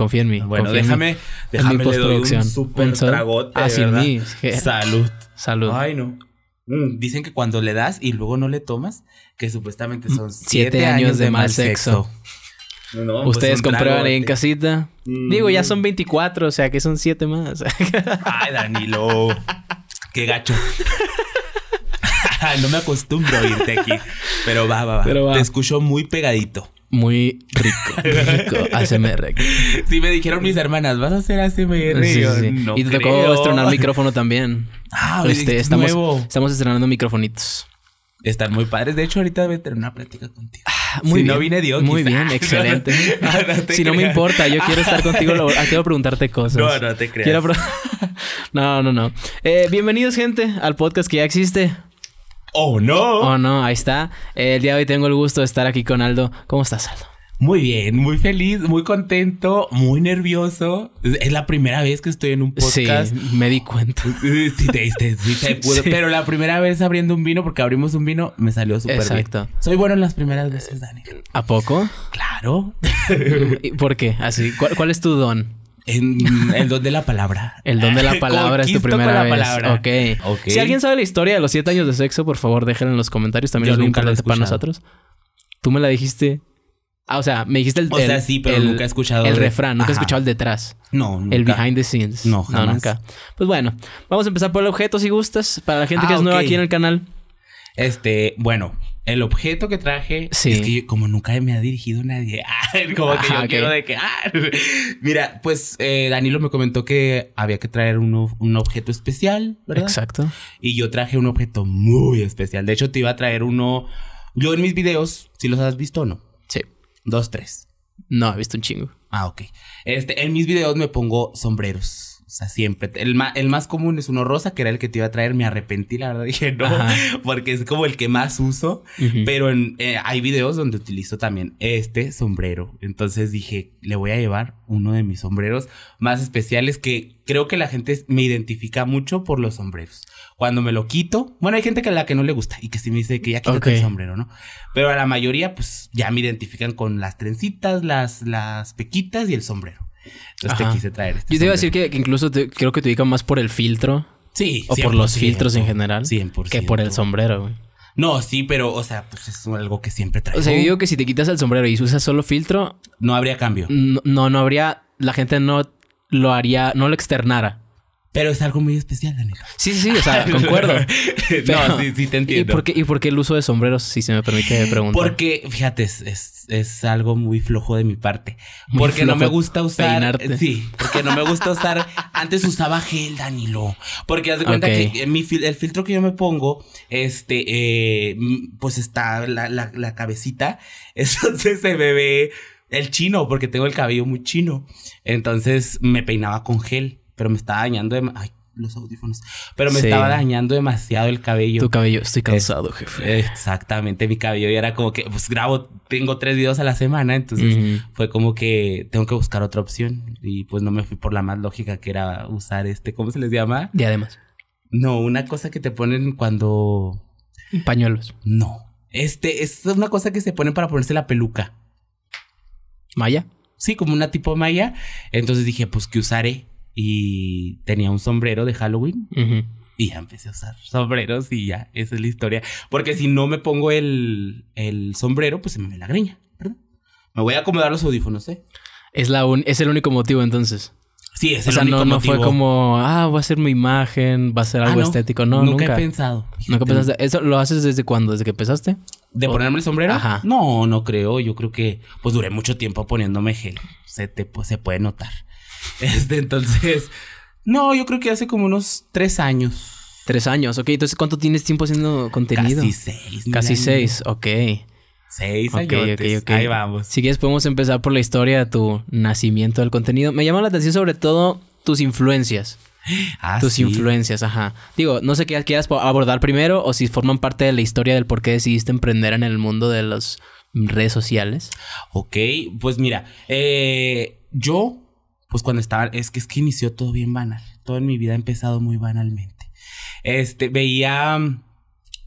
Confía en mí. Bueno, déjame, déjame le doy un super Ah, Salud. Salud. Ay, no. Mm, dicen que cuando le das y luego no le tomas, que supuestamente mm, son siete, años, de, mal sexo. Pues Ustedes compraban ahí en casita. Mm. Digo, ya son 24, o sea que son siete más. Ay, Danilo. Qué gacho. no me acostumbro a oírte aquí. Pero va, va, va. Te escucho muy pegadito muy rico, rico, ASMR. Sí, me dijeron mis hermanas, vas a hacer ASMR. y te tocó estrenar micrófono también. Ah, este, estamos, estamos estrenando microfonitos. Están muy padres. De hecho, ahorita voy a tener una plática contigo. Ah, muy si no vine Dios. Muy bien, excelente. si no me importa, yo quiero estar contigo. Lo, ah, quiero preguntarte cosas. No, no te creas. no, no, no. Eh, bienvenidos, gente, al podcast que ya existe. Oh no. Oh no, ahí está. El día de hoy tengo el gusto de estar aquí con Aldo. ¿Cómo estás, Aldo? Muy bien, muy feliz, muy contento, muy nervioso. Es la primera vez que estoy en un podcast. me di cuenta. Sí, te, Pero la primera vez abriendo un vino, porque abrimos un vino, me salió súper bien. Soy bueno en las primeras veces, Dani. ¿A poco? Claro. ¿Por qué? Así, cuál es tu don? el don de la palabra. El don de la palabra es tu primera Palabra. Okay. ok. Si alguien sabe la historia de los siete años de sexo, por favor, déjenla en los comentarios. También es muy importante para nosotros. Tú me la dijiste. Ah, o sea, me dijiste el. O sea, sí, pero nunca he escuchado. El, refrán, nunca he escuchado el detrás. No, nunca. El behind the scenes. No, jamás. nunca. Pues bueno, vamos a empezar por el objeto si gustas. Para la gente que ah, es nueva aquí en el canal. Este, bueno, el objeto que traje es que como nunca me ha dirigido nadie, ah, como que yo quiero de que... Ah. Mira, pues eh, Danilo me comentó que había que traer un, objeto especial, ¿verdad? Exacto. Y yo traje un objeto muy especial. De hecho, te iba a traer uno... Yo en mis videos, si los has visto o no. Sí. Dos, tres. No, he visto un chingo. Ah, ok. Este, en mis videos me pongo sombreros. O sea, siempre. El, más común es uno rosa, que era el que te iba a traer. Me arrepentí, la verdad, dije no, porque es como el que más uso. Pero eh, hay videos donde utilizo también este sombrero. Entonces dije, le voy a llevar uno de mis sombreros más especiales que creo que la gente me identifica mucho por los sombreros. Cuando me lo quito, bueno, hay gente que a la que no le gusta y que sí me dice que ya quítate el sombrero, ¿no? Pero a la mayoría, pues ya me identifican con las trencitas, las, las pequitas y el sombrero te este Yo te iba a decir que, incluso creo que te ubican más por el filtro. Sí. O por los filtros en general. 100%. Que por el sombrero, No, sí, pero, o sea, pues, es algo que siempre traigo. O sea, yo digo que si te quitas el sombrero y usas solo filtro... No habría cambio. no, no habría... La gente no lo haría... No lo externara. Pero es algo muy especial, Daniel. Sí, sí, sí, o sea, concuerdo. no, sí, sí, te entiendo. ¿y por, qué, el uso de sombreros, si se me permite preguntar? Porque, fíjate, es, algo muy flojo de mi parte. porque no me gusta usar. Peinarte. Sí, porque no me gusta usar. antes usaba gel, Danilo. Porque haz de cuenta que mi, el filtro que yo me pongo, este, eh, pues está la, la cabecita. Entonces se me ve el chino, porque tengo el cabello muy chino. Entonces me peinaba con gel pero me estaba dañando Ay, los audífonos. Pero me estaba dañando demasiado el cabello. Tu cabello, estoy eh, cansado, jefe. Exactamente, mi cabello y era como que, pues grabo, tengo tres videos a la semana, entonces fue como que tengo que buscar otra opción. Y pues no me fui por la más lógica que era usar este, ¿cómo se les llama? además. No, una cosa que te ponen cuando... Pañuelos. No. Este, es una cosa que se ponen para ponerse la peluca. ¿Maya? Sí, como una tipo maya. Entonces dije, pues que usaré y tenía un sombrero de Halloween. Y ya empecé a usar sombreros y ya, esa es la historia. Porque si no me pongo el, sombrero, pues se me ve la greña, Me voy a acomodar los audífonos, ¿eh? Es, la es el único motivo entonces. Sí, es el o sea, no, no fue como, ah, voy a hacer mi imagen, va a ser ah, algo estético. No, nunca, he pensado. Nunca pensaste. ¿Eso lo haces desde cuándo? ¿Desde que empezaste? ¿De ponerme el sombrero? Ajá. No, no creo. Yo creo que pues duré mucho tiempo poniéndome gel. Se, te, pues, se puede notar. Este, entonces, no, yo creo que hace como unos tres años. Tres años, ok. Entonces, ¿cuánto tienes tiempo haciendo contenido? Casi seis. Casi seis, ok. Seis años. Ok, ok, Ahí vamos. Si quieres, podemos empezar por la historia de tu nacimiento del contenido. Me llama la atención sobre todo tus influencias. Ah, tus influencias, ajá. Digo, no sé qué quieras abordar primero o si forman parte de la historia del por qué decidiste emprender en el mundo de las redes sociales. Ok, pues mira, eh, yo pues cuando estaba, es que es que inició todo bien banal, todo en mi vida ha empezado muy banalmente. Este, veía mm,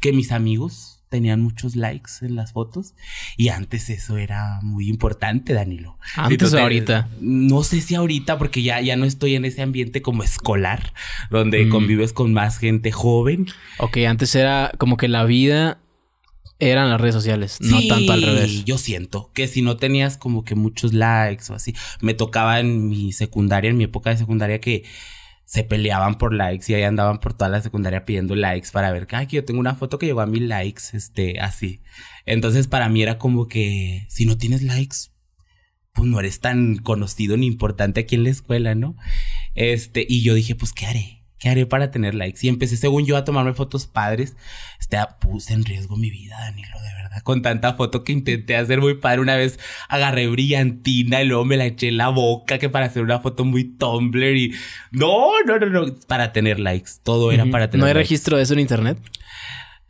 que mis amigos tenían muchos likes en las fotos y antes eso era muy importante, Danilo. Antes o ahorita. No sé si ahorita porque ya ya no estoy en ese ambiente como escolar donde mm. convives con más gente joven. Ok, antes era como que la vida eran las redes sociales, no tanto al revés. Yo siento que si no tenías como que muchos likes o así, me tocaba en mi secundaria, en mi época de secundaria que se peleaban por likes y ahí andaban por toda la secundaria pidiendo likes para ver que, ay, yo tengo una foto que llegó a mil likes, este, así. Entonces para mí era como que si no tienes likes, pues no eres tan conocido ni importante aquí en la escuela, ¿no? Este, y yo dije, pues, ¿qué haré? ¿Qué haré para tener likes? Y empecé, según yo, a tomarme fotos padres. Este, ah, puse en riesgo mi vida, Danilo, de verdad. Con tanta foto que intenté hacer muy padre. Una vez agarré brillantina y luego me la eché en la boca que para hacer una foto muy Tumblr y... No, no, no, no. Para tener likes. Todo era para tener ¿No hay registro de eso en internet?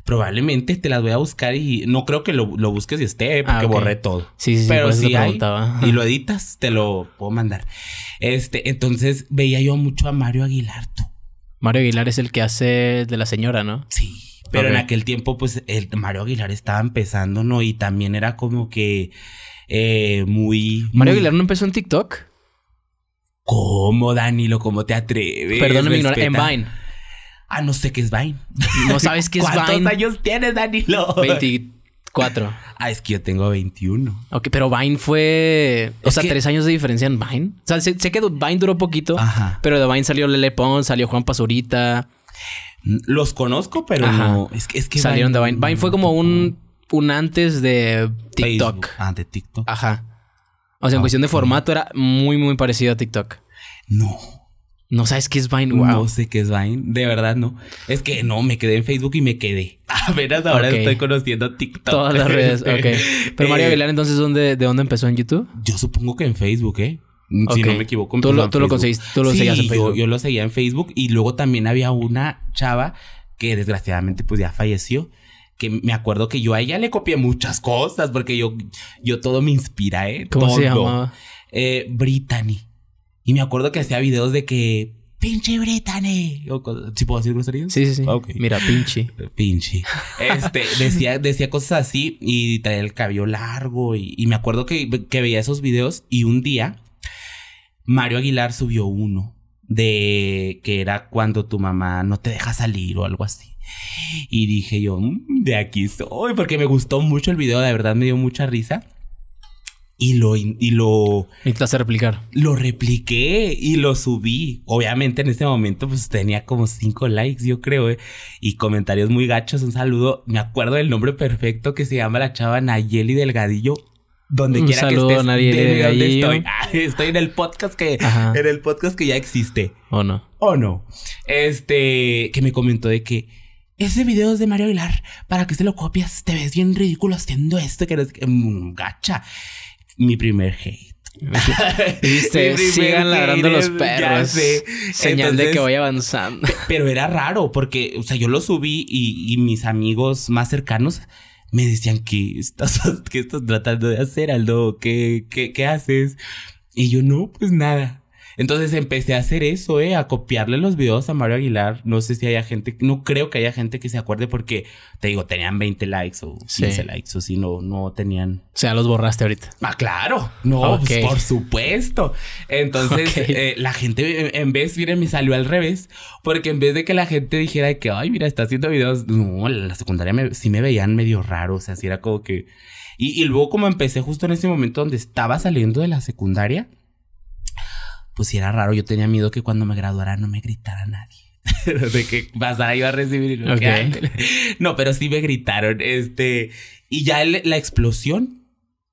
Probablemente te las voy a buscar y no creo que lo, busques y esté, ah, porque borré todo. Sí, sí, Pero sí si hay, y lo editas, te lo puedo mandar. Este, entonces veía yo mucho a Mario Aguilar, Mario Aguilar es el que hace de la señora, ¿no? Sí. Pero en aquel tiempo, pues, el Mario Aguilar estaba empezando, ¿no? Y también era como que eh, muy. ¿Mario Aguilar no empezó en TikTok? ¿Cómo, Danilo? ¿Cómo te atreves? Perdóname, en Vine. Ah, no sé qué es Vine. No sabes qué es Vine. ¿Cuántos años tienes, Danilo? Cuatro. Ah, es que yo tengo 21. Ok, pero Vine fue. O sea, tres años de diferencia en Vine. O sea, sé, que Vine duró poquito, Ajá. pero de Vine salió Lele Pons, salió Juan Pasurita. Mm, los conozco, pero no. Es que, es que Salieron de Vine. Vine fue como un, un antes de TikTok. Facebook. Ah, de TikTok. Ajá. O sea, en ah, cuestión de formato era muy, muy parecido a TikTok. No. ¿No sabes qué es Vine? No sé qué es Vine. De verdad, no. Es que no, me quedé en Facebook y me quedé. Apenas ahora estoy conociendo TikTok. Todas las redes, este, ok. Pero María eh, Aguilar, entonces, ¿dónde, ¿de dónde empezó en YouTube? Yo supongo que en Facebook, ¿eh? Si no me equivoco. Tú lo, tú conseguiste, tú lo seguías en Facebook. Yo, lo seguía en Facebook y luego también había una chava que desgraciadamente pues ya falleció que me acuerdo que yo a ella le copié muchas cosas porque yo, yo todo me inspira, ¿eh? ¿Cómo se llamaba? Eh, Brittany. Y me acuerdo que hacía videos de que pinche bretane! ¿Sí puedo decir groserías? Sí, sí, sí. Mira, pinche. Pinche. Este, decía, decía cosas así y traía el cabello largo. Y, me acuerdo que, veía esos videos y un día Mario Aguilar subió uno de que era cuando tu mamá no te deja salir o algo así. Y dije yo, mm, de aquí soy, porque me gustó mucho el video, de verdad me dio mucha risa y lo... Y lo replicar. Lo repliqué y lo subí. Obviamente en este momento pues tenía como cinco likes, yo creo, eh, y comentarios muy gachos. Un saludo. Me acuerdo del nombre perfecto que se llama la chava Nayeli Delgadillo. Donde quiera que estés, estoy. Ah, estoy en el podcast que en el podcast que ya existe. O no. O no. Este que me comentó de que ese video es de Mario Aguilar, para que se lo copias, te ves bien ridículo haciendo esto que eres mm, gacha mi primer hate. Viste, sigan ladrando los perros. Señal de que voy avanzando. Pero era raro porque, o sea, yo lo subí y, mis amigos más cercanos me decían, ¿qué estás, que estás tratando de hacer, Aldo? ¿Qué, qué, qué haces? Y yo, no, pues nada. Entonces empecé a hacer eso, ¿eh? A copiarle los videos a Mario Aguilar. No sé si hay gente, no creo que haya gente que se acuerde porque, te digo, tenían 20 likes o 15 likes o si no, no tenían. O sea, los borraste ahorita. Ah, claro. No, pues, por supuesto. Entonces, eh, la gente, en vez, mire me salió al revés. Porque en vez de que la gente dijera que, ay, mira, está haciendo videos. No, la secundaria me, sí me veían medio raro. O sea, sí era como que... y luego como empecé justo en ese momento donde estaba saliendo de la secundaria pues sí era raro. Yo tenía miedo que cuando me graduara no me gritara nadie. de que a ir a recibir. no, pero sí me gritaron. Este, y ya la explosión.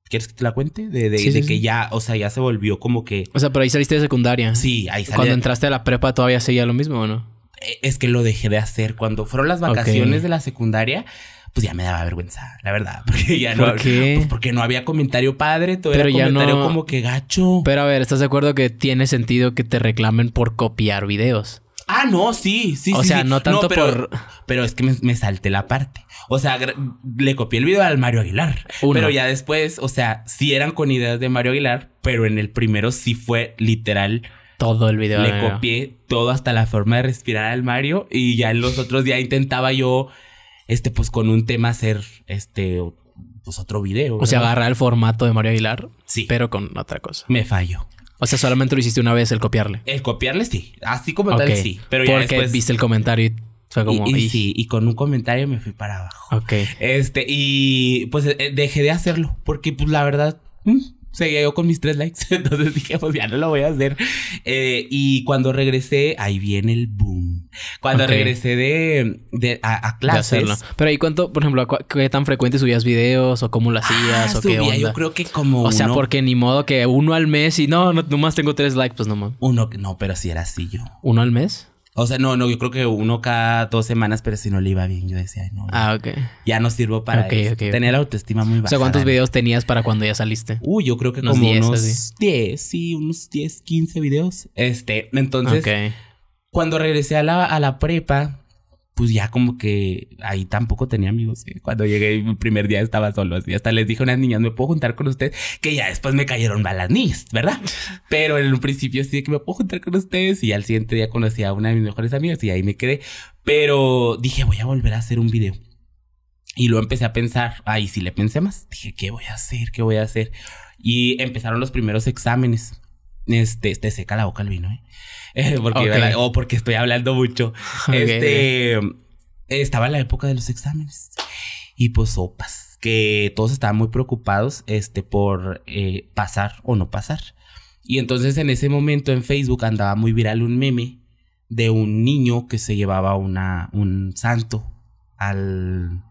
¿Quieres que te la cuente? De, que ya, o sea, ya se volvió como que. O sea, pero ahí saliste de secundaria. Sí, ahí saliste. Cuando entraste a la prepa, ¿todavía seguía lo mismo o no? Eh, es que lo dejé de hacer. Cuando fueron las vacaciones de la secundaria, pues ya me daba vergüenza, la verdad. Porque ya no. Pues, porque no había comentario padre, todo era ya comentario como que gacho. Pero a ver, ¿estás de acuerdo que tiene sentido que te reclamen por copiar videos? Ah, no, sí, sí, o sí. O sea, no tanto pero, por. Pero es que me, salté la parte. O sea, le copié el video al Mario Aguilar. Pero ya después, o sea, sí eran con ideas de Mario Aguilar, pero en el primero sí fue literal. Todo el video. Le copié todo hasta la forma de respirar al Mario y ya en los otros ya intentaba yo este, pues con un tema hacer, este, pues otro video. O sea, agarrar el formato de Mario Aguilar, sí. pero con otra cosa. Me falló O sea, solamente lo hiciste una vez el copiarle. El copiarle sí, así como tal sí. Pero ya después... viste el comentario y fue como... Y, sí, y con un comentario me fui para abajo. Ok. Este, y pues eh, dejé de hacerlo porque pues la verdad... Mm, seguía yo con mis tres likes. Entonces dije, pues ya no lo voy a hacer. Eh, y cuando regresé, ahí viene el boom. Cuando regresé de, de a, a, hacerlo. Pero ahí cuánto, por ejemplo, qué tan frecuente subías videos o cómo lo ah, hacías o qué onda? Yo creo que como. O sea, porque ni modo que uno al mes y no, no nomás tengo tres likes, pues no más. Uno, no, pero si era así yo. ¿Uno al mes? O sea, no, no, yo creo que uno cada dos semanas, pero si no le iba bien, yo decía, no. Ah, ok. Ya no sirvo para okay, la autoestima muy baja. O sea, ¿cuántos videos tenías para cuando ya saliste? Uy, yo creo que como unos 10, sí, unos 10, 15 videos. Este, entonces, okay. cuando regresé a la, a la prepa, pues ya como que ahí tampoco tenía amigos. Cuando llegué mi primer día estaba solo, así hasta les dije a unas niñas, ¿me puedo juntar con ustedes? Que ya después me cayeron mal niñas, ¿verdad? Pero en un principio sí que me puedo juntar con ustedes y al siguiente día conocí a una de mis mejores amigas y ahí me quedé. Pero dije, voy a volver a hacer un video. Y lo empecé a pensar, ay, si le pensé más, dije, ¿qué voy a hacer? ¿Qué voy a hacer? Y empezaron los primeros exámenes. Este, este seca la boca el vino, ¿eh? porque o porque estoy hablando mucho. Este, estaba en la época de los exámenes y pues opas que todos estaban muy preocupados este, por eh, pasar o no pasar. Y entonces en ese momento en Facebook andaba muy viral un meme de un niño que se llevaba una, un santo al...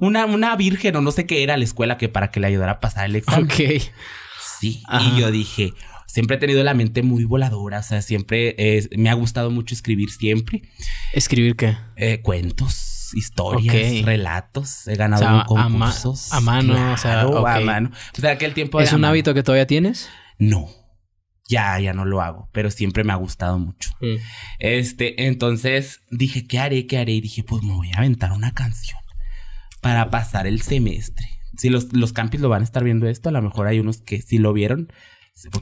Una, una virgen o no sé qué era a la escuela que para que le ayudara a pasar el examen. Sí. Y yo dije, siempre he tenido la mente muy voladora, o sea, siempre me ha gustado mucho escribir siempre. ¿Escribir qué? Eh, cuentos historias, relatos. He ganado un A, a mano, o sea, a mano. O sea, aquel tiempo ¿Es un hábito que todavía tienes? No. Ya, ya no lo hago, pero siempre me ha gustado mucho. Mm. Este, entonces dije, ¿qué haré? ¿Qué haré? Y dije, pues me voy a aventar una canción para pasar el semestre. Si los, los campis lo van a estar viendo esto, a lo mejor hay unos que sí lo vieron,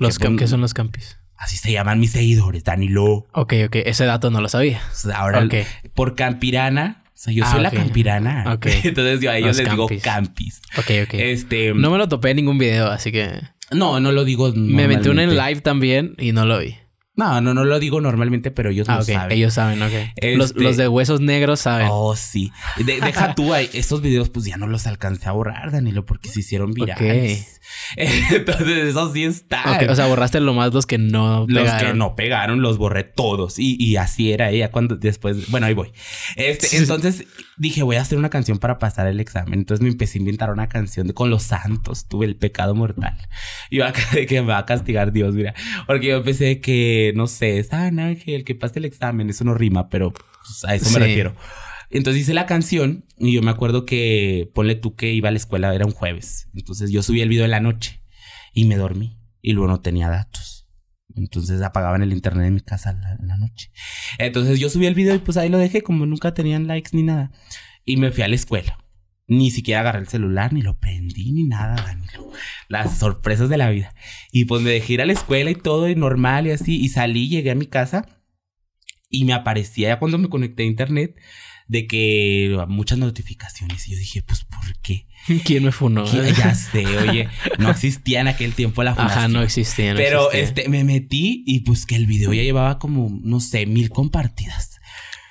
los que ¿Qué son los campis? Así se llaman mis seguidores, Danilo. Ok, ok. Ese dato no lo sabía. Ahora, por campirana, yo ah, soy la campirana. Entonces yo a ellos les digo campis. Ok, ok. Este, no me lo topé en ningún video, así que... No, no lo digo Me metí un en live también y no lo vi. No, no, lo digo normalmente, pero ellos ah, saben. Ellos saben, ok. Este los, de huesos negros saben. Oh, sí. deja tú ahí. Estos videos, pues ya no los alcancé a borrar, Danilo, porque se hicieron virales. Entonces, eso sí está. Okay, o sea, borraste lo más los que no pegaron. Los que no pegaron, los borré todos. Y, así era ella cuando después. Bueno, ahí voy. Este, entonces, dije, voy a hacer una canción para pasar el examen. Entonces me empecé a inventar una canción con los santos, tuve el pecado mortal. Y que me va a castigar Dios, mira. Porque yo empecé que, no sé, San Ángel, que pase el examen. Eso no rima, pero pues, a eso me refiero. Entonces hice la canción y yo me acuerdo que, ponle tú que iba a la escuela, era un jueves. Entonces yo subí el video en la noche y me dormí y luego no tenía datos. Entonces apagaban el internet en mi casa en la, noche. Entonces yo subí el video y pues ahí lo dejé, como nunca tenían likes ni nada. Y me fui a la escuela. Ni siquiera agarré el celular, ni lo prendí, ni nada, Danilo. Las sorpresas de la vida. Y pues me dejé ir a la escuela y todo, y normal y así. Y salí, llegué a mi casa y me aparecía ya cuando me conecté a internet de que muchas notificaciones. Y yo dije, pues, ¿por qué? ¿Quién me funó? Ya sé, oye, no existía en aquel tiempo la función. Ajá, no existía. pero este, me metí y pues que el video ya llevaba como, no sé, mil compartidas.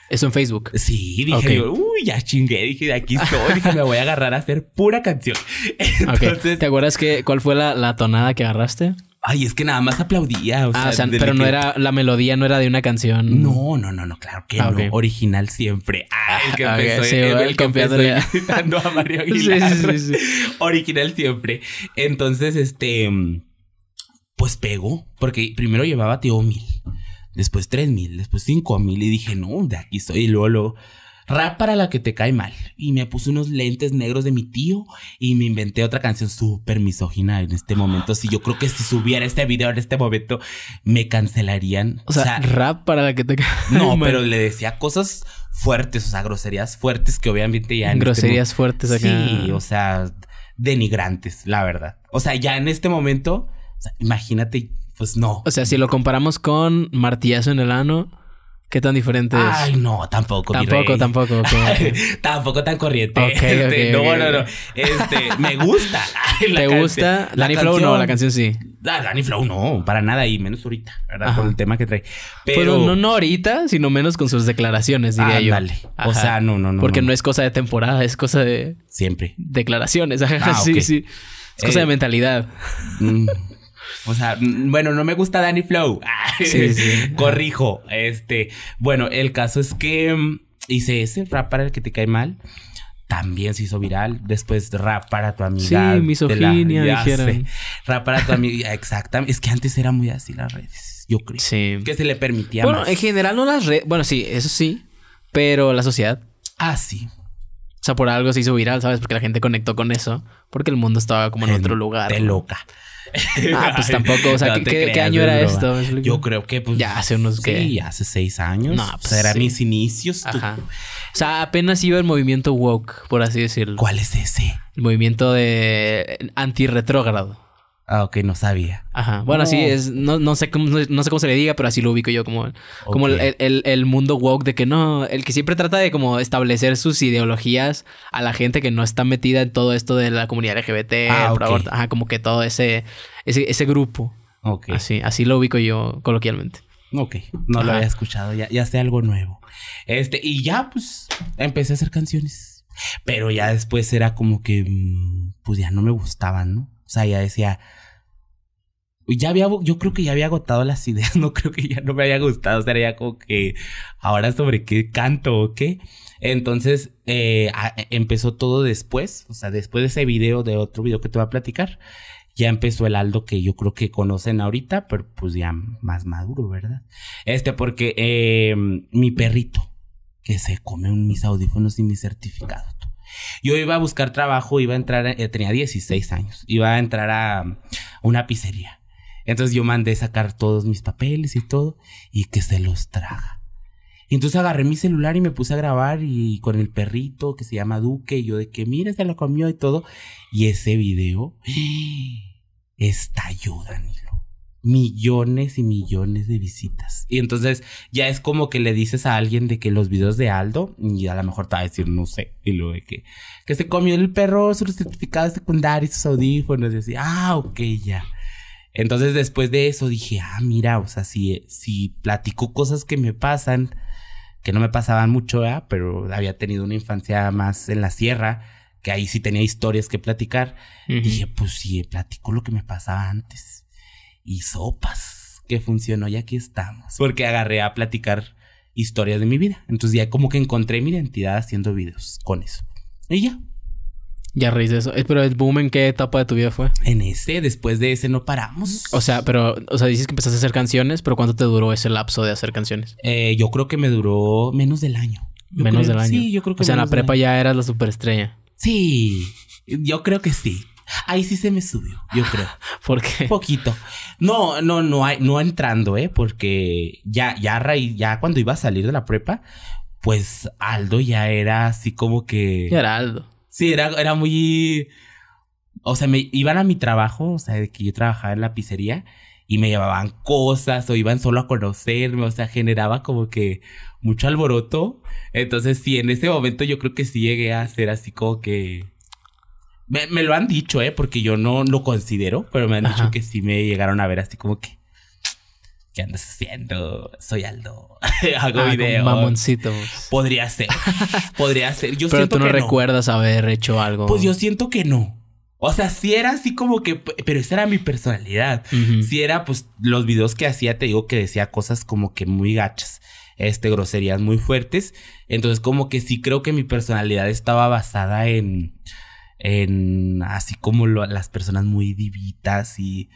¿Eso en Facebook? Sí, dije, uy, ya chingué, dije, de aquí estoy. dije, me voy a agarrar a hacer pura canción. Entonces, ¿Te acuerdas que, cuál fue la, la tonada que agarraste? Ay, es que nada más aplaudía. O ah, sea, pero no era la melodía, no era de una canción. No, no, no, no, claro que ah, no. Original siempre. Ah, el que ah, el, el, que a Mario Aguilar. Original siempre. Entonces, este, pues pegó, porque primero llevaba tío mil, después tres mil, después cinco mil y dije, no, de aquí estoy Y Rap para la que te cae mal. Y me puse unos lentes negros de mi tío y me inventé otra canción súper misógina en este ah. momento. Si yo creo que si subiera este video en este momento, me cancelarían. O sea, rap para la que te cae mal No, pero le decía cosas fuertes, o sea, groserías fuertes que obviamente ya... Este groserías fuertes aquí. Sí, o sea, denigrantes, la verdad. O sea, ya en este momento, imagínate, pues no. O sea, si lo comparamos con Martillazo en el ano... ¿Qué tan diferente es? Ay, no, tampoco. Tampoco, tampoco. tampoco tan corriente. Este, no, no, no. Este, me gusta. ¿Te gusta? Danny Flow no, la canción sí. La ah, Danny Flow no, para nada y menos ahorita, ¿verdad? Por el tema que trae. Pues Pero... no, no ahorita, sino menos con sus declaraciones, diría yo. Dale. O sea, no, no, no. Porque no. es cosa de temporada, es cosa de. Siempre. Declaraciones. Ajá, ah, sí, sí. Es cosa de eh, mentalidad. Mm, o sea, bueno, no me gusta Danny Flow. Corrijo. Este, bueno, el caso es que mm, hice ese rap para el que te cae mal. También se hizo viral. Después rap para tu amiga. Sí, misoginia, dijeron. rap para tu amiga, exactamente. Es que antes era muy así las redes, yo creo. Sí. Que se le permitía bueno, en general no las redes. Bueno, sí, eso sí. Pero la sociedad. Ah, sí. O sea, por algo se hizo viral, ¿sabes? Porque la gente conectó con eso, porque el mundo estaba como en otro lugar. De loca. Ah, pues tampoco, o sea, ¿qué, año era esto? Yo creo que pues... Ya hace unos... Sí, hace seis años. No, pues eran mis inicios. Ajá. O sea, apenas iba el movimiento woke, por así decirlo. ¿Cuál es ese? El movimiento de antirretrógrado. Ah, ok, no sabía. Ajá. Bueno, así es. No, sé cómo, no, sé cómo se le diga, pero así lo ubico yo como, como el, mundo woke de que no. El que siempre trata de como establecer sus ideologías a la gente que no está metida en todo esto de la comunidad LGBT, ah, ajá, como que todo ese, ese, ese grupo. Ok. Así, así lo ubico yo coloquialmente. Ok, no lo había escuchado, ya, ya sé algo nuevo. Este, y ya pues empecé a hacer canciones. Pero ya después era como que, mm, pues ya no me gustaban, ¿no? O sea, ya decía, ya había, yo creo que ya había agotado las ideas, no creo que ya no me haya gustado, o sea, ya como que ahora sobre qué canto o qué. Entonces eh, empezó todo después, o sea, después de ese video, de otro video que te voy a platicar, ya empezó el Aldo que yo creo que conocen ahorita, pero pues ya más maduro, ¿verdad? Este, porque eh, mi perrito, que se come mis audífonos y mi certificado. Yo iba a buscar trabajo, iba a entrar, eh, tenía 16 años, iba a entrar a, mm, una pizzería. Entonces yo mandé sacar todos mis papeles y todo y que se los traga. Y entonces agarré mi celular y me puse a grabar y con el perrito que se llama Duque y yo de que mira, se lo comió y todo. Y ese video estalló, Daniel millones y millones de visitas. Y entonces ya es como que le dices a alguien de que los videos de Aldo, y a lo mejor te va a decir, no sé, y luego de que, que se comió el perro su certificado secundario, sus audífonos, y así, ah, ok, ya. Entonces después de eso dije, ah, mira, o sea, si, si platico cosas que me pasan, que no me pasaban mucho, ¿eh? pero había tenido una infancia más en la sierra, que ahí sí tenía historias que platicar, dije, pues sí, platico lo que me pasaba antes y sopas que funcionó y aquí estamos. Porque agarré a platicar historias de mi vida. Entonces ya como que encontré mi identidad haciendo videos con eso. Y ya. Ya de eso. Eh, pero el boom en qué etapa de tu vida fue? En ese, después de ese no paramos. O sea, pero, o sea, dices que empezaste a hacer canciones, pero ¿cuánto te duró ese lapso de hacer canciones? Eh, yo creo que me duró menos del año. menos del año. Sí, yo creo que. O sea, en la prepa ya eras la superestrella. Sí, yo creo que sí. Ahí sí se me subió, yo creo. ¿Por Poquito. No, no, no, no entrando, ¿eh? Porque ya, ya, ya cuando iba a salir de la prepa, pues Aldo ya era así como que... era Aldo. Sí, era, era muy... O sea, me iban a mi trabajo, o sea, de que yo trabajaba en la pizzería y me llevaban cosas o iban solo a conocerme, o sea, generaba como que mucho alboroto. Entonces, sí, en ese momento yo creo que sí llegué a ser así como que me, lo han dicho, ¿eh? Porque yo no lo considero, pero me han dicho que sí me llegaron a ver así como que. ¿Qué andas haciendo? Soy Aldo. Hago ah, videos. Mamoncito. Podría ser. podría ser. Yo pero tú no recuerdas haber hecho algo. Pues yo siento que no. O sea, si era así como que, pero esa era mi personalidad. Si era, pues, los videos que hacía, te digo que decía cosas como que muy gachas, este, groserías muy fuertes. Entonces, como que sí creo que mi personalidad estaba basada en, en así como las personas muy divitas y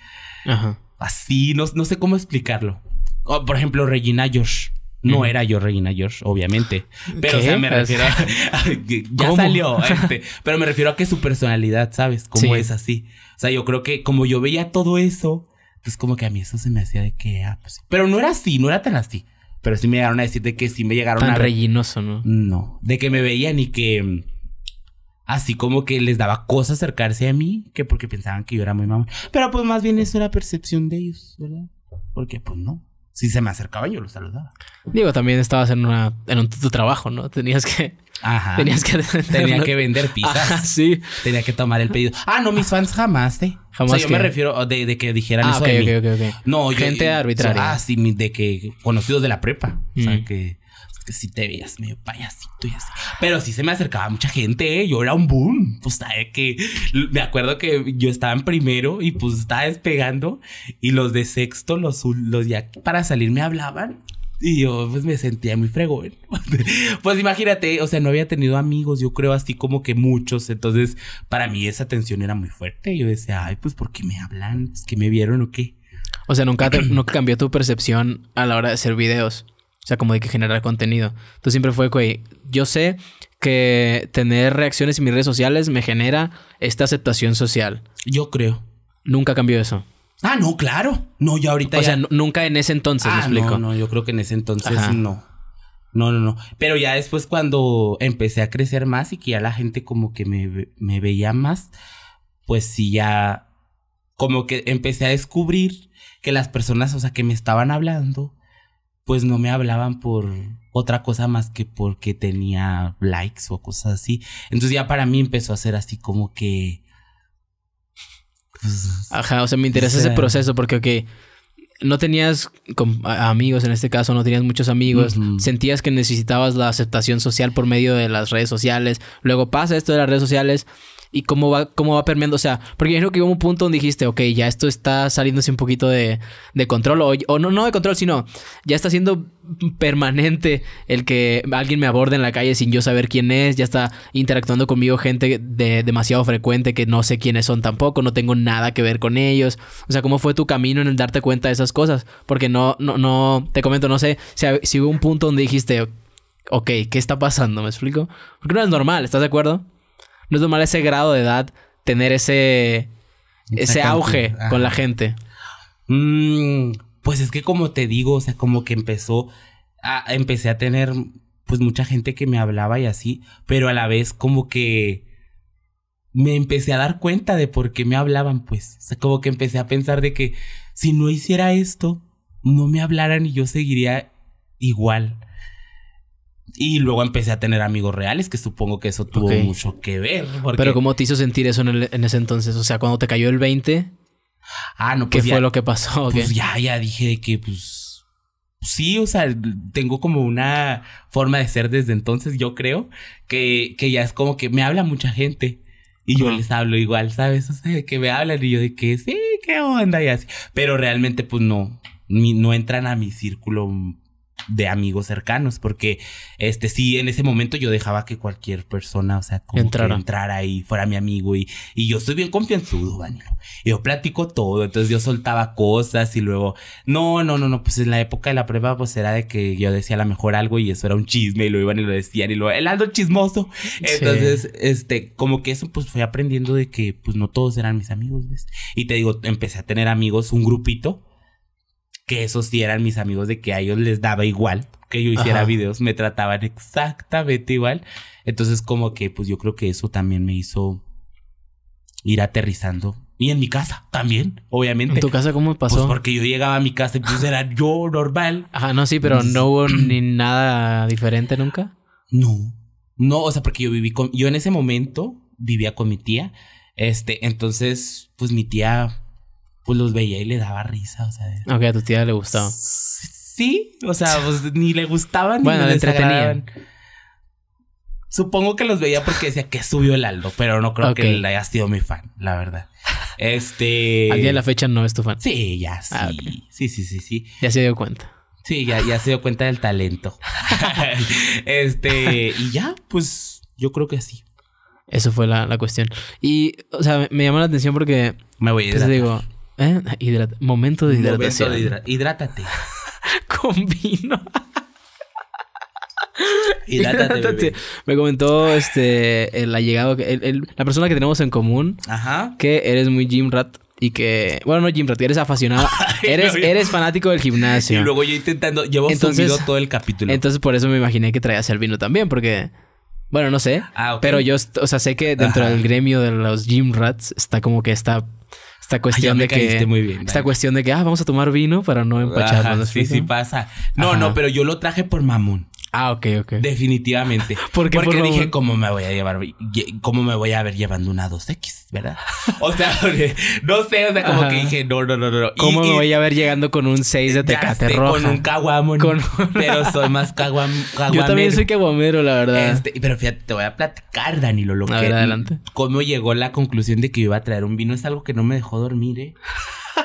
así, no, sé cómo explicarlo. por ejemplo, Regina George. No era yo Regina George, obviamente. Pero, me pues, refiero a... ya salió, este, pero me refiero a que su personalidad, ¿sabes? Cómo es así. O sea, yo creo que como yo veía todo eso, pues como que a mí eso se me hacía de que... Ah, pues pero no era así, no era tan así. Pero sí me llegaron a decir de que sí me llegaron a... Tan ¿no? No. De que me veían y que así como que les daba cosa acercarse a mí, que porque pensaban que yo era muy mamá. Pero pues más bien eso era percepción de ellos, ¿verdad? Porque pues no. Si se me acercaba, yo los saludaba. Digo, también estabas en una en un, tu trabajo, ¿no? Tenías que Tenías que tenía que vender pizzas. sí. Tenía que tomar el pedido. Ah, no, mis fans jamás, ¿eh? Jamás. O sea, yo me refiero de, que dijeran ah, eso de No, gente arbitraria. ah, sí, de que conocidos de la prepa, o sea, que si te veías medio payasito y así. Pero sí se me acercaba mucha gente, ¿eh? yo era un boom. Pues sabe que me acuerdo que yo estaba en primero y pues estaba despegando y los de sexto, los, los ya para salir me hablaban. Y yo pues me sentía muy fregón. pues imagínate, o sea, no había tenido amigos, yo creo así como que muchos. Entonces, para mí esa tensión era muy fuerte. Yo decía, ay, pues ¿por qué me hablan? ¿Es pues, que me vieron o qué? O sea, nunca, no nunca cambió tu percepción a la hora de hacer videos. O sea, como de que generar contenido. Entonces siempre fue, güey, yo sé que tener reacciones en mis redes sociales me genera esta aceptación social. Yo creo. Nunca cambió eso. Ah, no, claro. No, yo ahorita. O sea, nunca en ese entonces, ¿me ah, explico? No, no, yo creo que en ese entonces no. No, no, no. Pero ya después cuando empecé a crecer más y que ya la gente como que me, me veía más, pues sí ya como que empecé a descubrir que las personas, o sea, que me estaban hablando, pues no me hablaban por otra cosa más que porque tenía likes o cosas así. Entonces ya para mí empezó a ser así como que... Pues, Ajá, o sea, me interesa ese proceso porque, que no tenías amigos en este caso, no tenías muchos amigos, sentías que necesitabas la aceptación social por medio de las redes sociales, luego pasa esto de las redes sociales y cómo va, cómo va permeando. O sea, porque yo creo que hubo un punto donde dijiste, ok, ya esto está saliéndose un poquito de, control, o, no, no de control, sino ya está siendo permanente el que alguien me aborde en la calle sin yo saber quién es, ya está interactuando conmigo gente de, demasiado frecuente que no sé quiénes son tampoco, no tengo nada que ver con ellos. O sea, ¿cómo fue tu camino en el darte cuenta de esas cosas? Porque no, no, no, te comento, no sé si hubo un punto donde dijiste, ok, ¿qué está pasando? ¿Me explico? Porque no es normal, ¿estás de acuerdo? no es normal ese grado de edad tener ese, ese auge con la gente. Mm, pues es que como te digo, o sea, como que empezó, a, empecé a tener pues mucha gente que me hablaba y así, pero a la vez como que me empecé a dar cuenta de por qué me hablaban, pues, o sea, como que empecé a pensar de que si no hiciera esto, no me hablaran y yo seguiría igual. Y luego empecé a tener amigos reales, que supongo que eso tuvo mucho que ver. Pero ¿cómo te hizo sentir eso en, ese entonces? O sea, cuando te cayó el 20. Ah, no, pues ¿Qué fue lo que pasó? Pues ya, ya dije que pues... Sí, o sea, tengo como una forma de ser desde entonces, yo creo, que, ya es como que me habla mucha gente. Y yo les hablo igual, ¿sabes? O sea, que me hablan y yo de que sí, qué onda y así. Pero realmente, pues no, no entran a mi círculo de amigos cercanos, porque este sí, en ese momento yo dejaba que cualquier persona, o sea, como entrara, que entrara y fuera mi amigo y, y yo estoy bien confianzudo, Vanilo. Yo platico todo, entonces yo soltaba cosas y luego, no, no, no, no, pues en la época de la prueba pues era de que yo decía a lo mejor algo y eso era un chisme y lo iban y lo decían y lo, el algo chismoso. Entonces, este, como que eso pues fui aprendiendo de que pues no todos eran mis amigos, ¿ves? Y te digo, empecé a tener amigos, un grupito que esos sí eran mis amigos de que a ellos les daba igual que yo hiciera videos, me trataban exactamente igual. Entonces como que pues yo creo que eso también me hizo ir aterrizando. Y en mi casa también, obviamente. ¿En tu casa cómo pues, pasó? Pues porque yo llegaba a mi casa y pues era yo normal. Ajá, no, sí, pero no hubo ni nada diferente nunca. No. No, o sea, porque yo viví con... Yo en ese momento vivía con mi tía. Este, entonces, pues mi tía pues los veía y le daba risa, o sea. Aunque a tu tía le gustaba. Sí, o sea, pues ni le gustaban ni le entretenían. Supongo que los veía porque decía que subió el Aldo, pero no creo que le haya sido mi fan, la verdad. Este. Al día de la fecha no es tu fan. Sí, ya sí. Ah, sí, sí, sí, sí. Ya se dio cuenta. Sí, ya, ya se dio cuenta del talento. este, y ya, pues yo creo que sí. Eso fue la, cuestión. Y, o sea, me, llamó la atención porque. Me voy a pues, digo, ¿Eh? momento de hidratación. Momento hidrátate. Con vino. Hidrátate, Me comentó este el allegado, la persona que tenemos en común, Ajá. que eres muy gym rat y que, bueno, no gym rat, eres aficionado, eres, eres fanático del gimnasio. Y luego yo intentando, llevo entonces, todo el capítulo. Entonces por eso me imaginé que traías el vino también, porque... Bueno, no sé, ah, pero yo, o sea, sé que dentro del gremio de los gym rats está como que está esta ah, cuestión de que. esta ah, cuestión de que, vamos a tomar vino para no empacharnos. sí, sí pasa. No, no, pero yo lo traje por mamón. Ah, ok, ok. Definitivamente. Porque dije, ¿cómo me voy a llevar? ¿Cómo me voy a ver llevando una 2X, verdad? O sea, no sé, o sea, como que dije, no, no, no, no. ¿Cómo me voy a ver llegando con un 6 de tecate roja? Con un caguamo. pero soy más caguam, caguamero. Yo también soy caguamero, la verdad. Este, pero fíjate, te voy a platicar, Dani, lo a Ver, adelante. Cómo llegó la conclusión de que iba a traer un vino es algo que no me dejó dormir, ¿eh?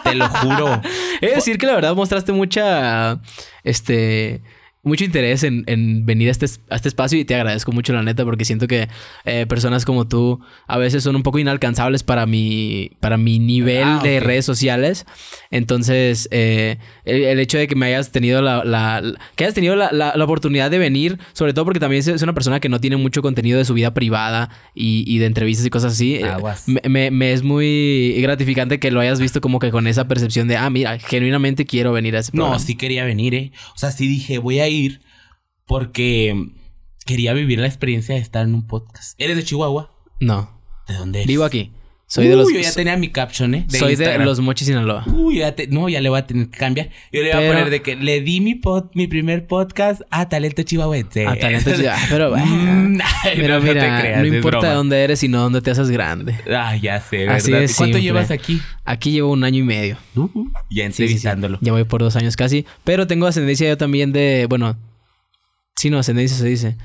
te lo juro. es decir que la verdad mostraste mucha, este mucho interés en, en venir a este, a este, espacio y te agradezco mucho, la neta, porque siento que eh, personas como tú a veces son un poco inalcanzables para mi, para mi nivel ah, de redes sociales. Entonces, eh, el, hecho de que me hayas tenido la, que hayas tenido la, la, oportunidad de venir, sobre todo porque también es una persona que no tiene mucho contenido de su vida privada y, de entrevistas y cosas así, eh, me, es muy gratificante que lo hayas visto como que con esa percepción de, ah, mira, genuinamente quiero venir a ese programa. No, sí quería venir, ¿eh? O sea, sí dije, voy a ir ir porque quería vivir la experiencia de estar en un podcast. ¿Eres de Chihuahua? No. ¿De dónde eres? Vivo aquí. Soy de los. Yo ya tenía mi caption, ¿eh? soy de los Mochis Sinaloa. Uy, no, ya le voy a tener que cambiar. Yo le voy a poner de que le di mi mi primer podcast a Talento Chihuahua. A Talento Chihuahua. Pero mm, no, mira, no, no importa dónde eres, sino dónde te haces grande. Ah, ya sé, ¿verdad? Así ¿Cuánto llevas aquí? Aquí llevo un año y medio. ya entrevistándolo. Sí, Ya voy por dos años casi. Pero tengo ascendencia yo también de. Bueno. Sí, no, ascendencia se dice.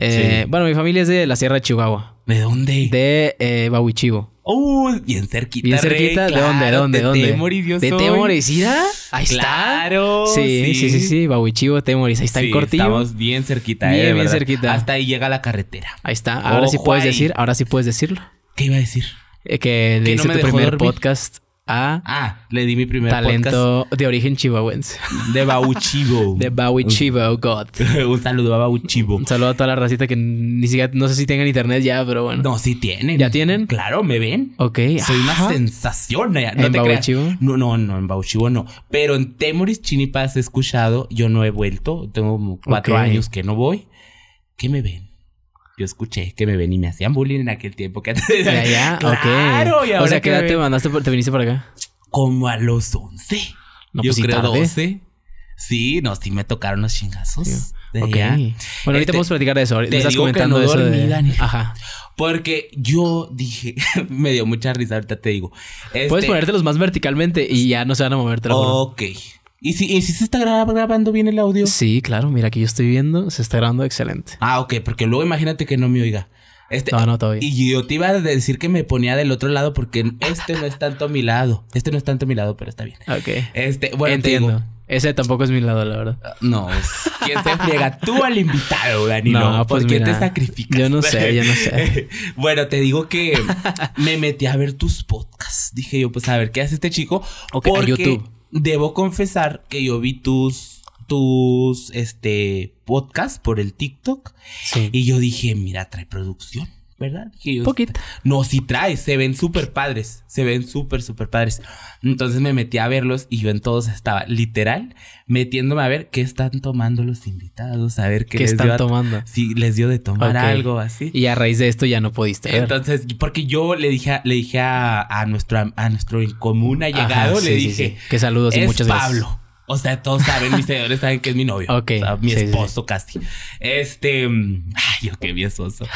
Eh, bueno, mi familia es de la Sierra de Chihuahua. ¿De dónde? De eh, Uh, bien cerquita. Bien cerquita. ¿De dónde? ¿Dónde? ¿Dónde? ¿De Temoris yo ¿De Ahí está. Claro. Sí, sí, sí, sí. sí. Babuchivo, Temoris. Ahí está en el cortillo. Estamos bien cerquita, eh, bien, bien cerquita. Hasta ahí llega la carretera. Ahí está. Ahora sí puedes decir, ahora sí puedes decirlo. ¿Qué iba a decir? Eh, que le hice no tu primer podcast ah, le di mi primer talento de origen chihuahuense. De Bauchivo. de Bauchivo, God. un saludo a Bauchivo. Un saludo a toda la racita que ni siquiera, no sé si tengan internet ya, pero bueno. No, sí tienen. ¿Ya tienen? Claro, me ven. Ok. Soy una sensación. Eh, no te No, no, no, en Bauchivo no. Pero en Temoris Chinipas he escuchado, yo no he vuelto, tengo cuatro años que no voy. ¿Qué me ven? yo escuché que me ven y me hacían bullying en aquel tiempo que antes de... allá. claro, O sea, ¿qué edad te mandaste, por, te viniste para acá? Como a los 11. No, yo pues creo tarde. 12. Sí, no, sí me tocaron los chingazos. Sí. Okay. Bueno, ahorita este, podemos platicar de eso. Te, estás comentando que de... Ajá. Porque yo dije, me dio mucha risa, ahorita te digo. Puedes este ponértelos más verticalmente y ya no se van a mover, te Ok. ¿Y si, si, se está grabando bien el audio? Sí, claro, mira que yo estoy viendo, se está grabando excelente. Ah, ok, porque luego imagínate que no me oiga. Este, no, te todavía. Y yo te iba a decir que me ponía del otro lado porque este no es tanto a mi lado. Este no es tanto a mi lado, pero está bien. Ok. Este, bueno, entiendo. ese tampoco es mi lado, la verdad. Ah, no, es se te friega tú al invitado, Dani? No, pues qué te sacrificas? Yo no sé, yo no sé. bueno, te digo que me metí a ver tus podcasts. Dije yo, pues a ver, ¿qué hace este chico? Ok, porque... YouTube debo confesar que yo vi tus tus este podcast por el TikTok y yo dije, mira, trae producción. ¿verdad? Dije No, si trae, se ven súper padres, se ven súper, súper padres. Entonces me metí a verlos y yo en todos estaba literal metiéndome a ver qué están tomando los invitados, a ver qué, les están dio tomando. Si les dio de tomar algo así. Y a raíz de esto ya no pudiste. Ver. Entonces, porque yo le dije, le dije a, a nuestro, a, nuestro común allegado, le dije que saludos y muchas gracias. Pablo. O sea, todos saben, mis seguidores saben que es mi novio. Ok. O sea, mi esposo casi. Este. Ay, yo qué mi esposo.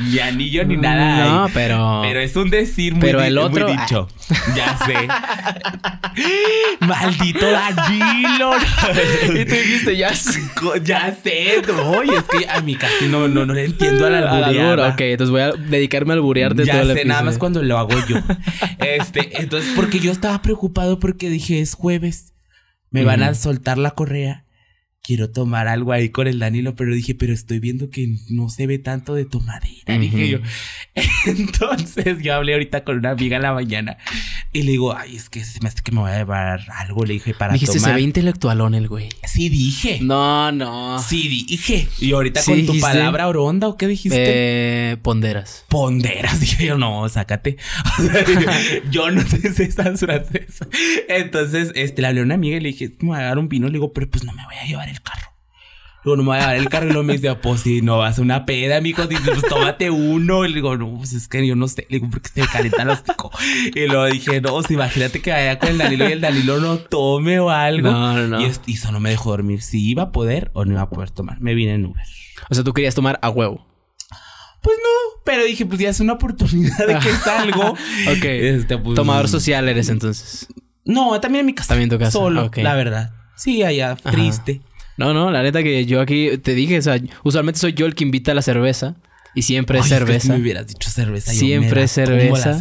ni anillo ni nada. No, pero. Pero es un decir muy, pero el otro, muy dicho. Ah. Ya sé. Maldito Danilo. y tú dijiste, ya sé. ya sé. No, es que a mí casi no, no, le entiendo a la albureada. ok, entonces voy a dedicarme a alburearte ya todo sé, Ya sé nada más cuando lo hago yo. Este, entonces, porque yo estaba preocupado porque dije, es jueves me van a soltar la correa quiero tomar algo ahí con el Danilo, pero dije, pero estoy viendo que no se ve tanto de tomadera, madera, dije yo. Entonces yo hablé ahorita con una amiga en la mañana y le digo, ay, es que se me hace que me voy a llevar algo, le dije, para Dijiste, tomar. se ve intelectualón el güey. Sí dije. No, no. Sí dije. Y ahorita con tu palabra oronda, ¿o qué dijiste? Eh, ponderas. Ponderas, dije yo, no, sácate. yo no sé si tan frases. Entonces, este, le hablé a una amiga y le dije, me voy a dar un vino, le digo, pero pues no me voy a llevar el carro. Luego no me voy a el carro y luego me dice, pues si no vas a una peda, mijo, dices pues tómate uno. Y le digo, no, pues es que yo no sé. Le digo, porque te me calienta el Y luego dije, no, pues imagínate que vaya con el Danilo y el Danilo no tome o algo. No, no, no. Y, eso no me dejó dormir. Si iba a poder o no iba a poder tomar. Me vine en Uber. O sea, tú querías tomar a huevo. Pues no, pero dije, pues ya es una oportunidad de que salgo. ok. Este, pues, Tomador mm. social eres entonces. No, también en mi casa. También en tu casa. Solo, la verdad. Sí, allá, triste. No, no, la neta que yo aquí te dije, o sea, usualmente soy yo el que invita a la cerveza. Y siempre es cerveza. me hubieras dicho cerveza. Siempre es cerveza.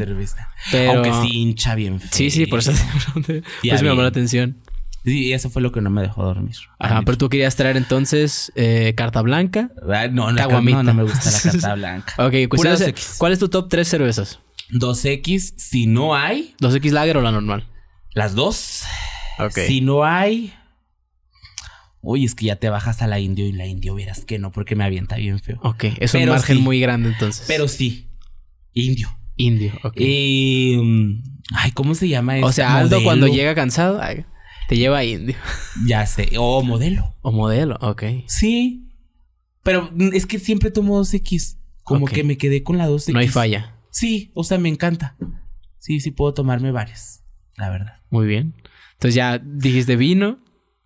Pero... Aunque sí hincha bien. Sí, sí, por eso pues me llamó la atención. Sí, y eso fue lo que no me dejó dormir. Ajá, pero tú querías traer entonces eh, carta blanca. No, no, no, no me gusta la carta blanca. ok, pues ¿cuál es tu top 3 cervezas? 2X, si no hay. ¿2X Lager o la normal? Las dos. Ok. Si no hay, Oye, es que ya te bajas a la indio y la indio verás que no, porque me avienta bien feo. Ok, es un margen muy grande entonces. Pero sí, indio. Indio, ok. Y, mm, ay, ¿cómo se llama eso? O sea, este Aldo cuando llega cansado, te lleva a indio. Ya sé, o modelo. O modelo, ok. Sí, pero es que siempre tomo 2X. Como que me quedé con la 2X. No hay falla. Sí, o sea, me encanta. Sí, sí puedo tomarme varias, la verdad. Muy bien. Entonces ya dijiste vino,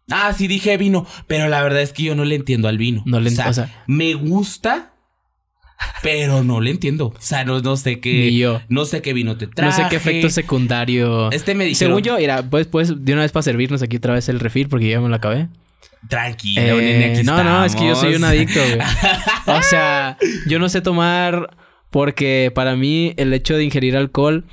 Ah, sí dije vino, pero la verdad es que yo no le entiendo al vino. No le entiendo. O sea, me gusta, pero no le entiendo. O sea, no, sé qué. yo. No sé qué vino te trae. No sé qué efecto secundario. Este me dice. Según yo, era, pues, pues, de una vez para servirnos aquí otra vez el refil, porque ya me lo acabé. Tranquilo, eh, No, no, es que yo soy un adicto, güey. o sea, yo no sé tomar porque para mí el hecho de ingerir alcohol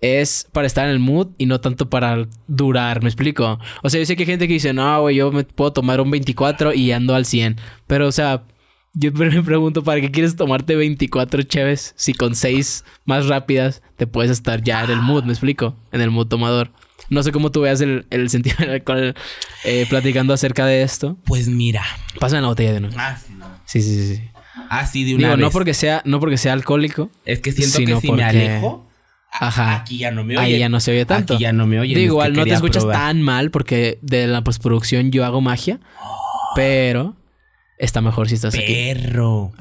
es para estar en el mood y no tanto para durar, ¿me explico? O sea, yo sé que hay gente que dice, no, güey, yo me puedo tomar un 24 y ando al 100. Pero, o sea, yo me pregunto, ¿para qué quieres tomarte 24 cheves si con 6 más rápidas te puedes estar ya en el mood, ¿me explico? En el mood tomador. No sé cómo tú veas el, el sentido del alcohol eh, platicando acerca de esto. Pues mira. Pásame la botella de nuevo. Ah, sí, no. sí, sí, sí. Ah, sí, de una vez. No porque sea, no porque sea alcohólico. Es que siento que si me alejo Ajá. Aquí ya no me oye. Ahí ya no se oye tanto. Aquí ya no me oye. igual no te escuchas tan mal porque de la postproducción yo hago magia. pero está mejor si estás perro. aquí. Perro.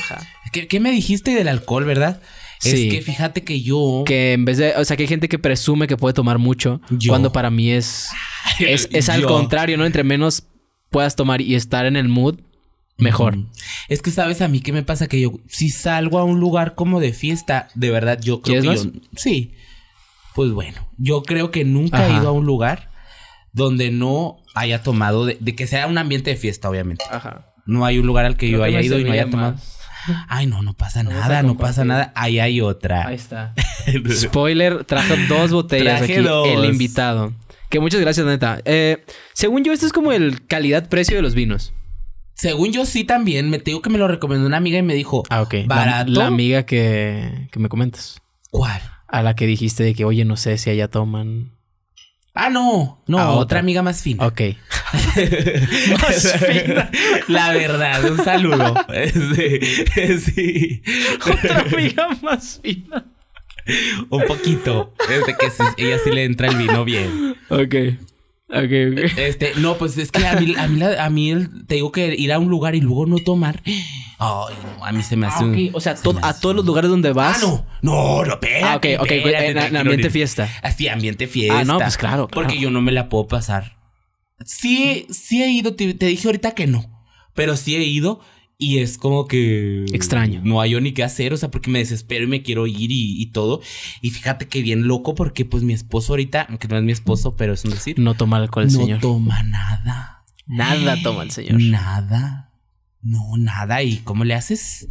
¿Qué, ¿Qué, me dijiste del alcohol, verdad? Sí. Es que fíjate que yo. Que en vez de. O sea, que hay gente que presume que puede tomar mucho. Cuando para mí Es, es al contrario, ¿no? Entre menos puedas tomar y estar en el mood, Mejor. Es que sabes a mí qué me pasa que yo si salgo a un lugar como de fiesta, de verdad yo creo que yo, sí. Pues bueno, yo creo que nunca he ido a un lugar donde no haya tomado de, que sea un ambiente de fiesta, obviamente. Ajá. No hay un lugar al que yo haya ido y no haya tomado. Ay, no, no pasa nada, no pasa nada. Ahí hay otra. Ahí está. Spoiler, trajo dos botellas aquí el invitado. Que muchas gracias, neta. Eh, según yo, esto es como el calidad-precio de los vinos. Según yo sí también, me tengo digo que me lo recomendó una amiga y me dijo, ah, ok. Barato. La, amiga que, que me comentas. ¿Cuál? A la que dijiste de que, oye, no sé si allá toman. Ah, no, no, ah, otra. amiga más fina. Ok. más fina. La verdad, un saludo. Este, sí, Otra amiga más fina. Un poquito. de que ella sí le entra el vino bien. Ok. Okay, eh, Este, no, pues es que a mí, a te digo que ir a un lugar y luego no tomar. Ay, a mí se me ah, hace. O sea, a todos los lugares donde vas. Ah, no, no, no, ah, ok, ok, pues, ambiente fiesta. Así, ambiente fiesta. Ah, no, pues claro, Porque yo no me la puedo pasar. Sí, sí he ido, te dije ahorita que no, pero sí he ido y es como que... Extraño. No hay yo ni qué hacer, o sea, porque me desespero y me quiero ir y, todo. Y fíjate que bien loco porque pues mi esposo ahorita, aunque no es mi esposo, pero es un decir... No toma alcohol, señor. No toma nada. Nada toma el señor. Nada. No, nada. ¿Y cómo le haces?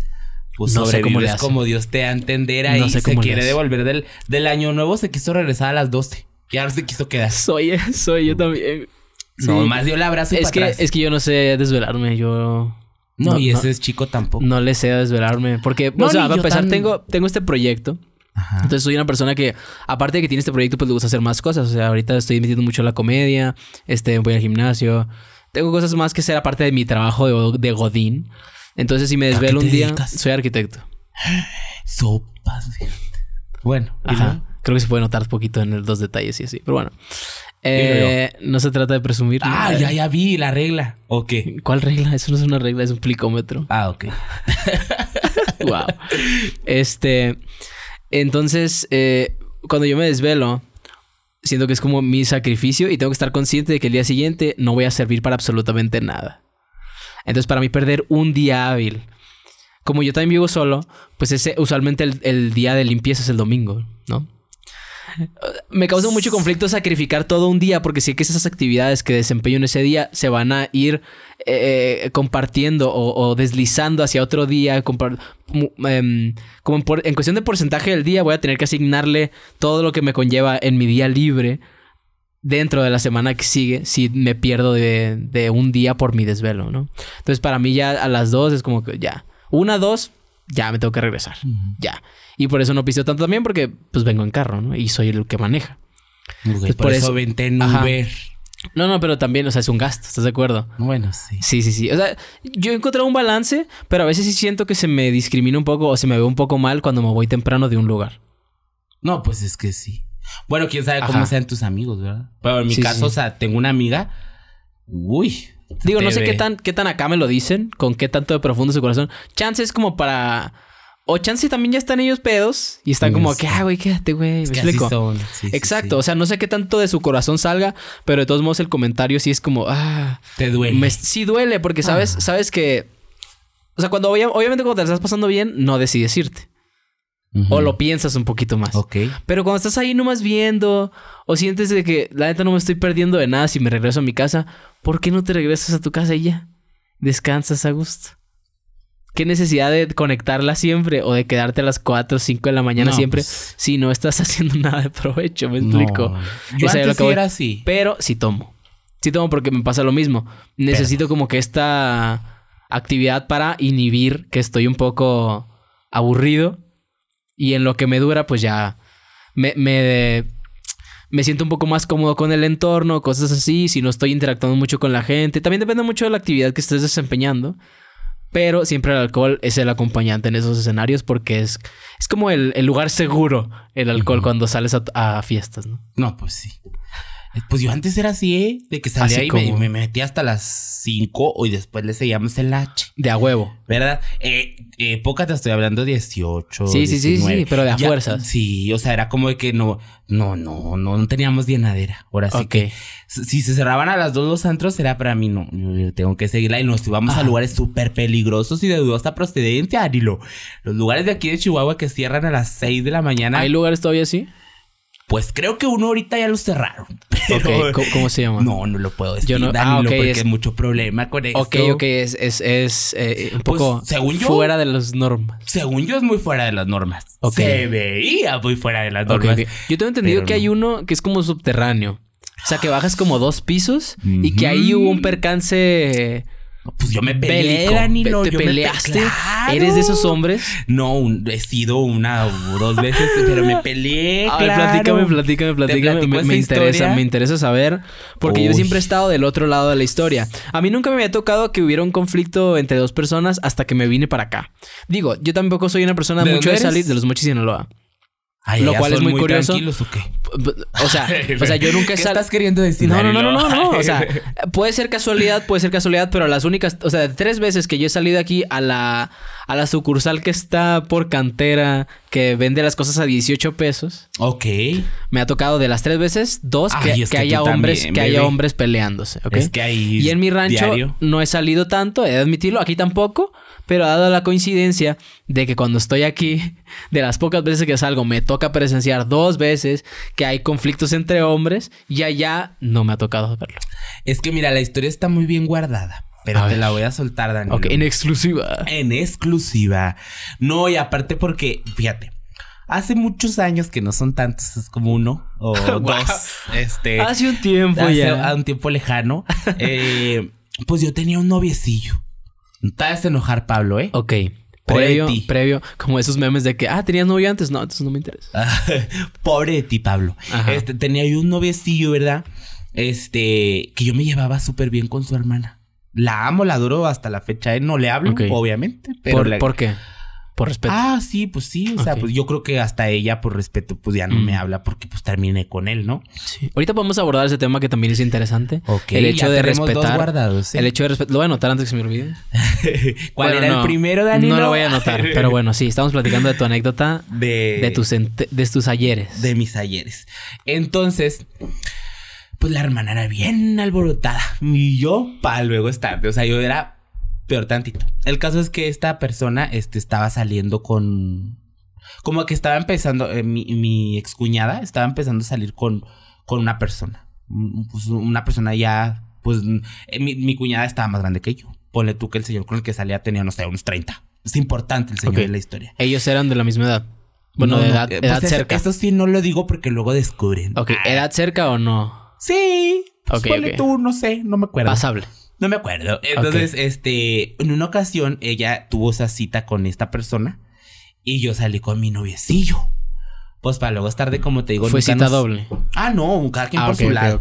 Pues no sé cómo le hace. como Dios te entenderá no y se quiere devolver del, del año nuevo. Se quiso regresar a las 12. Ya ahora se quiso quedar. Soy, soy yo también. No, más dio el abrazo es que, Es que yo no sé desvelarme. Yo no, y ese es chico tampoco. No le sé desvelarme. Porque, o sea, a pesar, tengo, tengo este proyecto. Entonces soy una persona que, aparte de que tiene este proyecto, pues le gusta hacer más cosas. O sea, ahorita estoy metiendo mucho la comedia, este, voy al gimnasio. Tengo cosas más que ser aparte de mi trabajo de, Godín. Entonces, si me desvelo un día, soy arquitecto. Sopas. Bueno, Creo que se puede notar un poquito en los detalles y así. Pero bueno. Eh, no se trata de presumir. Ah, ya, ya vi la regla. Ok. ¿Cuál regla? Eso no es una regla, es un plicómetro. Ah, ok. wow. Este. Entonces, eh, cuando yo me desvelo, siento que es como mi sacrificio y tengo que estar consciente de que el día siguiente no voy a servir para absolutamente nada. Entonces, para mí, perder un día hábil. Como yo también vivo solo, pues ese usualmente el día de limpieza es el domingo, ¿no? me causa mucho conflicto sacrificar todo un día porque sé que esas actividades que desempeño en ese día se van a ir eh, eh, compartiendo o, deslizando hacia otro día. Em, como en, cuestión de porcentaje del día voy a tener que asignarle todo lo que me conlleva en mi día libre dentro de la semana que sigue si me pierdo de, de un día por mi desvelo, ¿no? Entonces para mí ya a las dos es como que ya. Una, dos, ya me tengo que regresar, ya. Y por eso no piso tanto también porque pues vengo en carro, ¿no? Y soy el que maneja. por, eso, vente en Uber. No, no, pero también, o sea, es un gasto, ¿estás de acuerdo? Bueno, sí. Sí, sí, sí. O sea, yo he encontrado un balance, pero a veces sí siento que se me discrimina un poco o se me ve un poco mal cuando me voy temprano de un lugar. No, pues es que sí. Bueno, quién sabe cómo sean tus amigos, ¿verdad? Pero en mi caso, o sea, tengo una amiga. Uy, Digo, no sé qué tan, qué tan acá me lo dicen, con qué tanto de profundo su corazón. Chance es como para. O chance también ya están ellos pedos y están mm, como que, ah, güey, quédate, güey. Es Exacto, o sea, no sé qué tanto de su corazón salga, pero de todos modos el comentario sí es como, ah. Te duele. sí duele, porque sabes, ah. sabes que. O sea, cuando obviamente cuando te estás pasando bien, no decides irte. O lo piensas un poquito más. Ok. Pero cuando estás ahí nomás viendo, o sientes de que la neta no me estoy perdiendo de nada si me regreso a mi casa, ¿por qué no te regresas a tu casa y ya? Descansas a gusto. ¿Qué necesidad de conectarla siempre o de quedarte a las 4 o 5 de la mañana siempre pues. si no estás haciendo nada de provecho? ¿Me explico? Yo que era así. Pero sí tomo. Sí tomo porque me pasa lo mismo. Necesito como que esta actividad para inhibir que estoy un poco aburrido y en lo que me dura, pues ya me, me, me siento un poco más cómodo con el entorno, cosas así, si no estoy interactuando mucho con la gente. También depende mucho de la actividad que estés desempeñando. Pero siempre el alcohol es el acompañante en esos escenarios porque es, es como el, lugar seguro, el alcohol, cuando sales a, a, fiestas, ¿no? No, pues sí. Eh, pues yo antes era así, ¿eh? De que salía y me, metía hasta las 5 y después le seguíamos el H. De a huevo. ¿Verdad? Eh, época te estoy hablando 18. Sí, sí, sí, sí, pero de a fuerza Sí, o sea, era como de que no, no, no, no, no teníamos nadera. Ahora sí que si se cerraban a las dos los antros, era para mí, no, yo tengo que seguirla y nos íbamos a ah. lugares súper peligrosos y de dudosa procedencia, Arilo. Los lugares de aquí de Chihuahua que cierran a las 6 de la mañana. ¿Hay lugares todavía así? Pues creo que uno ahorita ya lo cerraron. ¿Cómo, se llama? No, no lo puedo decir. Yo no, ah, porque es... mucho problema con eso. Ok, ok, es, eh, un pues, poco fuera de las normas. Según yo es muy fuera de las normas. Okay. Se veía muy fuera de las normas. Yo tengo entendido que hay uno que es como subterráneo. O sea, que bajas como dos pisos y que ahí hubo un mm. percance pues yo me peleé. ¿Te peleaste? ¿Eres de esos hombres? No, he sido una o dos veces, pero me peleé. A ver, platícame, platícame, platícame. Me, interesa, me interesa saber. Porque yo siempre he estado del otro lado de la historia. A mí nunca me había tocado que hubiera un conflicto entre dos personas hasta que me vine para acá. Digo, yo tampoco soy una persona mucho de salir de los mochis Sinaloa lo cual es muy, curioso. ¿o, sea, yo nunca he ¿Qué estás queriendo decir? No, no, no, no, no, O sea, puede ser casualidad, puede ser casualidad, pero las únicas, o sea, tres veces que yo he salido aquí a la a la sucursal que está por cantera, que vende las cosas a 18 pesos. Ok. Me ha tocado de las tres veces, dos, que, haya hombres, que haya hombres peleándose. Es que y en mi rancho no he salido tanto, he de admitirlo, aquí tampoco, pero ha dado la coincidencia de que cuando estoy aquí, de las pocas veces que salgo, me toca presenciar dos veces que hay conflictos entre hombres y allá no me ha tocado verlo. Es que mira, la historia está muy bien guardada. Pero te la voy a soltar, Daniel. Ok, en exclusiva. En exclusiva. No, y aparte porque, fíjate, hace muchos años que no son tantos, es como uno o dos. Este, hace un tiempo hace un tiempo lejano. Eh, pues yo tenía un noviecillo. Te vas a enojar, Pablo, ¿eh? Ok. Previo, previo, como esos memes de que, ah, tenías novio antes. No, entonces no me interesa. Pobre de ti, Pablo. Este, tenía yo un noviecillo, ¿verdad? Este, que yo me llevaba súper bien con su hermana. La amo, la duro hasta la fecha. No le hablo, obviamente. ¿Por, qué? Por respeto. Ah, sí, pues sí. O sea, pues yo creo que hasta ella, por respeto, pues ya no me mm. habla porque pues terminé con él, ¿no? Sí. Ahorita podemos abordar ese tema que también es interesante. Ok. El hecho de respetar. El hecho de respetar. Lo voy a anotar antes que se me olvide. ¿Cuál era el primero, Danilo? No lo voy a anotar. pero bueno, sí, estamos platicando de tu anécdota. De, de tus, de tus ayeres. De mis ayeres. Entonces pues la hermana era bien alborotada. Y yo, para luego estar O sea, yo era peor tantito. El caso es que esta persona este, estaba saliendo con. Como que estaba empezando. Eh, mi, mi, excuñada estaba empezando a salir con, con una persona. Mm, pues, una persona ya. Pues eh, mi, mi, cuñada estaba más grande que yo. Ponle tú que el señor con el que salía tenía, no sé, unos 30. Es importante el señor de la historia. Ellos eran de la misma edad. Bueno, de edad, eh, pues, cerca. Esto, esto sí no lo digo porque luego descubren. Ok, ah. ¿edad cerca o no? Sí. Pues tú, no sé, no me acuerdo. Pasable. No me acuerdo. Entonces, este, en una ocasión ella tuvo esa cita con esta persona y yo salí con mi noviecillo. Pues para luego estar tarde, como te digo, fue cita doble. Ah, no, cada quien ah, por su lado.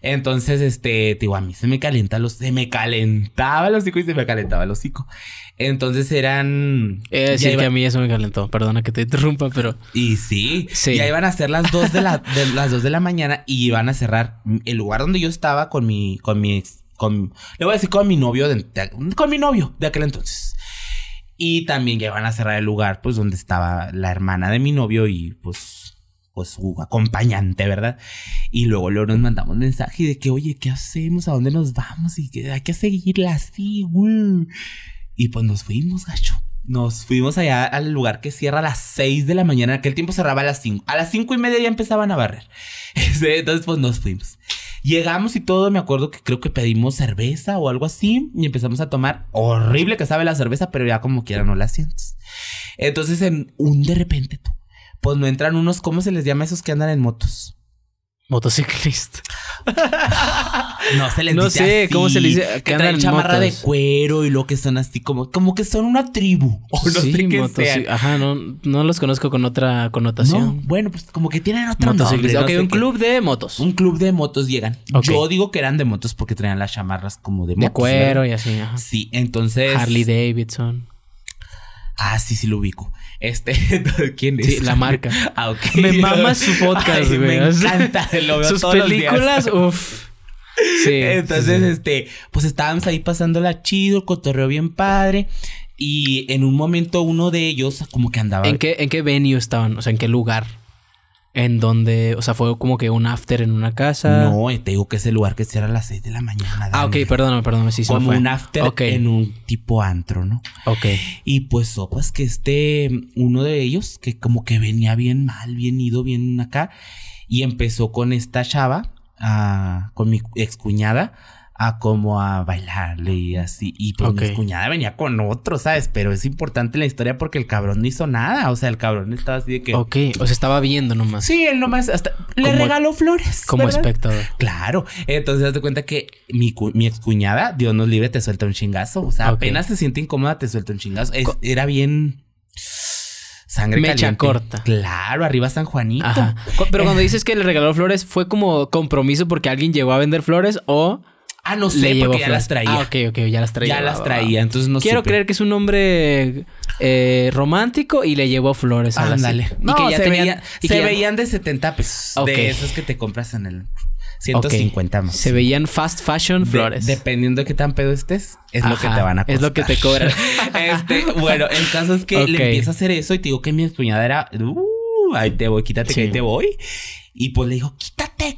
Entonces, este, te digo, a mí se me calienta los, se me calentaba Los hocico y se me calentaba el hocico. Entonces eran. Es decir, que a mí eso me calentó. Perdona que te interrumpa, pero. Y sí. sí. Ya iban a ser las 2 de la, las 2 de la mañana y iban a cerrar el lugar donde yo estaba con mi. Con mi le voy a decir con mi novio. De, con mi novio de aquel entonces. Y también ya iban a cerrar el lugar, pues, donde estaba la hermana de mi novio y, pues, pues su acompañante, ¿verdad? Y luego luego nos mandamos mensaje de que, oye, ¿qué hacemos? ¿A dónde nos vamos? Y que hay que seguirla así, y pues nos fuimos, gacho. Nos fuimos allá al lugar que cierra a las 6 de la mañana. que aquel tiempo cerraba a las 5. A las 5 y media ya empezaban a barrer. Este, entonces, pues nos fuimos. Llegamos y todo, me acuerdo que creo que pedimos cerveza o algo así y empezamos a tomar. Horrible que sabe la cerveza, pero ya como quiera no la sientes. Entonces, en un de repente, pues no entran unos, ¿cómo se les llama esos que andan en motos? motociclista. no se le no sé así, cómo se le dice que, traen chamarra de cuero y lo que son así como como que son una tribu o no Ajá, no, los conozco con otra connotación. bueno, pues como que tienen otra nombre. ok, un club de motos. Un club de motos llegan. Yo digo que eran de motos porque traían las chamarras como de, de cuero y así. Sí, entonces Harley Davidson. Ah, sí, sí lo ubico. Este, ¿quién es? la marca. Ah, me mama su podcast, Me encanta, lo veo Sus películas, uff. Sí. Entonces, este, pues estábamos ahí pasándola chido, cotorreo bien padre. Y en un momento uno de ellos como que andaba... ¿En qué, ¿En qué venue estaban? O sea, ¿en qué lugar? En donde, o sea, fue como que un after en una casa. No, eh, te digo que ese lugar que cierra a las seis de la mañana. Ah, ok, perdóname, perdóname, sí, Como un after en un tipo antro, ¿no? Ok. Y pues sopas oh, pues que este, uno de ellos, que como que venía bien mal, bien ido, bien acá, y empezó con esta chava, ah, con mi excuñada, a cómo a bailarle y así. Y porque mi mi cuñada venía con otro, ¿sabes? Pero es importante la historia porque el cabrón no hizo nada. O sea, el cabrón estaba así de que. Ok, o sea, estaba viendo nomás. Sí, él nomás hasta le regaló flores. Como espectador. Claro. Entonces, hazte cuenta que mi, mi cuñada, Dios nos libre, te suelta un chingazo. O sea, apenas se siente incómoda, te suelta un chingazo. era bien sangre Mecha caliente. corta. Claro, arriba San Juanito. Pero cuando dices que le regaló flores, ¿fue como compromiso porque alguien llegó a vender flores o Ah, no sé, porque ya las traía. Ah, ok, ok, ya las traía. Ya las ah, traía, entonces no Quiero creer que es un hombre eh, romántico y le llevó flores a ah, Ándale. se, veían, y veían de 70 pesos. De esos que te compras en el 150 más. Se veían fast fashion flores. dependiendo de qué tan pedo estés, es lo que te van a costar. Es lo que te cobran. este, bueno, el caso es que le empieza a hacer eso y te digo que mi espuñada era... Uh, ahí te voy, quítate que ahí te voy. Y pues le dijo,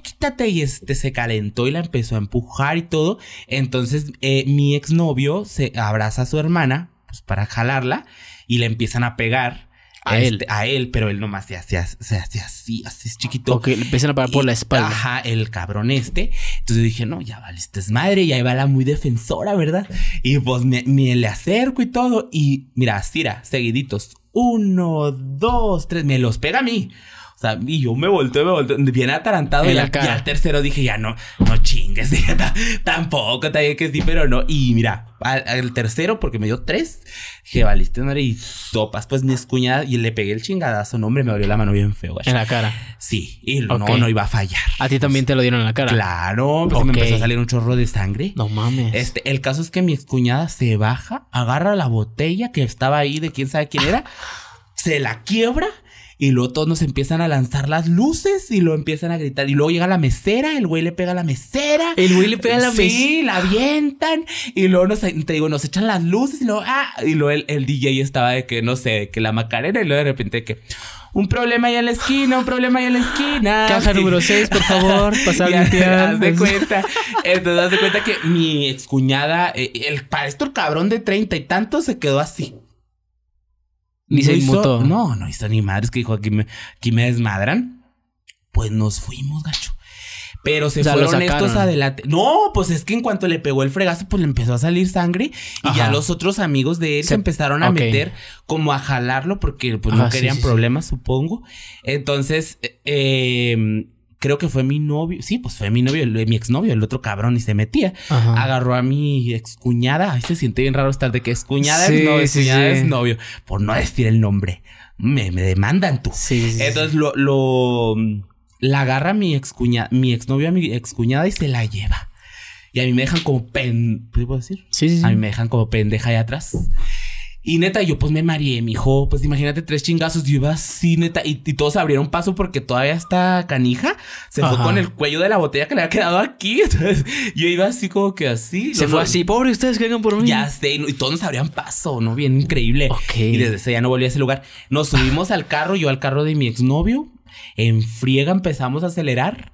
quítate y este se calentó y la empezó a empujar y todo. Entonces eh, mi exnovio se abraza a su hermana pues, para jalarla y le empiezan a pegar. A él. Este, a él, pero él nomás se hacía hace así, así es chiquito. Ok, le empiezan a pegar por la espalda. Ajá, el cabrón este. Entonces dije, no, ya vale, esta es madre, y ahí va la muy defensora, ¿verdad? Y pues me, le acerco y todo. Y mira, Cira, seguiditos. Uno, dos, tres, me los pega a mí y yo me volteé, me volteé, bien atarantado. y, al, tercero dije, ya no, no chingues, tampoco, también que sí, pero no. Y mira, al, tercero, porque me dio tres, que valiste madre y sopas. Pues mi escuñada, y le pegué el chingadazo, no, hombre, me abrió la mano bien feo. En la cara. Sí, y no, no iba a fallar. ¿A ti también te lo dieron en la cara? Claro, pues me empezó a salir un chorro de sangre. No mames. Este, el caso es que mi escuñada se baja, agarra la botella que estaba ahí de quién sabe quién era, se la quiebra y luego todos nos empiezan a lanzar las luces y lo empiezan a gritar. Y luego llega la mesera, el güey le pega a la mesera. El güey le pega la mesera. Sí, la avientan. Y luego nos, digo, nos echan las luces y luego, ah, y luego el, DJ estaba de que, no sé, que la macarena y luego de repente que un problema allá en la esquina, un problema allá en la esquina. Caja número 6, por favor, pasar cuenta. Entonces, cuenta que mi excuñada, eh, el el cabrón de treinta y tantos se quedó así no no, no hizo ni madres que dijo aquí me, me desmadran. Pues nos fuimos, gacho. Pero se fueron estos adelante. No, pues es que en cuanto le pegó el fregazo, pues le empezó a salir sangre. Y ya los otros amigos de él se, empezaron a meter como a jalarlo porque pues, no querían problemas, supongo. Entonces, eh, creo que fue mi novio, sí, pues fue mi novio, mi exnovio, el otro cabrón, y se metía. Agarró a mi excuñada. Ahí se siente bien raro estar de que excuñada es novio, es novio, por no decir el nombre. Me, me demandan tú. Sí, Entonces lo, lo, la agarra mi excuñada, mi exnovio a mi excuñada y se la lleva. Y a mí me dejan como pen... ¿Puedo decir? A mí me dejan como pendeja ahí atrás. Y neta, yo pues me mi mijo. Pues imagínate tres chingazos. Yo iba así, neta. Y, todos abrieron paso porque todavía esta canija se fue con el cuello de la botella que le había quedado aquí. Entonces yo iba así como que así. Se fue así, pobre, ustedes vengan por mí. Ya sé. Y todos nos abrieron paso, ¿no? Bien increíble. Ok. Y desde ese ya no volví a ese lugar. Nos subimos al carro, yo al carro de mi exnovio. En friega empezamos a acelerar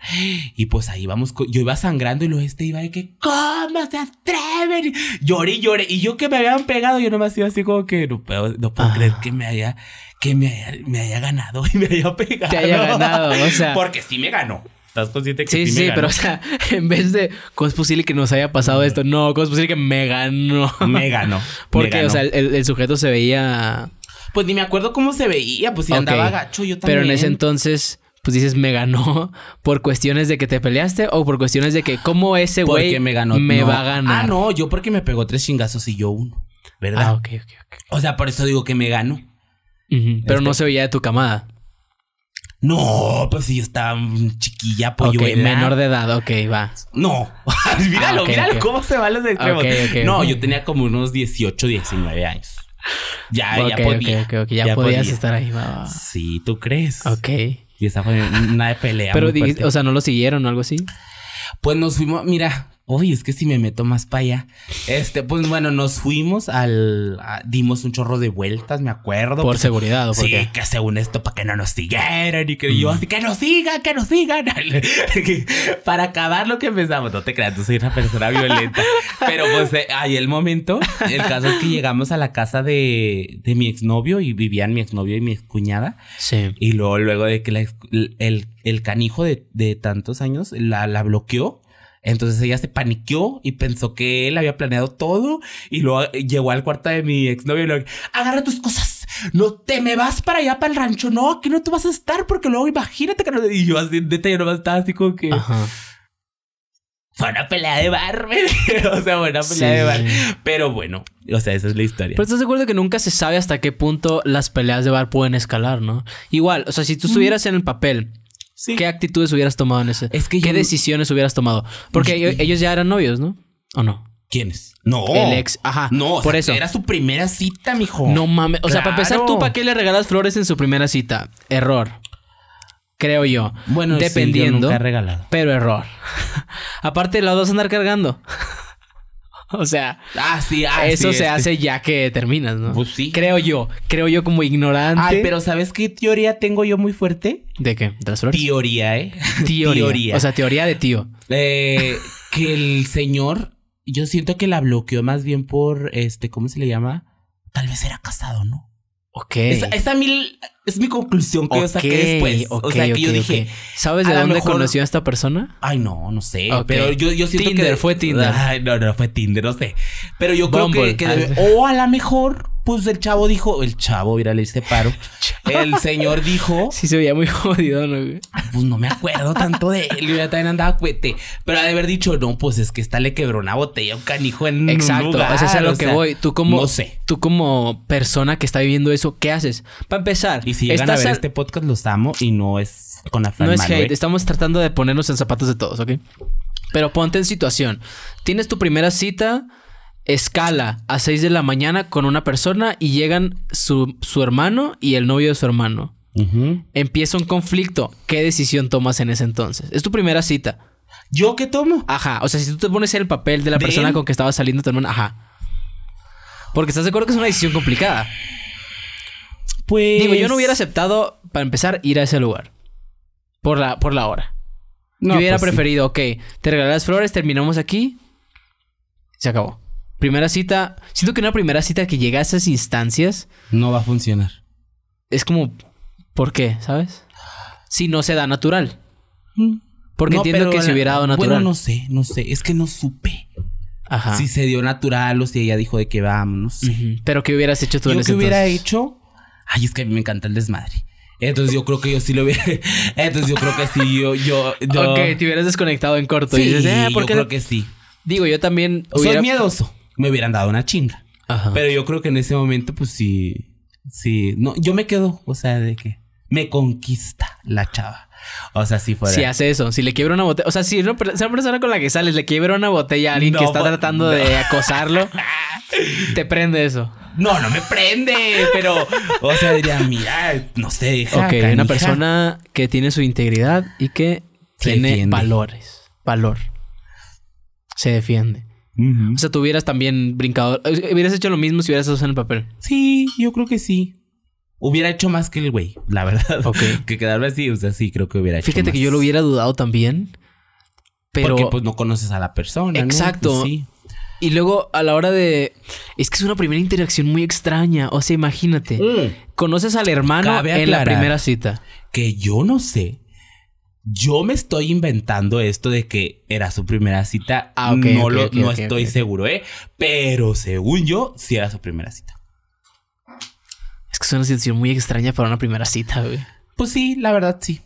y pues ahí vamos. Yo iba sangrando y lo este iba de que, ¿cómo se atreven? Lloré y lloré. Y yo que me habían pegado, yo nomás iba así como que no puedo, creer que me haya que me haya, ganado y me haya pegado. Te haya ganado, o sea. Porque sí me ganó. ¿Estás consciente que sí, sí, sí pero o sea, en vez de cómo es posible que nos haya pasado esto, no, cómo es posible que me ganó. Me ganó. Porque, o sea, el, sujeto se veía pues ni me acuerdo cómo se veía, pues si andaba gacho yo también. Pero en ese entonces pues dices, me ganó por cuestiones de que te peleaste o por cuestiones de que cómo ese güey me, ganó, me va a ganar. Ah, no, yo porque me pegó tres chingazos y yo uno, ¿verdad? Ah, ok, ok, ok. O sea, por eso digo que me ganó. Pero no este se veía de tu camada. No, pues si yo estaba chiquilla, pues menor de edad, ok, va. No, míralo, ah, míralo cómo se van los extremos. no, yo tenía como unos 18, 19 años. ya, ya ya, podías estar ahí. mamá. Sí, ¿tú crees? Ok. Y esa fue una de pelea. Pero, o sea, ¿no lo siguieron o algo así? Pues nos fuimos, mira, Oye, es que si me meto más para allá. Este, pues bueno, nos fuimos al. dimos un chorro de vueltas, me acuerdo. Por seguridad, ¿o Sí, que que según esto, para que no nos siguieran y que yo así, que nos sigan, que nos sigan. para acabar lo que empezamos. No te creas, tú soy una persona violenta. Pero pues eh, ahí el momento. El caso es que llegamos a la casa de, mi exnovio y vivían mi exnovio y mi excuñada. Sí. Y luego, luego de que el, canijo de, tantos años la, la bloqueó. Entonces ella se paniqueó y pensó que él había planeado todo y luego llegó al cuarto de mi exnovio y le dijo, agarra tus cosas, no te me vas para allá, para el rancho, no, aquí no te vas a estar porque luego imagínate que no... Y yo así, neta, yo estaba así como que... Fue una pelea de bar, o sea, fue una pelea de bar. Pero bueno, o sea, esa es la historia. Pero estás de acuerdo que nunca se sabe hasta qué punto las peleas de bar pueden escalar, ¿no? Igual, o sea, si tú estuvieras en el papel ¿Qué actitudes hubieras tomado en ese? ¿Qué decisiones hubieras tomado? Porque ellos ya eran novios, ¿no? ¿O no? ¿Quiénes? No. El ex, ajá. No, por eso. Era su primera cita, mijo. No mames. O sea, para empezar, ¿tú para qué le regalas flores en su primera cita? Error. Creo yo. Bueno, dependiendo. regalado. Pero error. Aparte, vas dos andar cargando. O sea, ah, sí, ah, eso se hace ya que terminas, ¿no? Pues sí. Creo yo, creo yo como ignorante. Ay, pero ¿sabes qué teoría tengo yo muy fuerte? ¿De qué? ¿De las Teoría, ¿eh? Teoría. O sea, teoría de tío. Eh, que el señor, yo siento que la bloqueó más bien por, este, ¿cómo se le llama? Tal vez era casado, ¿no? Ok. Esa, mil, es mi conclusión que yo saqué después. Okay, o sea, que yo dije. ¿Sabes de dónde conoció a esta persona? Ay, no, no sé. Pero yo, yo siento Tinder, que... fue Tinder. Ay, no, no, fue Tinder, no sé. Pero yo creo que, ah, o a lo mejor pues el chavo dijo, el chavo, mira, le hice paro. el señor dijo. Sí, se veía muy jodido, ¿no? Pues no me acuerdo tanto de él, yo ya también andaba cuete. Pero de haber dicho, no, pues es que esta le quebró una botella un canijo en Exacto, un lugar. Exacto, es a lo que voy. Tú como, no sé. tú como persona que está viviendo eso, ¿qué haces? Para empezar. Y si llegan a ver este podcast, los amo y no es con afán No es hate, ¿eh? estamos tratando de ponernos en zapatos de todos, ¿ok? Pero ponte en situación. Tienes tu primera cita escala a 6 de la mañana con una persona y llegan su, hermano y el novio de su hermano. Empieza un conflicto. ¿Qué decisión tomas en ese entonces? Es tu primera cita. ¿Yo qué tomo? Ajá. O sea, si tú te pones en el papel de la persona con que estaba saliendo tu hermano, ajá. Porque estás de acuerdo que es una decisión complicada. Pues. Digo, yo no hubiera aceptado, para empezar, ir a ese lugar. Por la, por la hora. yo hubiera pues preferido, ok, te las flores, terminamos aquí. Se acabó. Primera cita. Siento que una primera cita que llega a esas instancias. No va a funcionar. Es como. ¿Por qué? ¿Sabes? Si no se da natural. Porque entiendo que si se hubiera dado natural. Bueno, no sé, no sé. Es que no supe. Ajá. Si se dio natural o si ella dijo de que vámonos. Pero que hubieras hecho tú en ese que hubiera hecho? Ay, es que a mí me encanta el desmadre. Entonces yo creo que yo sí lo hubiera. Entonces yo creo que sí, yo, yo, Ok, te hubieras desconectado en corto. Sí, y ah, yo creo que sí. Digo, yo también. Hubiera... Soy miedoso me hubieran dado una chinga. Pero yo creo que en ese momento, pues sí, sí, no, yo me quedo, o sea, de que me conquista la chava. O sea, si fuera. Si hace eso, si le quiebra una botella. O sea, si una, persona con la que sales le quiebra una botella a alguien que está tratando de acosarlo, te prende eso. No, no me prende, pero. O sea, diría, mira, no sé. ok, una persona que tiene su integridad y que tiene valores. Valor. Se defiende. O sea, tú hubieras también brincado. Eh, eh, hubieras hecho lo mismo si hubieras usado el papel. Sí, yo creo que sí. Hubiera hecho más que el güey, la verdad. que quedarme así, o sea, sí, creo que hubiera hecho Fíjate que yo lo hubiera dudado también. Pero. Porque pues no conoces a la persona. Exacto. Pues, y luego a la hora de. Es que es una primera interacción muy extraña. O sea, imagínate. Mm. Conoces al hermano en la primera cita. Que yo no sé yo me estoy inventando esto de que era su primera cita. Ah, no lo, no estoy seguro, ¿eh? Pero según yo, sí era su primera cita. Es que es una situación muy extraña para una primera cita, güey. Pues sí, la verdad, sí.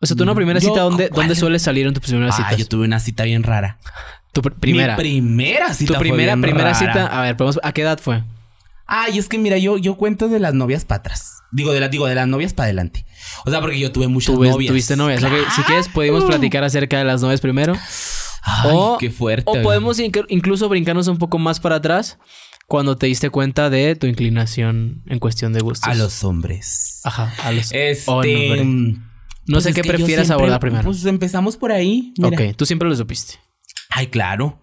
O sea, tú una primera cita, ¿dónde, ¿dónde sueles salir en tu primera cita? Ah, yo tuve una cita bien rara. Tu primera. Mi primera cita. Tu primera, primera cita. A ver, ¿a qué edad fue? Ay, es que mira, yo, yo cuento de las novias para atrás. Digo, de digo, de las novias para adelante. O sea, porque yo tuve muchas novias. Tuviste novias. si quieres, podemos platicar acerca de las novias primero. Ay, qué fuerte. O podemos incluso brincarnos un poco más para atrás cuando te diste cuenta de tu inclinación en cuestión de gustos. A los hombres. Ajá, a los este... no, pues sé qué prefieras abordar primero. Pues empezamos por ahí. Ok, tú siempre lo supiste. Ay, claro.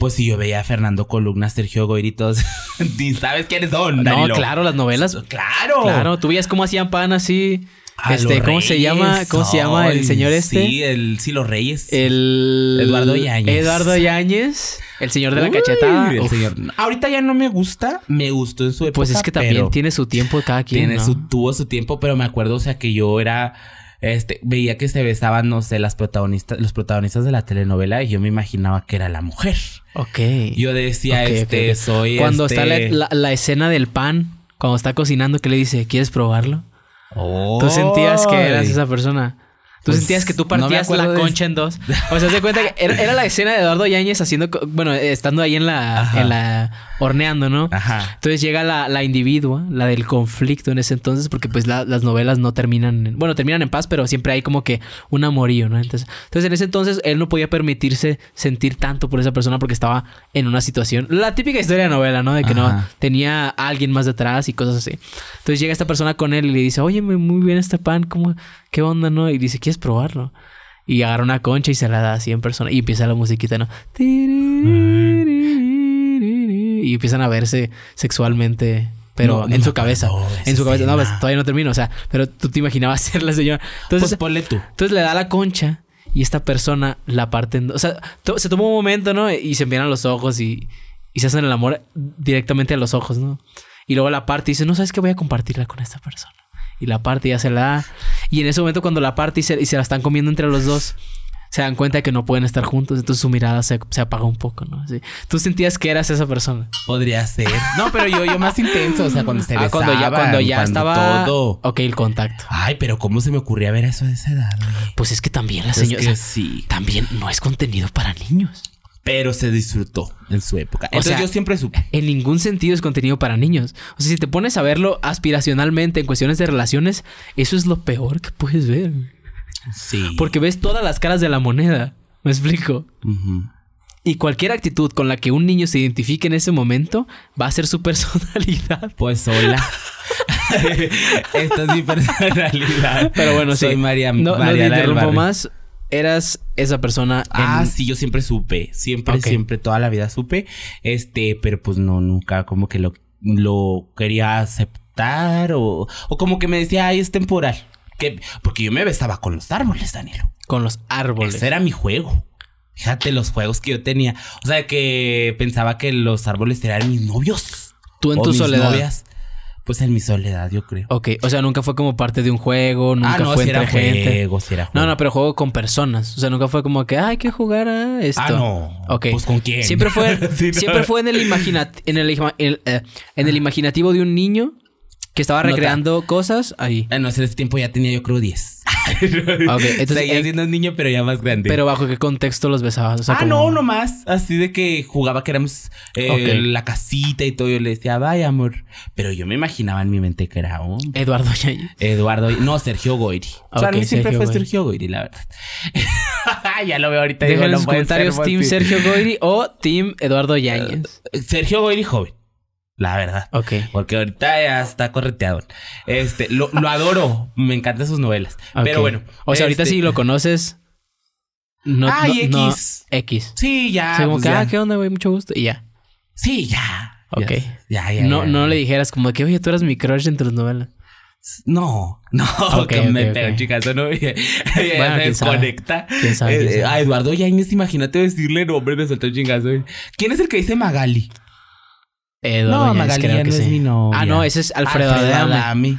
Pues si yo veía a Fernando Columnas, Sergio Goiritos, ¿sabes quiénes son? No, claro, las novelas. Claro. Claro, tú veías cómo hacían pan así. este, ¿cómo se llama? ¿Cómo se llama el señor este? Sí, el sí los Reyes. El Eduardo Yáñez. Eduardo Yáñez, el señor de la cacheta. Ahorita ya no me gusta, me gustó en su época. Pues es que también tiene su tiempo cada quien. Tiene su tuvo su tiempo, pero me acuerdo, o sea, que yo era este, veía que se besaban, no sé, las protagonistas, los protagonistas de la telenovela y yo me imaginaba que era la mujer. Ok. Yo decía, este, soy Cuando este está la, escena del pan, cuando está cocinando, que le dice, ¿quieres probarlo? Tú sentías que eras esa persona. Tú pues, sentías que tú partías la concha en dos. O sea, se cuenta que era, la escena de Eduardo Yáñez haciendo, bueno, eh, estando ahí en la horneando, ¿no? Ajá. Entonces llega la, la individua, la del conflicto en ese entonces, porque pues las novelas no terminan, en, bueno, terminan en paz, pero siempre hay como que un amorío, ¿no? Entonces, entonces en ese entonces él no podía permitirse sentir tanto por esa persona porque estaba en una situación, la típica historia de novela, ¿no? De que no tenía a alguien más detrás y cosas así. Entonces llega esta persona con él y le dice, oye, muy bien este pan, ¿cómo, ¿qué onda, no? Y dice, ¿quieres probarlo? Y agarra una concha y se la da así en persona. Y empieza la musiquita, ¿no? y empiezan a verse sexualmente pero en, su cabeza, en su cabeza. No, pues todavía no termino. O sea, pero tú te imaginabas ser la señora. Entonces, pues tú. Entonces le da la concha y esta persona la parte O sea, se toma un momento, ¿no? Y se miran los ojos y, se hacen el amor directamente a los ojos, ¿no? Y luego la parte dice, no sabes qué? voy a compartirla con esta persona. Y la parte ya se la da. Y en ese momento cuando la parte y y se la están comiendo entre los dos, se dan cuenta que no pueden estar juntos, entonces su mirada se, se apaga un poco, ¿no? Sí. Tú sentías que eras esa persona. Podría ser. No, pero yo, yo más intenso, o sea, cuando se ah, cuando ya, cuando ya estaba todo. Ok, el contacto. Ay, pero ¿cómo se me ocurría ver eso a esa edad? Pues es que también la señora. sí. También no es contenido para niños. Pero se disfrutó en su época. O sea, yo siempre supe. En ningún sentido es contenido para niños. O sea, si te pones a verlo aspiracionalmente en cuestiones de relaciones, eso es lo peor que puedes ver. Sí. Porque ves todas las caras de la moneda. ¿Me explico? Y cualquier actitud con la que un niño se identifique en ese momento va a ser su personalidad. Pues hola. Esta es mi personalidad. Pero bueno, sí. María, no, te interrumpo más. Eras esa persona. Ah, sí, yo siempre supe. Siempre, siempre, toda la vida supe. Este, pero pues no, nunca como que lo, lo quería aceptar o, o como que me decía, ay, es temporal. Porque yo me besaba con los árboles, Danilo. Con los árboles. Ese era mi juego. Fíjate los juegos que yo tenía. O sea, que pensaba que los árboles eran mis novios. Tú en tu soledad. Pues en mi soledad, yo creo. Ok, o sea, nunca fue como parte de un juego, ah, nunca ah, no, si era gente. No, no, pero juego con personas. O sea, nunca fue como que, ay, hay que jugar a esto. Ah, no. Ok. Pues con quién. Siempre fue, siempre fue en el, en el, eh, en el imaginativo de un niño que estaba recreando cosas ahí. En ese tiempo ya tenía yo creo 10. entonces, Seguía siendo un niño, pero ya más grande. Pero bajo qué contexto los besabas? ah, no, no, más. Así de que jugaba que éramos eh, la casita y todo. Yo le decía, vaya amor. Pero yo me imaginaba en mi mente que era un. Eduardo Yáñez. Eduardo. No, Sergio Goyri. o sea, a mí siempre fue Sergio Goyri, la verdad. ya lo veo ahorita. Deja en los comentarios, Team Sergio Goyri o Team Eduardo Yáñez. Eh, Sergio Goyri, joven la verdad. Ok. Porque ahorita ya está correteado. Este, lo, adoro. Me encantan sus novelas. Pero bueno. O sea, ahorita sí este lo conoces. No, Ay, ah, X. X. Sí, ya. como pues que, ah, ¿qué onda, güey? Mucho gusto. Y ya. Sí, ya. Ok. Ya, ya. no, no le dijeras como que, oye, tú eras mi crush en tus novelas. No, no, okay, que me okay. chica, no oye. Bueno, desconecta. ¿Quién sabe? Eh, ¿Quién eh, sabe? a Eduardo Yañez, imagínate decirle nombre, me soltó chingazo. ¿Quién es el que dice Magali? no, Magallanes, no es mi novia. Ah, no, ese es Alfredo,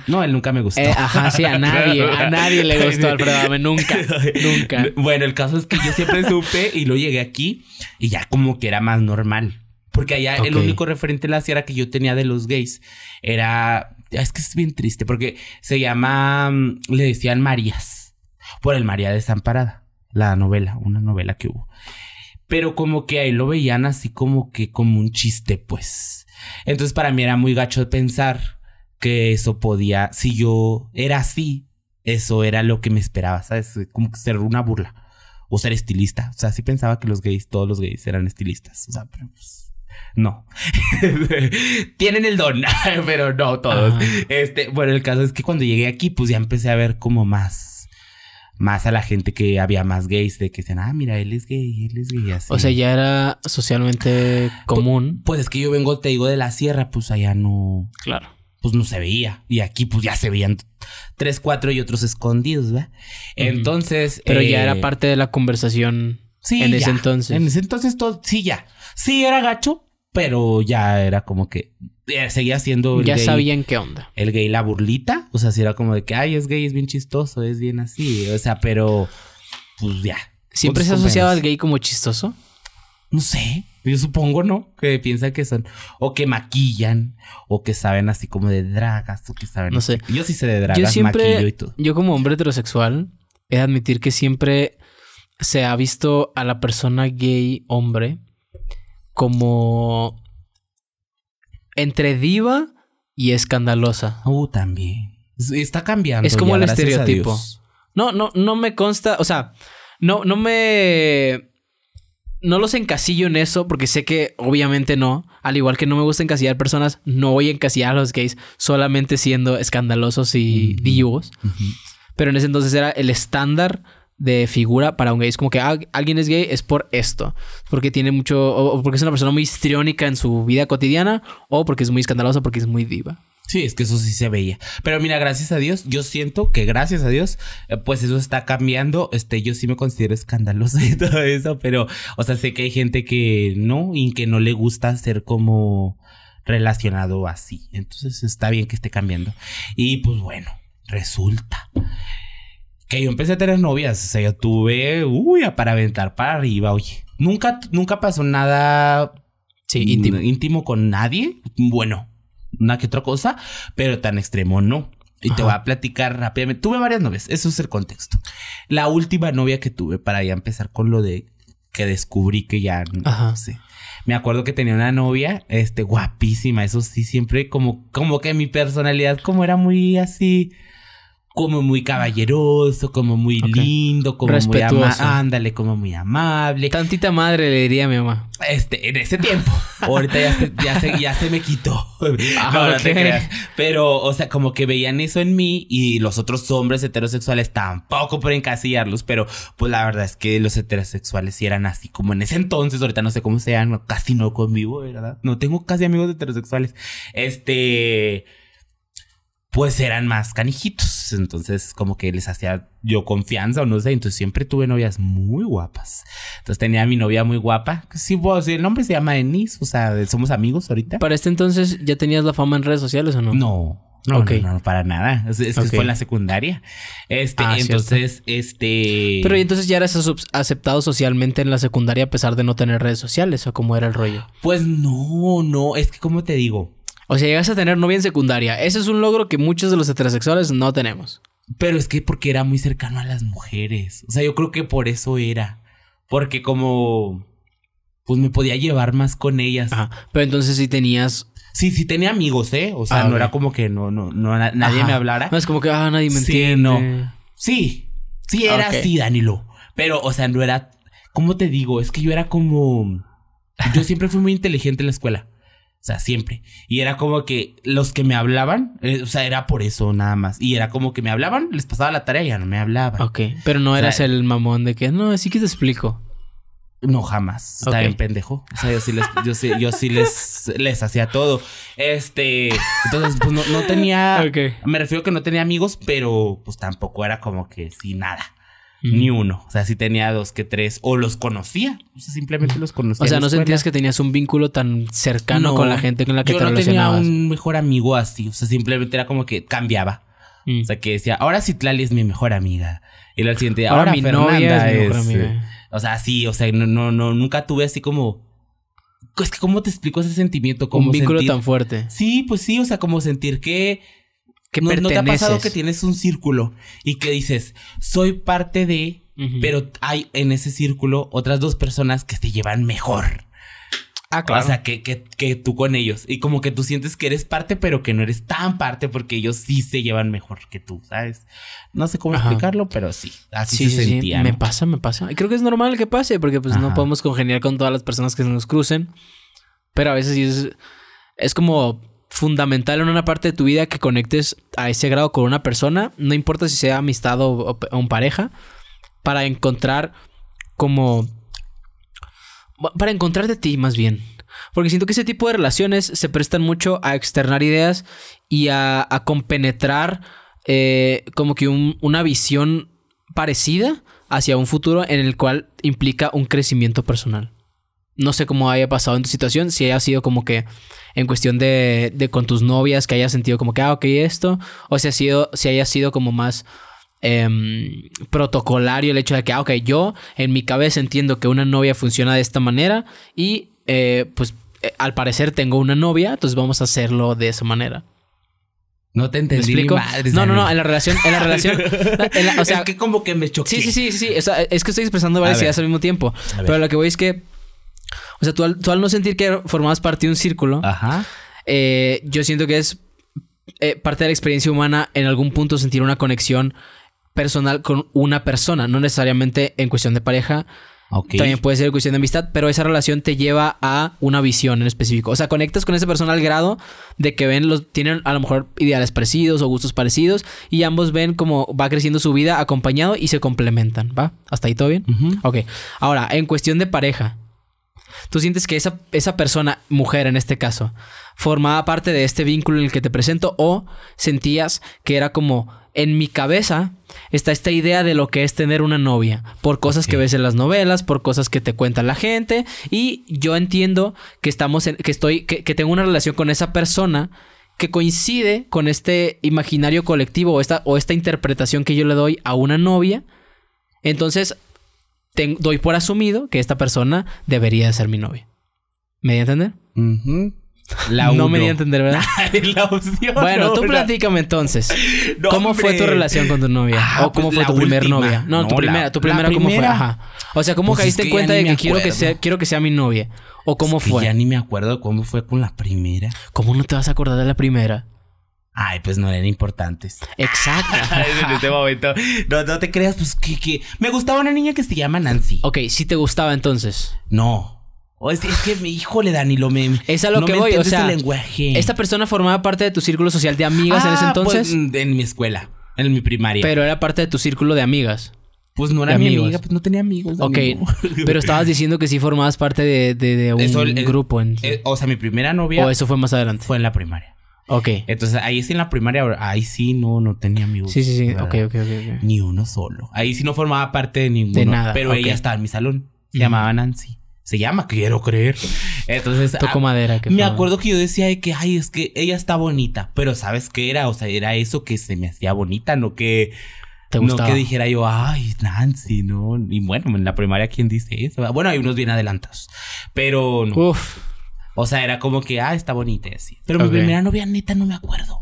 No, él nunca me gustó. Eh, ajá, sí, a nadie. A nadie le gustó Alfredo Adame. Nunca, nunca. Bueno, el caso es que yo siempre supe y lo llegué aquí y ya como que era más normal. Porque allá el único referente en la sierra que yo tenía de los gays era... Es que es bien triste porque se llama... Mm, le decían Marías. Por el María Desamparada. La novela, una novela que hubo. Pero como que ahí lo veían así como que como un chiste, pues. Entonces para mí era muy gacho pensar que eso podía, si yo era así, eso era lo que me esperaba, ¿sabes? Como que ser una burla o ser estilista. O sea, sí pensaba que los gays, todos los gays eran estilistas. O sea, pero pues, no. Tienen el don, pero no todos. Este, bueno, el caso es que cuando llegué aquí, pues ya empecé a ver como más más a la gente que había más gays, de que decían, ah, mira, él es gay, él es gay, así. O sea, ya era socialmente común. Pues, es que yo vengo, te digo, de la sierra, pues allá no. Claro. Pues no se veía. Y aquí, pues ya se veían tres, cuatro y otros escondidos, ¿verdad? Entonces. Pero ya eh, era parte de la conversación. Sí, en ese entonces. En ese entonces todo, sí, ya. Sí, era gacho, pero ya era como que eh, seguía siendo el ya sabía sabían qué onda el gay la burlita o sea si era como de que ay es gay es bien chistoso es bien así o sea pero pues ya siempre se ha asociado al gay como chistoso no sé yo supongo no que piensa que son o que maquillan o que saben así como de dragas o que saben no sé yo sí sé de dragas yo maquillo y todo yo como hombre heterosexual he de admitir que siempre se ha visto a la persona gay hombre como entre diva y escandalosa. Uh, también. Está cambiando. Es como el estereotipo. No, no, no me consta, o sea, no, no me... No los encasillo en eso porque sé que obviamente no. Al igual que no me gusta encasillar personas, no voy a encasillar a los gays solamente siendo escandalosos y divos. Pero en ese entonces era el estándar de figura para un gay. Es como que ah, alguien es gay es por esto. Porque tiene mucho. O porque es una persona muy histriónica en su vida cotidiana. O porque es muy escandalosa, porque es muy diva. Sí, es que eso sí se veía. Pero mira, gracias a Dios, yo siento que gracias a Dios, eh, pues eso está cambiando. Este, yo sí me considero escandalosa y todo eso, pero, o sea, sé que hay gente que no y que no le gusta ser como relacionado así. Entonces está bien que esté cambiando. Y pues bueno, resulta que yo empecé a tener novias. O sea, yo tuve, uy, para aventar para arriba, oye. Nunca, nunca pasó nada íntimo. con nadie. Bueno, una que otra cosa, pero tan extremo no. Y te voy a platicar rápidamente. Tuve varias novias, eso es el contexto. La última novia que tuve, para ya empezar con lo de que descubrí que ya no sé. Me acuerdo que tenía una novia, este, guapísima, eso sí, siempre como, como que mi personalidad como era muy así como muy caballeroso, como muy lindo, como muy amable, ándale, como muy amable. Tantita madre le diría a mi mamá. Este, en ese tiempo. Ahorita ya se, me quitó. te creas. Pero, o sea, como que veían eso en mí y los otros hombres heterosexuales tampoco por encasillarlos, pero pues la verdad es que los heterosexuales sí eran así como en ese entonces, ahorita no sé cómo sean, casi no conmigo, ¿verdad? No tengo casi amigos heterosexuales. Este, pues eran más canijitos. Entonces, como que les hacía yo confianza o no sé. Entonces, siempre tuve novias muy guapas. Entonces, tenía mi novia muy guapa. Sí, vos, el nombre se llama Denise. O sea, somos amigos ahorita. ¿Para este entonces ya tenías la fama en redes sociales o no? No. No, no, para nada. Es, fue en la secundaria. Este, ah, entonces, este. Pero ¿y entonces ya eras aceptado socialmente en la secundaria a pesar de no tener redes sociales o cómo era el rollo. Pues no, no. Es que, como te digo, o sea, llegaste a tener novia en secundaria. Ese es un logro que muchos de los heterosexuales no tenemos. Pero es que porque era muy cercano a las mujeres. O sea, yo creo que por eso era. Porque como... Pues me podía llevar más con ellas. Pero entonces sí tenías Sí, sí tenía amigos, ¿eh? O sea, ah, no era como que no, no, no nadie me hablara. No, es como que, ah, nadie me sí, No. Sí, sí ah, era así, Danilo. Pero, o sea, no era... ¿Cómo te digo? Es que yo era como... Yo siempre fui muy inteligente en la escuela. O sea, siempre. Y era como que los que me hablaban, eh, o sea, era por eso nada más. Y era como que me hablaban, les pasaba la tarea y ya no me hablaban. Ok, pero no eras el mamón de que, no, sí que te explico. No, jamás. Está en pendejo. O sea, yo sí les, yo sí, yo sí les, hacía todo. Este, entonces, pues no, tenía. Me refiero que no tenía amigos, pero pues tampoco era como que sin nada. Ni uno. O sea, si tenía dos que tres. O los conocía. O sea, simplemente los conocía. O sea, no sentías que tenías un vínculo tan cercano con la gente con la que yo te no Tenía un mejor amigo así. O sea, simplemente era como que cambiaba. Mm. O sea, que decía, ahora Tlali es mi mejor amiga. Y lo siguiente, ahora, ahora mi novia es, mi mejor amiga. Eh, o sea, sí, o sea, no, no, nunca tuve así como. Es que, ¿cómo te explico ese sentimiento? un vínculo tan fuerte. Sí, pues sí, o sea, como sentir que no, te ha pasado que tienes un círculo y que dices, soy parte de, pero hay en ese círculo otras dos personas que se llevan mejor? Ah, claro. O sea, que, tú con ellos. Y como que tú sientes que eres parte, pero que no eres tan parte porque ellos sí se llevan mejor que tú, ¿sabes? No sé cómo explicarlo, pero sí. Así se Me pasa, me pasa. Y creo que es normal que pase porque pues no podemos congeniar con todas las personas que nos crucen. Pero a veces sí es, es como fundamental en una parte de tu vida que conectes a ese grado con una persona, no importa si sea amistad o, un pareja, para encontrar como... Para encontrar de ti más bien. Porque siento que ese tipo de relaciones se prestan mucho a externar ideas y a, compenetrar eh, como que una visión parecida hacia un futuro en el cual implica un crecimiento personal no sé cómo haya pasado en tu situación, si haya sido como que en cuestión de, de con tus novias, que hayas sentido como que, ah, ok, esto, o si, ha sido, si haya sido como más em, protocolario el hecho de que, ah, ok, yo en mi cabeza entiendo que una novia funciona de esta manera y eh, pues eh, al parecer tengo una novia, entonces vamos a hacerlo de esa manera. No te entendí. no, no, no, en la relación, en la relación. o sea, que como que me choqué. Sí, sí, sí, es que estoy expresando varias ideas al mismo tiempo. Pero lo que voy es que o sea, tú al, no sentir que formabas parte de un círculo, eh, yo siento que es eh, parte de la experiencia humana en algún punto sentir una conexión personal con una persona, no necesariamente en cuestión de pareja. También puede ser en cuestión de amistad, pero esa relación te lleva a una visión en específico. O sea, conectas con esa persona al grado de que ven los, tienen a lo mejor ideales parecidos o gustos parecidos y ambos ven cómo va creciendo su vida acompañado y se complementan, ¿va? Hasta ahí todo bien. Ok. Ahora, en cuestión de pareja, Tú sientes que esa, esa persona, mujer en este caso, formaba parte de este vínculo en el que te presento o sentías que era como en mi cabeza está esta idea de lo que es tener una novia, por cosas que ves en las novelas, por cosas que te cuenta la gente y yo entiendo que estamos en, que estoy que, tengo una relación con esa persona que coincide con este imaginario colectivo o esta interpretación que yo le doy a una novia. Entonces, doy por asumido que esta persona debería ser mi novia. ¿Me di a entender? no me di a entender, ¿verdad? la opción. Bueno, tú platícame entonces. ¿Cómo fue tu relación con tu novia? Ah, ¿O pues cómo fue tu primera novia? No, tu primera, tu primera, ¿cómo fue? O sea, ¿cómo pues caíste en cuenta de que quiero que, sea, mi novia? ¿O cómo fue? ya ni me acuerdo cómo fue con la primera. ¿Cómo no te vas a acordar de la primera? ay, pues no eran importantes. Exacto. Este momento, no, te creas, pues que, me gustaba una niña que se llama Nancy. Ok, sí te gustaba entonces. No. O es, hijo que, da y lo me. Es a lo que me voy, o sea. Lenguaje. Esta persona formaba parte de tu círculo social de amigas en ese ah, pues, entonces. Pues, en mi escuela, en mi primaria. Pero era parte de tu círculo de amigas. Pues no era mi amiga, pues no tenía amigos. Ok, pero estabas diciendo que sí formabas parte de, un eh, grupo. Eh, o sea, mi primera novia. O eso fue más adelante. Fue en la primaria. Ok. Entonces ahí sí en la primaria, ahí sí no, no tenía amigos. Sí, sí, sí. Okay, ok, ok, Ni uno solo. Ahí sí no formaba parte de ninguno. De nada. Pero ella estaba en mi salón. Se llamaba Nancy. Se llama, quiero creer. Entonces. Toco madera. Que me acuerdo que yo decía de que, ay, es que ella está bonita. Pero ¿sabes qué era? O sea, era eso que se me hacía bonita, no que. ¿Te No que dijera yo, ay, Nancy, no. Y bueno, en la primaria, ¿quién dice eso? Bueno, hay unos bien adelantados. Pero no. Uf. O sea, era como que, ah, está bonita y así. Pero mi primera novia, neta, no me acuerdo.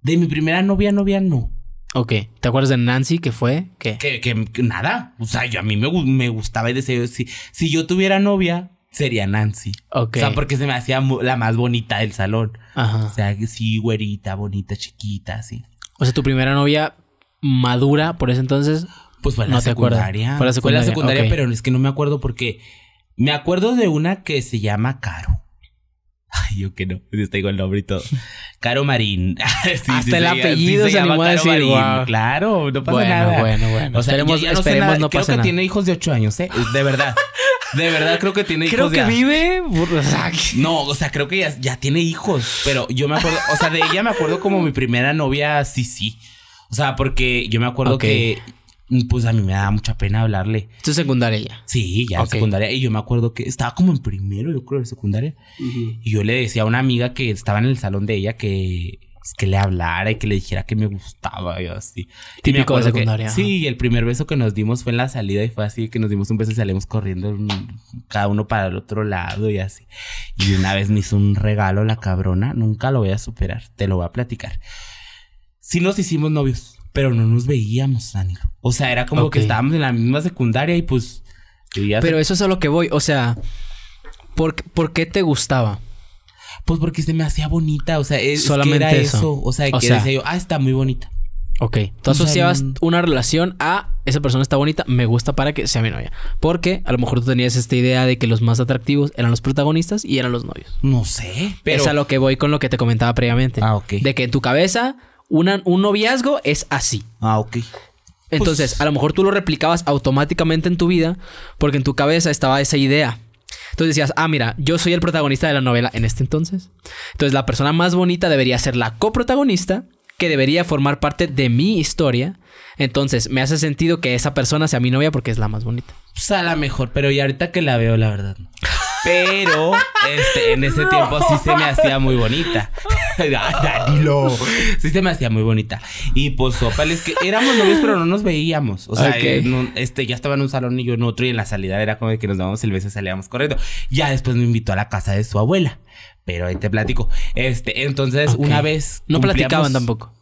De mi primera novia, novia, no. Ok, ¿te acuerdas de Nancy que fue? ¿Qué? Que, que, nada. O sea, yo a mí me, me gustaba y deseo. Si, si yo tuviera novia, sería Nancy. Ok. O sea, porque se me hacía la más bonita del salón. Ajá. O sea, sí, güerita, bonita, chiquita, así. O sea, tu primera novia madura por ese entonces. Pues fue en la secundaria. Fue la secundaria. Fue la secundaria, pero es que no me acuerdo porque. Me acuerdo de una que se llama Caro. Ay, yo que no, tengo el nombre y todo. Caro Marín. sí, Hasta sí, el apellido se, se animó a Claro, no pasa bueno, nada. Bueno, bueno, O sea, esperemos, no, esperemos nada. Creo que tiene hijos de 8 años, ¿eh? De verdad. De verdad creo que tiene hijos. Creo que vive. No, o sea, creo que ya, tiene hijos. Pero yo me acuerdo, o sea, de ella me acuerdo como mi primera novia, sí, sí. O sea, porque yo me acuerdo que pues a mí me da mucha pena hablarle. ¿Tu secundaria ya? Sí, ya secundaria. Y yo me acuerdo que estaba como en primero, yo creo, de secundaria. Y yo le decía a una amiga que estaba en el salón de ella que, que le hablara y que le dijera que me gustaba y así. Típico de secundaria. sí, el primer beso que nos dimos fue en la salida y fue así que nos dimos un beso y salimos corriendo cada uno para el otro lado y así. Y una vez me hizo un regalo la cabrona, nunca lo voy a superar, te lo voy a platicar. Sí nos hicimos novios pero no nos veíamos, Daniel. O sea, era como que estábamos en la misma secundaria y pues... pero eso es a lo que voy, o sea, ¿por, qué te gustaba? Pues porque se me hacía bonita, o sea, es, Solamente era eso. o sea, que decía yo, ah, está muy bonita. Ok, tú una relación a esa persona está bonita, me gusta para que sea mi novia. Porque a lo mejor tú tenías esta idea de que los más atractivos eran los protagonistas y eran los novios. No sé, pero. Es a lo que voy con lo que te comentaba previamente. Ah, ok. De que en tu cabeza un noviazgo es así. Ah, ok. Entonces, pues a lo mejor tú lo replicabas automáticamente en tu vida porque en tu cabeza estaba esa idea. Entonces decías, ah, mira, yo soy el protagonista de la novela en este entonces. Entonces, la persona más bonita debería ser la coprotagonista que debería formar parte de mi historia. Entonces, me hace sentido que esa persona sea mi novia porque es la más bonita. O sea la mejor, pero y ahorita que la veo, la verdad. Pero este, en ese tiempo sí se me hacía muy bonita. Danilo. Sí se me hacía muy bonita. Y pues es que éramos novios, pero no nos veíamos. O sea, que eh, este, ya estaba en un salón y yo en otro, y en la salida era como de que nos dábamos el beso y salíamos corriendo. Ya después me invitó a la casa de su abuela. Pero ahí te platico. Este, entonces, una vez. No platicaban tampoco.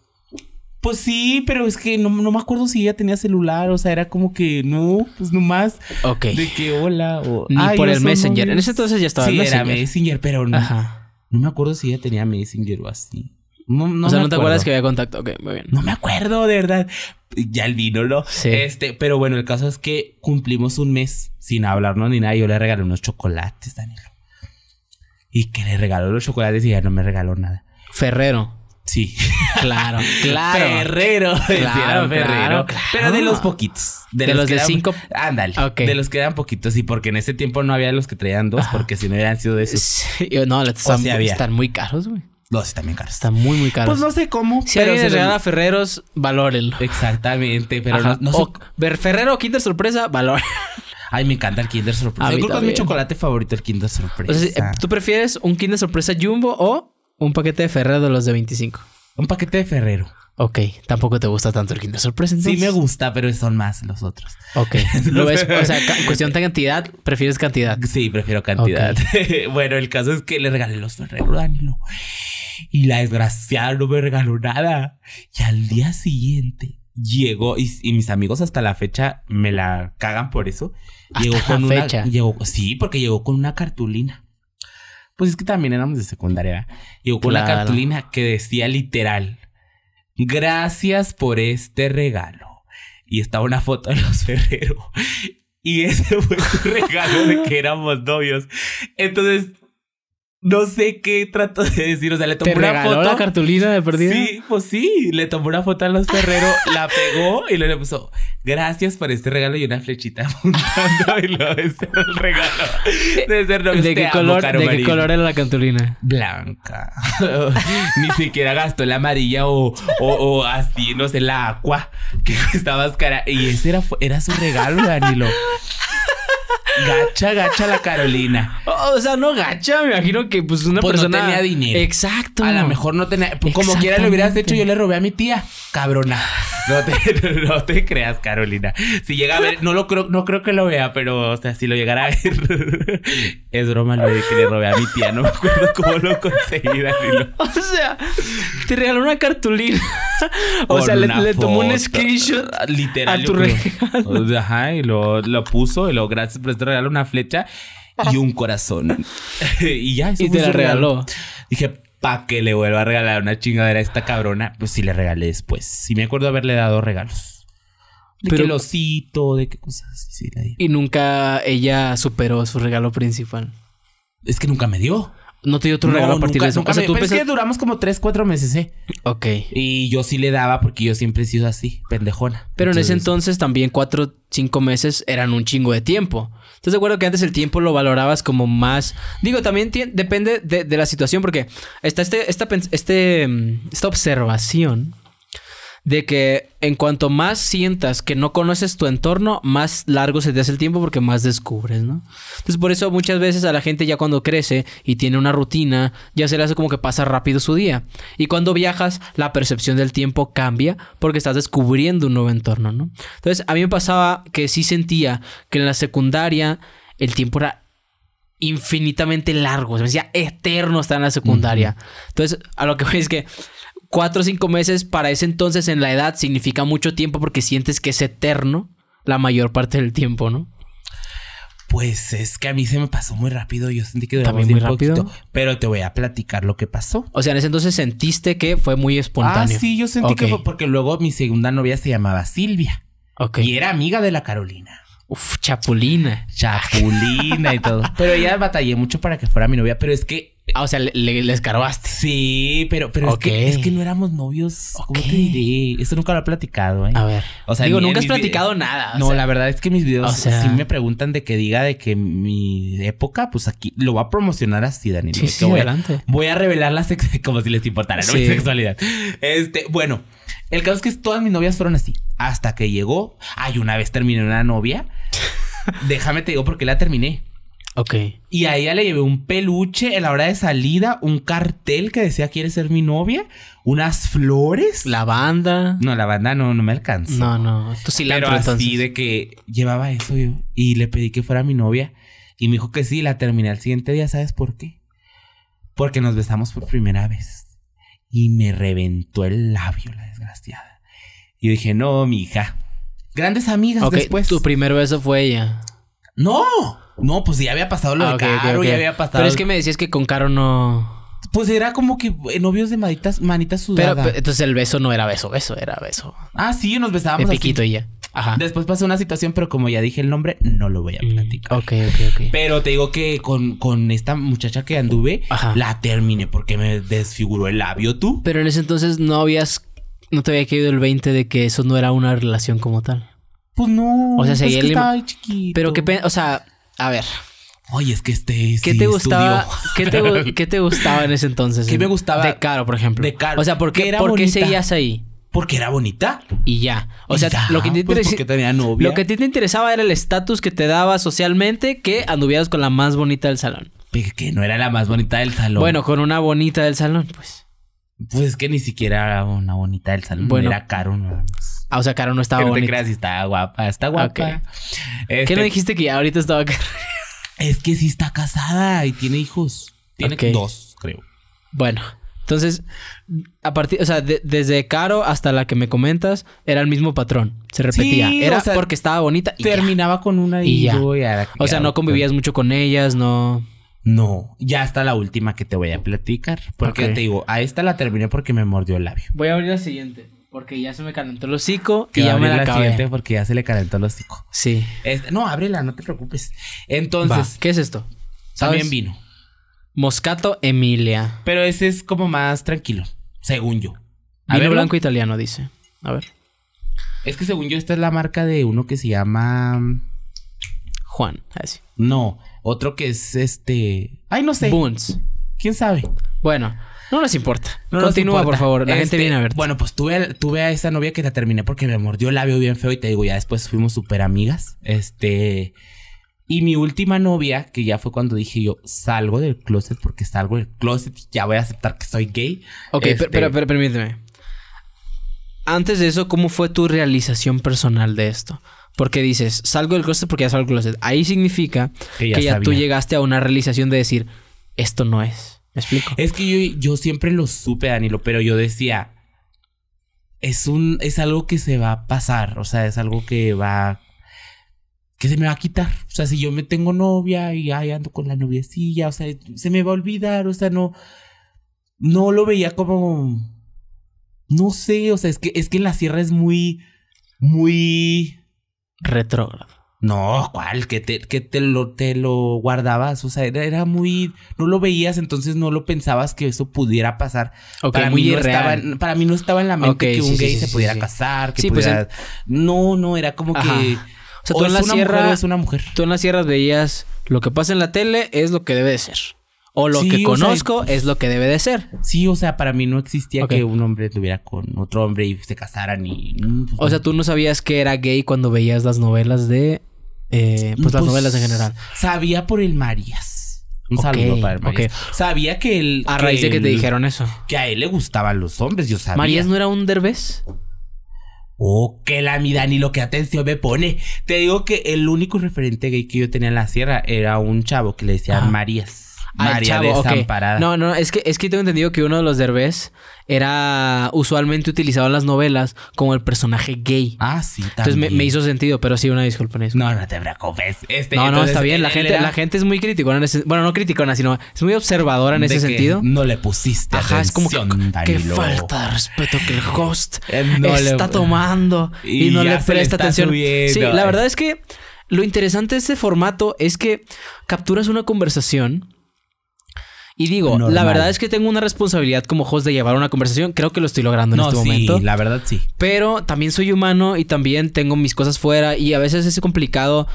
Pues sí, pero es que no, me acuerdo si ella tenía celular, o sea, era como que no, pues nomás. Ok. De que hola o. Ni por el Messenger. En ese entonces ya estaba sí, era Messenger, pero no. No me acuerdo si ella tenía Messenger o así. o sea, no te acuerdas que había contacto. Ok, muy bien. No me acuerdo, de verdad. Ya el vino, Este, pero bueno, el caso es que cumplimos un mes sin hablarnos ni nada. Yo le regalé unos chocolates, Daniel Y que le regaló los chocolates y ya no me regaló nada. Ferrero. Sí. Claro, claro. Ferrero. Claro, Ferrero. Claro, Pero de los poquitos. De, los, de cinco. Ándale. De los que eran poquitos. Y porque en ese tiempo no había los que traían dos, porque si no hubieran sido de esos. no, están, están muy caros, güey. No, sí, también caros. Están muy, muy caros. Pues no sé cómo. pero si se regala Ferreros, valórenlo. Exactamente, pero no, no o, Ver Ferrero Kinder Sorpresa, valor. Ay, me encanta el Kinder Sorpresa. Yo creo que es mi chocolate favorito, el Kinder Sorpresa. O sea, ¿tú prefieres un Kinder Sorpresa Jumbo o un paquete de Ferrero de los de 25. Un paquete de Ferrero. Ok, tampoco te gusta tanto el Kinder Sorpresa. Sí me gusta, pero son más los otros. Ok. ¿Lo ves? O sea, cuestión de cantidad, ¿prefieres cantidad? Sí, prefiero cantidad. bueno, el caso es que le regalé los Ferrero, Danilo. Y la desgraciada no me regaló nada. Y al día siguiente llegó, y, mis amigos hasta la fecha me la cagan por eso. Hasta llegó con Fecha. sí, porque llegó con una cartulina. Pues es que también éramos de secundaria. Y con la cartulina que decía literal: Gracias por este regalo. Y estaba una foto de los Ferrero. Y ese fue su regalo de que éramos novios. Entonces no sé qué trato de decir. O sea, le tomó una foto. la cartulina de perdida? Sí, pues sí. Le tomó una foto a los Ferrero, la pegó y luego le puso gracias por este regalo y una flechita apuntando y lo es el regalo. Debe ser ¿De, qué color, ¿De qué color era la cartulina? Blanca. Ni siquiera gastó la amarilla o, así, no sé, la agua que estaba cara. Y ese era, era su regalo, Danilo. Gacha, gacha la Carolina. O, sea, no gacha, me imagino que pues una pues persona. No tenía dinero. Exacto. A lo mejor no tenía. Pues, como quiera lo hubieras hecho, yo le robé a mi tía. Cabrona. No te, no te creas, Carolina. Si llega a ver, no lo creo, no creo que lo vea, pero o sea, si lo llegara a ver. Es broma lo de que le robé a mi tía. No me acuerdo cómo lo conseguí, Danilo. O sea, te regaló una cartulina. O sea, le, tomó un screenshot. Literal. A tu regalo. ajá, y lo, lo puso y lo gracias te regaló una flecha y un corazón. y ya, eso Y te la regaló. Dije, pa' que le vuelva a regalar una chingadera a esta cabrona. Pues sí le regalé después. Sí me acuerdo haberle dado regalos. De Pero- que de qué cosas. Y nunca ella superó su regalo principal. Es que nunca me dio. No te dio otro regalo a partir de eso. que duramos como 3, 4 meses, ¿eh? Ok. Y yo sí le daba porque yo siempre he sido así, pendejona. Pero en ese entonces también cuatro, cinco meses eran un chingo de tiempo. ¿Estás de acuerdo que antes el tiempo lo valorabas como más? Digo, también depende de, la situación porque está este, este, mm, esta observación de que en cuanto más sientas que no conoces tu entorno, más largo se te hace el tiempo porque más descubres, ¿no? Entonces por eso muchas veces a la gente ya cuando crece y tiene una rutina, ya se le hace como que pasa rápido su día. Y cuando viajas, la percepción del tiempo cambia porque estás descubriendo un nuevo entorno, ¿no? Entonces a mí me pasaba que sí sentía que en la secundaria el tiempo era infinitamente largo, se me decía eterno estar en la secundaria. Entonces a lo que voy es que cuatro o cinco meses para ese entonces en la edad significa mucho tiempo porque sientes que es eterno la mayor parte del tiempo, ¿no? Pues es que a mí se me pasó muy rápido, yo sentí que duró muy rápido. pero te voy a platicar lo que pasó. O sea, en ese entonces sentiste que fue muy espontáneo. Ah, sí, yo sentí que fue porque luego mi segunda novia se llamaba Silvia. Y era amiga de la Carolina. Uf, chapulina. Chapulina y todo. Pero ya batallé mucho para que fuera mi novia, pero es que Ah, o sea, le, le, Sí, pero, pero es, que, es, que, no éramos novios. ¿Cómo te diré? Esto nunca lo he platicado, ¿eh? A ver. O sea, digo, nunca has platicado nada. no, la verdad es que mis videos, o si me preguntan de que diga de que mi época, pues aquí lo va a promocionar así, Daniel Sí, sí, adelante. Voy a revelar la como si les importara mi sexualidad. Este, bueno, el caso es que todas mis novias fueron así. Hasta que llegó, ay, una vez terminé una novia. Déjame te digo porque la terminé. Ok. Y a ella le llevé un peluche en la hora de salida, un cartel que decía quiere ser mi novia, unas flores. La banda. No, la banda no, no me alcanzó. No, no. sí Pero así de que llevaba eso yo y le pedí que fuera mi novia y me dijo que sí, la terminé el siguiente día, ¿sabes por qué? Porque nos besamos por primera vez y me reventó el labio la desgraciada. Y yo dije, "No, mi hija. Grandes amigas okay, después." Tu primer beso fue ella. No. No, pues ya había pasado lo ah, de Caro, ya había pasado. Pero es que me decías que con Caro no. Pues era como que eh, novios de manitas, manitas sudadas. Pero, entonces el beso no era beso, beso, era beso. Ah, sí, nos besábamos. De piquito y ya. Ajá. Después pasó una situación, pero como ya dije el nombre, no lo voy a mm, platicar. ok, ok, ok. Pero te digo que con, esta muchacha que anduve, la terminé porque me desfiguró el labio tú. Pero en ese entonces no habías, no te había caído el 20 de que eso no era una relación como tal. Pues no. O sea, seguía chiquito. Pero qué pena, o sea, a ver. Oye, es que este. ¿Qué te gustaba? ¿qué te, gustaba en ese entonces? ¿Qué me gustaba? De caro, por ejemplo. De caro. O sea, ¿por qué, ¿por qué seguías ahí? Porque era bonita. Y ya. O sea, lo que te pues, tenía Lo que te interesaba era el estatus que te daba socialmente que anduvieras con la más bonita del salón. que no era la más bonita del salón. Bueno, con una bonita del salón, pues. Pues es que ni siquiera era una bonita del salón. Bueno, era caro. no Ah, o sea, Caro no estaba no bonita. Creas, está guapa, está guapa. ¿Qué este no dijiste que ahorita estaba Es que sí está casada y tiene hijos. Tiene dos, creo. Bueno, entonces, a partir, o sea, desde Caro hasta la que me comentas, era el mismo patrón. Se repetía. era porque estaba bonita y terminaba con una y, o sea, no convivías mucho con ellas, no. No, ya está la última que te voy a platicar. Porque te digo, a esta la terminé porque me mordió el labio. Voy a abrir la siguiente. Porque ya se me calentó el hocico y ya me la, la Porque ya se le calentó el hocico. Sí. no, ábrela, no te preocupes. Entonces. ¿Qué es esto? También vino. Moscato Emilia. Pero ese es como más tranquilo, según yo. A vino blanco italiano, dice. A ver. Es que según yo, esta es la marca de uno que se llama. Mm, Juan, No, otro que es este. Ay, no sé. Buns... ¿Quién sabe? Bueno, no nos importa. Continúa, por favor. La gente este, viene a ver. Bueno, pues tuve, tuve a esa novia que la terminé porque me mordió el labio bien feo y te digo, ya después fuimos súper amigas. Este. Y mi última novia, que ya fue cuando dije yo, salgo del closet porque salgo del closet ya voy a aceptar que soy gay. Ok, este pero, pero permíteme. Antes de eso, ¿cómo fue tu realización personal de esto? Porque dices, salgo del closet porque ya salgo del closet. Ahí significa que ya tú llegaste a una realización de decir, esto no es. Es que yo, yo siempre lo supe, Danilo, pero yo decía, es, un, es algo que se va a pasar, o sea, es algo que va que se me va a quitar. O sea, si yo me tengo novia y ando con la noviecilla, o sea, se me va a olvidar, o sea, no. No lo veía como. No sé, o sea, es que, es que en la sierra es muy. Muy. Retrógrado. No, ¿cuál? Que te, que te lo, te lo guardabas. O sea, era, muy. No lo veías, entonces no lo pensabas que eso pudiera pasar. para, mí no estaba, para mí no estaba en la mente que un gay se pudiera casar, que pues, pudiera. No, no, era como que. O sea, tú en la sierra. es una mujer. Tú en las sierras veías lo que pasa en la tele es lo que debe de ser. O lo que conozco es lo que debe de ser. Sí, o sea, para mí no existía que un hombre Estuviera con otro hombre y se casaran y... Mm, pues, o sea, tú no sabías que era gay cuando veías las novelas de... Eh, pues, las pues, novelas en general. Sabía por el Marías. Un saludo para el Marías. Sabía que el... A raíz de que te dijeron eso. Que a él le gustaban los hombres, yo sabía. ¿Marías no era un derbez? Oh, qué la mi ni lo que atención me pone. Te digo que el único referente gay que yo tenía en la sierra era un chavo que le decía Marías. María de Desamparada. No, no, es que, es que tengo entendido que uno de los derbés era usualmente utilizado en las novelas como el personaje gay. Ah, sí, también. Entonces me, hizo sentido, pero sí, una disculpa en eso. No, no te preocupes. Este, no, no, está bien. La gente, la gente es muy crítica. en ese... Bueno, no criticona, sino es muy observadora en ese sentido. No le pusiste Ajá, atención, es como que, falta de respeto que el host eh, está tomando y, no le presta atención. Sí, la verdad es que lo interesante de este formato es que capturas una conversación y digo, la verdad es que tengo una responsabilidad como host de llevar una conversación. Creo que lo estoy logrando en este sí, momento. la verdad sí. Pero también soy humano y también tengo mis cosas fuera y a veces es complicado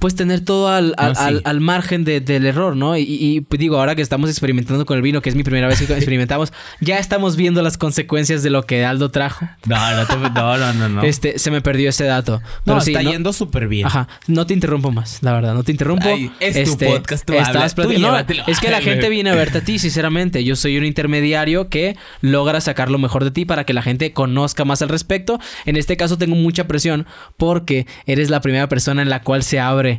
pues tener todo al, al, ah, al, margen del error, ¿no? Y, pues, digo, ahora que estamos experimentando con el vino, que es mi primera vez que experimentamos, ya estamos viendo las consecuencias de lo que Aldo trajo. No, no, no, no, Este, se me perdió ese dato. no, está yendo súper bien. Ajá, no te interrumpo más, la verdad, no te interrumpo. es este, tu podcast, tú hablas. es que la gente viene a verte a ti, sinceramente. Yo soy un intermediario que logra sacar lo mejor de ti para que la gente conozca más al respecto. En este caso tengo mucha presión porque eres la primera persona en la cual se abre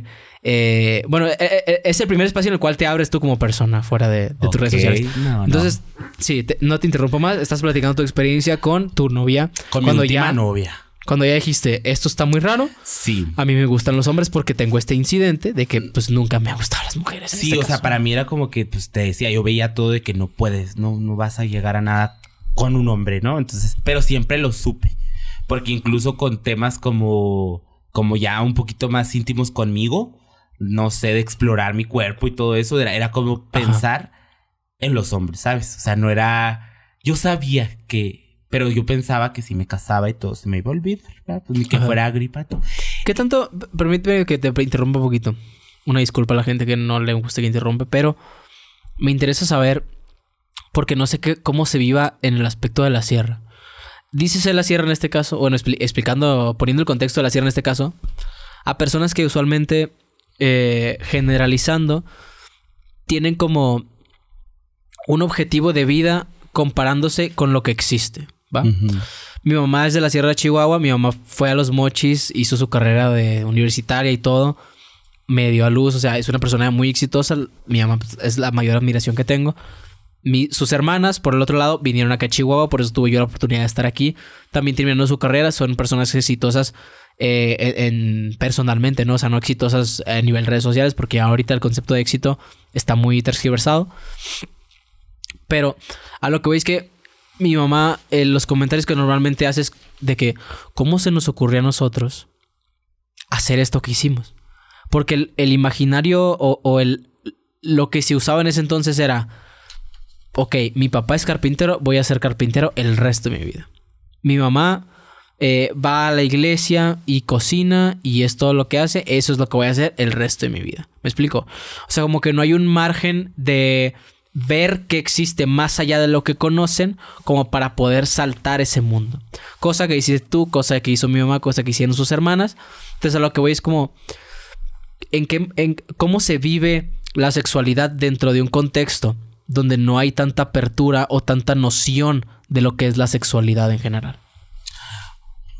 eh, bueno, e, e, e, es el primer espacio en el cual te abres tú como persona fuera de, de tus redes sociales. Entonces, sí, no te interrumpo más. Estás platicando tu experiencia con tu novia. Con cuando mi ya, novia. Cuando ya dijiste, esto está muy raro. Sí. A mí me gustan los hombres porque tengo este incidente de que pues nunca me han gustado las mujeres. Sí, este o sea, para mí era como que pues, te decía, yo veía todo de que no puedes, no, no vas a llegar a nada con un hombre, ¿no? Entonces, pero siempre lo supe. Porque incluso con temas como como ya un poquito más íntimos conmigo, no sé, de explorar mi cuerpo y todo eso, era, era como pensar en los hombres, ¿sabes? O sea, no era... Yo sabía que... Pero yo pensaba que si me casaba y todo se me iba a olvidar, ¿verdad? Pues, ni que fuera ¿Qué tanto? Permíteme que te interrumpa un poquito. Una disculpa a la gente que no le gusta que interrumpe, pero me interesa saber, porque no sé qué, cómo se viva en el aspecto de la sierra dice La Sierra en este caso, bueno, explicando, poniendo el contexto de La Sierra en este caso, a personas que usualmente, eh, generalizando, tienen como un objetivo de vida comparándose con lo que existe, ¿va? Mi mamá es de la Sierra de Chihuahua, mi mamá fue a los mochis, hizo su carrera de universitaria y todo, me dio a luz, o sea, es una persona muy exitosa, mi mamá pues, es la mayor admiración que tengo sus hermanas, por el otro lado, vinieron a Chihuahua, por eso tuve yo la oportunidad de estar aquí. También terminando su carrera, son personas exitosas eh, e, en, personalmente, ¿no? O sea, no exitosas a nivel redes sociales, porque ahorita el concepto de éxito está muy tergiversado. Pero a lo que veis que mi mamá, eh, los comentarios que normalmente hace es de que, ¿cómo se nos ocurrió a nosotros hacer esto que hicimos? Porque el, imaginario o, o el, lo que se usaba en ese entonces era ok, mi papá es carpintero, voy a ser carpintero el resto de mi vida. Mi mamá eh, va a la iglesia y cocina y es todo lo que hace, eso es lo que voy a hacer el resto de mi vida. ¿Me explico? O sea, como que no hay un margen de ver qué existe más allá de lo que conocen como para poder saltar ese mundo. Cosa que hiciste tú, cosa que hizo mi mamá, cosa que hicieron sus hermanas. Entonces a lo que voy es como en cómo se vive la sexualidad dentro de un contexto donde no hay tanta apertura o tanta noción de lo que es la sexualidad en general.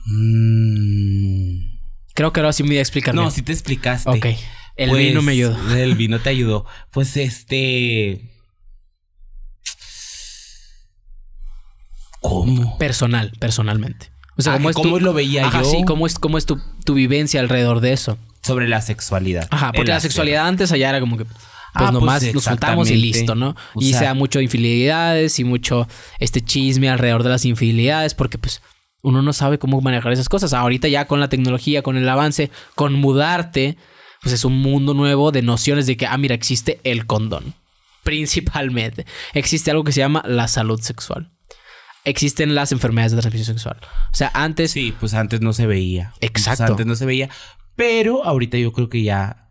Mm. Creo que ahora sí me voy a explicar. No, sí te explicaste. Ok. El pues, vino me ayudó. El vino te ayudó. Pues este. ¿Cómo? Personal, personalmente. O sea, ah, ¿cómo, es ¿cómo tu... lo veía yo? ¿cómo es, cómo es tu, vivencia alrededor de eso? Sobre la sexualidad. Ajá, porque la, sexualidad antes allá era como que. Pues, ah, pues nomás nos saltamos y listo, ¿no? y sea, da mucho infidelidades y mucho este chisme alrededor de las infidelidades, porque pues uno no sabe cómo manejar esas cosas. Ahorita ya con la tecnología, con el avance, con mudarte, pues es un mundo nuevo de nociones de que, ah, mira, existe el condón. Principalmente. Existe algo que se llama la salud sexual. Existen las enfermedades de transmisión sexual. O sea, antes... Sí, pues antes no se veía. Exacto. antes no se veía. Pero ahorita yo creo que ya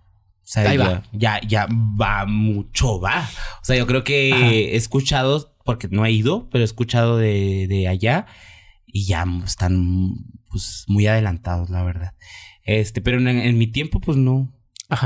o sea, ya, va. ya, va mucho, va. O sea, yo creo que he escuchado, porque no he ido, pero he escuchado de, allá y ya están pues muy adelantados, la verdad. Este, pero en, mi tiempo, pues no.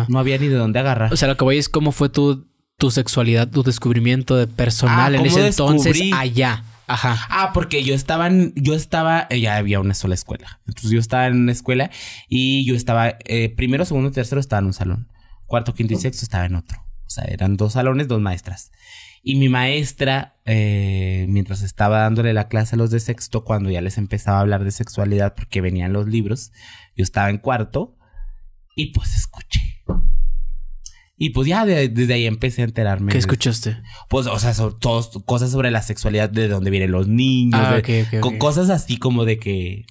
No había ni de dónde agarrar. O sea, lo que voy es cómo fue tu, tu sexualidad, tu descubrimiento de personal ah, en ese entonces allá. Ajá. Ah, porque yo estaba, yo estaba, eh, ya había una sola escuela. Entonces yo estaba en una escuela y yo estaba, eh, primero, segundo, y tercero estaba en un salón. Cuarto, quinto y sexto estaba en otro. O sea, eran dos salones, dos maestras. Y mi maestra, eh, mientras estaba dándole la clase a los de sexto, cuando ya les empezaba a hablar de sexualidad, porque venían los libros, yo estaba en cuarto y pues escuché. Y pues ya desde ahí empecé a enterarme. ¿Qué escuchaste? Pues, o sea, sobre, cosas sobre la sexualidad, de dónde vienen los niños, ah, cosas así como de que...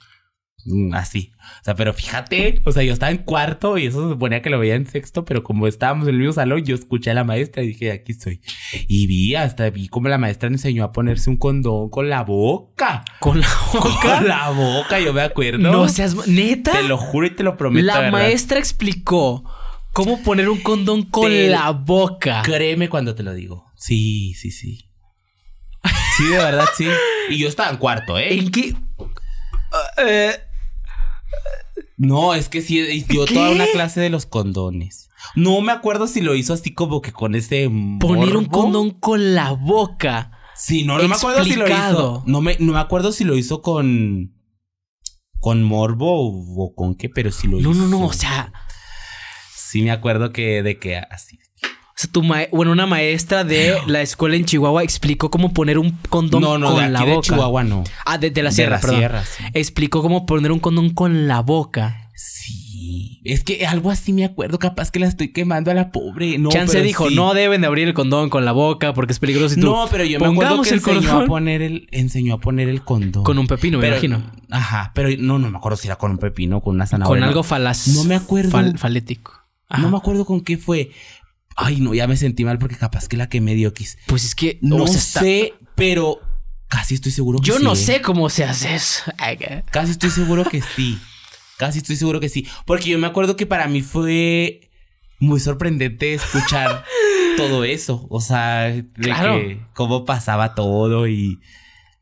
Mm, así. O sea, pero fíjate, o sea, yo estaba en cuarto y eso se suponía que lo veía en sexto, pero como estábamos en el mismo salón, yo escuché a la maestra y dije, aquí estoy. Y vi, hasta vi cómo la maestra enseñó a ponerse un condón con la boca. ¿Con la boca? Con la boca, yo me acuerdo. No seas... ¿Neta? Te lo juro y te lo prometo. La maestra explicó cómo poner un condón con la boca. Créeme cuando te lo digo. Sí, sí, sí. Sí, de verdad, sí. Y yo estaba en cuarto, ¿eh? ¿En qué...? Ah, eh... No, es que sí dio toda una clase de los condones. No me acuerdo si lo hizo así como que con ese poner un condón con la boca. Sí, no, me acuerdo si lo hizo. No me, no me acuerdo si lo hizo con con morbo o, con qué, pero si lo hizo. No, no, no, o sea, sí me acuerdo que de que así tu bueno, una maestra de la escuela en Chihuahua explicó cómo poner un condón con la boca. De Chihuahua no. Ah, de, la sierra, de la Sierra, Explicó cómo poner un condón con la boca. Sí. Es que algo así me acuerdo, capaz que la estoy quemando a la pobre. No, Chance dijo, no deben de abrir el condón con la boca porque es peligroso. no, pero yo me acuerdo que enseñó a poner el enseñó a poner el condón con un pepino, me imagino. Ajá, pero no no me acuerdo si era con un pepino con una zanahoria. Con algo falaz. No me acuerdo. falético. No me acuerdo con qué fue, Ay, no, ya me sentí mal porque capaz que la que me dio quis. Pues es que no, sé, pero casi estoy seguro que Yo sí. Yo ¿eh? no sé cómo se hace eso. Casi estoy seguro que sí. Casi estoy seguro que sí. Porque yo me acuerdo que para mí fue muy sorprendente escuchar todo eso. O sea, de que cómo pasaba todo y.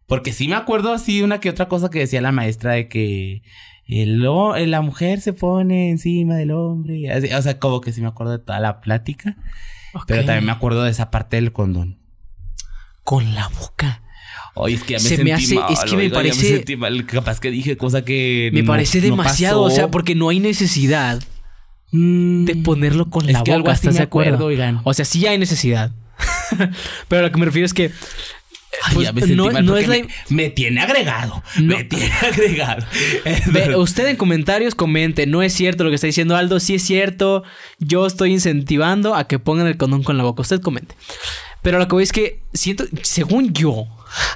Porque sí me acuerdo así una que otra cosa que decía la maestra de que el, eh, la mujer se pone encima del hombre. o sea, como que sí me acuerdo de toda la plática. Pero también me acuerdo de esa parte del condón. Con la boca. Oye, es que me se me hace, es que me parece, capaz que dije cosa que me parece demasiado, o sea, porque no hay necesidad mm. de ponerlo con la boca, de acuerdo? O sea, sí hay necesidad. Pero lo que me refiero es que me, tiene agregado. Me tiene agregado. usted en comentarios comente, no es cierto lo que está diciendo Aldo, sí es cierto. Yo estoy incentivando a que pongan el condón con la boca. Usted comente. Pero lo que voy es que siento, según yo.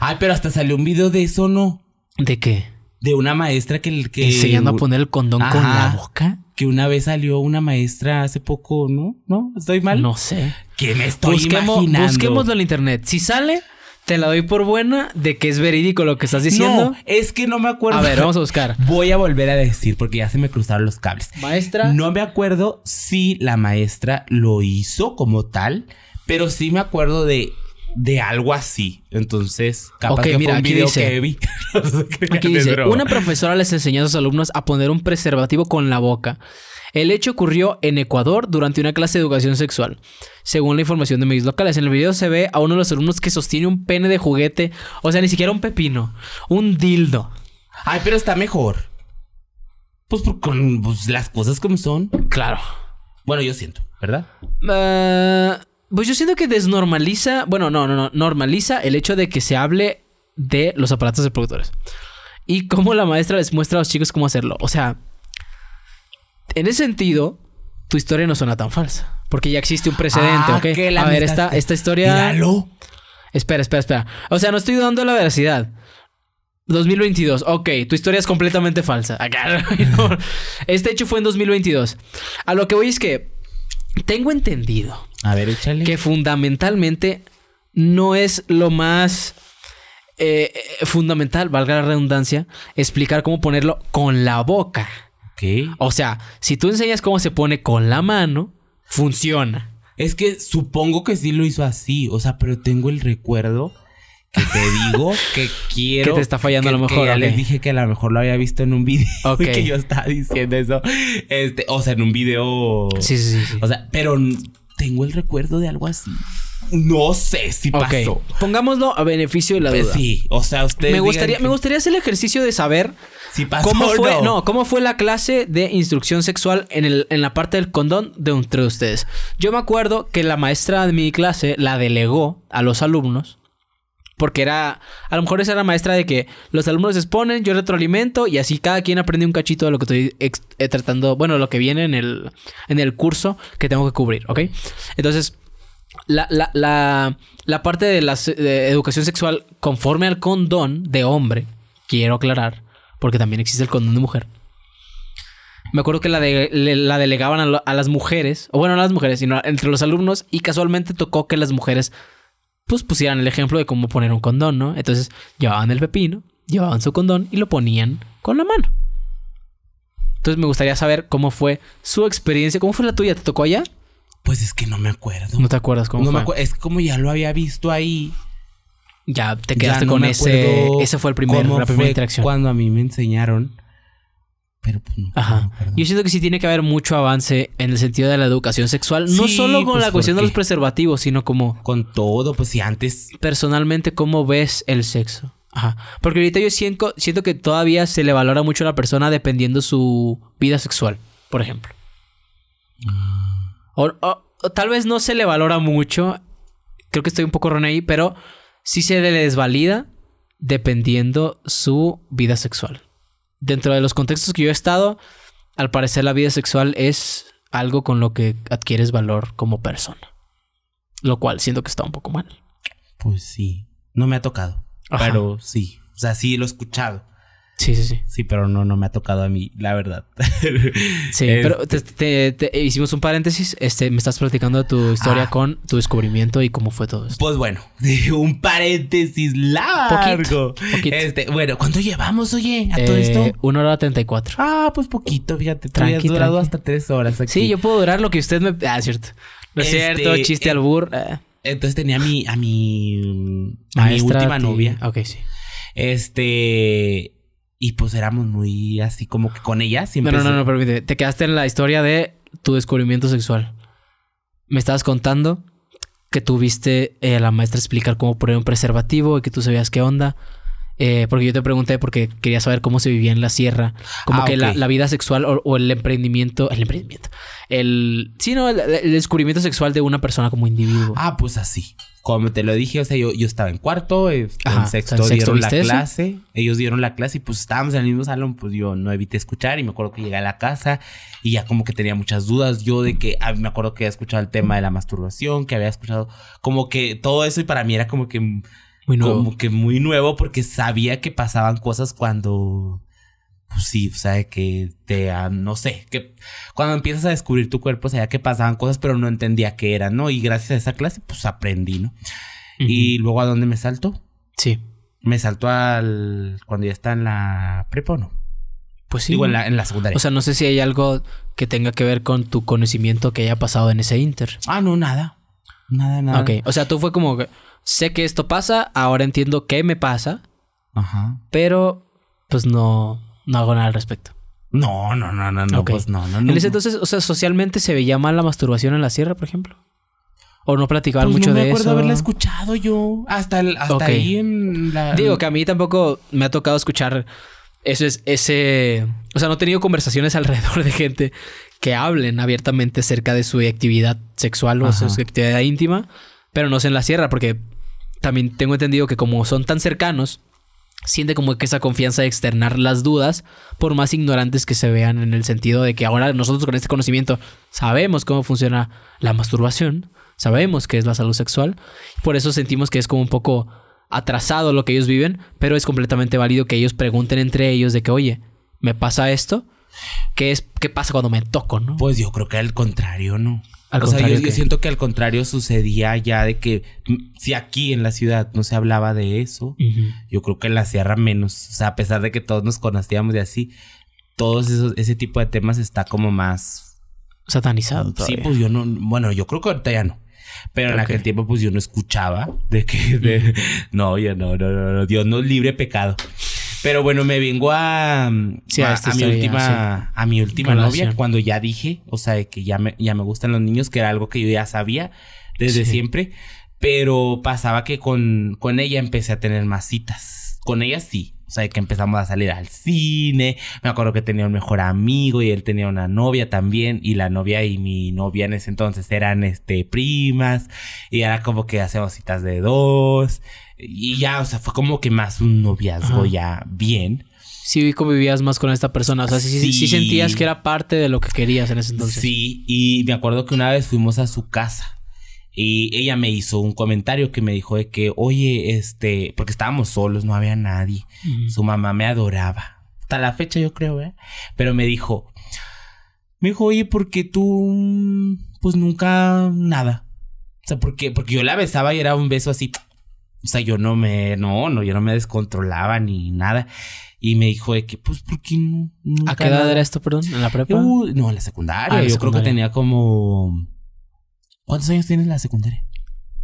Ay, pero hasta salió un video de eso, ¿no? ¿De qué? De una maestra que. Enseñando a poner el condón con la boca que una vez salió una maestra hace poco, ¿no? ¿No? ¿Estoy mal? No sé. ¿Qué me estoy imaginando. Busquemos en internet. Si sale, te la doy por buena de que es verídico lo que estás diciendo. No, es que no me acuerdo. A ver, vamos a buscar. Voy a volver a decir porque ya se me cruzaron los cables. Maestra. No me acuerdo si la maestra lo hizo como tal, pero sí me acuerdo de, de algo así. Entonces, capaz que fue un video aquí dice, una profesora les enseñó a sus alumnos a poner un preservativo con la boca. El hecho ocurrió en Ecuador durante una clase de educación sexual. Según la información de medios locales, en el video se ve a uno de los alumnos que sostiene un pene de juguete, o sea, ni siquiera un pepino, un dildo. Ay, pero está mejor. Pues con pues, las cosas como son. Claro. Bueno, yo siento, ¿verdad? Ah, pues yo siento que desnormaliza, bueno, no, no, no, normaliza el hecho de que se hable de los aparatos de productores. Y cómo la maestra les muestra a los chicos cómo hacerlo. O sea, en ese sentido, tu historia no suena tan falsa. Porque ya existe un precedente, ah, a ver, esta, esta historia. Espera, espera, espera. O sea, no estoy dudando la veracidad. 2022, ok, tu historia es completamente falsa. Ah, este hecho fue en 2022. A lo que voy es que tengo entendido. A ver, Que fundamentalmente no es lo más eh, eh, fundamental, valga la redundancia, explicar cómo ponerlo con la boca. O sea, si tú enseñas cómo se pone con la mano, funciona. Es que supongo que sí lo hizo así, o sea, pero tengo el recuerdo que te digo que quiero. Que te está fallando a lo mejor. ya les dije que a lo mejor lo había visto en un video. Y Que yo estaba diciendo eso. Este, o sea, en un video. Sí, sí, sí. O sea, pero tengo el recuerdo de algo así. No sé si pasó. Pongámoslo a beneficio de la pues duda. Sí, o sea, usted. Me gustaría, me gustaría hacer el ejercicio de saber si pasó cómo fue, no. cómo fue la clase de instrucción sexual en, la parte del condón de entre ustedes. Yo me acuerdo que la maestra de mi clase la delegó a los alumnos. Porque era, a lo mejor esa era la maestra de que los alumnos exponen, yo retroalimento y así cada quien aprende un cachito de lo que estoy eh, tratando, bueno, lo que viene en el, en el curso que tengo que cubrir, ¿ok? Entonces, la, parte de la educación sexual conforme al condón de hombre, quiero aclarar, porque también existe el condón de mujer. Me acuerdo que la, delegaban a, las mujeres, o bueno, no a las mujeres, sino entre los alumnos, y casualmente tocó que las mujeres pues pusieran el ejemplo de cómo poner un condón, ¿no? Entonces llevaban el pepino, llevaban su condón y lo ponían con la mano. Entonces me gustaría saber cómo fue su experiencia, cómo fue la tuya, ¿te tocó allá? Pues es que no me acuerdo. No te acuerdas cómo no Me es como ya lo había visto ahí. Ya te quedaste con ese. Ese fue el primer, la primera interacción. Cuando a mí me enseñaron. Pero pues no, Ajá. Yo siento que sí tiene que haber mucho avance en el sentido de la educación sexual. no solo con pues, la cuestión de los preservativos, sino como. Con todo, pues si antes. Personalmente, ¿cómo ves el sexo? Ajá. Porque ahorita yo siento, que todavía se le valora mucho a la persona dependiendo su vida sexual, por ejemplo. Ah. O, tal vez no se le valora mucho. Creo que estoy un poco ron ahí, pero sí se le desvalida dependiendo su vida sexual. Dentro de los contextos que yo he estado, al parecer la vida sexual es algo con lo que adquieres valor como persona. Lo cual siento que está un poco mal. Pues sí. No me ha tocado. Pero sí. O sea, sí lo he escuchado. Sí, sí, sí. Sí, pero no, no me ha tocado a mí, la verdad. sí, pero te, eh, hicimos un paréntesis. Este, me estás platicando tu historia ah. con tu descubrimiento y cómo fue todo esto. Pues bueno, un paréntesis largo. Poquito, Este, bueno, ¿cuánto llevamos, oye, a todo eh, esto? Una hora treinta y cuatro. Ah, pues poquito, fíjate. Tú has durado hasta tres horas aquí. Sí, yo puedo durar lo que usted me... Ah, cierto. No es este, cierto, chiste eh, al albur. Entonces tenía a mi... A mi, a mi última novia. Ok, sí. Este y pues éramos muy así como que con ella siempre. No, no, no, no, permíteme. Te quedaste en la historia de tu descubrimiento sexual. Me estabas contando que tuviste eh, a la maestra explicar cómo poner un preservativo y que tú sabías qué onda. Eh, porque yo te pregunté porque quería saber cómo se vivía en la sierra. Como ah, que la, vida sexual o, el emprendimiento. El emprendimiento. El. Sí, no, el, descubrimiento sexual de una persona como individuo. Ah, pues así. Como te lo dije, o sea, yo, yo estaba en cuarto, eh, en, sexto, dieron la clase. Ellos dieron la clase y pues estábamos en el mismo salón. Pues yo no evité escuchar y me acuerdo que llegué a la casa y ya como que tenía muchas dudas. Yo de que. Ah, me acuerdo que había escuchado el tema de la masturbación, que había escuchado como que todo eso y para mí era como que muy nuevo. Como que muy nuevo porque sabía que pasaban cosas cuando pues sí, o sea, que te, ah, no sé, que cuando empiezas a descubrir tu cuerpo, sabía que pasaban cosas, pero no entendía qué eran, ¿no? Y gracias a esa clase, pues aprendí, ¿no? Y luego, ¿a dónde me salto? Sí. Me saltó al, cuando ya está en la prepa, ¿no? Pues sí. Digo, en la, en la secundaria. O sea, no sé si hay algo que tenga que ver con tu conocimiento que haya pasado en ese inter. Ah, no, nada. Nada, nada. Ok, o sea, tú fue como que sé que esto pasa, ahora entiendo qué me pasa, pero pues no, no hago nada al respecto. No, no, no, no, no, pues no, no, no. En ese entonces, o sea, socialmente se veía mal la masturbación en la sierra, por ejemplo. O no platicaban pues, mucho de eso. No me acuerdo haberla escuchado yo. Hasta, el, hasta ahí en la. Digo que a mí tampoco me ha tocado escuchar eso es ese. O sea, no he tenido conversaciones alrededor de gente que hablen abiertamente acerca de su actividad sexual o su actividad íntima, pero no sé en la sierra, porque también tengo entendido que como son tan cercanos, siente como que esa confianza de externar las dudas, por más ignorantes que se vean en el sentido de que ahora nosotros con este conocimiento sabemos cómo funciona la masturbación, sabemos qué es la salud sexual, por eso sentimos que es como un poco atrasado lo que ellos viven, pero es completamente válido que ellos pregunten entre ellos de que, oye, me pasa esto, ¿Qué, es, ¿Qué pasa cuando me toco, no? Pues yo creo que al contrario, ¿no? o sea, yo, siento que al contrario sucedía ya de que mm, si aquí en la ciudad no se hablaba de eso, yo creo que en la sierra menos. O sea, a pesar de que todos nos conocíamos de así, todos esos, ese tipo de temas está como más satanizado. Sí, pues yo no, bueno, yo creo que ahorita ya no. Pero en aquel tiempo, pues yo no escuchaba de que de, no, ya no, no, no, no, Dios nos libre pecado. Pero bueno, me vengo mm, este a, mi última, a mi última novia cuando ya dije, o sea, que ya me, ya me gustan los niños, que era algo que yo ya sabía desde siempre. Pero pasaba que con, con ella empecé a tener más citas. Con ella sí. O sea, que empezamos a salir al cine. Me acuerdo que tenía un mejor amigo y él tenía una novia también. Y la novia y mi novia en ese entonces eran este primas. Y era como que hacemos citas de dos. Y ya, o sea, fue como que más un noviazgo ya bien. Sí, convivías más con esta persona. O sea, sí, sí. sentías que era parte de lo que querías en ese entonces. Sí, y me acuerdo que una vez fuimos a su casa y ella me hizo un comentario que me dijo de que, oye, este, porque estábamos solos, no había nadie. Su mamá me adoraba. Hasta la fecha, yo creo, ¿eh? Pero me dijo, me dijo, oye, porque tú, pues nunca nada. O sea, qué? porque yo la besaba y era un beso así o sea, yo no me, no, no, yo no me descontrolaba ni nada. Y me dijo de que, pues, ¿por qué no? ¿A qué edad era esto, perdón? ¿En la prepa? no, en la secundaria. Ah, yo creo que tenía como... ¿Cuántos años tienes en la secundaria?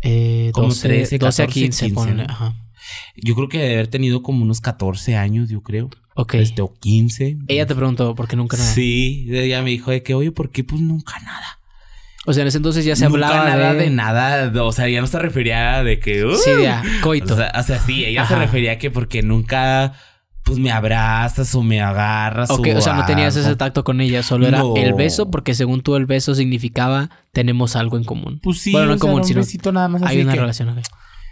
Eh, como 13, 12 a 15. 15 ajá. Yo creo que debe haber tenido como unos 14 años, yo creo. Ok. Este, o 15. Ella te preguntó por qué nunca nada. Sí, ella me dijo de que, oye, ¿por qué pues nunca nada? O sea, en ese entonces ya se hablaba nada de... nada, o sea, ya no se refería de que... Uh, sí, ya, coito. O sea, sí, ella se refería a que porque nunca pues me abrazas o me agarras. Okay, o, sea, no tenías ese tacto con ella, solo era el beso, porque según tú el beso significaba tenemos algo en común. Pues sí, no en común, Hay una relación.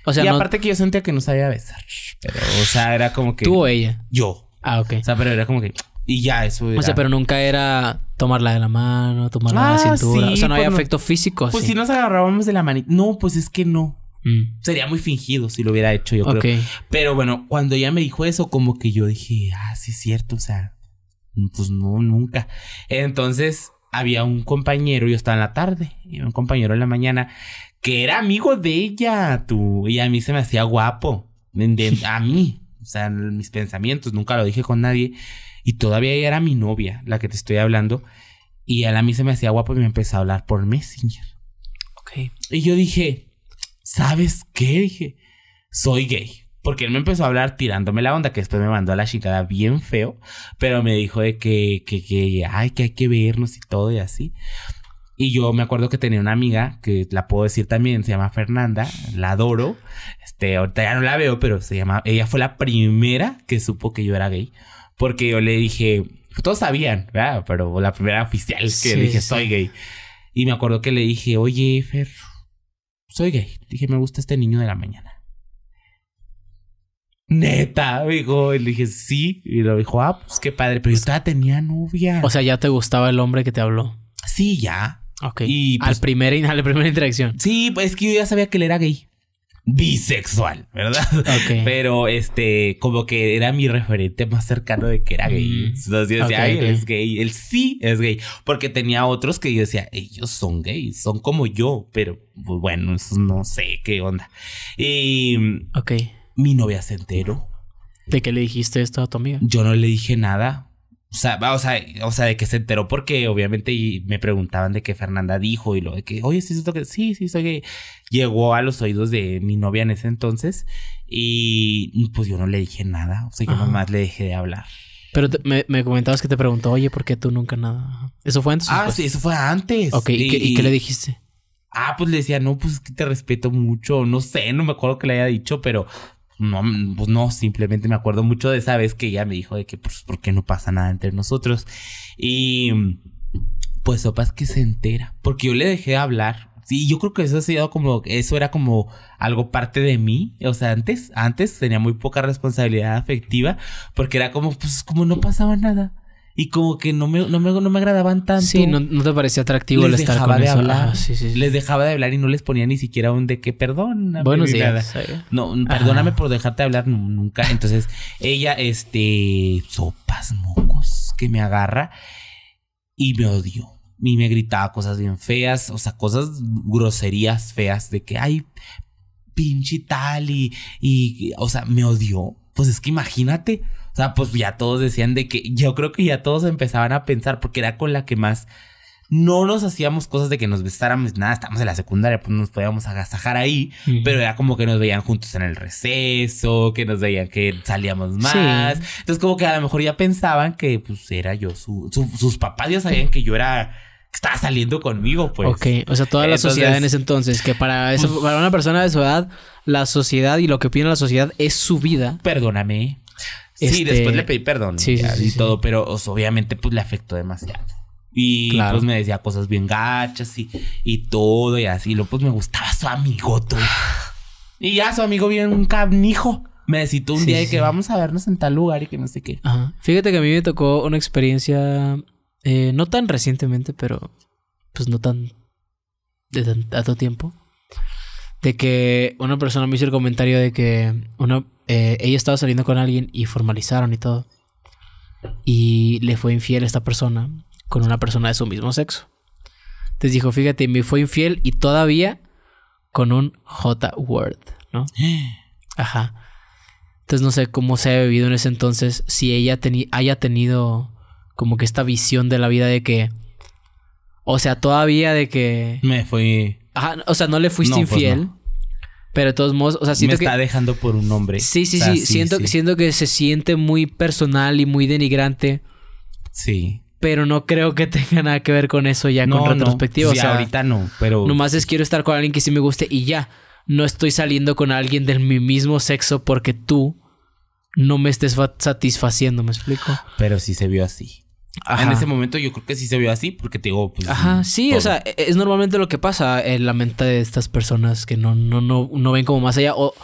O sea, y aparte que yo sentía que no sabía besar. Pero, o sea, era como que. ¿Tú o ella? Yo. Ah, ok. O sea, pero era como que. Y ya, eso O sea, pero nunca era tomarla de la mano, tomarla de la ah, cintura. o sea, no había pues afecto físico... Pues si nos agarrábamos de la manita. No, pues es que no. Mm. Sería muy fingido si lo hubiera hecho, yo creo. Pero bueno, cuando ella me dijo eso, como que yo dije, ah, sí, es cierto, o sea, pues no, nunca. Entonces, había un compañero, yo estaba en la tarde, y un compañero en la mañana, que era amigo de ella, tú. Y a mí se me hacía guapo. a mí, o sea, mis pensamientos, nunca lo dije con nadie. Y todavía ella era mi novia, la que te estoy hablando. Y a la mí se me hacía guapo y me empezó a hablar por Messenger. Y yo dije, ¿sabes qué? Dije, soy gay. Porque él me empezó a hablar tirándome la onda, que después me mandó a la chingada bien feo, pero me dijo de que, que, que, ay, que hay que vernos y todo y así. Y yo me acuerdo que tenía una amiga, que la puedo decir también, se llama Fernanda, la adoro. Este, ahorita ya no la veo, pero se llama, ella fue la primera que supo que yo era gay. Porque yo le dije, todos sabían, Pero la primera oficial que le dije, soy gay. Y me acuerdo que le dije, oye, Fer, soy gay. Dije, me gusta este niño de la mañana. Neta, dijo, y le dije, sí. Y lo dijo, ah, pues qué padre, pero yo pues tenía novia. O sea, ya te gustaba el hombre que te habló. Sí, ya. Ok. Y al pues primer, a la primera interacción. Sí, pues es que yo ya sabía que él era gay bisexual, ¿verdad? Pero este, como que era mi referente más cercano de que era gay. Mm. Entonces yo decía, es gay, él sí es gay. Porque tenía otros que yo decía, ellos son gays, son como yo, pero pues, bueno, no sé qué onda. Y ok. mi novia se enteró. ¿De qué le dijiste esto a tu amiga? Yo no le dije nada o sea, o sea, o sea, de que se enteró porque obviamente me preguntaban de qué Fernanda dijo y lo de que, oye, sí, que sí, sí, soy que Llegó a los oídos de mi novia en ese entonces y pues yo no le dije nada. O sea, yo nomás le dejé de hablar. Pero me, comentabas que te preguntó, oye, ¿por qué tú nunca nada? ¿Eso fue antes? Ah, sí, eso fue antes. Ok, ¿y, qué, le dijiste? Ah, pues le decía, no, pues que te respeto mucho. No sé, no me acuerdo que le haya dicho, pero no, pues no, simplemente me acuerdo mucho de esa vez que ella me dijo de que, pues, ¿por qué no pasa nada entre nosotros? Y pues sopas que se entera, porque yo le dejé hablar. Y yo creo que eso ha sido como, eso era como algo parte de mí. O sea, antes, antes tenía muy poca responsabilidad afectiva, porque era como, pues, como no pasaba nada. Y como que no me, no me, no me agradaban tanto. Sí, no, no te parecía atractivo les dejaba de Hablar. Les dejaba de hablar y no les ponía ni siquiera un de que perdón Bueno, sí. No, perdóname por dejarte hablar nunca. Entonces, ella, este, sopas, mocos, que me agarra y me odió. Y me gritaba cosas bien feas, o sea, cosas groserías feas de que, ay, pinche tal y, y, o sea, me odió. Pues es que imagínate. O sea, pues ya todos decían de que yo creo que ya todos empezaban a pensar porque era con la que más no nos hacíamos cosas de que nos besáramos, nada, estábamos en la secundaria, pues nos podíamos agasajar ahí, pero era como que nos veían juntos en el receso, que nos veían que salíamos más. Entonces, como que a lo mejor ya pensaban que pues era yo, su, sus papás ya sabían que yo era estaba saliendo conmigo, pues. Ok, o sea, toda la sociedad en ese entonces, que para, eso, pues para una persona de su edad, la sociedad y lo que opina la sociedad es su vida. Perdóname. Sí, después este, le pedí perdón sí, y todo, pero obviamente pues le afectó demasiado. Y claro. pues me decía cosas bien gachas y, todo y así. Luego pues me gustaba su amigoto. Y ya su amigo bien un canijo. Me citó un día de que vamos a vernos en tal lugar y que no sé qué. Fíjate que a mí me tocó una experiencia, eh, no tan recientemente, pero pues no tan de tanto tiempo. De que una persona me hizo el comentario de que uno... Eh, ella estaba saliendo con alguien y formalizaron y todo. Y le fue infiel a esta persona con una persona de su mismo sexo. Entonces dijo, fíjate, me fue infiel y todavía con un J word, ¿no? Ajá. Entonces no sé cómo se ha vivido en ese entonces, si ella tenía haya tenido como que esta visión de la vida de que, o sea, todavía de que... Me fui... Ajá, o sea, no le fuiste pues infiel. Pero de todos modos, o sea, siento Me está dejando por un hombre. Sí, sí, sí, siento, Siento que se siente muy personal y muy denigrante. Sí. Pero no creo que tenga nada que ver con eso ya con retrospectiva. No. o sea, ahorita no, pero... Nomás es quiero estar con alguien que sí me guste y ya. No estoy saliendo con alguien del mismo sexo porque tú no me estés satisfaciendo, ¿me explico? Pero sí se vio así. En ese momento yo creo que sí se vio así porque te digo, pues... Ajá, sí, o sea, e-, es normalmente lo que pasa en eh, la mente de estas personas que no, no, no, no ven como más allá. O,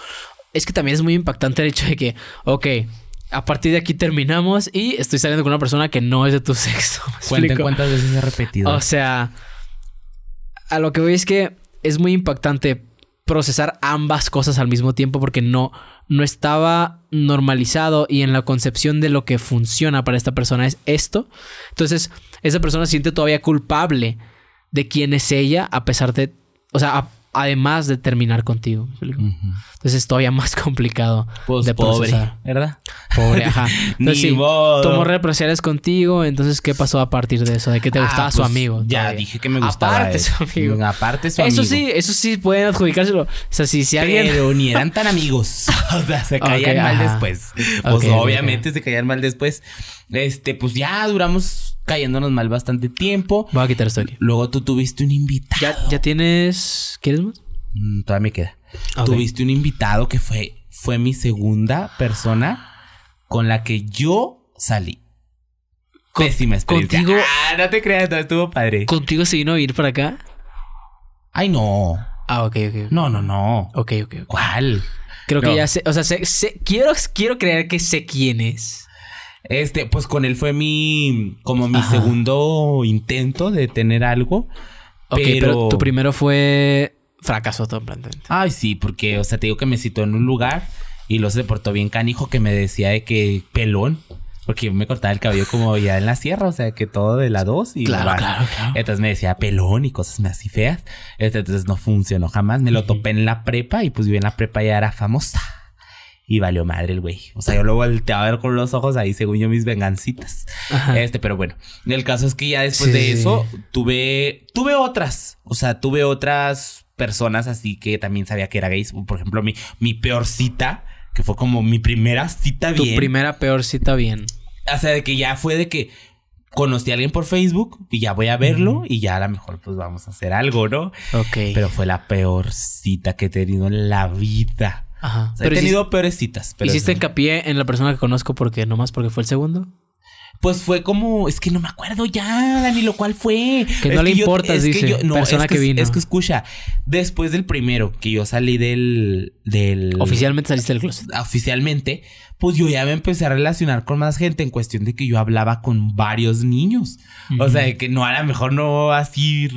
es que también es muy impactante el hecho de que, ok, a partir de aquí terminamos y estoy saliendo con una persona que no es de tu sexo. Cuenten cuántas veces he repetido. O sea, a lo que voy es que es muy impactante procesar ambas cosas al mismo tiempo porque no, no estaba normalizado y en la concepción de lo que funciona para esta persona es esto. Entonces, esa persona se siente todavía culpable de quién es ella a pesar de, o sea, además de terminar contigo. Entonces es todavía más complicado pues de pobre, ¿Verdad? Pobre, ajá. Entonces, sí, tomó represalias contigo, entonces ¿qué pasó a partir de eso? ¿De qué te ah, gustaba su pues, amigo? Ya dije que me gustaba. Aparte su amigo. Mm, aparte su amigo. eso sí, eso sí pueden adjudicárselo. O sea, si, si alguien... Pero ni eran tan amigos. o sea, se caían mal después. Pues obviamente se caían mal después. Este, pues ya duramos cayéndonos mal bastante tiempo. Voy a quitar esto Luego tú tuviste un invitado. ¿Ya, tienes. ¿Quieres más? Mm, todavía me queda. Ah, tuviste un invitado que fue, fue mi segunda persona con la que yo salí. Pésima experiencia. Contigo. Ah, no te creas, no, estuvo padre. ¿Contigo se vino a ir para acá? Ay, no. Ah, ok, ok. No, no, no. Ok, ok. ¿Cuál? Creo que ya sé. O sea, quiero, quiero creer que sé quién es. Este, pues con él fue mi, como mi segundo intento de tener algo. pero... tu primero fue fracaso totalmente. Ay, sí, porque, o sea, te digo que me citó en un lugar y luego se bien canijo que me decía de que pelón. Porque yo me cortaba el cabello como ya en la sierra, o sea, que todo de la dos y claro, Entonces me decía pelón y cosas así feas. Este, entonces no funcionó jamás. Me lo topé en la prepa y pues yo en la prepa ya era famosa. Y valió madre el güey. O sea, yo lo volteaba a ver con los ojos ahí, según yo, mis vengancitas. Este, pero bueno. El caso es que ya después de eso, tuve, tuve otras. O sea, tuve otras personas así que también sabía que era gays. Por ejemplo, mi, mi peor cita, que fue como mi primera cita bien. Tu primera peor cita bien. O sea, de que ya fue de que conocí a alguien por Facebook y ya voy a verlo y ya a lo mejor pues vamos a hacer algo, ¿no? Ok. Pero fue la peor cita que he tenido en la vida. Ajá. pero he tenido peores citas. ¿Hiciste hincapié en la persona que conozco porque nomás porque fue el segundo? Pues fue como, es que no me acuerdo ya, Dani, lo cual fue. Que no le importa, dice. Que yo, no, es que, Es que escucha, después del primero que yo salí del. del oficialmente saliste del closet. Ah, oficialmente, pues yo ya me empecé a relacionar con más gente en cuestión de que yo hablaba con varios niños. O sea, que no, a lo mejor no así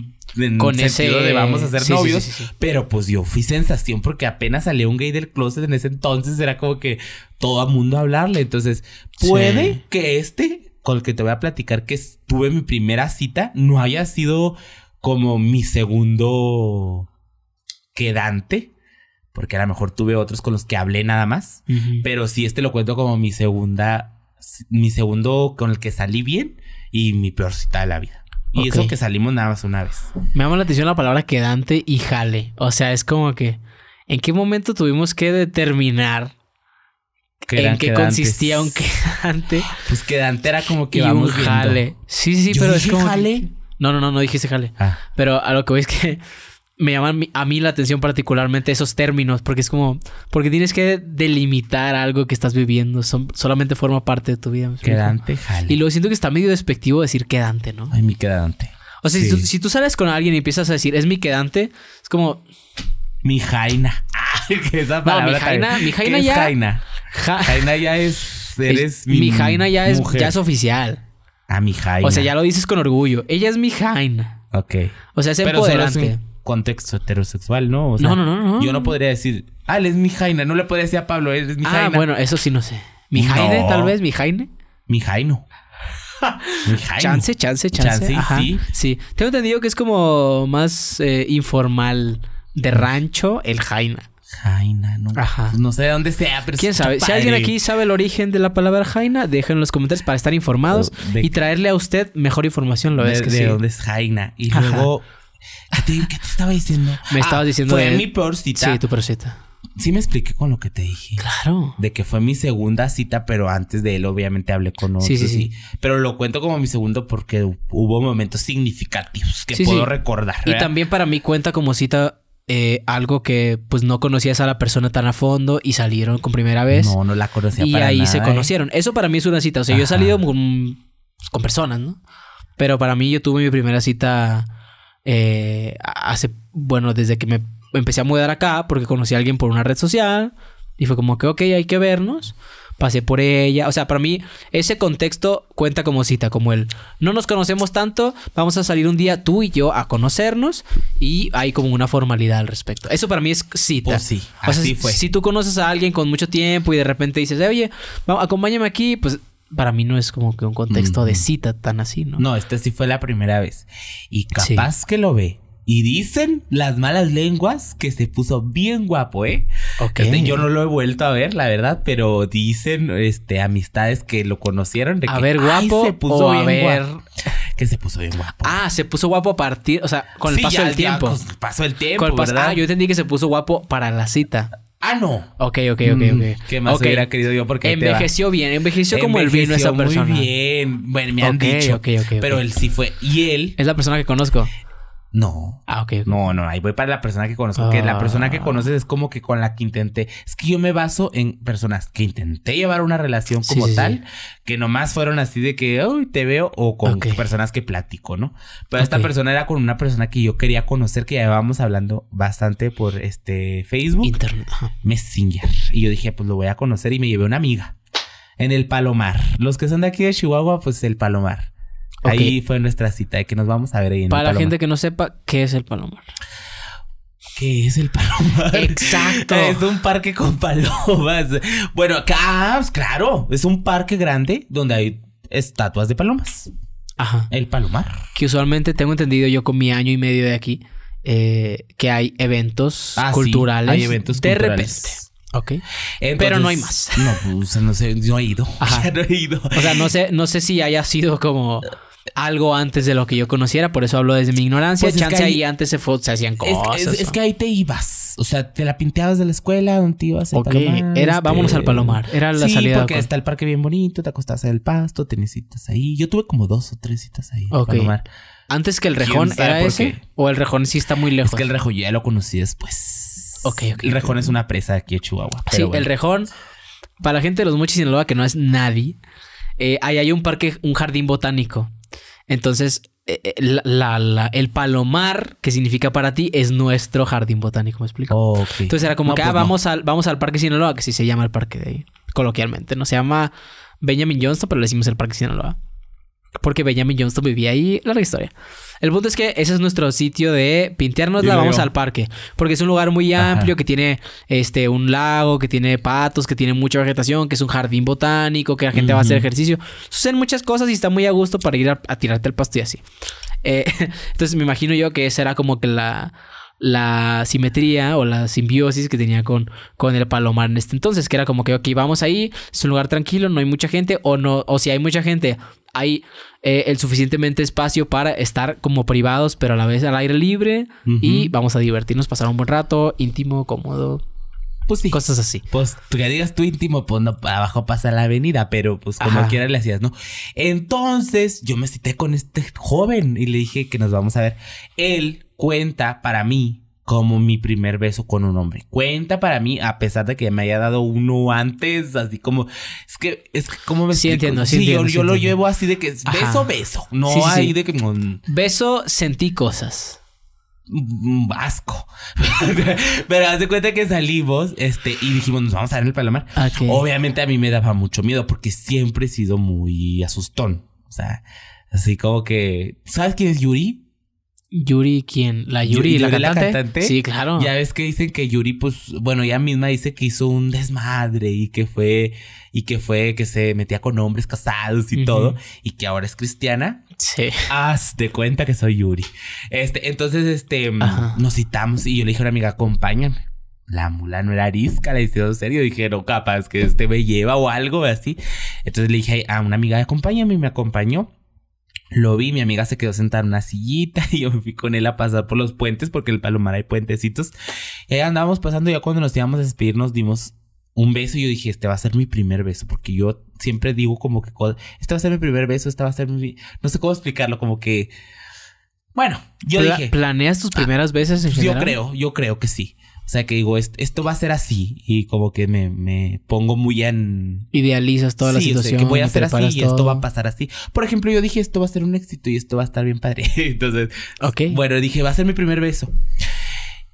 con sentido ese de vamos a ser novios, pero pues yo fui sensación porque apenas salió un gay del closet en ese entonces era como que todo el mundo hablarle, entonces puede que este con el que te voy a platicar que tuve mi primera cita no haya sido como mi segundo quedante, porque a lo mejor tuve otros con los que hablé nada más, pero si este lo cuento como mi segunda mi segundo con el que salí bien y mi peor cita de la vida. Y eso que salimos nada más una vez. Me llama la atención la palabra quedante y jale. O sea, es como que. ¿En qué momento tuvimos que determinar en qué consistía un quedante? Pues quedante era como que jale. Sí, sí, pero es como. jale? Que... No, no, no, no dijiste jale. Ah. Pero a lo que veis que me llaman a mí la atención particularmente esos términos, porque es como, porque tienes que delimitar algo que estás viviendo, son, solamente forma parte de tu vida. Quedante, Y luego siento que está medio despectivo decir quedante, ¿no? Ay, mi quedante. O sea, si, tú, sales con alguien y empiezas a decir, es mi quedante, es como... Mi jaina. Esa palabra mi jaina, ya... Es jaina? ya es... Eres mi, mi jaina ya es, oficial. Ah, mi jaina. O sea, ya lo dices con orgullo. Ella es mi jaina. Ok. O sea, es empoderante contexto heterosexual, ¿no? no, no, no, Yo no podría decir, ah, él es mi Jaina. No le podría decir a Pablo, él es mi ah, Jaina. Ah, bueno, eso sí no sé. ¿Mi Jaina, tal vez? ¿Mi Jaine? Mi Jaino. mi Jaino. Chance, chance, chance. sí. Sí. Tengo entendido que es como más eh, informal de rancho el Jaina. Jaina, no, Ajá. Pues no sé de dónde sea, pero quién sabe. Si alguien aquí sabe el origen de la palabra Jaina, déjenlo en los comentarios para estar informados oh, y traerle a usted mejor información. Lo es que de dónde es Jaina. Y luego ¿Qué te, estaba diciendo? Me ah, estabas diciendo. Fue de... mi peor cita. Sí, tu peor cita. Sí me expliqué con lo que te dije. Claro. De que fue mi segunda cita, pero antes de él obviamente hablé con otros. Sí, sí, sí. Pero lo cuento como mi segundo porque hubo momentos significativos que puedo recordar. Y también para mí cuenta como cita eh, algo que pues no conocías a la persona tan a fondo y salieron con primera vez. No, no la conocía y ahí se ¿eh? conocieron. Eso para mí es una cita. O sea, yo he salido con, con personas, ¿no? Pero para mí yo tuve mi primera cita eh, hace, bueno, desde que me empecé a mudar acá, porque conocí a alguien por una red social, y fue como que, ok, hay que vernos. Pasé por ella. O sea, para mí, ese contexto cuenta como cita, como el no nos conocemos tanto, vamos a salir un día tú y yo a conocernos y hay como una formalidad al respecto. Eso para mí es cita. Oh, sí, así fue. Si, tú conoces a alguien con mucho tiempo y de repente dices, oye, acompáñame aquí, pues para mí no es como que un contexto de cita tan así, ¿no? No, este sí fue la primera vez. Y capaz que lo ve. Y dicen las malas lenguas que se puso bien guapo, ¿eh? Ok. Este yo no lo he vuelto a ver, la verdad, pero dicen este, amistades que lo conocieron de a ver, guapo, o a ver... Que se puso bien guapo. Ah, se puso guapo a partir, o sea, con el paso del tiempo. Ya, pues, con el paso del tiempo. Ah, ¿verdad? Ah, yo entendí que se puso guapo para la cita. Ah, no. Ok, ok, ok, mm. ok. ¿Qué más hubiera querido yo? Porque envejeció bien, envejeció, como el vino esa persona. Muy bien. Bueno, me han okay, dicho. Okay, pero él sí fue. Y él. Es la persona que conozco. No. Ah, No, no, ahí voy para la persona que conozco. Que la persona que ah. conoces es como que con la que intenté. Es que yo me baso en personas que intenté llevar una relación como tal, que nomás fueron así de que, uy, te veo, o con personas que platico, ¿no? Pero esta persona era con una persona que yo quería conocer, que ya llevábamos hablando bastante por este Facebook. Internet. Messenger. Y yo dije, pues lo voy a conocer y me llevé una amiga en el Palomar. Los que son de aquí de Chihuahua, pues el Palomar. Ahí fue nuestra cita de que nos vamos a ver ahí Para la gente que no sepa, ¿qué es el Palomar? ¿Qué es el Palomar? Exacto. Es un parque con palomas. Bueno, acá, pues, claro, es un parque grande donde hay estatuas de palomas. Ajá. El Palomar. Que usualmente tengo entendido yo con mi año y medio de aquí eh, que hay eventos ah, culturales. hay eventos de repente. Ok. Pero no hay más. No, pues no sé, no he ido. no he O sea, no sé, no sé si haya sido como algo antes de lo que yo conociera, por eso hablo desde mi ignorancia. Pues Chance ahí, antes se, hacían cosas. Es, que ahí te ibas. O sea, te la pinteabas de la escuela, donde te ibas Ok, era este vámonos al palomar. Era la sí, salida. Porque está el parque bien bonito, te acostabas en el pasto, tenías citas ahí. Yo tuve como dos o tres citas ahí. Ok. palomar. Antes que el rejón era ese, o el rejón sí está muy lejos. Es que el rejón ya lo conocí después. Ok, ok. El rejón es una presa aquí de Chihuahua. sí, el rejón, para la gente de los Mochis Sinaloa, que no es nadie, eh, ahí hay un parque, un jardín botánico. Entonces, eh, eh, la, el palomar que significa para ti es nuestro jardín botánico, ¿me explico? Entonces era como que pues ah, vamos, al, vamos al Parque Sinaloa, que sí se llama el parque de ahí, coloquialmente, no se llama Benjamin Johnston, pero le decimos el Parque Sinaloa. Porque Benjamin Johnston vivía ahí. la historia. El punto es que ese es nuestro sitio de pintearnos la vamos al parque. Porque es un lugar muy amplio que tiene este un lago, que tiene patos, que tiene mucha vegetación, que es un jardín botánico, que la gente va a hacer ejercicio. Suceden muchas cosas y está muy a gusto para ir a, tirarte el pasto y así. Eh, entonces me imagino yo que esa era como que la, la simetría o la simbiosis que tenía con, con el palomar en este entonces, que era como que, ok, vamos ahí, es un lugar tranquilo, no hay mucha gente, o no, o si hay mucha gente, hay eh, el suficientemente espacio para estar como privados, pero a la vez al aire libre. Y vamos a divertirnos, pasar un buen rato, íntimo, cómodo, Pues sí. Cosas así. Pues tú que digas tú íntimo, pues no, abajo pasa la avenida, pero pues como quieras le hacías, ¿no? Entonces yo me cité con este joven y le dije que nos vamos a ver. Él cuenta para mí como mi primer beso con un hombre. Cuenta para mí, a pesar de que me haya dado uno antes, así como. Es que, es que, ¿cómo me sí, entiendo, sí, yo, lo llevo así de que beso, beso. No hay de que. Beso, sentí cosas. Vasco. Mm, Pero haz de cuenta que salimos este, y dijimos, nos vamos a ver el palomar. Obviamente a mí me daba mucho miedo porque siempre he sido muy asustón. O sea, así como que. ¿Sabes quién es Yuri? Yuri, ¿quién? ¿La Yuri, la, cantante? Sí, claro. Ya ves que dicen que Yuri, pues, bueno, ella misma dice que hizo un desmadre y que fue, y que fue que se metía con hombres casados y todo, y que ahora es cristiana. Sí. Haz de cuenta que soy Yuri. Este, entonces, este, mm, nos citamos y yo le dije a una amiga, acompáñame la mula no era arisca, la hicieron serio. Dije, no, capaz que este me lleva o algo así. Entonces le dije a una amiga, acompáñame, y me acompañó. Lo vi, mi amiga se quedó sentada en una sillita y yo me fui con él a pasar por los puentes porque el Palomar hay puentecitos. Y ahí andábamos pasando, ya cuando nos íbamos a despedir nos dimos un beso y yo dije, este va a ser mi primer beso, porque yo siempre digo como que, este va a ser mi primer beso, este va a ser mi... No sé cómo explicarlo, como que... Bueno, yo dije... ¿Planeas tus ah, primeras veces en pues Yo creo, yo creo que sí. O sea, que digo, esto va a ser así. Y como que me, pongo muy en... Idealizas toda la situación. que voy a hacer así y esto va a pasar así. Por ejemplo, yo dije, esto va a ser un éxito y esto va a estar bien padre. Entonces, okay. bueno, dije, va a ser mi primer beso.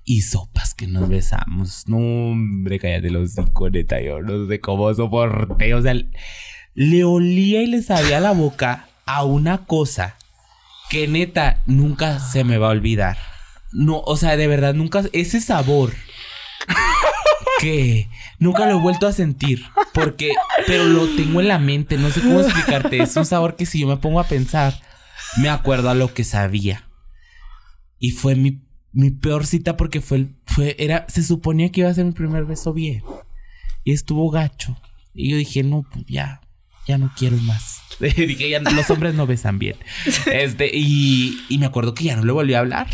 Y sopas que nos besamos. No, hombre, cállate los cinco, neta. Yo no sé cómo soporté. O sea, le olía y le sabía la boca a una cosa que neta nunca se me va a olvidar. No, o sea, de verdad, nunca. Ese sabor. que nunca lo he vuelto a sentir. Porque. Pero lo tengo en la mente. No sé cómo explicarte. Es un sabor que si yo me pongo a pensar. Me acuerdo a lo que sabía. Y fue mi, mi peor cita porque fue, fue. Era. Se suponía que iba a ser mi primer beso bien. Y estuvo gacho. Y yo dije, no, pues ya ya no quiero más. Dije, ya, los hombres no besan bien. Este, y, y, me acuerdo que ya no le volví a hablar.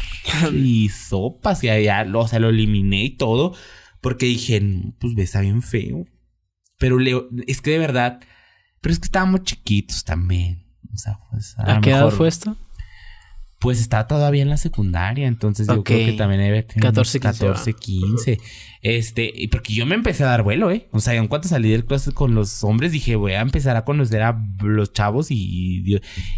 Y sopas, ya, ya, lo, o sea, lo eliminé y todo. Porque dije, pues besa bien feo. Pero Leo, es que de verdad, pero es que estábamos chiquitos también. O sea, pues, a, qué edad fue esto? Pues estaba todavía en la secundaria, entonces yo creo que también debe tener 14, 14, 15. Este, porque yo me empecé a dar vuelo, ¿eh? O sea, en cuanto salí del closet con los hombres, dije, voy a empezar a conocer a los chavos y,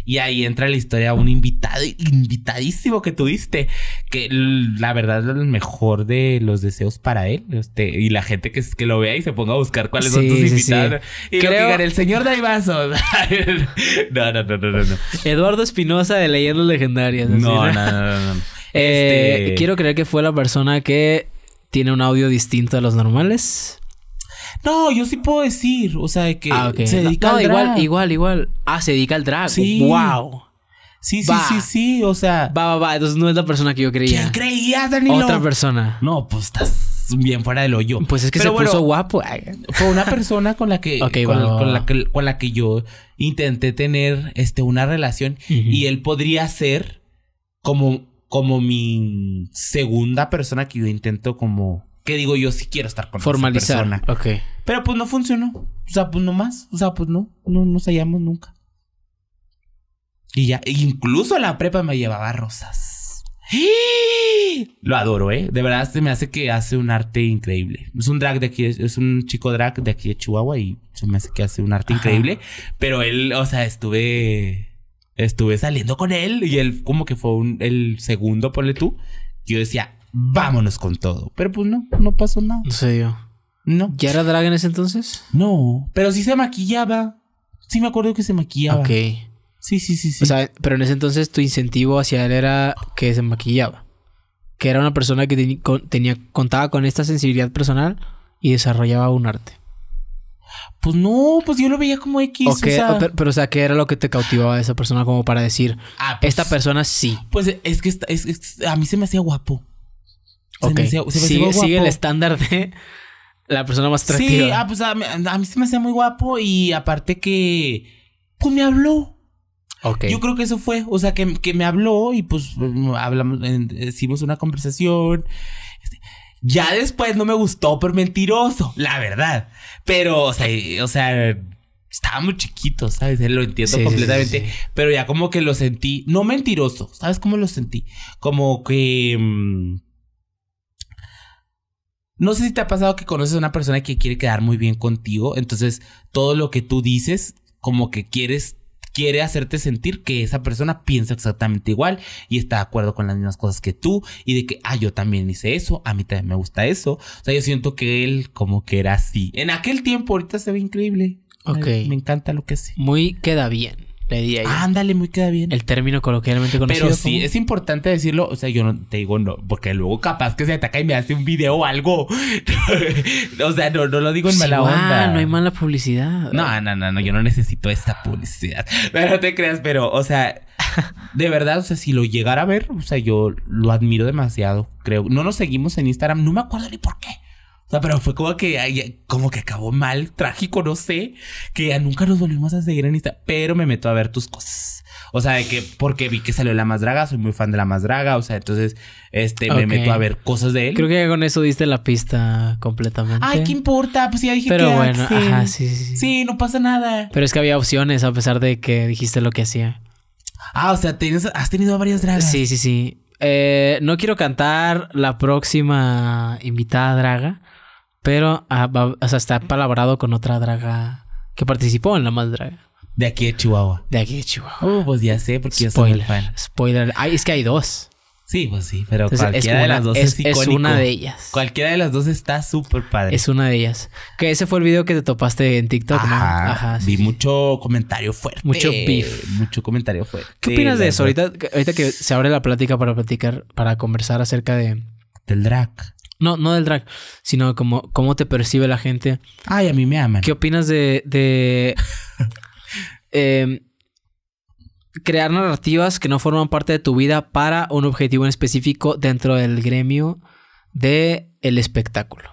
y, ahí entra la historia un invitado, invitadísimo que tuviste, que la verdad es el mejor de los deseos para él, este, y la gente que, que lo vea y se ponga a buscar cuáles son tus invitados. Creo... el señor Daivaso. no, no, no, no, no, Eduardo Espinosa de Leyendas Legendarias. No, no, no, no. Eh, este quiero creer que fue la persona que tiene un audio distinto a los normales. No, yo sí puedo decir, o sea, que ah, se dedica al drag. igual, igual, igual. Ah, se dedica al drag. Sí. Wow. Sí, sí, sí, sí, o sea. Va, va, va, entonces no es la persona que yo creía. ¿Quién creías, Danilo? Otra persona. No, pues estás bien fuera del hoyo. Pues es que se puso guapo. Fue una persona con la que, con, la que yo intenté tener este una relación y él podría ser como como mi segunda persona que yo intento como que digo yo Si quiero estar con Esa persona. Ok. Pero pues no funcionó. O sea, pues no más. O sea, pues no, no nos hallamos nunca. Y ya, incluso la prepa me llevaba rosas. Lo adoro, ¿eh? De verdad se me hace que hace un arte increíble. Es un drag de aquí, es un chico drag de aquí de Chihuahua y se me hace que hace un arte increíble. Pero él, o sea, estuve estuve saliendo con él y él como que fue el segundo, ponle tú. Yo decía, vámonos con todo. Pero pues no, no pasó nada. No sé yo. No. ¿Ya era drag en ese entonces? No, pero sí se maquillaba. Sí me acuerdo que se maquillaba. Ok. Sí, sí, sí, sí. O sea, pero en ese entonces tu incentivo hacia él era que se maquillaba. Que era una persona que tenía, contaba con esta sensibilidad personal y desarrollaba un arte. Pues no, pues yo lo veía como X. o sea... pero, o sea, ¿qué era lo que te cautivaba esa persona como para decir, ah, pues esta persona sí? Pues es que a mí se me hacía guapo. Se sigue, sigue el estándar de la persona más atractiva. Ah, sí, pues a mí, se me hacía muy guapo y aparte que, pues me habló. Okay. Yo creo que eso fue, o sea, que, me habló y pues mm, hablamos, hicimos una conversación ya después no me gustó por mentiroso, la verdad. Pero, o sea, estaba muy chiquito, chiquito, ¿sabes? Lo entiendo completamente. pero ya como que lo sentí, no mentiroso, ¿sabes cómo lo sentí? Como que... Mm, no sé si te ha pasado que conoces a una persona que quiere quedar muy bien contigo, entonces todo lo que tú dices, como que quieres quiere hacerte sentir que esa persona piensa exactamente igual y está de acuerdo con las mismas cosas que tú y de que, ah, yo también hice eso, a mí también me gusta eso. O sea, yo siento que él como que era así. En aquel tiempo, ahorita se ve increíble. Ok. me encanta lo que sí. Muy queda bien. Le di Ándale, muy queda bien. El término coloquialmente conocido. Pero sí, es importante decirlo. O sea, yo no te digo no, porque luego capaz que se ataca y me hace un video o algo. o sea, no, lo digo en mala onda. no hay mala publicidad. No, no, no, no, yo no necesito esta publicidad. Pero no te creas, pero, o sea, de verdad, o sea, si lo llegara a ver, o sea, yo lo admiro demasiado, creo. No nos seguimos en Instagram, no me acuerdo ni por qué pero fue como que, como que acabó mal, trágico, no sé, que ya nunca nos volvimos a seguir en Instagram, pero me meto a ver tus cosas. O sea, que, porque vi que salió La Más Draga, soy muy fan de La Más Draga, o sea, entonces, este, me meto a ver cosas de él. Creo que con eso diste la pista completamente. Ay, ¿qué importa? Pues ya dije pero que bueno, ajá, sí, sí, no pasa nada. Pero es que había opciones a pesar de que dijiste lo que hacía. Ah, o sea, has tenido varias dragas. Sí, sí, sí. Eh, no quiero cantar la próxima invitada draga, pero ah, o sea, está palabrado con otra draga que participó en La Más Draga. De aquí de Chihuahua. De aquí de Chihuahua. Oh, pues ya sé, porque yo soy fan. Spoiler. Ay, es que hay dos. Sí, pues sí, pero cualquiera de las dos es, una de ellas. Cualquiera de las dos está súper padre. Es una de ellas. Que ese fue el video que te topaste en TikTok, ¿no? Ajá. Sí, vi mucho comentario fuerte. Mucho beef. Mucho comentario fuerte. ¿Qué opinas de eso? Ahorita, ahorita que se abre la plática para platicar, para conversar acerca de. Del drag. No, no del drag, sino como cómo te percibe la gente. Ay, a mí me aman. ¿Qué opinas de. Em, crear narrativas que no forman parte de tu vida para un objetivo en específico dentro del gremio de el espectáculo.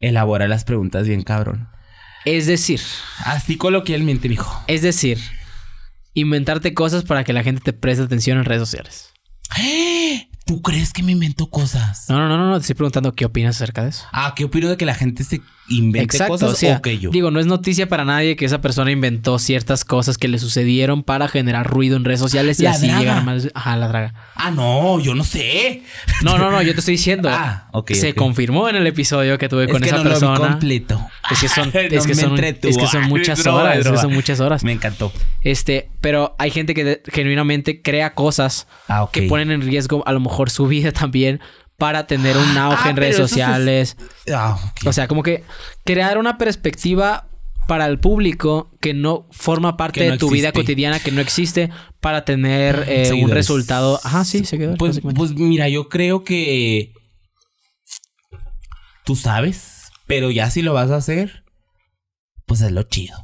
Elabora las preguntas bien cabrón. Es decir, así coloquialmente, mijo. Es decir, inventarte cosas para que la gente te preste atención en redes sociales. ¡Eh! ¿Tú crees que me invento cosas? No, no, no, no, te estoy preguntando qué opinas acerca de eso. Ah, ¿qué opino de que la gente se Exacto, o, sea, Digo, no es noticia para nadie que esa persona inventó ciertas cosas que le sucedieron para generar ruido en redes sociales y así llegar más. la draga. Ah, no, yo no sé. No, no, no, yo te estoy diciendo. ah, ok. Se confirmó en el episodio que tuve con esa no persona. Lo vi completo. Es que son, que son muchas horas. son muchas horas. Me encantó. Este, pero hay gente que genuinamente crea cosas ah, que ponen en riesgo a lo mejor su vida también para tener un ah, auge en redes sociales. Ah, o sea, como que crear una perspectiva para el público que no forma parte de tu vida cotidiana, que no existe, para tener ah, eh, un resultado. Ajá, sí, se pues, pues, mira, yo creo que tú sabes, pero ya si lo vas a hacer, pues hazlo chido.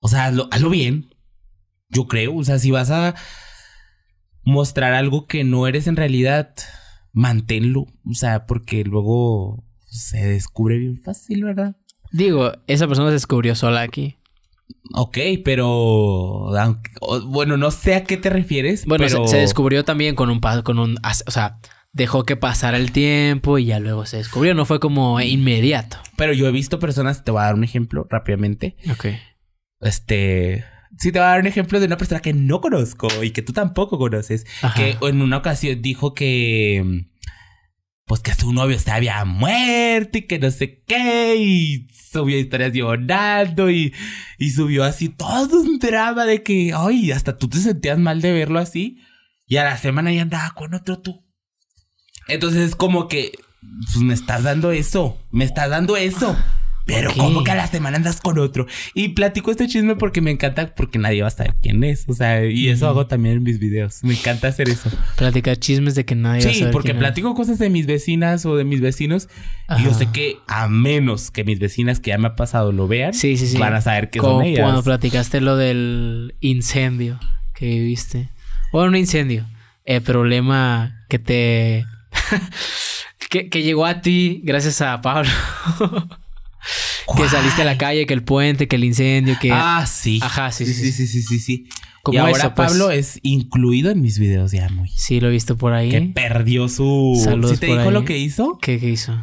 O sea, hazlo bien. Yo creo, o sea, si vas a mostrar algo que no eres en realidad, manténlo, o sea, porque luego se descubre bien fácil, ¿verdad? Digo, esa persona se descubrió sola aquí. Ok, pero bueno, no sé a qué te refieres. Bueno, pero... se, descubrió también con un con un o sea, dejó que pasara el tiempo y ya luego se descubrió, no fue como inmediato. Pero yo he visto personas, te voy a dar un ejemplo rápidamente. Ok. Este, sí te voy a dar un ejemplo de una persona que no conozco y que tú tampoco conoces, que en una ocasión dijo que pues que su novio se había muerto y que no sé qué, y subió historias llorando y, y subió así todo un drama de que, ay, hasta tú te sentías mal de verlo así, y a la semana ya andaba con otro tú. Entonces es como que, pues me estás dando eso, me estás dando eso. Pero cómo que a la semana andas con otro. Y platico este chisme porque me encanta, porque nadie va a saber quién es. O sea, y eso hago también en mis videos. Me encanta hacer eso. Platicar chismes de que nadie va a saber. Sí, porque platico cosas de mis vecinas o de mis vecinos. Y yo sé que a menos que mis vecinas que ya me ha pasado lo vean, sí, van a saber que son ellas. Cuando platicaste lo del incendio que viviste. O un incendio. El problema que te. que llegó a ti gracias a Pablo. Que saliste a la calle, que el puente, que el incendio, que... Ah, sí. Ajá, sí, sí, sí, sí, sí, Como y ahora pues. Pablo es incluido en mis videos ya muy. Sí, lo he visto por ahí. Que perdió su... Saludos ¿Sí te dijo lo que hizo? ¿Qué, hizo?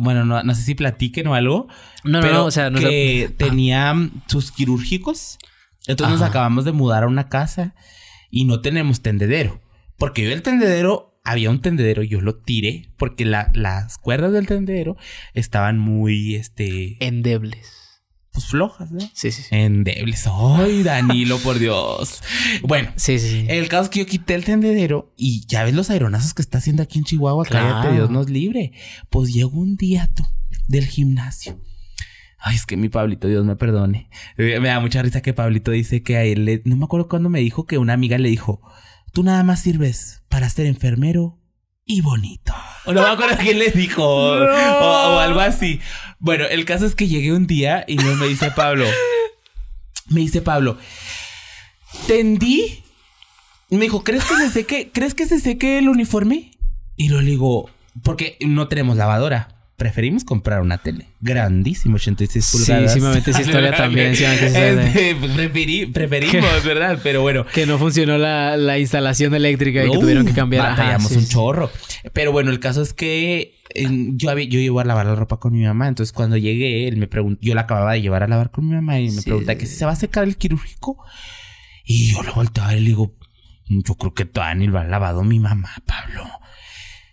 bueno, no, sé si platiquen o algo. No, pero no, o sea... que tenía mm, sus quirúrgicos. Entonces nos acabamos de mudar a una casa y no tenemos tendedero. Porque yo el tendedero había un tendedero, y yo lo tiré porque las cuerdas del tendedero estaban muy, este... Endebles. Pues flojas, ¿no? Sí, sí, Endebles. Ay, Danilo, por Dios. Bueno, sí, sí, El caso es que yo quité el tendedero y ya ves los aeronazos que está haciendo aquí en Chihuahua. Claro. Cállate, Dios nos libre. Pues llegó un día tú del gimnasio. Ay, es que mi Pablito, Dios me perdone. Eh, me da mucha risa que Pablito dice que a él le... No me acuerdo cuando me dijo que una amiga le dijo Tú nada más sirves para ser enfermero y bonito. O no me acuerdo quién les dijo. O, algo así. Bueno, el caso es que llegué un día y me dice Pablo. me dice Pablo. Tendí. Me dijo, ¿crees que se seque? ¿Crees que se seque el uniforme? Y lo digo, porque no tenemos lavadora preferimos comprar una tele Grandísimo, 86 pulgadas. Sí, sí historia también. Este, pues, preferimos, ¿verdad? Pero bueno. Que no funcionó la, la instalación eléctrica y que tuvieron que cambiar. Batallamos un chorro. Pero bueno, el caso es que yo, yo llevo a lavar la ropa con mi mamá. Entonces, cuando llegué, él me preguntó, yo la acababa de llevar a lavar con mi mamá y me pregunta que se va a secar el quirúrgico. Y yo lo volteaba y le digo, yo creo que todavía ni lo ha lavado mi mamá, Pablo.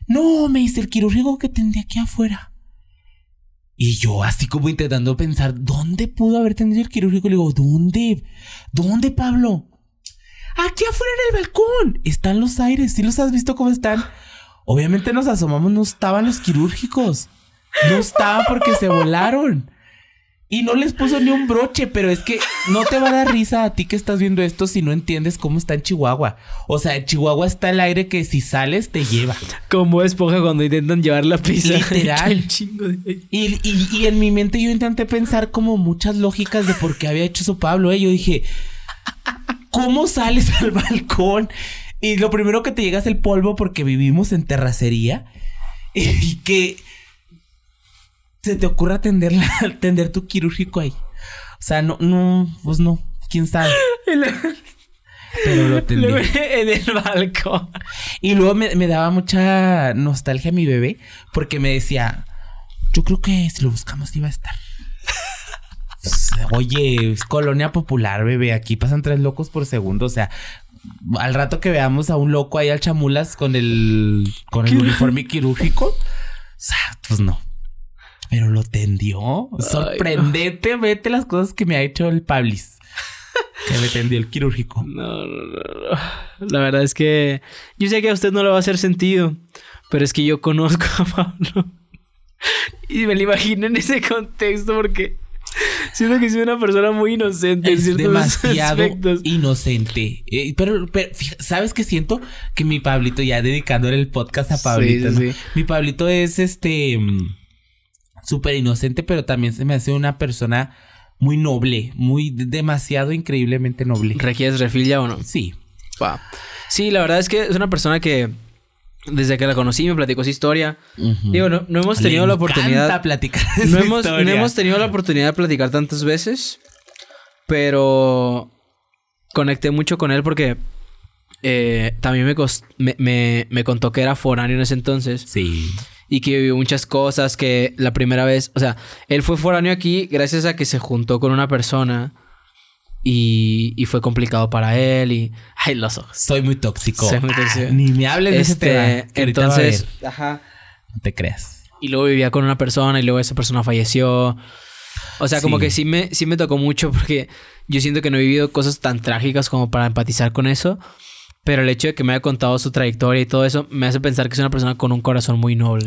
No, me dice el quirúrgico que tendría aquí afuera. Y yo así como intentando pensar, ¿dónde pudo haber tenido el quirúrgico? Le digo, ¿dónde? ¿Dónde, Pablo? Aquí afuera en el balcón. Están los aires. ¿Sí los has visto cómo están? Obviamente nos asomamos, no estaban los quirúrgicos. No estaban porque se volaron. Y no les puso ni un broche, pero es que no te va a dar risa a ti que estás viendo esto si no entiendes cómo está en Chihuahua. O sea, en Chihuahua está el aire que si sales te lleva. Como esponja cuando intentan llevar la pizza. Literal. Chingo y, y, en mi mente yo intenté pensar como muchas lógicas de por qué había hecho eso Pablo. ¿eh? Yo dije, ¿cómo sales al balcón? Y lo primero que te llega es el polvo porque vivimos en terracería. Y que se te ocurra atender, tu quirúrgico ahí. O sea, no, no, pues no, quién sabe. Pero lo atendí. En el balcón. Y luego me, daba mucha nostalgia mi bebé porque me decía, yo creo que si lo buscamos iba a estar. oye, colonia popular, bebé. Aquí pasan tres locos por segundo. O sea, al rato que veamos a un loco ahí al chamulas con el, con el uniforme quirúrgico, pues no. Pero lo tendió. Sorprendete, Sorprendente, vete las cosas que me ha hecho el Pablis. que me tendió el quirúrgico. No, no, no, La verdad es que yo sé que a usted no le va a hacer sentido, pero es que yo conozco a Pablo. y me lo imagino en ese contexto porque Siento que soy una persona muy inocente. Es demasiado inocente. Eh, pero, ¿sabes qué siento? Que mi Pablito, ya dedicándole el podcast a Pablito. Mi Pablito es este. Mm, súper inocente, pero también se me hace una persona muy noble, muy demasiado increíblemente noble. ¿Requieres refil ya o no? Sí. Sí, la verdad es que es una persona que desde que la conocí me platicó su historia. Digo, no, no, hemos tenido la oportunidad. de no, hemos, no hemos tenido la oportunidad de platicar tantas veces, pero conecté mucho con él porque eh, también me, me, contó que era foráneo en ese entonces. Sí y que vivió muchas cosas, que la primera vez, o sea, él fue foráneo aquí gracias a que se juntó con una persona y, y fue complicado para él y... ¡Ay, lo so. Soy muy tóxico. Ah, ni me hables de este, Entonces... Ajá. No te creas. Y luego vivía con una persona y luego esa persona falleció. O sea, como que sí me, sí me tocó mucho porque yo siento que no he vivido cosas tan trágicas como para empatizar con eso pero el hecho de que me haya contado su trayectoria y todo eso me hace pensar que es una persona con un corazón muy noble.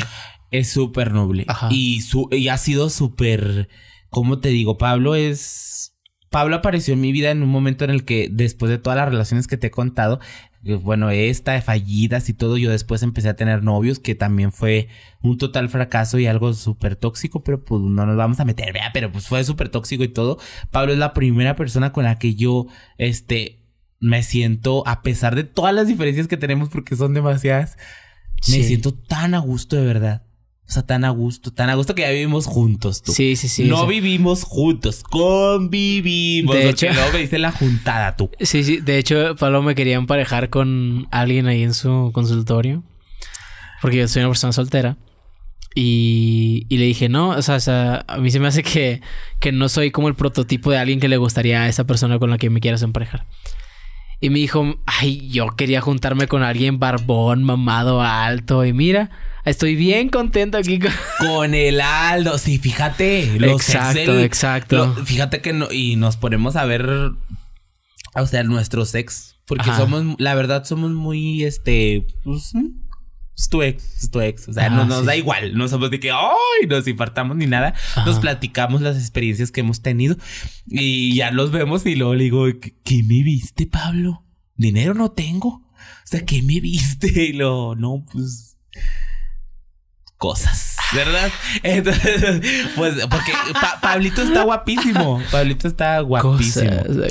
Es súper noble. Y, su, y ha sido súper, ¿cómo te digo? Pablo es... Pablo apareció en mi vida en un momento en el que después de todas las relaciones que te he contado, eh, bueno, esta, de fallidas y todo, yo después empecé a tener novios, que también fue un total fracaso y algo súper tóxico, pero pues no nos vamos a meter, vea, pero pues fue súper tóxico y todo. Pablo es la primera persona con la que yo, este, me siento, a pesar de todas las diferencias que tenemos, porque son demasiadas, me siento tan a gusto de verdad. O sea, tan a gusto, tan a gusto que ya vivimos juntos, Sí, sí, sí. No vivimos juntos, convivimos. De hecho, luego me dice la juntada, tú. Sí, sí. De hecho, Pablo me quería emparejar con alguien ahí en su consultorio. Porque yo soy una persona soltera. Y, y le dije, no, o sea, o sea, a mí se me hace que, que no soy como el prototipo de alguien que le gustaría a esa persona con la que me quieras emparejar. Y me dijo, ay, yo quería juntarme con alguien barbón, mamado, alto. Y mira, estoy bien contento aquí con... con el Aldo. Sí, fíjate. Los exacto, exacto. fíjate que no, y nos ponemos a ver, o sea, nuestro sex. Porque somos, la verdad, somos muy, este, pues, es tu ex, es tu ex. O sea, ah, no nos da igual. No somos de que ay, nos infartamos ni nada. Nos platicamos las experiencias que hemos tenido y ya los vemos. Y luego le digo, ¿qué, me viste, Pablo? Dinero no tengo. O sea, ¿qué me viste? Y luego no, pues cosas. ¿verdad? Entonces, pues, porque Pablito está guapísimo. Pablito está guapísimo.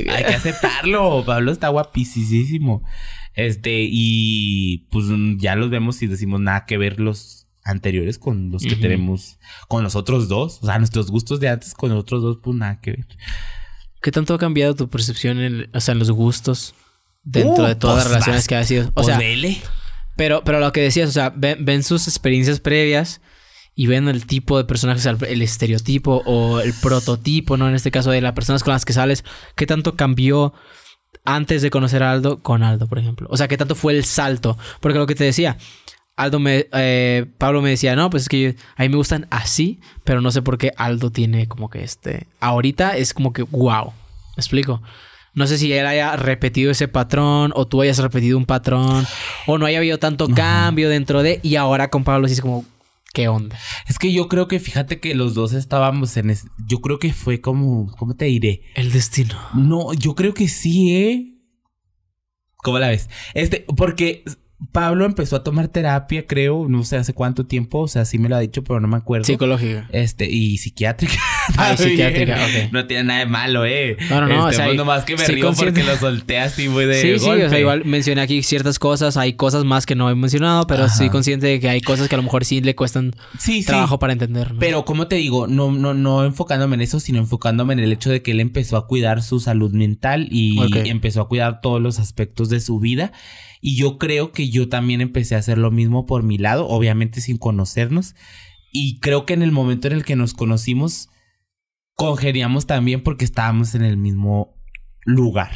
Hay que aceptarlo. Pablo está guapísimo. Este, y pues ya los vemos y decimos nada que ver los anteriores con los que tenemos, con los otros dos. O sea, nuestros gustos de antes con los otros dos, pues nada que ver. ¿Qué tanto ha cambiado tu percepción en, o sea, los gustos dentro uh, de todas las pues, relaciones que has sido? O pues, sea, Pero, pero lo que decías, o sea, ven, sus experiencias previas y ven el tipo de personajes, el estereotipo o el prototipo, ¿no? En este caso de las personas con las que sales, ¿qué tanto cambió antes de conocer a Aldo con Aldo, por ejemplo? O sea, ¿qué tanto fue el salto? Porque lo que te decía, Aldo me, eh, Pablo me decía, no, pues es que a mí me gustan así, pero no sé por qué Aldo tiene como que este, ahorita es como que, wow, ¿me explico? No sé si él haya repetido ese patrón o tú hayas repetido un patrón o no haya habido tanto cambio dentro de... Y ahora con Pablo sí es como, qué onda. Es que yo creo que, fíjate que los dos estábamos en... yo creo que fue como, ¿cómo te diré? El destino. No, yo creo que sí, ¿eh? ¿Cómo la ves? Este, porque Pablo empezó a tomar terapia, creo, no sé hace cuánto tiempo, o sea, sí me lo ha dicho, pero no me acuerdo. Psicológica. Este, y psiquiátrica. Ay, ah, psiquiátrica, ok. No tiene nada de malo, eh. No, no, no. Este, o sea, que me río porque lo solté así, muy de Sí, golpe. sí, o sea, igual mencioné aquí ciertas cosas, hay cosas más que no he mencionado, pero soy consciente de que hay cosas que a lo mejor sí le cuestan trabajo para entender. Pero como te digo, no, no, no enfocándome en eso, sino enfocándome en el hecho de que él empezó a cuidar su salud mental y empezó a cuidar todos los aspectos de su vida. Y yo creo que yo también empecé a hacer lo mismo por mi lado, obviamente sin conocernos. Y creo que en el momento en el que nos conocimos, congeniamos también porque estábamos en el mismo lugar.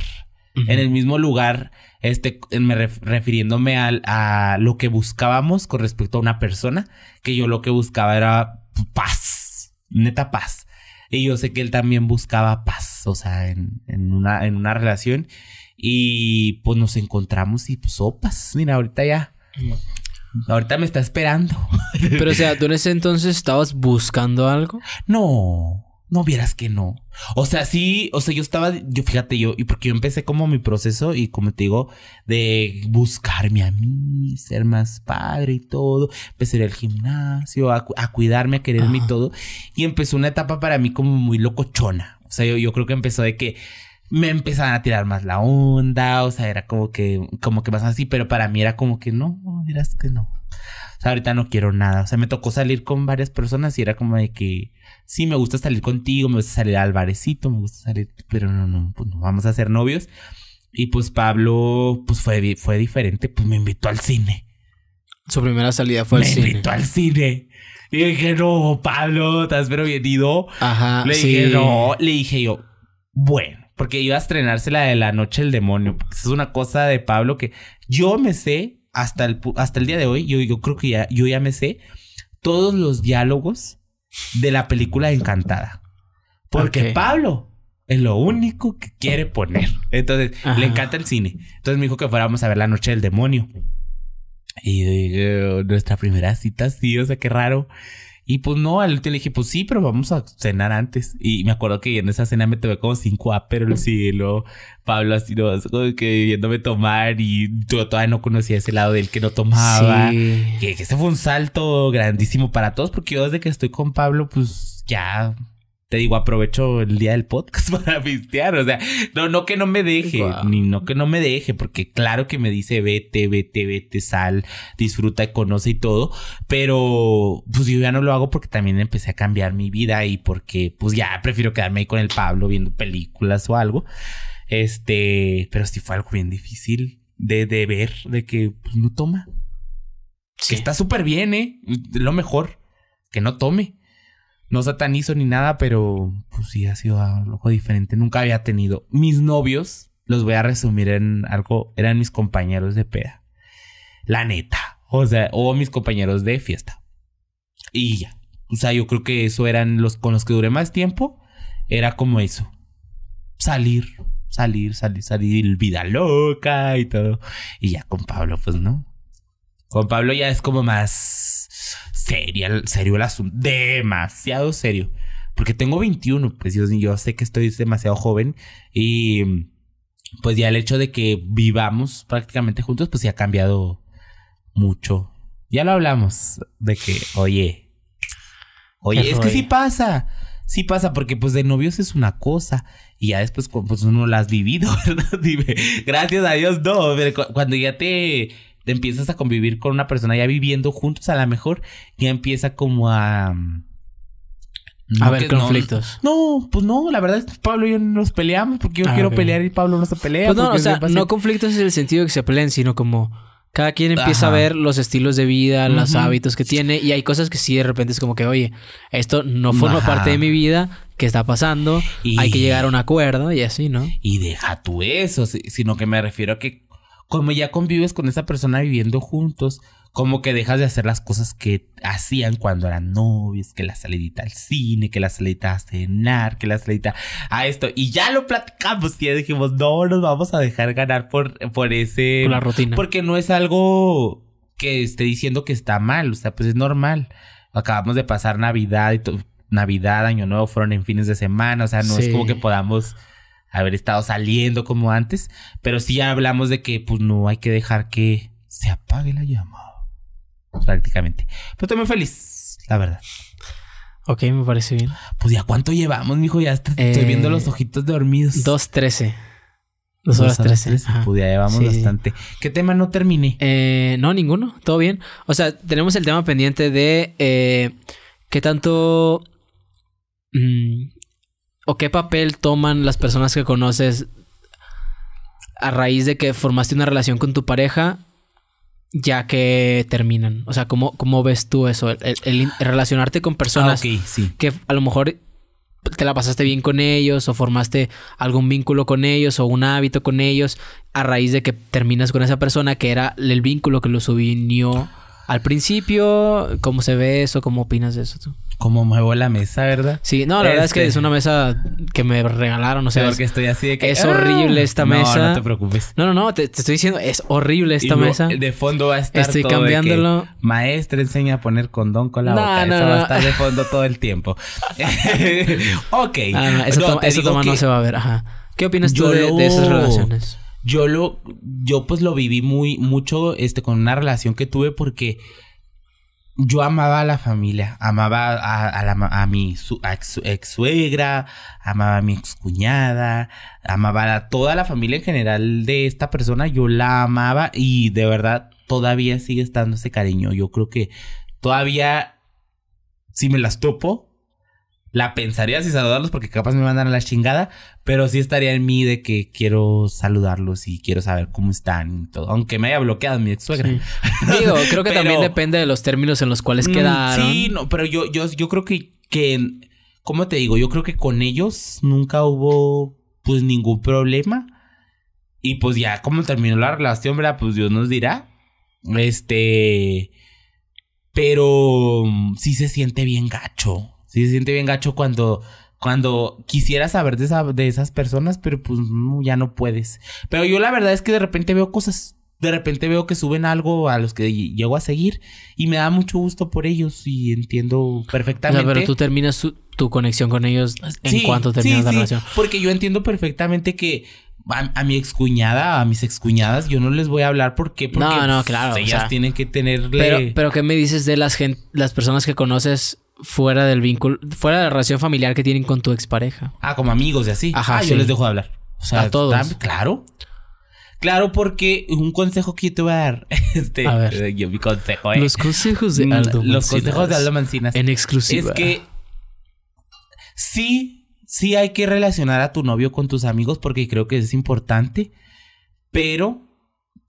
En el mismo lugar, este, me refiriéndome a, a, lo que buscábamos con respecto a una persona, que yo lo que buscaba era paz, neta paz. Y yo sé que él también buscaba paz, o sea, en, una, en una relación. Y pues nos encontramos y pues sopas. Mira, ahorita ya. Ahorita me está esperando. Pero o sea, ¿tú en ese entonces estabas buscando algo? No. No vieras que no. O sea, sí, o sea, yo estaba, yo fíjate, yo, y porque yo empecé como mi proceso y como te digo, de buscarme a mí, ser más padre y todo. Empecé el gimnasio, a, cuidarme, a quererme y todo. Y empezó una etapa para mí como muy locochona. O sea, yo, yo creo que empezó de que me empezaban a tirar más la onda, o sea, era como que, como que más así, pero para mí era como que no, dirás que no. O sea, ahorita no quiero nada. O sea, me tocó salir con varias personas y era como de que, sí, me gusta salir contigo, me gusta salir al barecito, me gusta salir, pero no, no, pues no vamos a ser novios. Y pues Pablo, pues fue, fue diferente, pues me invitó al cine. Su primera salida fue al cine. Me invitó al cine. Y dije, no, Pablo, estás pero Ajá. Le dije, no, le dije yo, bueno porque iba a estrenarse la de la noche del demonio. es una cosa de Pablo que yo me sé hasta el, hasta el día de hoy. Yo, yo creo que ya, yo ya me sé todos los diálogos de la película Encantada. Porque Pablo es lo único que quiere poner. Entonces, le encanta el cine. Entonces me dijo que fuéramos a ver La Noche del Demonio. Y yo eh, nuestra primera cita, sí, o sea, qué raro. Y pues no, al último le dije, pues sí, pero vamos a cenar antes. Y me acuerdo que en esa cena me tomé como 5A, pero el cielo. Pablo así, no, que viéndome tomar y yo todavía no conocía ese lado del que no tomaba. Que, ese fue un salto grandísimo para todos porque yo desde que estoy con Pablo, pues ya te digo, aprovecho el día del podcast para pistear. O sea, no, no que no me deje, ni no que no me deje, porque claro que me dice vete, vete, vete, sal, disfruta conoce y todo. Pero pues yo ya no lo hago porque también empecé a cambiar mi vida y porque pues ya prefiero quedarme ahí con el Pablo viendo películas o algo. Este, pero sí fue algo bien difícil de, de ver, de que pues, no toma. Que está súper bien, ¿eh? Lo mejor, que no tome no satanizo ni nada, pero pues sí ha sido algo diferente. Nunca había tenido. Mis novios, los voy a resumir en algo, eran mis compañeros de peda. La neta. O sea, o mis compañeros de fiesta. Y ya. O sea, yo creo que eso eran los con los que duré más tiempo. Era como eso. Salir, salir, salir, salir, vida loca y todo. Y ya con Pablo, pues no. Con Pablo ya es como más serio serio el asunto. Demasiado serio. Porque tengo 21, pues yo sé que estoy demasiado joven y pues ya el hecho de que vivamos prácticamente juntos, pues ya ha cambiado mucho. Ya lo hablamos de que, oye, oye, es, que sí pasa, sí pasa, porque pues de novios es una cosa y ya después pues uno la has vivido, ¿verdad? gracias a Dios, no, cuando ya te te empiezas a convivir con una persona ya viviendo juntos, a lo mejor ya empieza como a... Mm, a ver, conflictos. No, pues no, la verdad es que Pablo y yo nos peleamos porque yo ah, quiero pelear y Pablo no se pelea. Pues no, o sea, no conflictos en el sentido de que se peleen, sino como cada quien empieza a ver los estilos de vida, los hábitos que tiene y hay cosas que sí de repente es como que, oye, esto no forma parte de mi vida, ¿qué está pasando? Y... Hay que llegar a un acuerdo y así, ¿no? Y deja tú eso, sino que me refiero a que como ya convives con esa persona viviendo juntos, como que dejas de hacer las cosas que hacían cuando eran novios, que la salidita al cine, que la salidita a cenar, que la salidita a esto. Y ya lo platicamos y ya dijimos, no nos vamos a dejar ganar por, por ese... Por la rutina. Porque no es algo que esté diciendo que está mal, o sea, pues es normal. Acabamos de pasar Navidad y Navidad, Año Nuevo fueron en fines de semana, o sea, no es como que podamos haber estado saliendo como antes, pero sí hablamos de que pues no hay que dejar que se apague la llama. Pues, prácticamente. Pero estoy muy feliz, la verdad. Ok, me parece bien. Pues ya cuánto llevamos, mijo, ya estoy viendo eh, los ojitos dormidos. trece. Dos horas trece. Pues ya llevamos bastante. ¿Qué tema no terminé? Eh, no, ninguno. Todo bien. O sea, tenemos el tema pendiente de eh, qué tanto mm, o qué papel toman las personas que conoces a raíz de que formaste una relación con tu pareja ya que terminan? O sea, ¿cómo, cómo ves tú eso? El, relacionarte con personas ah, que a lo mejor te la pasaste bien con ellos o formaste algún vínculo con ellos o un hábito con ellos a raíz de que terminas con esa persona que era el vínculo que los unió al principio, ¿cómo se ve eso? ¿Cómo opinas de eso tú? Cómo muevo la mesa, ¿verdad? Sí, no, la verdad es que es este, una mesa que me regalaron, o sea, porque estoy así que es ah". horrible esta mesa. No, no te preocupes. No, no, no, te, estoy diciendo, es horrible esta mesa. De fondo va a estar Estoy todo cambiándolo. que, Maestra enseña a poner condón con la no, boca, no, eso va a estar de fondo todo el tiempo. ok. Ah, eso, toma no se va a ver, ajá. ¿Qué opinas tú de, de esas relaciones? Yo lo, yo pues lo viví muy, mucho, este, con una relación que tuve porque yo amaba a la familia, amaba a, mi su, ex, ex, suegra, amaba a mi ex cuñada, amaba a toda la familia en general de esta persona, yo la amaba y de verdad todavía sigue estando ese cariño. Yo creo que todavía, si me las topo, la pensaría si saludarlos porque capaz me mandan a la chingada, pero sí estaría en mí de que quiero saludarlos y quiero saber cómo están y todo, aunque me haya bloqueado mi ex suegra. Digo, creo que también depende de los términos en los cuales mm, quedaron. Sí, no, pero yo, yo, yo creo que, que, ¿cómo te digo? Yo creo que con ellos nunca hubo pues ningún problema. Y pues ya, como terminó la relación, ¿verdad? Pues Dios nos dirá. Este. Pero sí se siente bien gacho. Sí, se siente bien gacho cuando, cuando quisieras saber de, esas personas, pero pues mm, ya no puedes. Pero yo la verdad es que de repente veo cosas. De repente veo que suben algo a los que llego a seguir y me da mucho gusto por ellos y entiendo perfectamente. pero tú terminas tu conexión con ellos en cuanto terminas la relación. Porque yo entiendo perfectamente que a, a, mi excuñada, a mis excuñadas, yo no les voy a hablar porque, porque no, claro, pues, ellas tienen que tenerle. Pero, pero, ¿qué me dices de las, las personas que conoces fuera del vínculo, fuera de la relación familiar que tienen con tu expareja. Ah, como amigos y así. Ajá. Ah, yo les dejo de hablar. O sea, a todos. claro. Claro, porque un consejo que yo te voy a dar, este, a ver. yo mi consejo, ¿eh? Los consejos de mm, Aldo Mancinas. Los consejos de Aldo Mancinas. En exclusiva. Es que sí, sí hay que relacionar a tu novio con tus amigos porque creo que es importante, pero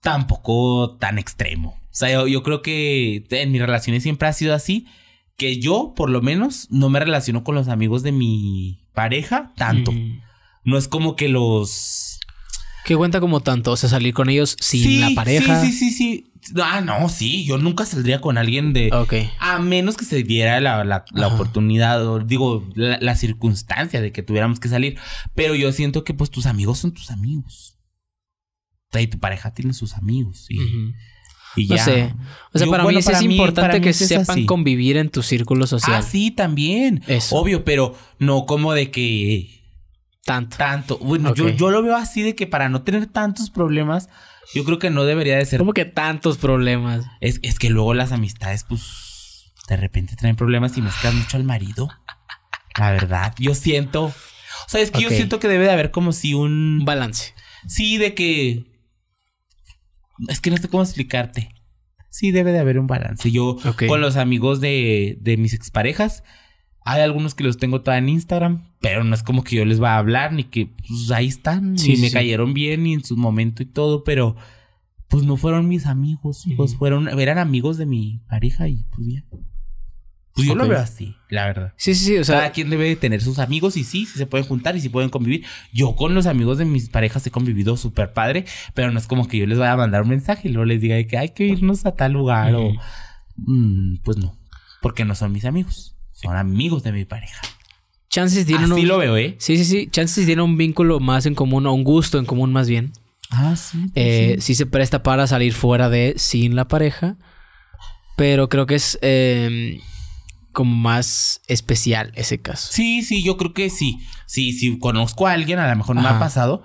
tampoco tan extremo. O sea, yo creo que en mis relaciones siempre ha sido así, yo, por lo menos, no me relaciono con los amigos de mi pareja tanto. Mm. No es como que los. Que cuenta como tanto, o sea, salir con ellos sin la pareja. Sí, sí, sí, sí. Ah, no, sí, yo nunca saldría con alguien de... A menos que se diera la, oportunidad, o, digo, la, circunstancia de que tuviéramos que salir. Pero yo siento que pues tus amigos son tus amigos. O y tu pareja tiene sus amigos. Y, y no sé. O sea, para, mí es importante que sepan convivir en tu círculo ah, social. Ah, sí, también. Eso. Obvio, pero no como de que... Tanto. Tanto. Bueno, yo, yo lo veo así de que para no tener tantos problemas, yo creo que no debería de ser. como que tantos problemas? Es, que luego las amistades, pues, de repente traen problemas y mezclan mucho al marido. La verdad, yo siento. O sea, es que yo siento que debe de haber como si un... Balance. Sí, de que es que no sé cómo explicarte. Sí, debe de haber un balance. Yo con los amigos de, de mis exparejas, hay algunos que los tengo todavía en Instagram, pero no es como que yo les va a hablar, ni que pues ahí están, sí, me cayeron bien, y en su momento y todo, pero pues no fueron mis amigos, pues fueron, eran amigos de mi pareja y pues bien pues yo lo veo así, la verdad. Sí, sí, sí. O sea, ¿quién quien debe tener sus amigos y sí, sí se pueden juntar y si pueden convivir. Yo con los amigos de mis parejas he convivido súper padre, pero no es como que yo les vaya a mandar un mensaje y luego les diga que hay que irnos a tal lugar o. Mm, pues no, porque no son mis amigos, son amigos de mi pareja. Chances tienen un, ¿eh? Sí, sí, sí. Chances tienen un vínculo más en común o un gusto en común más bien. Ah, sí. Pues eh, sí. se presta para salir fuera de sin la pareja. Pero creo que es. Em, como más especial ese caso. Sí, sí, yo creo que sí. Sí, sí, conozco a alguien, a lo mejor no me ha pasado,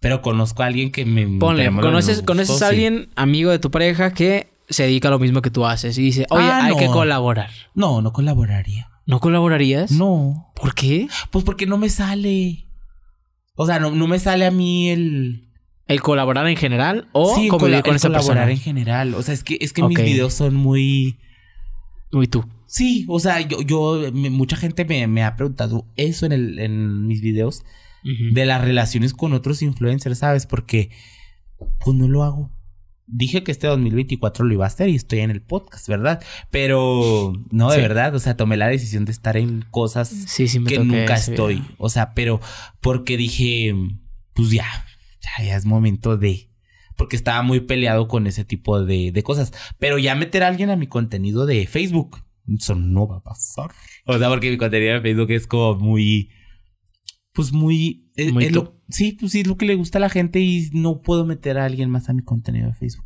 pero conozco a alguien que me... Ponle, conoces, conoces a alguien, amigo de tu pareja, que se dedica a lo mismo que tú haces y dice, oye, ah, hay que colaborar. No, no colaboraría. ¿No colaborarías? No. ¿Por qué? Pues porque no me sale. O sea, no, me sale a mí el... ¿El colaborar en general o sí, colaborar en general. O sea, es que, es que mis videos son muy... Muy tú. Sí, o sea, yo, yo mucha gente me, me ha preguntado eso en, el, en mis videos de las relaciones con otros influencers, ¿sabes? Porque pues no lo hago. Dije que este 2024 lo iba a hacer y estoy en el podcast, ¿verdad? Pero no, de verdad, o sea, tomé la decisión de estar en cosas que nunca estoy. O sea, pero porque dije, pues ya, ya, es momento de porque estaba muy peleado con ese tipo de, de, cosas. Pero ya meter a alguien a mi contenido de Facebook, eso no va a pasar. O sea, porque mi contenido de Facebook es como muy. Pues muy. Eh, sí, pues sí, es lo que le gusta a la gente y no puedo meter a alguien más a mi contenido de Facebook.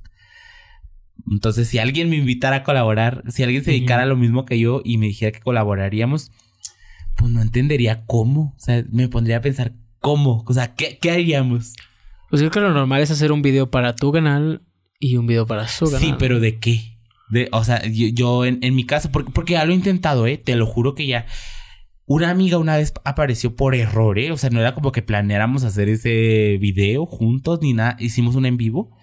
Entonces, si alguien me invitara a colaborar, si alguien se dedicara a lo mismo que yo y me dijera que colaboraríamos, pues no entendería cómo. O sea, me pondría a pensar cómo. O sea, ¿qué, qué haríamos? Pues yo creo que lo normal es hacer un video para tu canal y un video para su canal. Sí, pero ¿de qué? o sea, yo, en, mi caso, porque, porque ya lo he intentado, ¿eh? Te lo juro que ya. Una amiga una vez apareció por error, ¿eh? O sea, no era como que planeáramos hacer ese video juntos ni nada. Hicimos un en vivo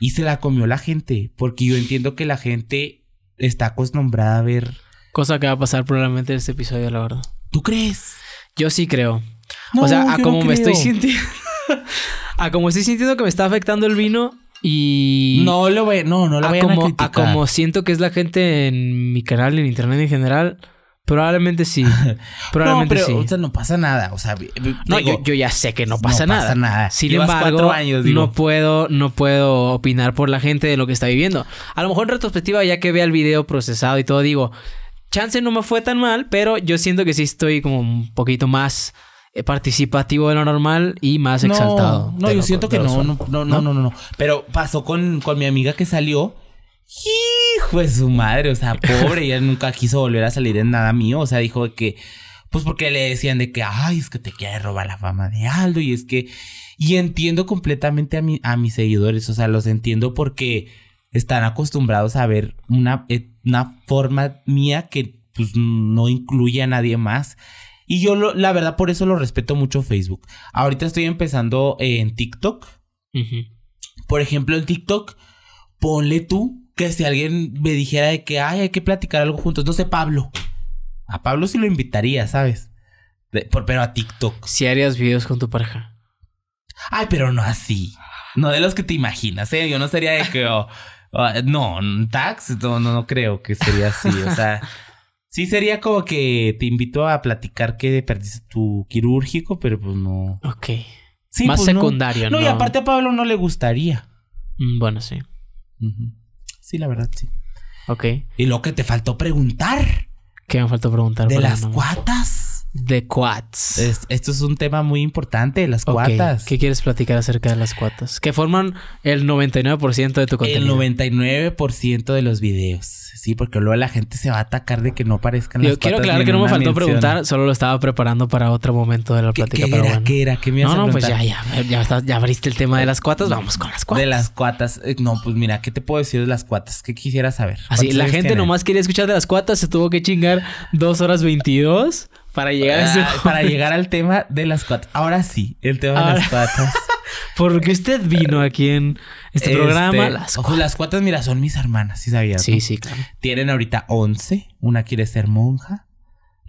y se la comió la gente, porque yo entiendo que la gente está acostumbrada a ver. Cosa que va a pasar probablemente en este episodio, la verdad. ¿Tú crees? Yo sí creo. o sea, a como me estoy sintiendo. a como estoy sintiendo que me está afectando el vino, y. No lo voy, no, no lo voy como, a como siento que es la gente en mi canal, en internet en general. Probablemente sí. Probablemente no, pero, sí. no pasa nada. O sea, no, yo, ya sé que no pasa nada. nada. Sin embargo, no puedo, no puedo opinar por la gente de lo que está viviendo. A lo mejor en retrospectiva, ya que vea el video procesado y todo, digo, chance no me fue tan mal, pero yo siento que sí estoy como un poquito más eh, participativo de lo normal y más exaltado. No, yo siento que no, no no, no, no, no, Pero pasó con, con mi amiga que salió. Hijo de su madre, o sea, pobre, ella nunca quiso volver a salir en nada mío, o sea, dijo que, pues porque le decían de que, ay, es que te quiere robar la fama de Aldo y es que, y entiendo completamente a, mi, a mis seguidores, o sea, los entiendo porque están acostumbrados a ver una, eh, una forma mía que pues no incluye a nadie más. Y yo, la verdad, por eso lo respeto mucho Facebook. Ahorita estoy empezando eh, en TikTok. Por ejemplo, en TikTok, ponle tú que si alguien me dijera de que Ay, hay que platicar algo juntos, no sé, Pablo. A Pablo sí lo invitaría, ¿sabes? pero a TikTok. Si harías videos con tu pareja. Ay, pero no así. No de los que te imaginas, ¿eh? Yo no sería de que. Oh, oh, no, tax, no, no, no creo que sería así. O sea. Sí, sería como que te invito a platicar que perdiste tu quirúrgico, pero pues no. Ok. Sí, Más secundaria. Pues no. No, y aparte a Pablo no le gustaría. Mm, bueno, sí. Sí, la verdad, sí. Ok. Y lo que te faltó preguntar. ¿Qué me faltó preguntar? De las cuatas. De cuats. esto es un tema muy importante, las okay. cuatas. ¿Qué quieres platicar acerca de las cuatas? Que forman el 99% de tu contenido. El 99% de los videos. Sí, porque luego la gente se va a atacar de que no parezcan Yo quiero aclarar que no me faltó preguntar, solo lo estaba preparando para otro momento de la plática. ¿Qué, era, ¿qué era? ¿Qué me No, no, pues ya, ya, ya, abriste el tema de las cuatas, vamos con las cuatas. De las cuatas. Eh, no, pues mira, ¿qué te puedo decir de las cuatas? ¿Qué quisiera saber? Así, la gente nomás quería escuchar de las cuatas, se tuvo que chingar dos horas veintidós para llegar ah, Para llegar al tema de las cuatas. Ahora sí, el tema de las cuatas. Porque usted vino aquí en este, este programa. Las, ojo, las cuatas, mira, son mis hermanas, sí sabías. Sí, sí, claro. Tienen ahorita 11. Una quiere ser monja.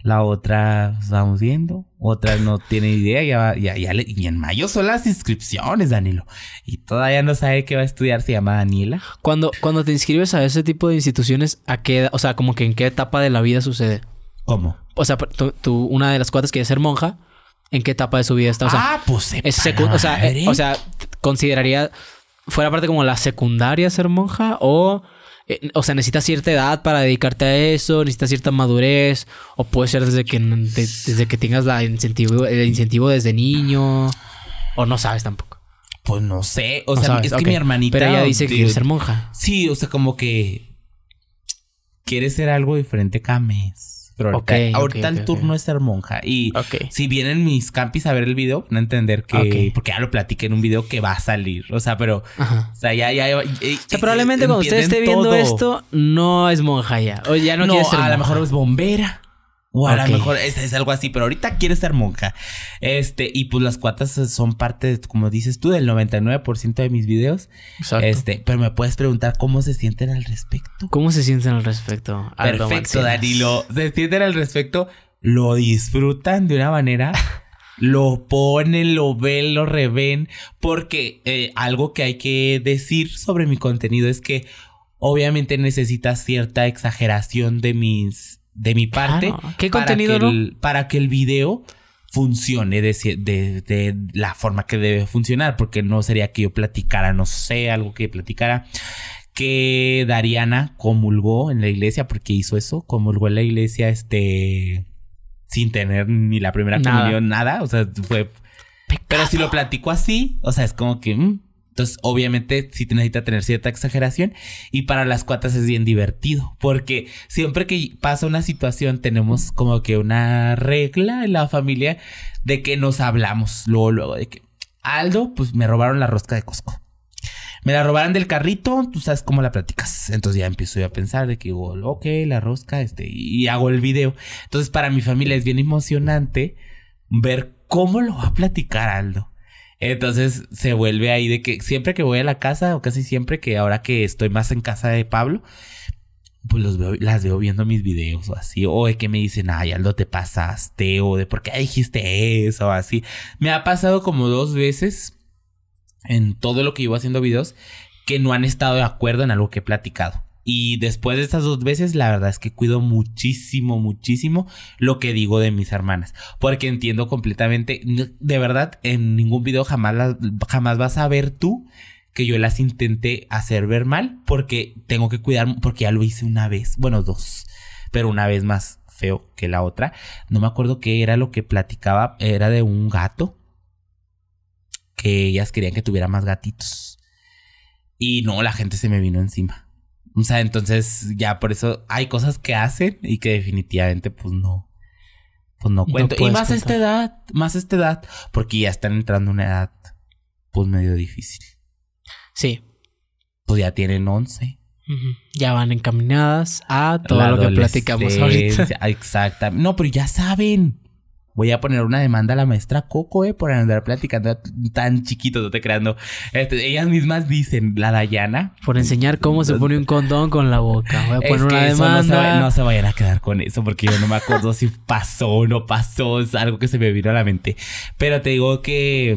La otra, vamos viendo. Otra no tiene idea. Ya, ya, y en mayo son las inscripciones, Danilo. Y todavía no sabe qué va a estudiar. Se llama Daniela. Cuando, cuando te inscribes a ese tipo de instituciones, ¿a qué O sea, como que en qué etapa de la vida sucede. ¿Cómo? O sea, tú, una de las cuatas quiere ser monja en qué etapa de su vida está. O ah, pues o, sea, eh, o sea, consideraría, fuera parte como la secundaria ser monja o... Eh, o sea, necesitas cierta edad para dedicarte a eso, necesitas cierta madurez, o puede ser desde que, desde que tengas el incentivo desde niño, o no sabes tampoco. Pues no sé, o sea, es que mi hermanita... Pero ella dice que quiere ser monja. Sí, o sea, como que quiere ser algo diferente cada mes ahorita, el turno es ser monja. Y si vienen mis campis a ver el video, van a entender que. Porque ya lo platiqué en un video que va a salir. O sea, pero. O sea, ya, ya. Eh, eh, probablemente cuando usted esté viendo esto, no es monja ya. O ya no, no quiere ser. A lo mejor es bombera. O a lo mejor es, algo así, pero ahorita quiere ser monja. Este, y pues las cuatas son parte, como dices tú, del 99% de mis videos. Exacto. Este, pero me puedes preguntar cómo se sienten al respecto. ¿Cómo se sienten al respecto? Perfecto, Dani Danilo. Se sienten al respecto, lo disfrutan de una manera. lo ponen, lo ven, lo reven. Porque eh, algo que hay que decir sobre mi contenido es que obviamente necesita cierta exageración de mis de mi parte. ¿Qué contenido? Para que el video funcione de, la forma que debe funcionar, porque no sería que yo platicara, no sé, algo que platicara, que Dariana comulgó en la iglesia, porque hizo eso, comulgó en la iglesia, este, sin tener ni la primera comunión, nada, o sea, fue... Pero si lo platico así, o sea, es como que... Mm, entonces, obviamente, sí te necesita tener cierta exageración. Y para las cuatas es bien divertido. Porque siempre que pasa una situación, tenemos como que una regla en la familia de que nos hablamos. Luego, luego, de que Aldo, pues me robaron la rosca de Costco. Me la robaron del carrito, tú sabes cómo la platicas. Entonces ya empiezo yo a pensar de que digo, ok, la rosca, este, y hago el video. Entonces, para mi familia es bien emocionante ver cómo lo va a platicar Aldo. Entonces se vuelve ahí de que siempre que voy a la casa, o casi siempre que ahora que estoy más en casa de Pablo, pues los las veo viendo mis videos o así, o de que me dicen, ay, Aldo, te pasaste, o de por qué dijiste eso, o así. Me ha pasado como dos veces en todo lo que iba haciendo videos que no han estado de acuerdo en algo que he platicado. Y después de estas dos veces, la verdad es que cuido muchísimo, muchísimo lo que digo de mis hermanas. Porque entiendo completamente, de verdad, en ningún video jamás, jamás vas a ver tú que yo las intenté hacer ver mal. Porque tengo que cuidar, porque ya lo hice una vez, bueno, dos, pero una vez más feo que la otra. No me acuerdo qué era lo que platicaba, era de un gato. Que ellas querían que tuviera más gatitos. Y no, la gente se me vino encima o sea, entonces ya por eso hay cosas que hacen y que definitivamente pues no. Pues no cuento. y más a esta edad, más a esta edad, porque ya están entrando a una edad pues medio difícil. Sí. Pues ya tienen 11. Ya van encaminadas a todo lo que platicamos ahorita. Exactamente. No, pero ya saben. Voy a poner una demanda a la maestra Coco, eh, por andar platicando tan chiquito, no te creando. Este, ellas mismas dicen, la Dayana. Por enseñar cómo se pone un condón con la boca. Voy a poner una demanda. No se, no se, vayan a quedar con eso, porque yo no me acuerdo si pasó o no pasó. Es algo que se me vino a la mente. Pero te digo que.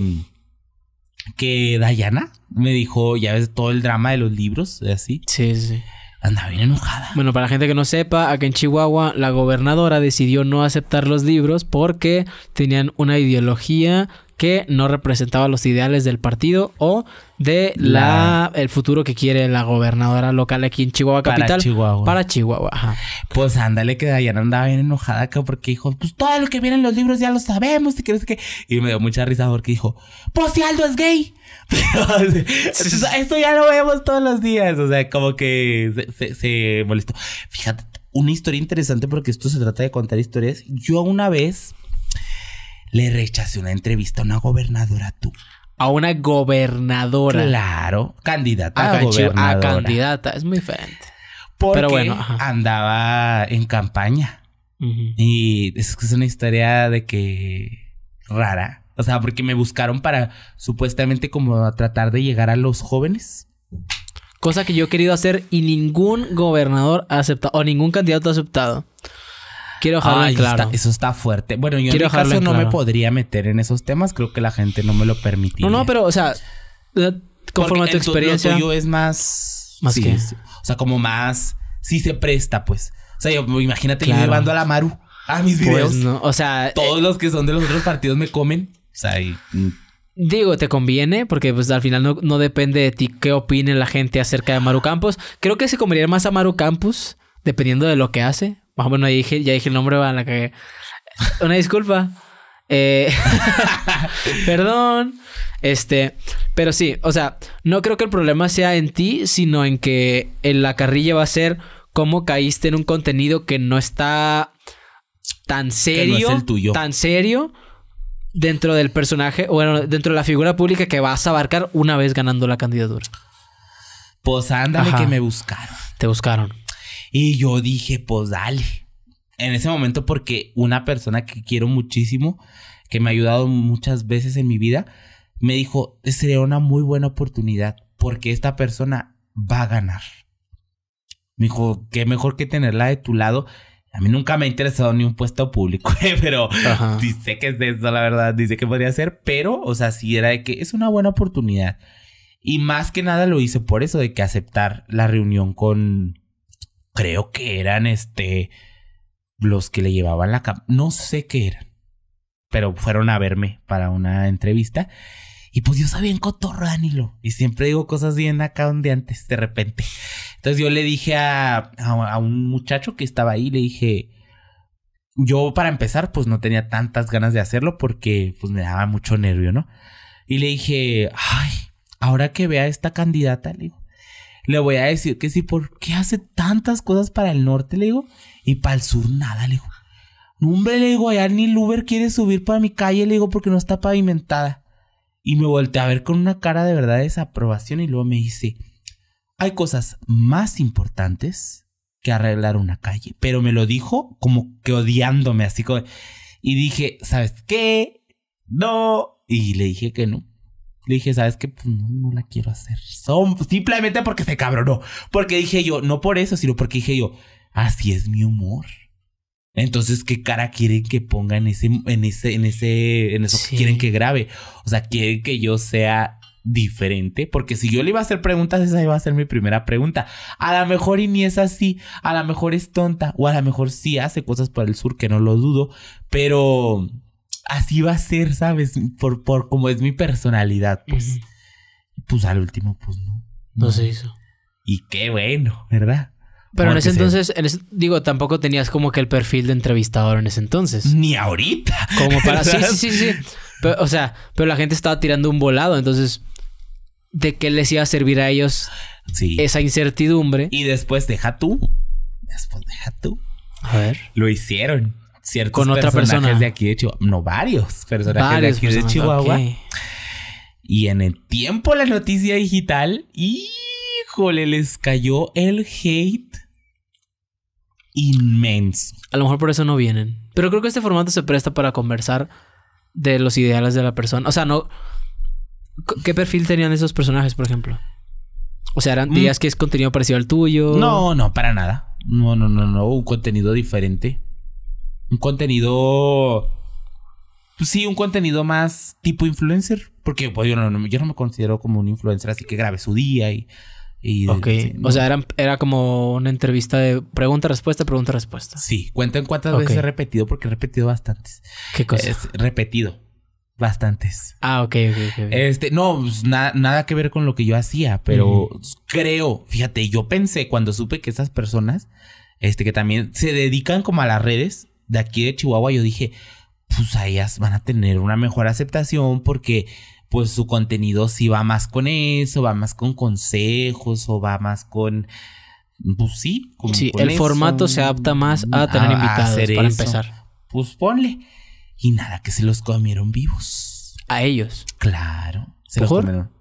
Que Dayana me dijo, ya ves todo el drama de los libros, así. Sí, sí andaba bien enojada. Bueno, para la gente que no sepa, aquí en Chihuahua la gobernadora decidió no aceptar los libros porque tenían una ideología que no representaba los ideales del partido o de la, el futuro que quiere la gobernadora local aquí en Chihuahua para capital Chihuahua. para Chihuahua. Ajá. Pues ándale que Dayana andaba bien enojada acá porque dijo, pues todo lo que viene en los libros ya lo sabemos, y que y me dio mucha risa porque dijo, "Pues si Aldo es gay." esto ya lo vemos todos los días. O sea, como que se, molestó. Fíjate, una historia interesante porque esto se trata de contar historias. Yo una vez le rechacé una entrevista a una gobernadora tú. A una gobernadora. Claro, candidata a, candidata, es muy diferente. Porque Pero bueno, andaba en campaña. Y es, es una historia de que rara. O sea, porque me buscaron para supuestamente como tratar de llegar a los jóvenes. Cosa que yo he querido hacer y ningún gobernador ha aceptado o ningún candidato ha aceptado. Quiero dejarlo en claro. eso está fuerte. Bueno, yo en caso no me podría meter en esos temas. Creo que la gente no me lo permitiría. No, no, pero, o sea, conforme a tu experiencia. yo es más. Más que. O sea, como más. Sí se presta, pues. O sea, imagínate yo llevando a la Maru a mis pues videos. o sea. Todos eh, los que son de los otros partidos me comen. Mm, Digo, te conviene, porque pues al final no, no, depende de ti qué opine la gente acerca de Maru Campos. Creo que se conviene más a Maru Campos, dependiendo de lo que hace. Más o ya dije, ya dije el nombre, a la que... Una disculpa. Eh, perdón. Este, pero sí, o sea, no creo que el problema sea en ti, sino en que en la carrilla va a ser cómo caíste en un contenido que no está tan serio, tuyo. tan serio dentro del personaje, bueno, dentro de la figura pública que vas a abarcar una vez ganando la candidatura. Pues ándale que me buscaron. Te buscaron. Y yo dije, pues dale. En ese momento, porque una persona que quiero muchísimo, que me ha ayudado muchas veces en mi vida, me dijo, sería una muy buena oportunidad porque esta persona va a ganar. Me dijo, qué mejor que tenerla de tu lado a mí nunca me ha interesado ni un puesto público, pero dice que es eso, la verdad, dice que podría ser, pero, o sea, sí era de que es una buena oportunidad. Y más que nada lo hice por eso, de que aceptar la reunión con, creo que eran este, los que le llevaban la cama, no sé qué eran, pero fueron a verme para una entrevista. Y pues yo sabía en cotorro, Danilo. Y siempre digo cosas bien acá donde antes, de repente. Entonces yo le dije a, un muchacho que estaba ahí, le dije, yo para empezar, pues no tenía tantas ganas de hacerlo porque pues me daba mucho nervio, ¿no? Y le dije, ay, ahora que vea a esta candidata, le digo, le voy a decir que sí, qué hace tantas cosas para el norte, le digo, y para el sur nada, le digo. hombre, le digo, allá ni el Uber quiere subir para mi calle, le digo, porque no está pavimentada. Y me volteé a ver con una cara de verdad de desaprobación y luego me dice, hay cosas más importantes que arreglar una calle. Pero me lo dijo como que odiándome, así Y dije, ¿sabes qué? No. Y le dije que no. Le dije, ¿sabes qué? Pues no, la quiero hacer. Son, simplemente porque se cabronó. Porque dije yo, no por eso, sino porque dije yo, así es mi humor. Entonces, ¿qué cara quieren que ponga en ese, en ese, en ese, eso que quieren que grabe? O sea, quieren que yo sea diferente, porque si yo le iba a hacer preguntas, esa iba a ser mi primera pregunta. A lo mejor y es así, a lo mejor es tonta, o a lo mejor sí hace cosas por el sur, que no lo dudo, pero así va a ser, ¿sabes? Por, por como es mi personalidad, pues. Pues al último, pues no. No, no se hizo. Y qué bueno, ¿verdad? Pero en ese entonces, digo, tampoco tenías como que el perfil de entrevistador en ese entonces. Ni ahorita. Como para. sí, sí, sí, o sea, pero la gente estaba tirando un volado, entonces. ¿De qué les iba a servir a ellos esa incertidumbre? Y después deja tú. Después deja tú. A ver. Lo hicieron. Ciertos Con otra personajes persona. de aquí de Chihuahua. No, varios personajes de aquí de Chihuahua. Y en el tiempo la noticia digital, híjole, les cayó el hate inmenso. A lo mejor por eso no vienen. Pero creo que este formato se presta para conversar de los ideales de la persona. O sea, no. ¿Qué perfil tenían esos personajes, por ejemplo? O sea, eran, mm. días que es contenido parecido al tuyo. No, no, para nada. No, no, no, no. Un contenido diferente. Un contenido. Pues sí, un contenido más tipo influencer. Porque pues, yo, no, yo no me considero como un influencer, así que grabé su día y y, ok, o sea, era como una entrevista de pregunta-respuesta, pregunta-respuesta. Sí, cuenten cuántas veces he repetido, porque he repetido bastantes. ¿Qué cosa? Es repetido. Bastantes. Ah, ok, ok, ok. Este, no, pues, nada que ver con lo que yo hacía, pero creo, fíjate, yo pensé cuando supe que esas personas, este, que también se dedican como a las redes de aquí de Chihuahua, yo dije, pues ellas van a tener una mejor aceptación porque pues su contenido sí va más con eso, va más con consejos o va más con... Pues sí, sí el formato se adapta más a tener invitados para empezar. Pues ponle. Y nada, que se los comieron vivos. ¿A ellos? Claro. Se los comieron.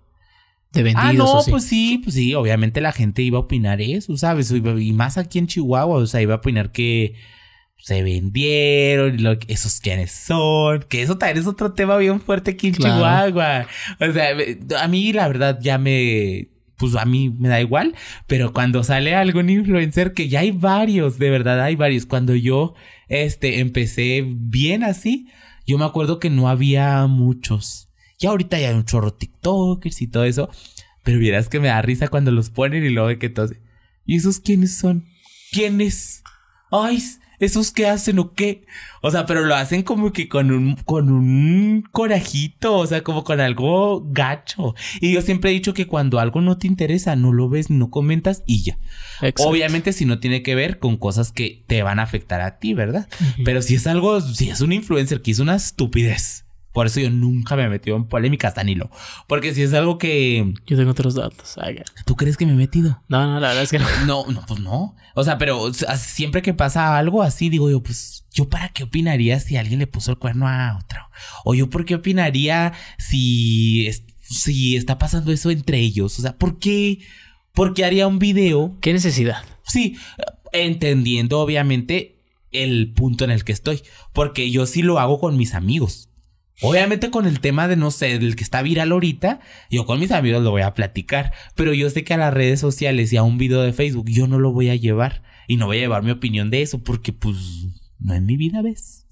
De ah, vendidos, ah, no, pues sí, pues sí, obviamente la gente iba a opinar eso, ¿sabes? Y más aquí en Chihuahua, o sea, iba a opinar que se vendieron, esos quiénes son, que eso también es otro tema bien fuerte aquí en Chihuahua. O sea, a mí la verdad ya me, pues a mí me da igual, pero cuando sale algún influencer, que ya hay varios, de verdad hay varios, cuando yo, este, empecé bien así, yo me acuerdo que no había muchos. Y ahorita ya hay un chorro TikTokers y todo eso, pero vieras que me da risa cuando los ponen y luego de que todos... ¿Y esos quiénes son? ¿Quiénes? Ay, ¿Esos qué hacen o qué? O sea, pero lo hacen como que con un, con un corajito, o sea, como con algo gacho. Y yo siempre he dicho que cuando algo no te interesa, no lo ves, no comentas y ya. Obviamente si no tiene que ver con cosas que te van a afectar a ti, ¿verdad? Pero si es algo, si es un influencer que hizo una estupidez por eso yo nunca me he metido en polémicas, Danilo. Porque si es algo que. Yo tengo otros datos. ¿Tú crees que me he metido? No, no, la verdad es que no. No, no, pues no. O sea, pero siempre que pasa algo así, digo yo, pues, ¿yo para qué opinaría si alguien le puso el cuerno a otro? O yo, ¿por qué opinaría si, si está pasando eso entre ellos? O sea, ¿por qué? ¿Por qué haría un video? ¿Qué necesidad? Sí, entendiendo obviamente el punto en el que estoy. Porque yo sí lo hago con mis amigos. Obviamente con el tema de, no sé, del que está viral ahorita, yo con mis amigos lo voy a platicar, pero yo sé que a las redes sociales y a un video de Facebook yo no lo voy a llevar y no voy a llevar mi opinión de eso porque pues no es mi vida, ¿ves?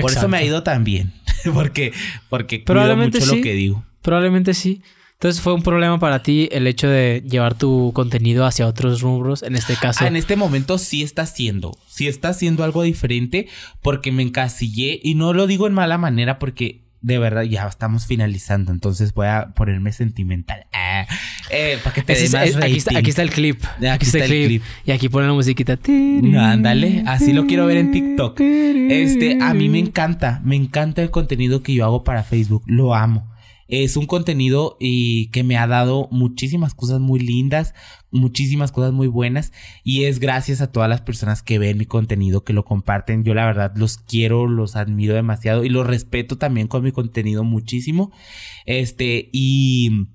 Por eso me ha ido tan bien, porque, porque probablemente mucho lo que digo. Probablemente sí. Entonces fue un problema para ti el hecho de llevar tu contenido hacia otros rubros, en este caso. Ah, en este momento sí está haciendo, sí está haciendo algo diferente porque me encasillé y no lo digo en mala manera porque de verdad, ya estamos finalizando, entonces voy a ponerme sentimental. Ah, eh, para que te eh, aquí, está, el clip. Aquí, está, el, clip. Y aquí pone la musiquita. ándale, así lo quiero ver en TikTok. Este, a mí me encanta, me encanta el contenido que yo hago para Facebook, lo amo. Es un contenido y que me ha dado muchísimas cosas muy lindas, muchísimas cosas muy buenas y es gracias a todas las personas que ven mi contenido, que lo comparten. Yo la verdad los quiero, los admiro demasiado y los respeto también con mi contenido muchísimo. Este, y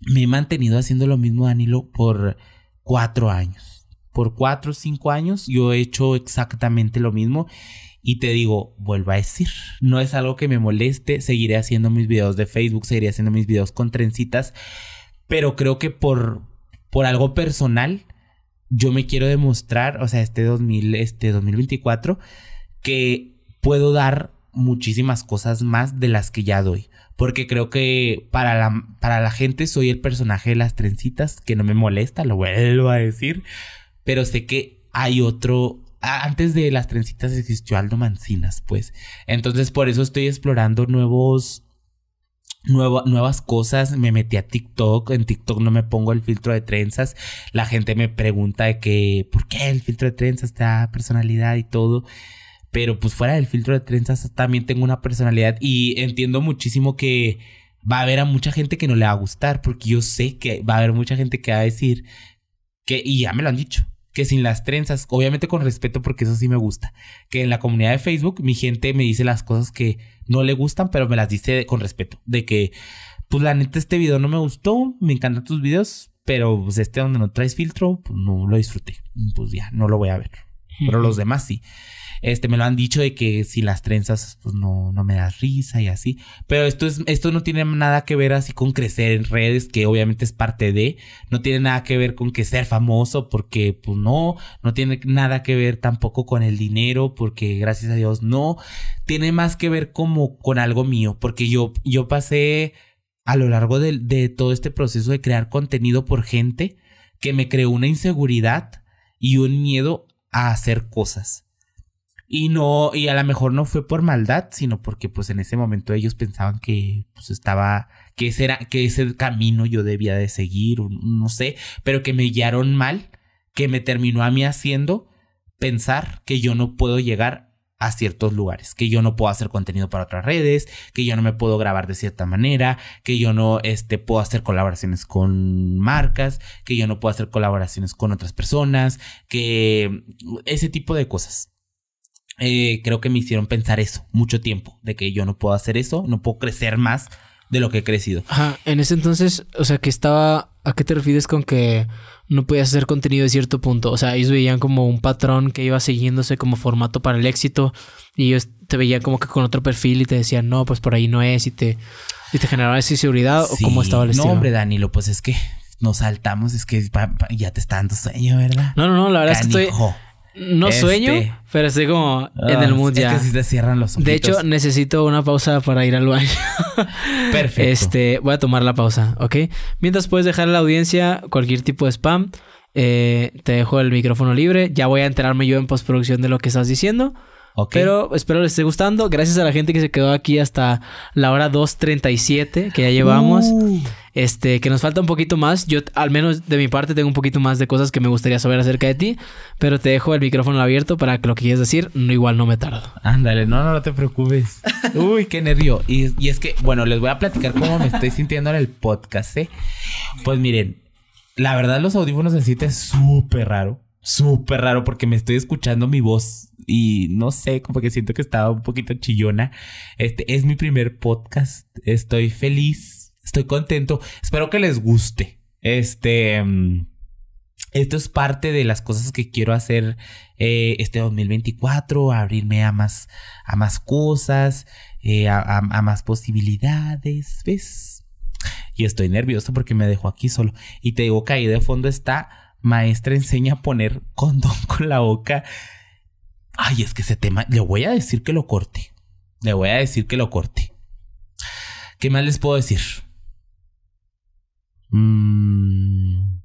me he mantenido haciendo lo mismo, Danilo, por cuatro años. Por cuatro o cinco años yo he hecho exactamente lo mismo. Y te digo, vuelvo a decir, no es algo que me moleste, seguiré haciendo mis videos de Facebook, seguiré haciendo mis videos con trencitas, pero creo que por, por algo personal, yo me quiero demostrar, o sea, este, este 2024, que puedo dar muchísimas cosas más de las que ya doy. Porque creo que para la, para la gente soy el personaje de las trencitas, que no me molesta, lo vuelvo a decir. Pero sé que hay otro, antes de las trencitas existió Aldo Mancinas, pues. Entonces por eso estoy explorando nuevos nuevas cosas, me metí a TikTok, en TikTok no me pongo el filtro de trenzas, la gente me pregunta de qué ¿por qué el filtro de trenzas te da personalidad y todo? Pero pues fuera del filtro de trenzas también tengo una personalidad y entiendo muchísimo que va a haber a mucha gente que no le va a gustar, porque yo sé que va a haber mucha gente que va a decir que, y ya me lo han dicho, que sin las trenzas, obviamente con respeto porque eso sí me gusta, que en la comunidad de Facebook mi gente me dice las cosas que no le gustan, pero me las dice con respeto, de que, pues la neta este video no me gustó, me encantan tus videos, pero pues, este donde no traes filtro, pues no lo disfruté, pues ya, no lo voy a ver pero los demás sí. Este, me lo han dicho de que si las trenzas, pues no, no me das risa y así. Pero esto, es, esto no tiene nada que ver así con crecer en redes, que obviamente es parte de. No tiene nada que ver con que ser famoso, porque pues no. No tiene nada que ver tampoco con el dinero, porque gracias a Dios no. Tiene más que ver como con algo mío, porque yo, yo pasé a lo largo de, de todo este proceso de crear contenido por gente que me creó una inseguridad y un miedo a hacer cosas. Y no, y a lo mejor no fue por maldad, sino porque pues en ese momento ellos pensaban que pues estaba, que ese era, que ese camino yo debía de seguir, no sé, pero que me guiaron mal, que me terminó a mí haciendo pensar que yo no puedo llegar a ciertos lugares, que yo no puedo hacer contenido para otras redes, que yo no me puedo grabar de cierta manera, que yo no este, puedo hacer colaboraciones con marcas, que yo no puedo hacer colaboraciones con otras personas, que ese tipo de cosas. Eh, creo que me hicieron pensar eso mucho tiempo, de que yo no puedo hacer eso, no puedo crecer más de lo que he crecido. Ajá, en ese entonces, o sea, que estaba, ¿a qué te refieres con que no podías hacer contenido de cierto punto. O sea, ellos veían como un patrón que iba siguiéndose como formato para el éxito y ellos te veían como que con otro perfil y te decían, no, pues por ahí no es y te, te generaba esa inseguridad o cómo estaba el estilo. No, hombre, Danilo, pues es que nos saltamos, es que ya te está dando sueño, ¿verdad? No, no, no, la verdad es que estoy... No este. sueño, pero estoy como en el ah, mundo ya. Es que si te cierran los ojitos. De hecho, necesito una pausa para ir al baño. Perfecto. Este, voy a tomar la pausa, ¿ok? Mientras puedes dejar a la audiencia cualquier tipo de spam. Eh, te dejo el micrófono libre. Ya voy a enterarme yo en postproducción de lo que estás diciendo. Pero espero les esté gustando. Gracias a la gente que se quedó aquí hasta la hora 2.37 que ya llevamos. Uh. Este, que nos falta un poquito más. Yo, al menos de mi parte, tengo un poquito más de cosas que me gustaría saber acerca de ti. Pero te dejo el micrófono abierto para que lo que quieras decir, no, igual no me tardo. Ándale, no, no, te preocupes. Uy, qué nervio. Y, y es que, bueno, les voy a platicar cómo me estoy sintiendo en el podcast, ¿eh? Pues miren, la verdad, los audífonos en te es súper raro. Súper raro porque me estoy escuchando mi voz y no sé, como que siento que estaba un poquito chillona. Este es mi primer podcast, estoy feliz, estoy contento, espero que les guste. Este... Mm, esto es parte de las cosas que quiero hacer eh, este 2024, abrirme a más, a más cosas, eh, a, más posibilidades, ¿ves? Y estoy nervioso porque me dejó aquí solo. Y te digo que ahí de fondo está, maestra enseña a poner condón con la boca ay, es que ese tema, le voy a decir que lo corte. Le voy a decir que lo corte. ¿Qué más les puedo decir? Mm.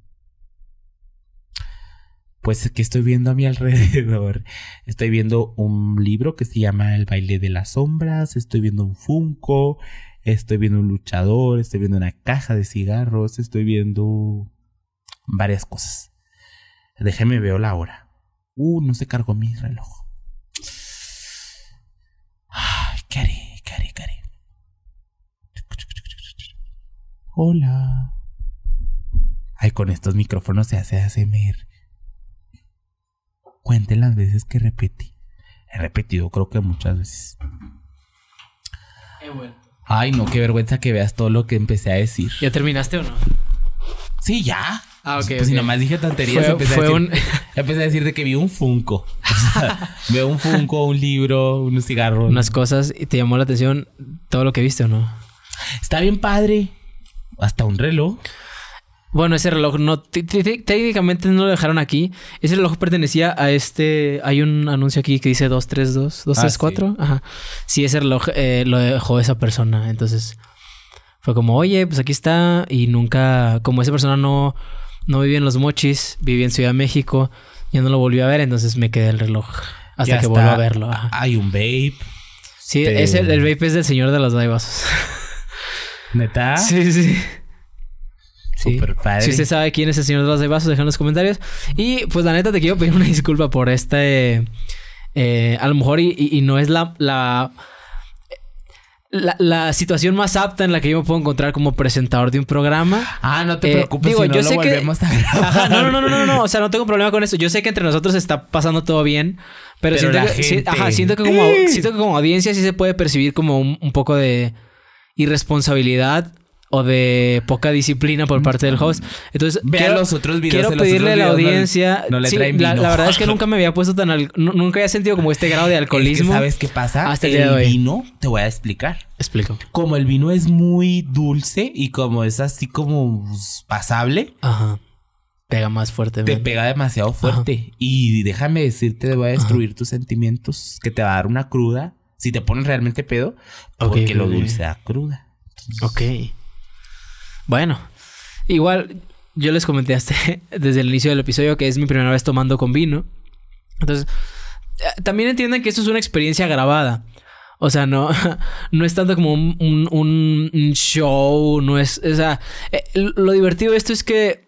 Pues que estoy viendo a mi alrededor. Estoy viendo un libro que se llama El baile de las sombras. Estoy viendo un Funko. Estoy viendo un luchador. Estoy viendo una caja de cigarros. Estoy viendo varias cosas. Déjeme veo la hora. Uh, no se cargó mi reloj. Ay, Cari, Cari, Cari. Hola. Ay, con estos micrófonos se hace ASMR. Cuente las veces que repetí. He repetido creo que muchas veces. He eh, vuelto. Ay, no, qué vergüenza que veas todo lo que empecé a decir. ¿Ya terminaste o no? Sí, ya. Ah, ok. Pues, pues Si nomás dije tonterías, fue, empecé, a decir, un... empecé, a de que vi un Funko. O veo un Funko, un libro, unos cigarros. Unas cosas. ¿Y te llamó la atención todo lo que viste o no? Está bien padre. Hasta un reloj. Bueno, ese reloj no. Técnicamente no lo dejaron aquí. Ese reloj pertenecía a este. Hay un anuncio aquí que dice 232, 234. Ah, sí. Ajá. Sí, ese reloj eh, lo dejó esa persona. Entonces fue como, oye, pues aquí está. Y nunca. Como esa persona no no viví en Los Mochis, viví en Ciudad de México, ya no lo volví a ver, entonces me quedé el reloj hasta que volví a verlo. Hay un vape. Sí, el, vape es del señor de los vasos ¿Neta? Sí, sí. Super padre. Si usted sabe quién es el señor de los Daivasos, dejen en los comentarios. Y pues la neta te quiero pedir una disculpa por este... Eh, a lo mejor y, no es la, la la, situación más apta en la que yo me puedo encontrar como presentador de un programa. Ah, no te preocupes, no lo Ajá, no, no, no, no, no, o sea, no tengo problema con eso. Yo sé que entre nosotros está pasando todo bien, pero, siento, que, ¡Eh! siento, que, como, audiencia sí se puede percibir como un, un poco de irresponsabilidad o de poca disciplina por parte del host. Entonces, ve quiero, los otros videos pedirle a la audiencia. No, le traen La, verdad es que nunca me había puesto tan. nunca había sentido como este grado de alcoholismo. ¿Sabes qué pasa? el, vino, te voy a explicar. Explico. Como el vino es muy dulce y como es así como pasable. Pega más fuerte. Te pega demasiado fuerte. Y déjame decirte, te voy a destruir tus sentimientos, que te va a dar una cruda. Si te pones realmente pedo, porque lo dulce da cruda. ok. Bueno, igual yo les comenté desde el inicio del episodio que es mi primera vez tomando con vino. Entonces, eh, también entienden que esto es una experiencia grabada. O sea, no, no es tanto como un, un show, no es, o sea, eh, lo divertido de esto es que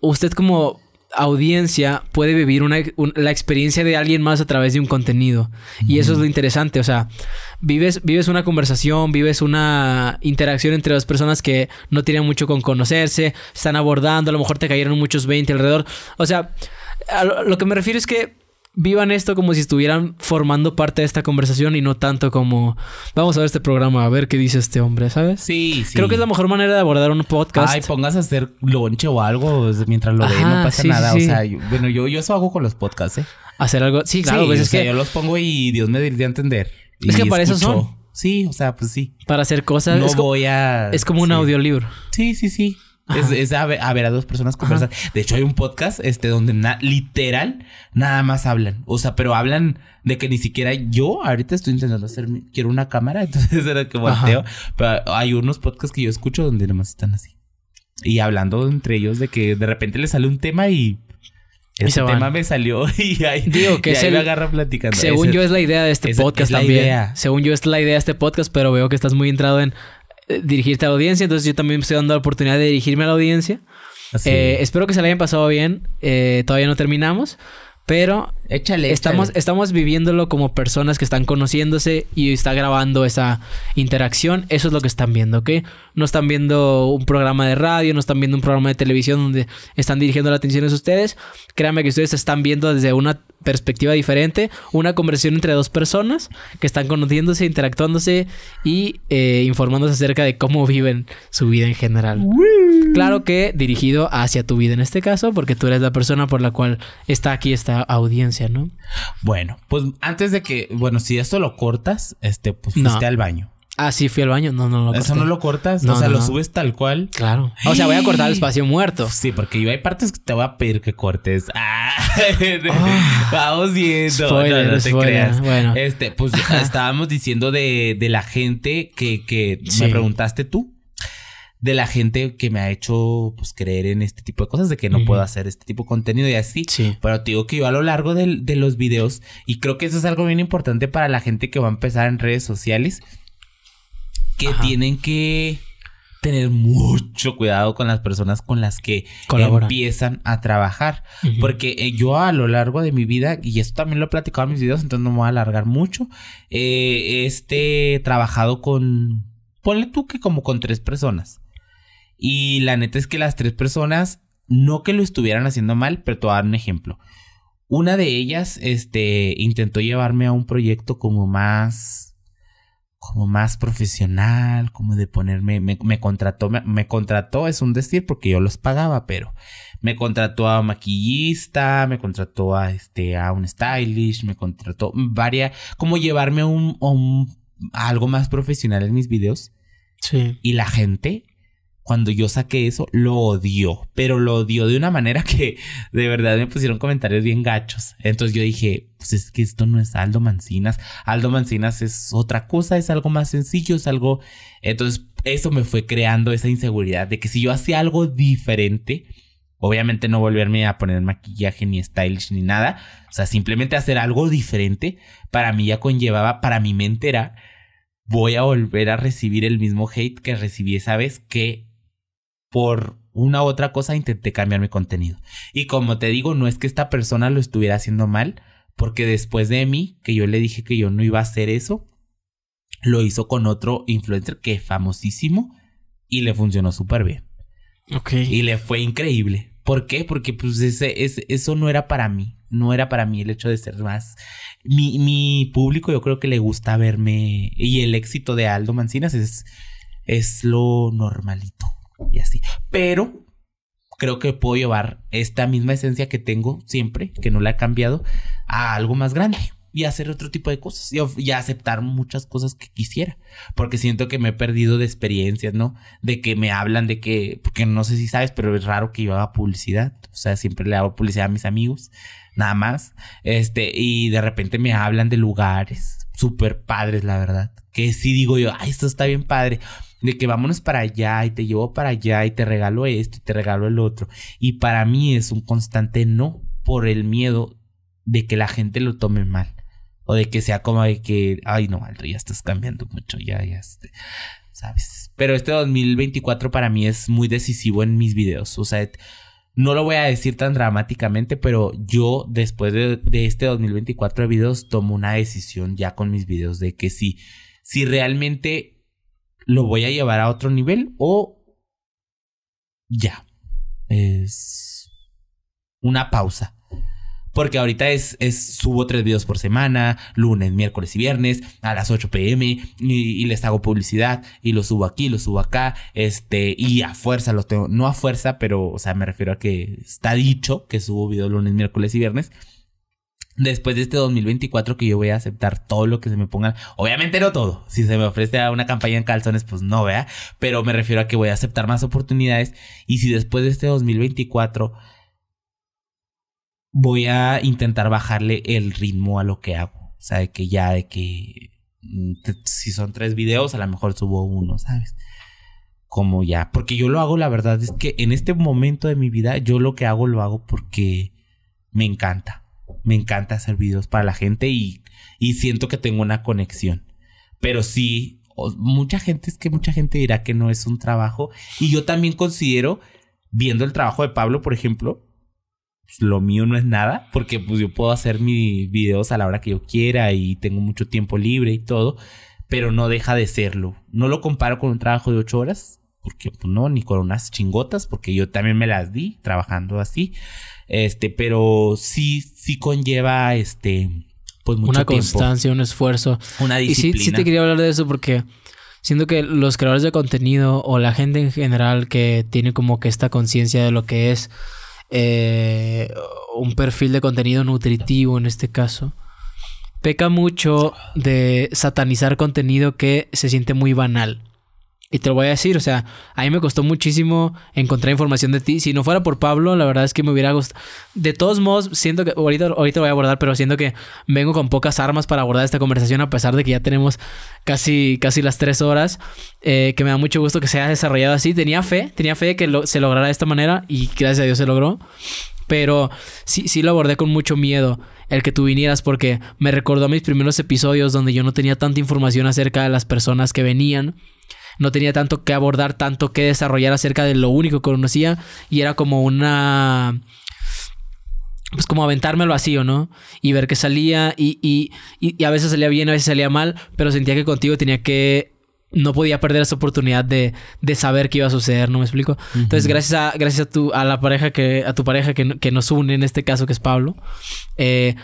usted como audiencia puede vivir la experiencia de alguien más a través de un contenido. Y eso es lo interesante, o sea, vives, vives una conversación, vives una interacción entre dos personas que no tienen mucho con conocerse, están abordando, a lo mejor te cayeron muchos 20 alrededor. O sea, lo que me refiero es que vivan esto como si estuvieran formando parte de esta conversación y no tanto como vamos a ver este programa, a ver qué dice este hombre, ¿sabes? Sí, sí. Creo que es la mejor manera de abordar un podcast. Ay, pongas a hacer lonche o algo pues, mientras lo ve, no pasa nada. O sea, bueno, yo, yo eso hago con los podcasts, ¿eh? Hacer algo. Sí, claro, pues, es que. Yo los pongo y Dios me a entender. Es que para eso son. Sí, o sea, pues sí. Para hacer cosas. No voy a. Es como un audiolibro. Sí, sí, sí. Es, a, ver, a, dos personas conversar. De hecho, hay un podcast este, donde literal nada más hablan. O sea, pero hablan de que ni siquiera yo ahorita estoy intentando hacer. Quiero una cámara, entonces era que volteo. Pero hay unos podcasts que yo escucho donde nada más están así. Y hablando entre ellos de que de repente les sale un tema y ese tema me salió y ahí, Digo, que me agarra platicando. Según yo es la idea de este podcast también. Según yo es la idea de este podcast, pero veo que estás muy entrado en eh, dirigirte a la audiencia, entonces yo también estoy dando la oportunidad de dirigirme a la audiencia. Eh, espero que se la hayan pasado bien, eh, todavía no terminamos, pero Échale. Estamos, estamos viviéndolo como personas que están conociéndose y está grabando esa interacción. Eso es lo que están viendo, ¿ok? No están viendo un programa de radio, no están viendo un programa de televisión donde están dirigiendo la atención a ustedes. Créanme que ustedes están viendo desde una perspectiva diferente, una conversación entre dos personas que están conociéndose, interactuándose y eh, informándose acerca de cómo viven su vida en general. Claro que dirigido hacia tu vida en este caso, porque tú eres la persona por la cual está aquí esta audiencia. ¿no? Bueno, pues antes de que, bueno, si esto lo cortas, este, pues no. fuiste al baño. Ah, sí, fui al baño. No, no lo Eso no lo cortas. No, o sea, lo subes tal cual. Claro. O sea, voy a cortar el espacio muerto. Sí, porque yo hay partes que te voy a pedir que cortes. Ah. Vamos yendo no, te creas. Bueno. Este, pues estábamos diciendo de, la gente que, que me preguntaste tú de la gente que me ha hecho pues creer en este tipo de cosas, de que no puedo hacer este tipo de contenido y así. Pero te digo que yo a lo largo de, los videos, y creo que eso es algo bien importante para la gente que va a empezar en redes sociales, que tienen que tener mucho cuidado con las personas con las que empiezan a trabajar. Porque eh, yo a lo largo de mi vida, y esto también lo he platicado en mis videos, entonces no me voy a alargar mucho, eh, este, trabajado con, ponle tú que como con tres personas. Y la neta es que las tres personas, no que lo estuvieran haciendo mal, pero te voy a dar un ejemplo. Una de ellas, este, intentó llevarme a un proyecto como más, como más profesional, como de ponerme, me, contrató, me, contrató, es un decir, porque yo los pagaba, pero me contrató a maquillista, me contrató a, este, a un stylish, me contrató varias, como llevarme a un, algo más profesional en mis videos. Sí. Y la gente cuando yo saqué eso, lo odió, pero lo odió de una manera que de verdad me pusieron comentarios bien gachos. Entonces yo dije, pues es que esto no es Aldo Mancinas, Aldo Mancinas es otra cosa, es algo más sencillo, es algo... Entonces eso me fue creando esa inseguridad de que si yo hacía algo diferente, obviamente no volverme a poner maquillaje ni stylish ni nada, o sea, simplemente hacer algo diferente, para mí ya conllevaba, para mi mente era... Voy a volver a recibir el mismo hate que recibí esa vez que por una otra cosa intenté cambiar mi contenido. Y como te digo, no es que esta persona lo estuviera haciendo mal, porque después de mí, que yo le dije que yo no iba a hacer eso, lo hizo con otro influencer que es famosísimo y le funcionó súper bien. Y le fue increíble. ¿Por qué? Porque pues ese, eso no era para mí. No era para mí el hecho de ser más. Mi, mi público yo creo que le gusta verme. Y el éxito de Aldo Mancinas es, es lo normalito y así. Pero creo que puedo llevar esta misma esencia que tengo siempre, que no la he cambiado, a algo más grande y hacer otro tipo de cosas y, aceptar muchas cosas que quisiera, porque siento que me he perdido de experiencias, ¿no? De que me hablan de que, porque no sé si sabes, pero es raro que yo haga publicidad, o sea, siempre le hago publicidad a mis amigos, nada más, este, y de repente me hablan de lugares súper padres, la verdad, que sí digo yo, ay, esto está bien padre de que vámonos para allá y te llevo para allá y te regalo esto y te regalo el otro. Y para mí es un constante no por el miedo de que la gente lo tome mal. O de que sea como de que, ay no, Aldo, ya estás cambiando mucho, ya, ya, este, ¿sabes? Pero este 2024 para mí es muy decisivo en mis videos. O sea, no lo voy a decir tan dramáticamente, pero yo después de, de, este 2024 de videos tomo una decisión ya con mis videos de que sí. si realmente lo voy a llevar a otro nivel o ya. Es una pausa. Porque ahorita es, es, subo tres videos por semana, lunes, miércoles y viernes, a las 8 pm, y, les hago publicidad, y lo subo aquí, lo subo acá, este, y a fuerza los tengo, no a fuerza, pero, o sea, me refiero a que está dicho que subo videos lunes, miércoles y viernes, después de este 2024 que yo voy a aceptar todo lo que se me ponga. Obviamente no todo. Si se me ofrece una campaña en calzones, pues no, vea. Pero me refiero a que voy a aceptar más oportunidades. Y si después de este 2024 voy a intentar bajarle el ritmo a lo que hago. O sea, de que ya, de que mm, si son tres videos, a lo mejor subo uno, ¿sabes? Como ya. Porque yo lo hago, la verdad es que en este momento de mi vida, yo lo que hago lo hago porque me encanta me encanta hacer videos para la gente y, y siento que tengo una conexión. Pero sí, mucha gente, es que mucha gente dirá que no es un trabajo. Y yo también considero, viendo el trabajo de Pablo, por ejemplo, pues, lo mío no es nada, porque pues yo puedo hacer mis videos a la hora que yo quiera y tengo mucho tiempo libre y todo, pero no deja de serlo. No lo comparo con un trabajo de ocho horas, porque pues, no, ni con unas chingotas, porque yo también me las di trabajando así. Este, pero sí, sí conlleva este, pues mucho Una constancia, un esfuerzo. Una disciplina. Y sí, sí te quería hablar de eso porque siento que los creadores de contenido o la gente en general que tiene como que esta conciencia de lo que es eh, un perfil de contenido nutritivo en este caso, peca mucho de satanizar contenido que se siente muy banal. Y te lo voy a decir, o sea, a mí me costó muchísimo encontrar información de ti. Si no fuera por Pablo, la verdad es que me hubiera gustado. De todos modos, siento que ahorita, ahorita lo voy a abordar, pero siento que vengo con pocas armas para abordar esta conversación, a pesar de que ya tenemos casi, casi las tres horas, eh, que me da mucho gusto que se haya desarrollado así. Tenía fe, tenía fe de que se lograra de esta manera y gracias a Dios se logró. Pero sí, sí lo abordé con mucho miedo el que tú vinieras porque me recordó a mis primeros episodios donde yo no tenía tanta información acerca de las personas que venían no tenía tanto que abordar, tanto que desarrollar acerca de lo único que conocía y era como una... Pues como aventarme al vacío, ¿no? Y ver que salía y, a veces salía bien, a veces salía mal, pero sentía que contigo tenía que no podía perder esa oportunidad de, saber qué iba a suceder, ¿no me explico? Entonces, gracias a, gracias a tu, a la pareja que, a tu pareja que, nos une, en este caso que es Pablo, eh,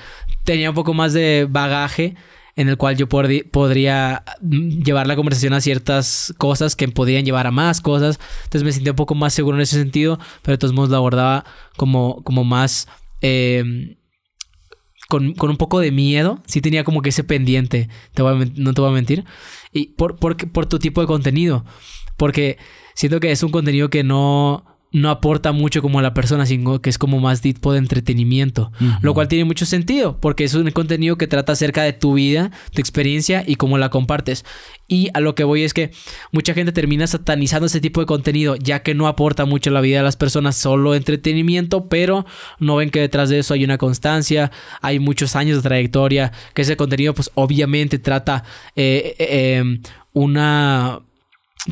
tenía un poco más de bagaje en el cual yo podría llevar la conversación a ciertas cosas que podían llevar a más cosas. Entonces me sentía un poco más seguro en ese sentido, pero de todos modos lo abordaba como, como más... Eh, con, un poco de miedo, sí tenía como que ese pendiente, no te voy a mentir, y por, por, por tu tipo de contenido, porque siento que es un contenido que no, no aporta mucho como a la persona, sino que es como más tipo de entretenimiento, lo cual tiene mucho sentido, porque es un contenido que trata acerca de tu vida, tu experiencia y cómo la compartes. Y a lo que voy es que mucha gente termina satanizando ese tipo de contenido, ya que no aporta mucho a la vida de las personas, solo entretenimiento, pero no ven que detrás de eso hay una constancia, hay muchos años de trayectoria, que ese contenido pues obviamente trata eh, eh, eh, em, una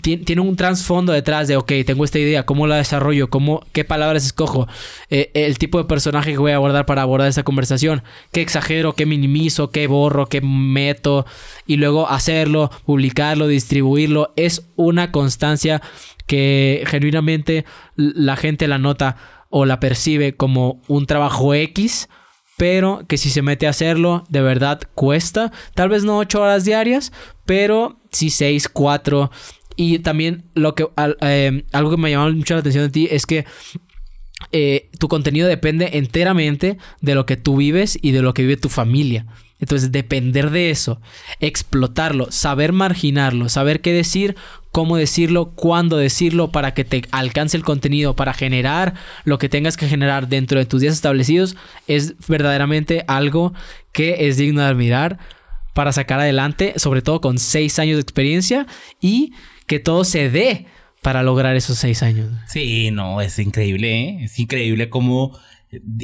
tiene, un trasfondo detrás de, ok, tengo esta idea, ¿cómo la desarrollo? ¿Cómo, ¿Qué palabras escojo? Eh, el tipo de personaje que voy a abordar para abordar esta conversación. ¿Qué exagero? ¿Qué minimizo? ¿Qué borro? ¿Qué meto? Y luego hacerlo, publicarlo, distribuirlo. Es una constancia que genuinamente la gente la nota o la percibe como un trabajo X pero que si se mete a hacerlo, de verdad cuesta. Tal vez no 8 horas diarias, pero sí 6, 4, y también lo que em, algo que me llamó mucho la atención de ti es que eh, tu contenido depende enteramente de lo que tú vives y de lo que vive tu familia. Entonces, depender de eso, explotarlo, saber marginarlo, saber qué decir, cómo decirlo, cuándo decirlo para que te alcance el contenido, para generar lo que tengas que generar dentro de tus días establecidos, es verdaderamente algo que es digno de admirar para sacar adelante, sobre todo con seis años de experiencia y que todo se dé para lograr esos seis años. Sí, no, es increíble, ¿eh? es increíble cómo...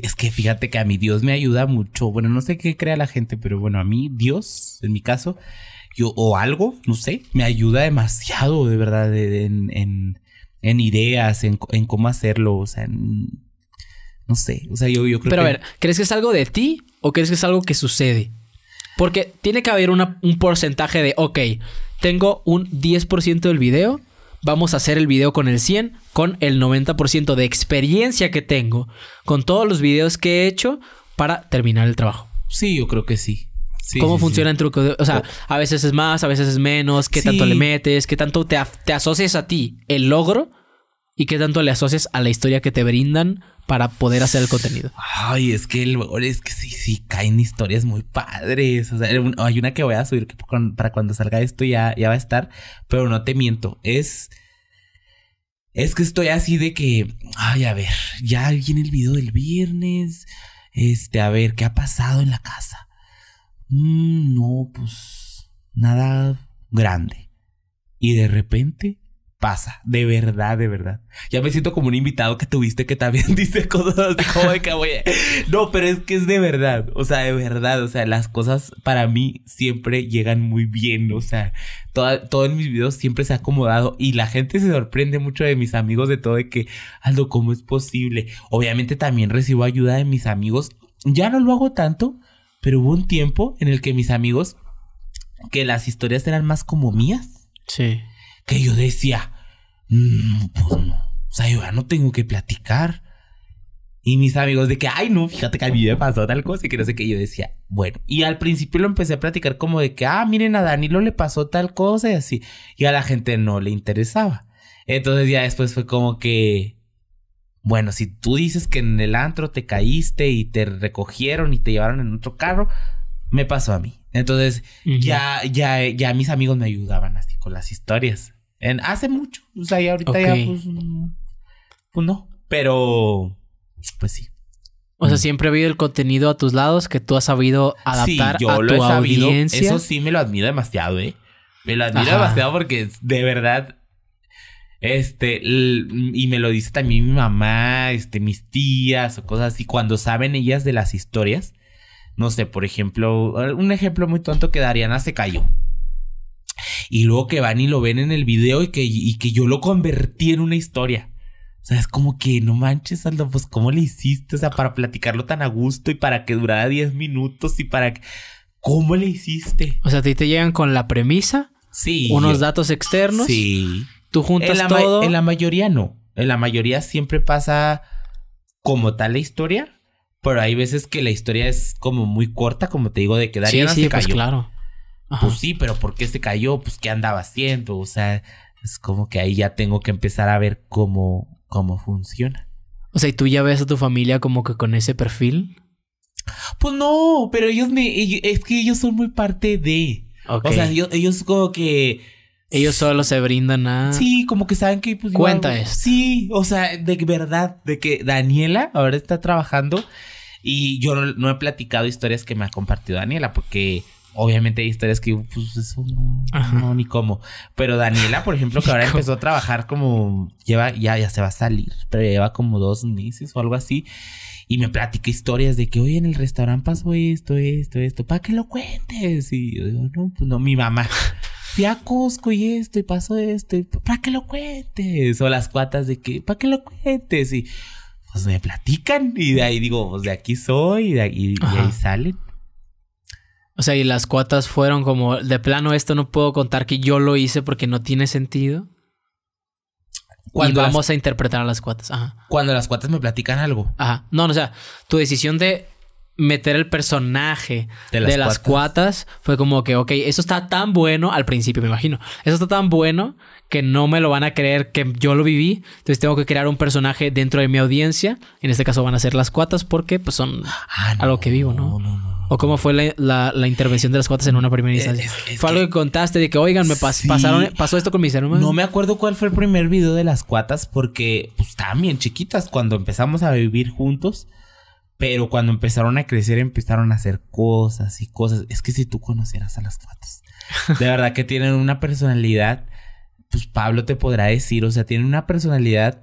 Es que fíjate que a mi Dios me ayuda mucho. Bueno, no sé qué crea la gente, pero bueno, a mí Dios, en mi caso, yo, o algo, no sé, me ayuda demasiado, de verdad, en, en, ideas, en, cómo hacerlo, o sea, no sé, o sea, yo, yo que... Pero a ver, ¿crees que es algo de ti o crees que es algo que sucede? Porque tiene que haber un porcentaje de, ok, tengo un 10% del video, vamos a hacer el video con el 100, con el 90% de experiencia que tengo, con todos los videos que he hecho para terminar el trabajo. Sí, yo creo que sí. ¿Cómo funciona el truco? o sea, oh. a veces es más, a veces es menos, qué tanto le metes, qué tanto te asocias a ti el logro y qué tanto le asocias a la historia que te brindan para poder hacer el contenido. Ay, es que luego es que sí, sí, caen historias muy padres. O sea, hay una que voy a subir que para cuando salga esto ya, ya va a estar, pero no te miento, es... Es que estoy así de que, ay, a ver, ya viene el video del viernes. Este, a ver, ¿qué ha pasado en la casa? Mm, no, pues nada grande. Y de repente pasa, de verdad, de verdad. Ya me siento como un invitado que tuviste que también dice cosas de que, oye, no, pero es que es de verdad, o sea, de verdad, o sea, las cosas para mí siempre llegan muy bien, o sea, todo en mis videos siempre se ha acomodado y la gente se sorprende mucho de mis amigos de todo de que, Aldo, ¿cómo es posible? Obviamente también recibo ayuda de mis amigos, ya no lo hago tanto, pero hubo un tiempo en el que mis amigos, que las historias eran más como mías. Sí. Que yo decía, no mm, pues no. O sea, yo ya ah, no tengo que platicar. Y mis amigos de que, ay, no, fíjate que a mí me pasó tal cosa y que no sé qué. Yo decía, bueno. Y al principio lo empecé a platicar como de que, ah, miren, a Danilo le pasó tal cosa y así. Y a la gente no le interesaba. Entonces ya después fue como que, bueno, si tú dices que en el antro te caíste y te recogieron y te llevaron en otro carro, me pasó a mí. Entonces ya, ya, ya mis amigos me ayudaban así con las historias hace mucho. O sea, ahorita ya, pues, pues no. Pero, pues sí. O sea, mm. siempre ha habido el contenido a tus lados que tú has sabido adaptar sí, yo a lo tu he sabido. Eso sí me lo admiro demasiado, ¿eh? Me lo admiro demasiado porque de verdad, este, y me lo dice también mi mamá, este, mis tías o cosas así, cuando saben ellas de las historias, no sé, por ejemplo, un ejemplo muy tonto que Dariana se cayó. Y luego que van y lo ven en el video y que, y que yo lo convertí en una historia. O sea, es como que no manches, Aldo, pues cómo le hiciste, o sea, para platicarlo tan a gusto y para que durara 10 minutos y para que... ¿Cómo le hiciste? O sea, a ti te llegan con la premisa, sí, unos datos externos, sí. tú juntas en la todo. En la mayoría no, en la mayoría siempre pasa como tal la historia, pero hay veces que la historia es como muy corta, como te digo, de que Dariana sí, sí, se pues, cayó. claro. Pues sí, pero ¿por qué se cayó? Pues ¿qué andaba haciendo? O sea, es como que ahí ya tengo que empezar a ver cómo, cómo funciona. O sea, ¿y tú ya ves a tu familia como que con ese perfil? Pues no, pero ellos me... es que ellos son muy parte de... O sea, ellos, como que... Ellos solo se brindan a... Sí, como que saben que... Pues, Cuenta eso Sí, o sea, de verdad, de que Daniela ahora está trabajando y yo no he platicado historias que me ha compartido Daniela porque Obviamente hay historias que pues eso no, ni cómo. Pero Daniela, por ejemplo, que ahora empezó a trabajar como, lleva, ya, ya se va a salir, pero lleva como dos meses o algo así. Y me platica historias de que, hoy en el restaurante pasó esto, esto, esto, para que lo cuentes. Y yo digo, no, pues no, mi mamá. te a Cusco y esto, y pasó esto, para que lo cuentes. O las cuatas de que, para que lo cuentes. Y pues me platican y de ahí digo, pues de aquí soy y de ahí, y ahí salen. O sea, y las cuotas fueron como, de plano, esto no puedo contar que yo lo hice porque no tiene sentido. Cuando vamos a interpretar a las cuatas. Ajá. Cuando las cuatas me platican algo. Ajá. No, no, o sea, tu decisión de meter el personaje de las, cuatas. fue como que, ok, eso está tan bueno, al principio me imagino, eso está tan bueno que no me lo van a creer que yo lo viví, entonces tengo que crear un personaje dentro de mi audiencia, en este caso van a ser las cuatas porque pues son ah, algo que vivo, ¿no? No, no, no. ¿O cómo fue la, intervención de las cuatas en una primera eh, instancia? fue algo que contaste de que, oigan, me pasaron, pasó esto con mis hermanos. No me acuerdo cuál fue el primer video de las cuatas porque pues, también chiquitas cuando empezamos a vivir juntos. Pero cuando empezaron a crecer, empezaron a hacer cosas y cosas. Es que si tú conocieras a las cuatas, de verdad que tienen una personalidad. Pues Pablo te podrá decir, o sea, tienen una personalidad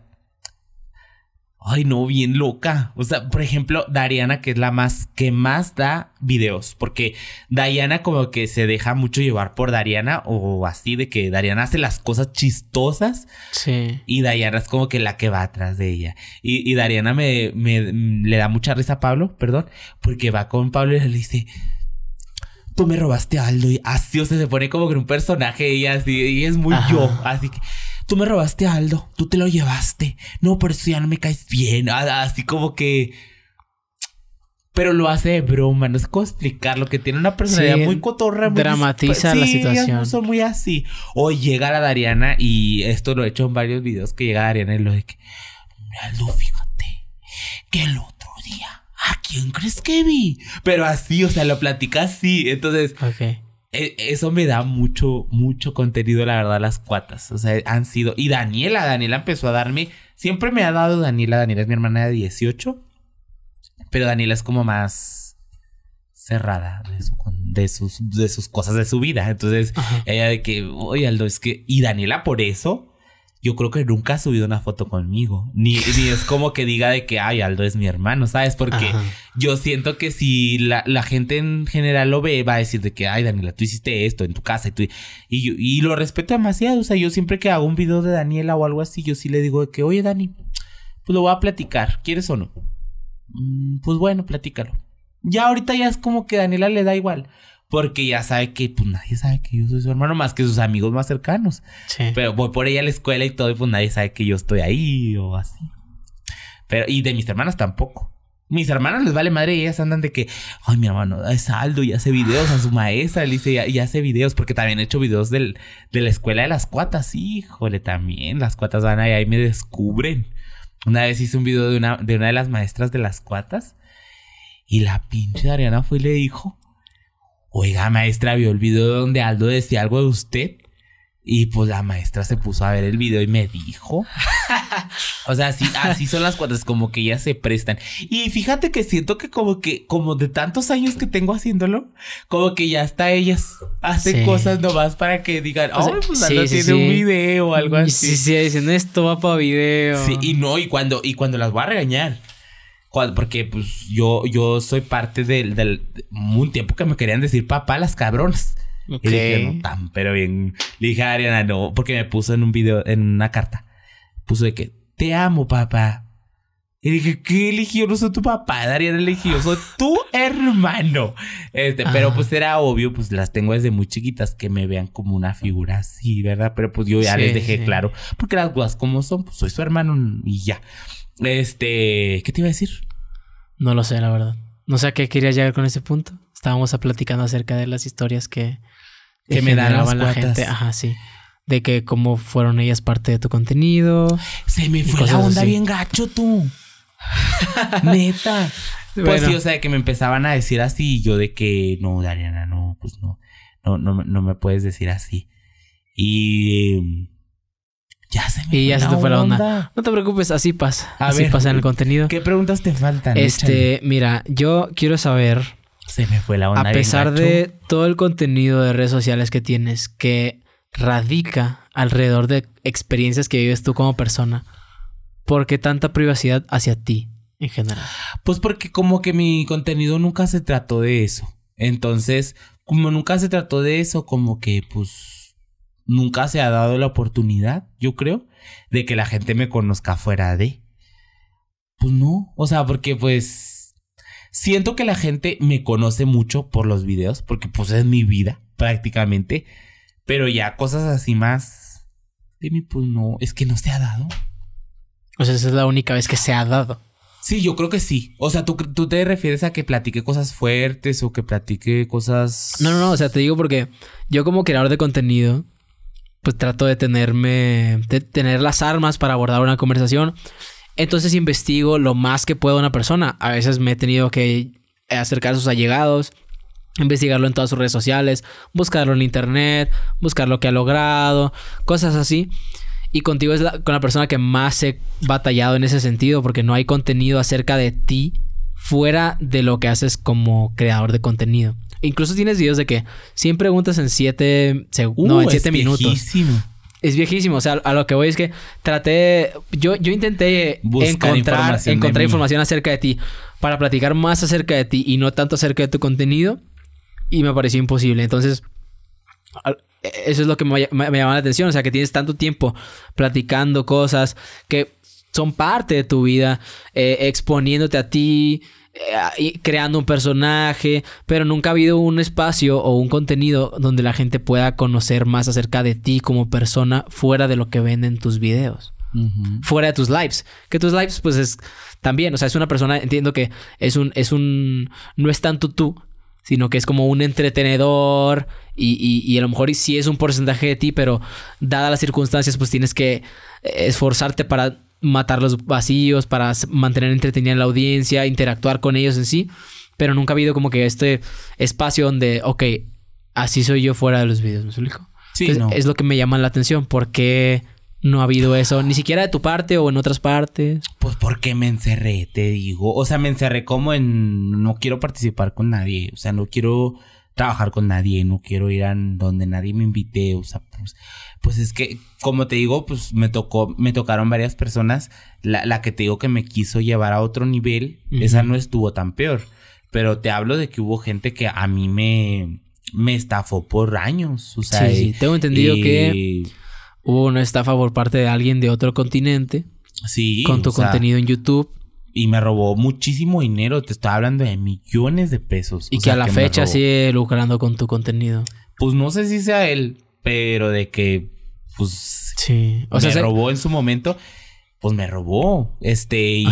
ay no, bien loca. O sea, por ejemplo, Dariana, que es la más que más da videos, porque Dariana como que se deja mucho llevar por Dariana o así de que Dariana hace las cosas chistosas. Sí. Y Dariana es como que la que va atrás de ella. Y, Dariana me, mm, le da mucha risa a Pablo, perdón, porque va con Pablo y le dice, tú me robaste algo Aldo y así, o sea, se pone como que un personaje y así, y es muy yo, así que tú me robaste a Aldo, tú te lo llevaste. No, pero eso ya no me caes bien. Ah, así como que... Pero lo hace de broma, no es como explicar que tiene una personalidad muy cotorra. Muy dramatiza la situación. Son muy así. O llega la Dariana, y esto lo he hecho en varios videos, que llega Dariana y lo de que... Aldo, fíjate que el otro día... ¿A quién crees que vi? Pero así, o sea, lo platica así. Entonces... Okay. E, eso me da mucho, mucho contenido, la verdad, las cuatas. O sea, han sido. Y Daniela, Daniela empezó a darme. Siempre me ha dado Daniela. Daniela es mi hermana de 18. Pero Daniela es como más cerrada de, sus, de sus cosas de su vida. Entonces, ella de que, oye, es que. Y Daniela, por eso, yo creo que nunca ha subido una foto conmigo. Ni, ni es como que diga de que, ay, Aldo es mi hermano, ¿sabes? Porque yo siento que si la, gente en general lo ve, va a decir de que, ay, Daniela, tú hiciste esto en tu casa y tú... Y, lo respeto demasiado. O sea, yo siempre que hago un video de Daniela o algo así, yo sí le digo de que, oye, Dani, pues lo voy a platicar, ¿quieres o no? Mm, pues bueno, platícalo. Ya ahorita ya es como que Daniela le da igual porque ya sabe que pues nadie sabe que yo soy su hermano más que sus amigos más cercanos. Pero voy por ella a la escuela y todo y pues nadie sabe que yo estoy ahí o así. Pero y de mis hermanas tampoco. Mis hermanas les vale madre y ellas andan de que, ay, mi hermano, es saldo y hace videos a su maestra, le dice, y hace videos, porque también he hecho videos del, de la escuela de las cuatas, híjole, también, las cuatas van ahí, ahí me descubren. Una vez hice un video de una, de una de las maestras de las cuatas y la pinche Ariana fue y le dijo, oiga maestra, vio el video donde Aldo decía algo de usted. Y pues la maestra se puso a ver el video y me dijo. o sea, así, así son las cuantas, como que ya se prestan. Y fíjate que siento que como que, como de tantos años que tengo haciéndolo, como que ya hasta ellas hacen cosas nomás para que digan, oh, pues Aldo tiene un video o algo así. Sí, sí, dicen, esto va para video. Sí, y no, y cuando, y cuando las voy a regañar porque pues yo, yo soy parte del, del, un tiempo que me querían decir papá las cabronas. dije, no, tan, pero bien. Le dije a Ariana, no, porque me puso en un video, en una carta. Puso de que, te amo, papá. Y dije, ¿qué eligió? No soy tu papá, Ariana eligió, soy tu hermano. Este, pero pues era obvio, pues las tengo desde muy chiquitas que me vean como una figura así, ¿verdad? Pero pues yo ya les dejé claro, porque las guas como son, pues soy su hermano y ya. Este, ¿qué te iba a decir? No lo sé, la verdad. No sé a qué quería llegar con ese punto. Estábamos platicando acerca de las historias que, que, me daban la gente. Ajá, sí. De que cómo fueron ellas parte de tu contenido. Se me fue la onda bien gacho, tú. Neta. Pues sí, o sea, que me empezaban a decir así, yo de que no, Dariana, no, pues no, no, no me puedes decir así. Y em, ya se me y ya se te fue la onda. No te preocupes, así pasa. A así pasa en el contenido. ¿Qué preguntas te faltan? Este, mira, yo quiero saber. Se me fue la onda. A pesar de todo el contenido de redes sociales que tienes, que radica alrededor de experiencias que vives tú como persona, ¿por qué tanta privacidad hacia ti en general? Pues porque como que mi contenido nunca se trató de eso. Entonces, como nunca se trató de eso, como que pues nunca se ha dado la oportunidad, yo creo, de que la gente me conozca fuera de. Pues no, o sea, porque pues siento que la gente me conoce mucho por los videos, porque pues es mi vida prácticamente, pero ya cosas así más de pues no, es que no se ha dado. O sea, esa es la única vez que se ha dado. Sí, yo creo que sí. O sea, ¿tú, tú te refieres a que platique cosas fuertes o que platique cosas... No, no, no, o sea, te digo porque yo como creador de contenido, pues trato de tenerme, de tener las armas para abordar una conversación. Entonces investigo lo más que puedo una persona. A veces me he tenido que acercar a sus allegados, investigarlo en todas sus redes sociales, buscarlo en internet, buscar lo que ha logrado, cosas así. Y contigo es con la persona que más he batallado en ese sentido, porque no hay contenido acerca de ti fuera de lo que haces como creador de contenido. Incluso tienes videos de que 100 preguntas en 7 segundos. Uh, en 7 minutos. Viejísimo. Es viejísimo. O sea, a lo que voy es que traté. Yo, yo intenté encontrar, información, información acerca de ti para platicar más acerca de ti y no tanto acerca de tu contenido. Y me pareció imposible. Entonces, e-, eso es lo que me, llama la atención. O sea, que tienes tanto tiempo platicando cosas que son parte de tu vida, eh, exponiéndote a ti, eh, creando un personaje, pero nunca ha habido un espacio o un contenido donde la gente pueda conocer más acerca de ti como persona fuera de lo que venden tus videos. Fuera de tus lives. Que tus lives, pues es también, o sea, es una persona, entiendo que es un, es un, no es tanto tú, sino que es como un entretenedor y, y, a lo mejor sí es un porcentaje de ti, pero dadas las circunstancias, pues tienes que eh, esforzarte para matar los vacíos, para mantener entretenida la audiencia, interactuar con ellos en sí, pero nunca ha habido como que este espacio donde, ok, así soy yo fuera de los videos, ¿me explico? Sí, es lo que me llama la atención, ¿Por qué no ha habido eso, ni siquiera de tu parte o en otras partes. Pues porque me encerré, te digo, o sea, me encerré como en no quiero participar con nadie, o sea, no quiero trabajar con nadie, no quiero ir a donde nadie me invite, o sea, pues pues es que, como te digo, pues me tocó, me tocaron varias personas. La, que te digo que me quiso llevar a otro nivel, esa no estuvo tan peor. Pero te hablo de que hubo gente que a mí me, me estafó por años. O sí, tengo entendido que hubo una estafa por parte de alguien de otro continente. Sí. Con tu contenido en YouTube. Y me robó muchísimo dinero. Te estaba hablando de millones de pesos. Y que a la fecha sigue lucrando con tu contenido. Pues no sé si sea él pero de que, pues, sí. me robó en su momento, pues me robó. Este,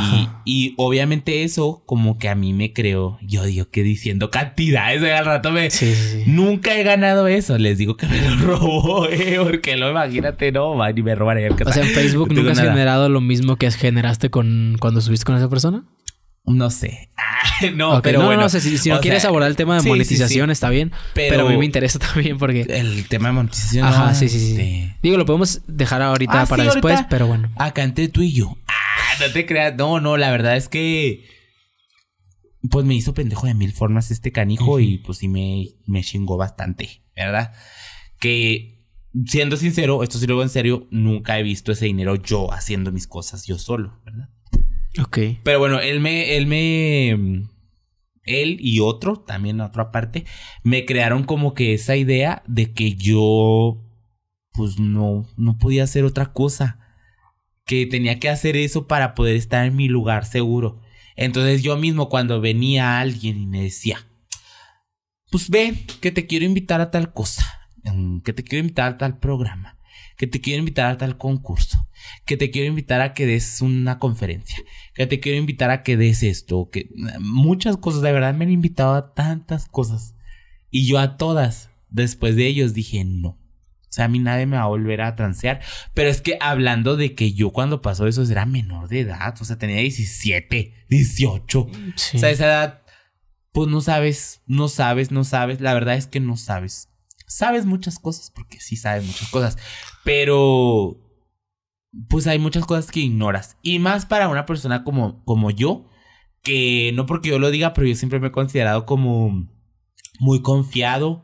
y, obviamente eso como que a mí me creó, yo digo que diciendo cantidades, eh, al rato me... Nunca he ganado eso, les digo que me lo robó, eh, porque lo imagínate, no, va ni me robaré. Eh, o sea, en Facebook nunca has generado lo mismo que generaste con cuando subiste con esa persona. No sé. no, pero bueno. No sé, si, no quieres abordar el tema de monetización, está bien. Pero, a mí me interesa también porque. El tema de monetización. Ajá, sí, sí, este, Digo, lo podemos dejar ahorita ah, para después, pero bueno. Acá canté tú y yo. Ah, no te creas. No, no, la verdad es que. Pues me hizo pendejo de mil formas este canijo y pues sí me, me chingó bastante, ¿verdad? Que siendo sincero, esto sí lo digo en serio, nunca he visto ese dinero yo haciendo mis cosas yo solo, ¿verdad? Ok. Pero bueno, él me, él me, él y otro, también otra parte, me crearon como que esa idea de que yo, pues no, no podía hacer otra cosa, que tenía que hacer eso para poder estar en mi lugar seguro. Entonces yo mismo cuando venía alguien y me decía, pues ve que te quiero invitar a tal cosa, mm, que te quiero invitar a tal programa, que te quiero invitar a tal concurso que te quiero invitar a que des una conferencia, que te quiero invitar a que des esto, que muchas cosas, de verdad me han invitado a tantas cosas. Y yo a todas, después de ellos, dije no. O sea, a mí nadie me va a volver a transear. Pero es que hablando de que yo cuando pasó eso era menor de edad, o sea, tenía 17, 18. O sea, esa edad, pues no sabes, no sabes, no sabes. La verdad es que no sabes. Sabes muchas cosas, porque sí sabes muchas cosas. Pero pues hay muchas cosas que ignoras. Y más para una persona como, como yo, que no porque yo lo diga, pero yo siempre me he considerado como muy confiado.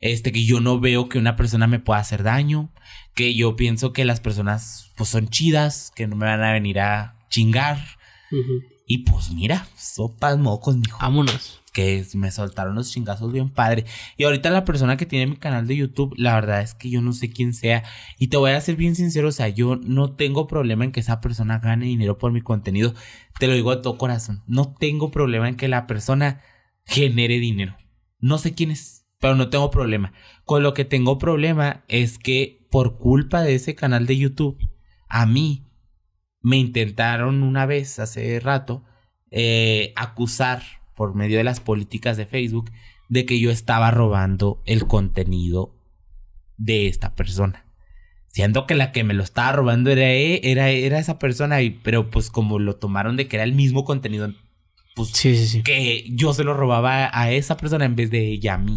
Este, que yo no veo que una persona me pueda hacer daño, que yo pienso que las personas pues son chidas, que no me van a venir a chingar. Y pues mira, sopas mocos, mijo. Vámonos. Que me soltaron los chingazos bien padre. Y ahorita la persona que tiene mi canal de YouTube, la verdad es que yo no sé quién sea. Y te voy a ser bien sincero, o sea, yo no tengo problema en que esa persona gane dinero por mi contenido. Te lo digo a todo corazón. No tengo problema en que la persona genere dinero. No sé quién es, pero no tengo problema. Con lo que tengo problema es que por culpa de ese canal de YouTube, a mí me intentaron una vez hace rato eh, acusar por medio de las políticas de Facebook de que yo estaba robando el contenido de esta persona. Siendo que la que me lo estaba robando era, e, era, era esa persona, y, pero pues como lo tomaron de que era el mismo contenido, pues sí, que yo se lo robaba a esa persona en vez de ella a mí.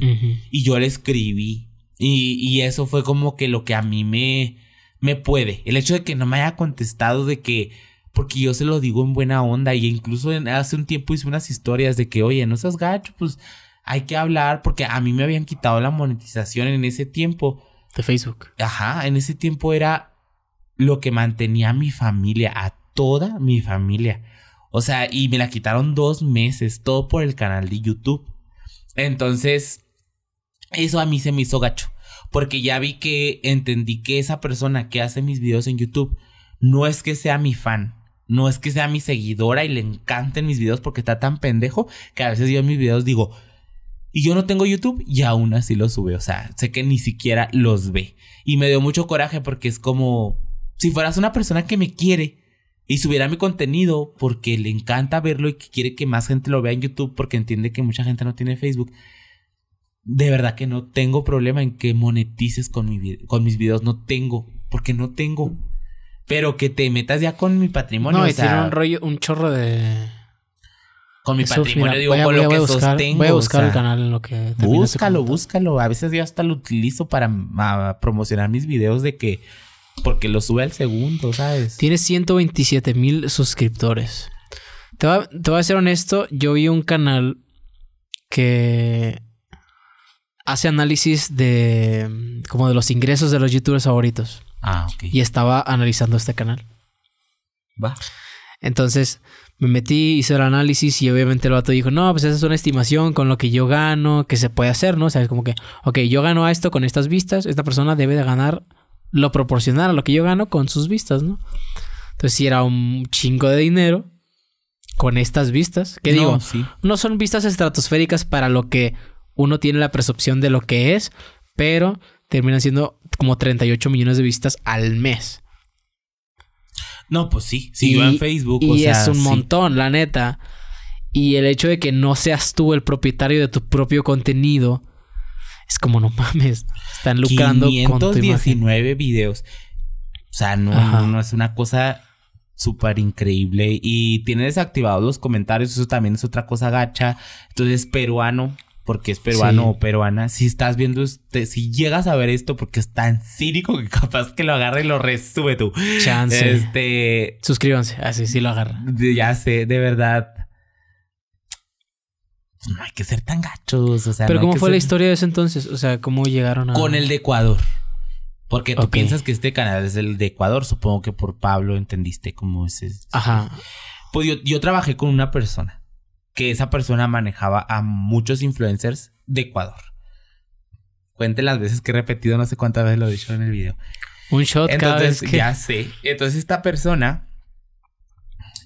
Y yo le escribí. y, eso fue como que lo que a mí me, me puede. El hecho de que no me haya contestado, de que, porque yo se lo digo en buena onda, y incluso hace un tiempo hice unas historias de que, oye, no seas gacho, pues hay que hablar, porque a mí me habían quitado la monetización en ese tiempo. De Facebook. Ajá, en ese tiempo era lo que mantenía a mi familia, a toda mi familia. O sea, y me la quitaron dos meses, todo por el canal de YouTube. Entonces, eso a mí se me hizo gacho. Porque ya vi que entendí que esa persona que hace mis videos en YouTube no es que sea mi fan. No es que sea mi seguidora y le encanten mis videos porque está tan pendejo que a veces yo en mis videos digo, y yo no tengo YouTube y aún así los sube. O sea, sé que ni siquiera los ve. Y me dio mucho coraje porque es como si fueras una persona que me quiere y subiera mi contenido porque le encanta verlo y que quiere que más gente lo vea en YouTube porque entiende que mucha gente no tiene Facebook de verdad que no tengo problema en que monetices con, mi, con mis videos. No tengo, porque no tengo. Pero que te metas ya con mi patrimonio. No, hacer un rollo, un chorro de. Con mi patrimonio, digo, con lo que sostengo. Voy a buscar el canal en lo que. Búscalo, búscalo. A veces yo hasta lo utilizo para promocionar mis videos de que. Porque lo sube al segundo, ¿sabes? Tiene 127 mil suscriptores. te voy a ser honesto, yo vi un canal que hace análisis de como de los ingresos de los youtubers favoritos. Ah, ok. Y estaba analizando este canal. Va. Entonces me metí, hice el análisis y obviamente el vato dijo, no, pues esa es una estimación con lo que yo gano, que se puede hacer, ¿no? O sea, es como que, ok, yo gano a esto con estas vistas, esta persona debe de ganar lo proporcional a lo que yo gano con sus vistas, ¿no? Entonces si era un chingo de dinero con estas vistas, que digo, no son vistas estratosféricas para lo que uno tiene la percepción de lo que es, pero terminan siendo como 38 millones de vistas al mes. No, pues sí, sí, yo en Facebook. Y es un montón, la neta. Y el hecho de que no seas tú el propietario de tu propio contenido, es como no mames, están lucando con tu videos. O sea, no, no, no es una cosa súper increíble. Y tiene desactivados los comentarios, eso también es otra cosa gacha. Entonces, peruano, porque es peruano o peruana, si estás viendo, este... si llegas a ver esto porque es tan cínico que capaz que lo agarre y lo resube tú. Chance. Este, Suscríbanse, así ah, sí lo agarra. Ya sé, de verdad. Pues, no hay que ser tan gachos, o sea. Pero ¿cómo fue la historia de ese entonces? O sea, ¿cómo llegaron a...? Con el de Ecuador. Porque tú piensas que este canal es el de Ecuador, supongo que por Pablo entendiste cómo es. Ese... Ajá. Pues yo trabajé con una persona que esa persona manejaba a muchos influencers de Ecuador. Cuente las veces que he repetido, no sé cuántas veces lo he dicho en el video. Un shot que... ya sé. Entonces esta persona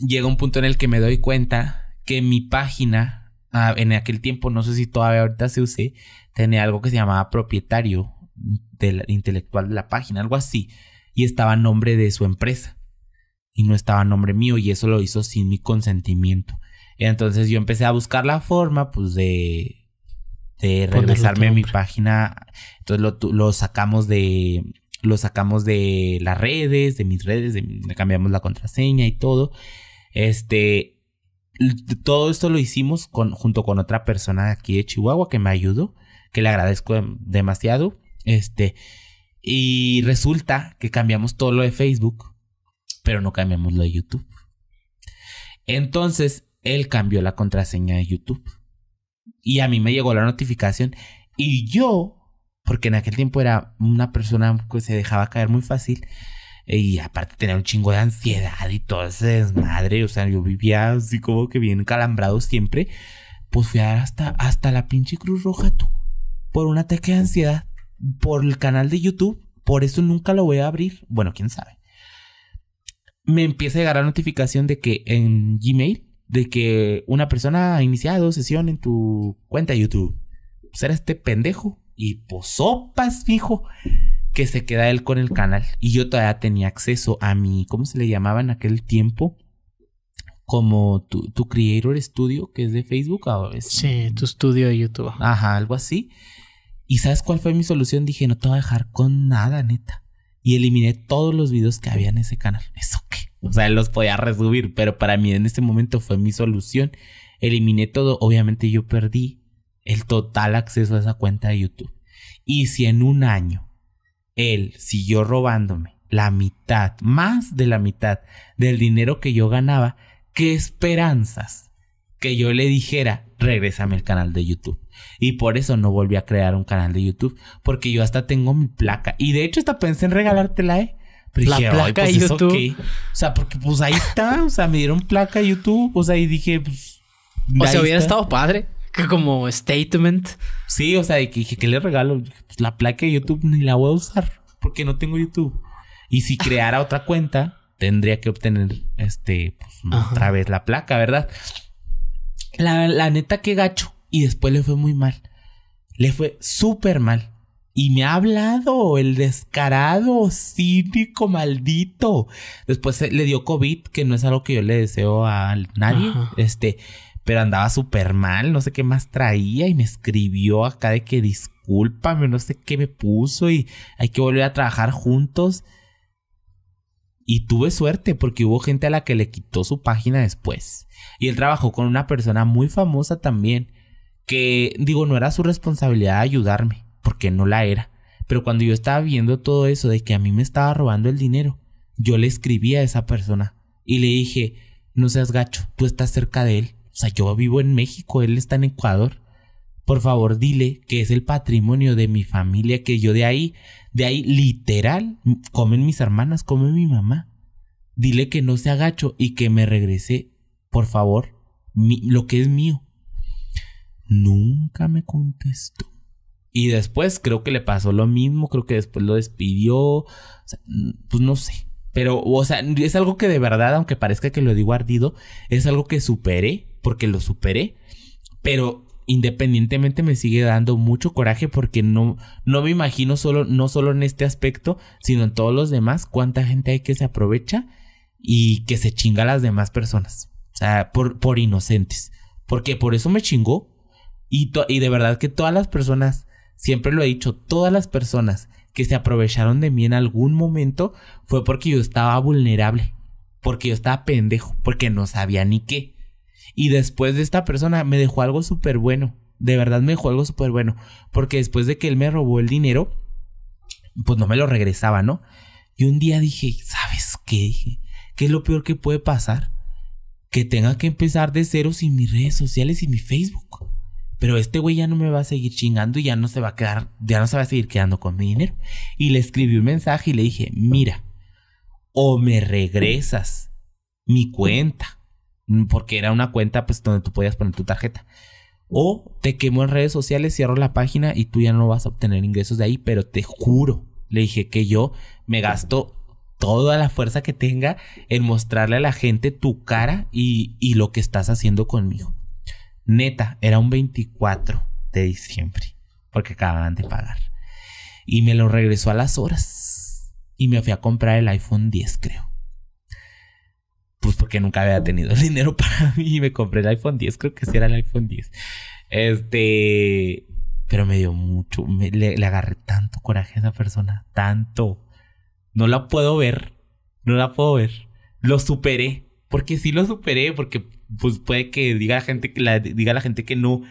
llega a un punto en el que me doy cuenta que mi página ah, en aquel tiempo, no sé si todavía ahorita se usé... tenía algo que se llamaba propietario del intelectual de la página, algo así, y estaba nombre de su empresa y no estaba nombre mío y eso lo hizo sin mi consentimiento entonces yo empecé a buscar la forma, pues, de, de regresarme a mi página. Entonces lo, sacamos de, lo sacamos de las redes, de mis redes, cambiamos la contraseña y todo. Este, todo esto lo hicimos junto con otra persona aquí de Chihuahua que me ayudó, que le agradezco demasiado. Este, y resulta que cambiamos todo lo de Facebook, pero no cambiamos lo de YouTube. Entonces, él cambió la contraseña de YouTube. Y a mí me llegó la notificación y yo, porque en aquel tiempo era una persona que se dejaba caer muy fácil eh, y aparte tenía un chingo de ansiedad y todo ese desmadre, o sea, yo vivía así como que bien calambrado siempre, pues fui a hasta, hasta la pinche Cruz Roja tú, por un ataque de ansiedad, por el canal de YouTube, por eso nunca lo voy a abrir, bueno, quién sabe. Me empieza a llegar la notificación de que en Gmail de que una persona ha iniciado sesión en tu cuenta de YouTube. Será pues era este pendejo y posopas, pues, fijo, que se queda él con el canal. Y yo todavía tenía acceso a mi, ¿cómo se le llamaba en aquel tiempo? Como tu, Creator Studio, que es de Facebook. Es? Sí, tu estudio de YouTube. Ajá, algo así. ¿Y sabes cuál fue mi solución? Dije, no te voy a dejar con nada, neta. Y eliminé todos los videos que había en ese canal. ¿Eso qué? O sea, los podía resubir, pero para mí en ese momento fue mi solución. Eliminé todo. Obviamente yo perdí el total acceso a esa cuenta de YouTube. Y si en un año él siguió robándome la mitad, más de la mitad del dinero que yo ganaba, ¿qué esperanzas que yo le dijera, regrésame el canal de YouTube? Y por eso no volví a crear un canal de YouTube, porque yo hasta tengo mi placa. Y de hecho hasta pensé en regalártela, ¿eh? la placa de pues, YouTube. O sea, porque pues ahí está. O sea, me dieron placa YouTube. O sea, y dije, pues. O sea, hubiera estado padre. Que como statement. Sí, o sea, que dije, ¿qué le regalo? Pues, la placa de YouTube ni la voy a usar. Porque no tengo YouTube. Y si creara otra cuenta, tendría que obtener este, pues, otra vez la placa, ¿verdad? La, la neta, que gacho. Y después le fue muy mal. Le fue súper mal. Y me ha hablado el descarado, cínico, maldito. Después le dio COVID, que no es algo que yo le deseo a nadie. Este, pero andaba súper mal, no sé qué más traía y me escribió acá de que discúlpame, no sé qué me puso y hay que volver a trabajar juntos. Y tuve suerte porque hubo gente a la que le quitó su página después. Y él trabajó con una persona muy famosa también, que digo, no era su responsabilidad ayudarme porque no la era. Pero cuando yo estaba viendo todo eso de que a mí me estaba robando el dinero, yo le escribí a esa persona y le dije, no seas gacho, tú estás cerca de él. O sea, yo vivo en México, él está en Ecuador. Por favor, dile que es el patrimonio de mi familia, que yo de ahí, de ahí literal, comen mis hermanas, come mi mamá. Dile que no se gacho y que me regrese, por favor, lo que es mío. Nunca me contestó. Y después creo que le pasó lo mismo, creo que después lo despidió, pues no sé. Pero, o sea, es algo que de verdad, aunque parezca que lo digo ardido, es algo que superé, porque lo superé. Pero independientemente me sigue dando mucho coraje porque no, no me imagino solo, no solo en este aspecto, sino en todos los demás, cuánta gente hay que se aprovecha y que se chinga a las demás personas. O sea, por, por inocentes. Porque por eso me chingó. Y, y de verdad que todas las personas Siempre lo he dicho, todas las personas que se aprovecharon de mí en algún momento fue porque yo estaba vulnerable, porque yo estaba pendejo, porque no sabía ni qué. Y después de esta persona me dejó algo súper bueno, de verdad me dejó algo súper bueno, porque después de que él me robó el dinero, pues no me lo regresaba, ¿no? Y un día dije, ¿sabes qué? ¿qué es lo peor que puede pasar? Que tenga que empezar de cero sin mis redes sociales y mi Facebook pero este güey ya no me va a seguir chingando y ya no se va a quedar, ya no se va a seguir quedando con mi dinero. Y le escribí un mensaje y le dije, mira, o me regresas mi cuenta, porque era una cuenta pues donde tú podías poner tu tarjeta. O te quemo en redes sociales, cierro la página y tú ya no vas a obtener ingresos de ahí, pero te juro, le dije que yo me gasto toda la fuerza que tenga en mostrarle a la gente tu cara y, y lo que estás haciendo conmigo. Neta, era un 24 de diciembre, porque acababan de pagar. Y me lo regresó a las horas. Y me fui a comprar el iPhone 10, creo. Pues porque nunca había tenido el dinero para mí. Y me compré el iPhone 10, creo que sí era el iPhone 10. Este. Pero me dio mucho. le, le agarré tanto coraje a esa persona. Tanto. No la puedo ver. No la puedo ver. Lo superé. Porque sí lo superé. Porque pues puede que diga la gente que la, diga la gente que no,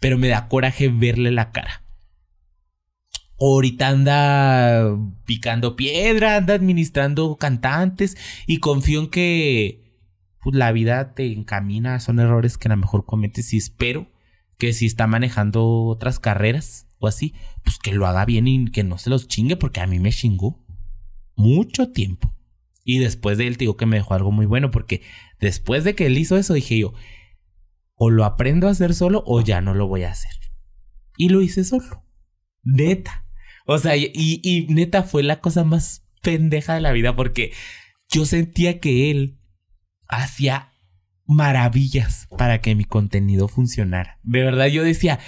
pero me da coraje verle la cara. Ahorita anda picando piedra, anda administrando cantantes y confío en que pues, la vida te encamina, son errores que a lo mejor cometes y espero que si está manejando otras carreras o así, pues que lo haga bien y que no se los chingue porque a mí me chingó mucho tiempo. Y después de él, te digo que me dejó algo muy bueno, porque después de que él hizo eso, dije yo, o lo aprendo a hacer solo o ya no lo voy a hacer. Y lo hice solo. Neta. O sea, y, y neta fue la cosa más pendeja de la vida, porque yo sentía que él hacía maravillas para que mi contenido funcionara. De verdad, yo decía,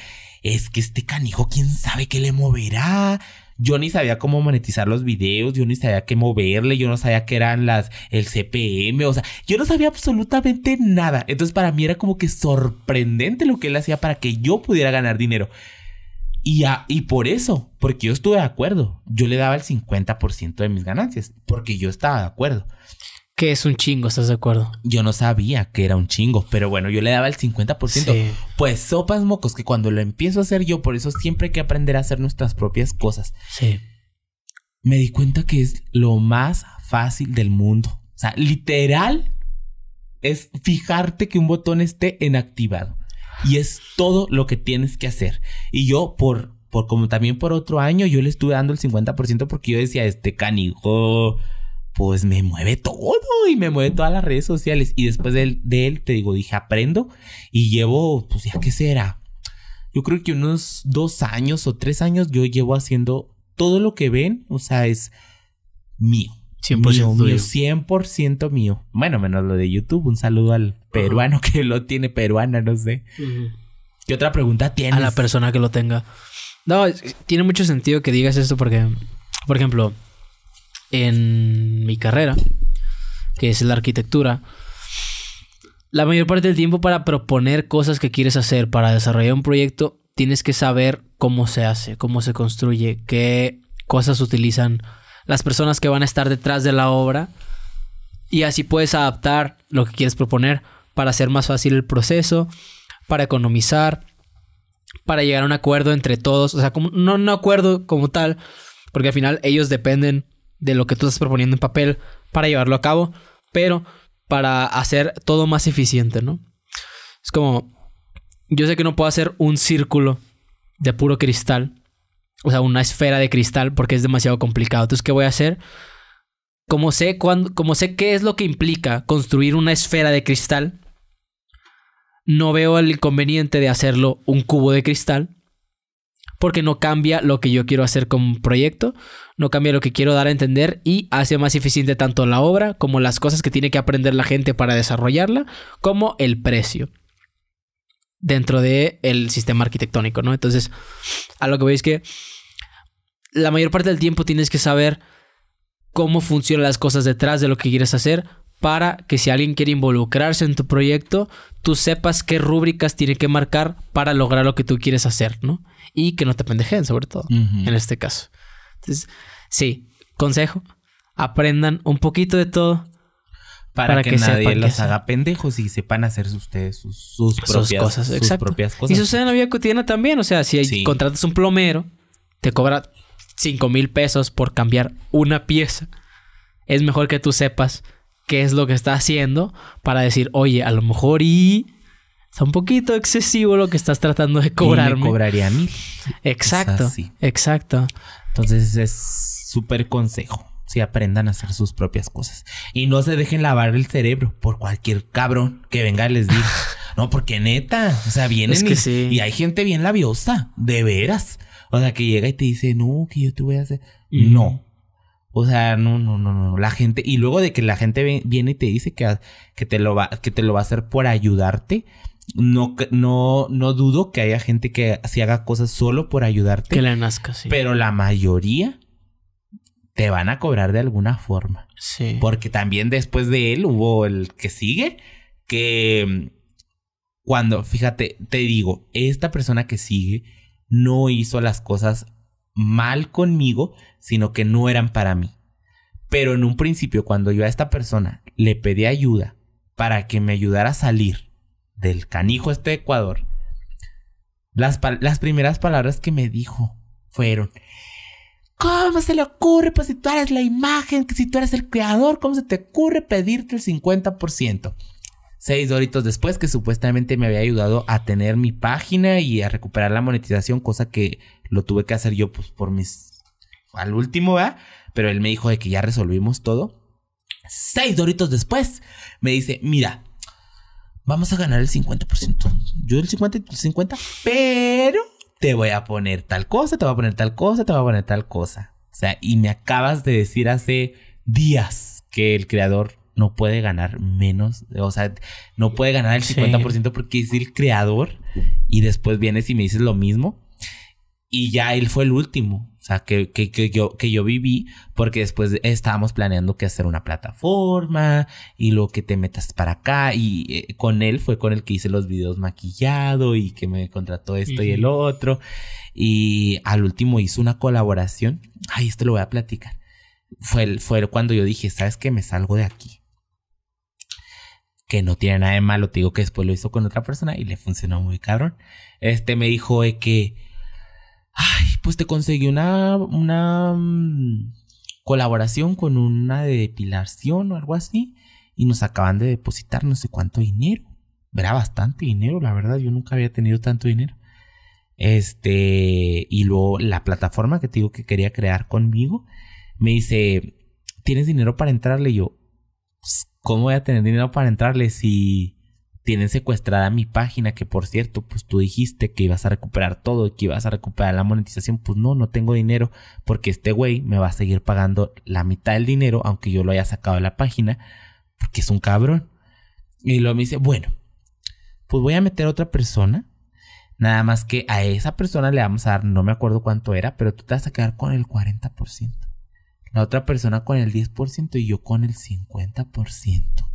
es que este canijo, quién sabe qué le moverá, yo ni sabía cómo monetizar los videos, yo ni sabía qué moverle, yo no sabía qué eran las, el CPM, o sea, yo no sabía absolutamente nada. Entonces para mí era como que sorprendente lo que él hacía para que yo pudiera ganar dinero. Y, y por eso, porque yo estuve de acuerdo, yo le daba el 50% de mis ganancias, porque yo estaba de acuerdo que es un chingo, ¿estás de acuerdo? Yo no sabía que era un chingo, pero bueno, yo le daba el 50%. Sí. Pues sopas mocos, que cuando lo empiezo a hacer yo, por eso siempre hay que aprender a hacer nuestras propias cosas. Sí. Me di cuenta que es lo más fácil del mundo. O sea, literal es fijarte que un botón esté enactivado. Y es todo lo que tienes que hacer. Y yo, por, por como también por otro año, yo le estuve dando el 50% porque yo decía, este canijo pues me mueve todo y me mueve todas las redes sociales. Y después de él, te digo, dije, aprendo y llevo, pues ya qué será. Yo creo que unos dos años o tres años yo llevo haciendo todo lo que ven, o sea, es mío. 100% mío, 100% mío. Bueno, menos lo de YouTube. Un saludo al peruano que lo tiene, peruana, no sé. ¿Qué otra pregunta tienes? A la persona que lo tenga. No, tiene mucho sentido que digas esto porque, por ejemplo, en mi carrera, que es la arquitectura, la mayor parte del tiempo para proponer cosas que quieres hacer, para desarrollar un proyecto, tienes que saber cómo se hace, cómo se construye, qué cosas utilizan las personas que van a estar detrás de la obra y así puedes adaptar lo que quieres proponer para hacer más fácil el proceso, para economizar, para llegar a un acuerdo entre todos, o sea, como, no un no acuerdo como tal, porque al final ellos dependen de lo que tú estás proponiendo en papel para llevarlo a cabo, pero para hacer todo más eficiente, ¿no? Es como, yo sé que no puedo hacer un círculo de puro cristal, o sea, una esfera de cristal porque es demasiado complicado. Entonces, ¿qué voy a hacer? Como sé, como sé qué es lo que implica construir una esfera de cristal, no veo el inconveniente de hacerlo un cubo de cristal porque no cambia lo que yo quiero hacer con un proyecto, no cambia lo que quiero dar a entender y hace más eficiente tanto la obra como las cosas que tiene que aprender la gente para desarrollarla, como el precio dentro del sistema arquitectónico, ¿no? Entonces, a lo que veis es que la mayor parte del tiempo tienes que saber cómo funcionan las cosas detrás de lo que quieres hacer para que si alguien quiere involucrarse en tu proyecto, tú sepas qué rúbricas tiene que marcar para lograr lo que tú quieres hacer, ¿no? Y que no te pendejen, sobre todo, en este caso. Entonces, sí, consejo, aprendan un poquito de todo. Para, que, nadie los haga pendejos y sepan hacer ustedes sus, propias, cosas, Y sucede en la vida cotidiana también. O sea, si contratas un plomero, te cobra 5 mil pesos por cambiar una pieza. Es mejor que tú sepas qué es lo que está haciendo para decir, oye, a lo mejor y está un poquito excesivo lo que estás tratando de cobrarme. Y me cobraría a mí. Exacto. Exacto. Entonces es súper consejo. Si aprendan a hacer sus propias cosas. Y no se dejen lavar el cerebro por cualquier cabrón que venga a les diga. No, porque neta, o sea, vienen que y, hay gente bien labiosa, de veras. O sea, que llega y te dice, no, que yo te voy a hacer. Mm. No. O sea, no, no, no, no. La gente, y luego de que la gente viene y te dice que, que, te, lo que te lo va a hacer por ayudarte, no, no, no dudo que haya gente que se haga cosas solo por ayudarte. Que la nazca, sí. Pero la mayoría te van a cobrar de alguna forma. Sí. Porque también después de él hubo el que sigue, que mm, cuando, fíjate, te digo, esta persona que sigue no hizo las cosas mal conmigo, sino que no eran para mí. Pero en un principio, cuando yo a esta persona le pedí ayuda para que me ayudara a salir, del canijo este de Ecuador, las, primeras palabras que me dijo fueron, ¿Cómo se le ocurre? Pues si tú eres la imagen, que si tú eres el creador, ¿cómo se te ocurre pedirte el 50%? Seis doritos después que supuestamente me había ayudado a tener mi página y a recuperar la monetización, cosa que lo tuve que hacer yo pues por mis... al último, va Pero él me dijo de que ya resolvimos todo. Seis doritos después me dice, mira, vamos a ganar el 50%. Yo el 50 y 50, pero te voy a poner tal cosa, te voy a poner tal cosa, te voy a poner tal cosa. O sea, y me acabas de decir hace días que el creador no puede ganar menos, o sea, no puede ganar el 50% porque es el creador y después vienes y me dices lo mismo y ya él fue el último que, yo, que yo viví, porque después estábamos planeando que hacer una plataforma y lo que te metas para acá. Y eh, con él fue con el que hice los videos maquillado y que me contrató esto y el otro. Y al último hizo una colaboración. Ay, esto lo voy a platicar. Fue, fue cuando yo dije, ¿sabes qué? Me salgo de aquí. Que no tiene nada de malo. Te digo que después lo hizo con otra persona y le funcionó muy cabrón. Este me dijo que Ay, pues te conseguí una, una mm, colaboración con una de depilación o algo así. Y nos acaban de depositar no sé cuánto dinero. Era bastante dinero, la verdad. Yo nunca había tenido tanto dinero. Este, y luego la plataforma que te digo que quería crear conmigo me dice: ¿Tienes dinero para entrarle? Y yo, ¿cómo voy a tener dinero para entrarle si tienen secuestrada mi página, que por cierto, pues tú dijiste que ibas a recuperar todo y que ibas a recuperar la monetización, pues no, no tengo dinero porque este güey me va a seguir pagando la mitad del dinero, aunque yo lo haya sacado de la página, porque es un cabrón. Y luego me dice, bueno, pues voy a meter a otra persona, nada más que a esa persona le vamos a dar, no me acuerdo cuánto era, pero tú te vas a quedar con el 40%. La otra persona con el 10% y yo con el 50%.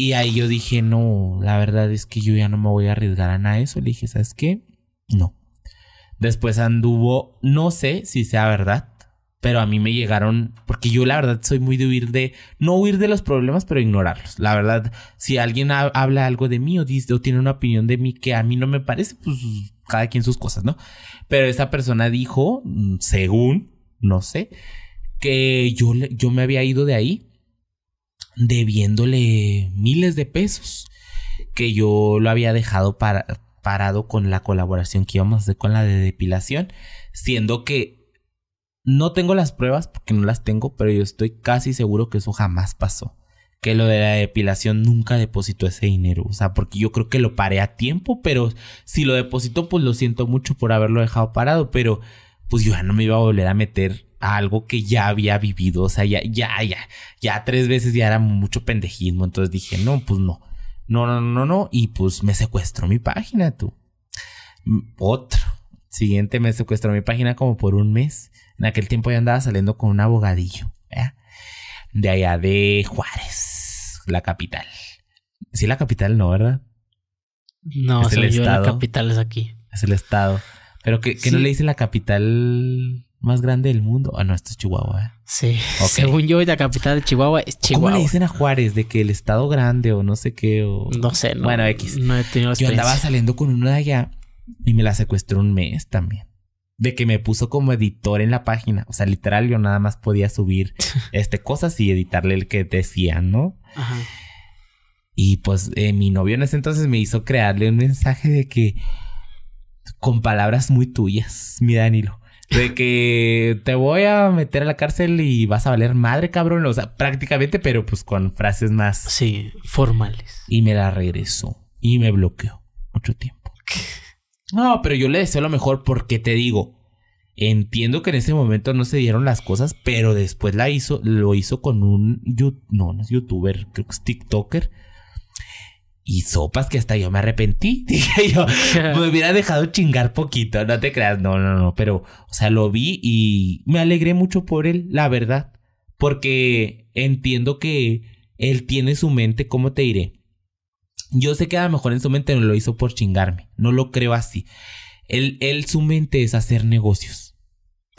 Y ahí yo dije, no, la verdad es que yo ya no me voy a arriesgar a nada de eso. Le dije, ¿sabes qué? No. Después anduvo, no sé si sea verdad, pero a mí me llegaron, porque yo la verdad soy muy de huir de, no huir de los problemas, pero ignorarlos. La verdad, si alguien habla algo de mí o, dice, o tiene una opinión de mí que a mí no me parece, pues cada quien sus cosas, ¿no? Pero esa persona dijo, mm, según, no sé, que yo, yo me había ido de ahí debiéndole miles de pesos que yo lo había dejado parado con la colaboración que íbamos a hacer con la de depilación, siendo que no tengo las pruebas porque no las tengo, pero yo estoy casi seguro que eso jamás pasó. Que lo de la depilación nunca depositó ese dinero. O sea, porque yo creo que lo paré a tiempo, pero si lo depositó, pues lo siento mucho por haberlo dejado parado, pero pues yo ya no me iba a volver a meter algo que ya había vivido. O sea, ya, ya, ya, ya tres veces ya era mucho pendejismo. Entonces dije, no, pues no. No, no, no, no. Y pues me secuestró mi página, tú. Mm, otro. Siguiente me secuestró mi página como por un mes. En aquel tiempo ya andaba saliendo con un abogadillo. ¿eh? De allá de Juárez, la capital. Sí, la capital no, ¿verdad? No, la capital es aquí. Es el estado. Pero que, no le dicen la capital más grande del mundo. Ah, no, esto es Chihuahua. ¿eh? Sí, según yo, la capital de Chihuahua es Chihuahua. ¿Cómo le dicen a Juárez? De que el estado grande o no sé qué o... No sé, no, Bueno, X. No Yo andaba saliendo con una de allá y me la secuestró un mes también. De que me puso como editor en la página. O sea, literal, yo nada más podía subir este, cosas y editarle el que decía ¿no? Ajá. Y pues eh, mi novio en ese entonces me hizo crearle un mensaje de que... Con palabras muy tuyas, mi Danilo de que te voy a meter a la cárcel y vas a valer madre, cabrón. O sea, prácticamente, pero pues con frases más. Sí, formales. Y me la regresó. Y me bloqueó mucho tiempo. No, pero yo le deseo lo mejor porque te digo. Entiendo que en ese momento no se dieron las cosas, pero después la hizo, lo hizo con un no, no es youtuber, creo que es TikToker y sopas que hasta yo me arrepentí. Dije yo, me hubiera dejado chingar poquito, no te creas. No, no, no. Pero, o sea, lo vi y me alegré mucho por él, la verdad. Porque entiendo que él tiene su mente, como te diré? Yo sé que a lo mejor en su mente no lo hizo por chingarme. No lo creo así. Él, él su mente es hacer negocios.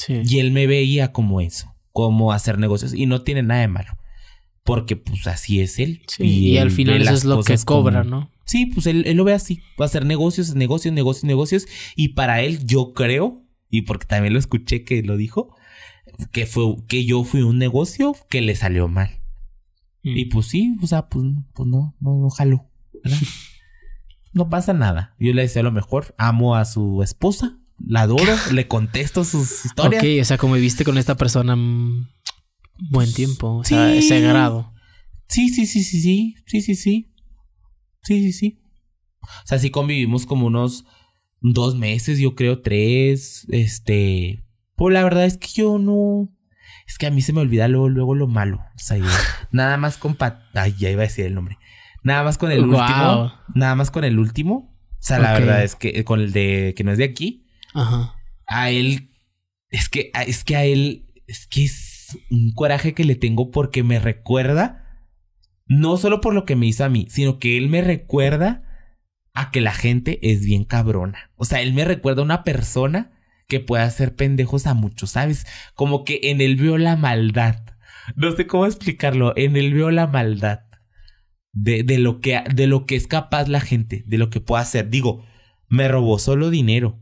Y él me veía como eso, como hacer negocios. Y no tiene nada de malo porque pues así es él. y, al final eso es lo que cobra, ¿no? Sí, pues él, lo ve así, va a hacer negocios, negocios, negocios, negocios, y para él yo creo, y porque también lo escuché que lo dijo, que, fue, que yo fui un negocio que le salió mal. Mm. Y pues sí, o sea, pues, pues no, no, jalo, no pasa nada. Yo le decía lo mejor, amo a su esposa, la adoro, le contesto sus historias. Ok, o sea, como viste con esta persona mm, buen pues, tiempo, o sea, ese grado. Sí, sí, sí, sí, sí, sí, sí, sí. Sí, sí, O sea, sí convivimos como unos dos meses, yo creo, tres. Este. Pues la verdad es que yo no. Es que a mí se me olvida luego, luego lo malo. O sea, nada más con Ay, ya iba a decir el nombre. Nada más con el último. Nada más con el último. O sea, la verdad es que eh, con el de que no es de aquí. Ajá. A él. Es que, es que a él. Es que es un coraje que le tengo porque me recuerda, no solo por lo que me hizo a mí, sino que él me recuerda a que la gente es bien cabrona. O sea, él me recuerda a una persona que puede hacer pendejos a muchos, ¿sabes? Como que en él vio la maldad. No sé cómo explicarlo, en él veo la maldad. De, lo que, de lo que es capaz la gente, de lo que puede hacer. Digo, me robó solo dinero,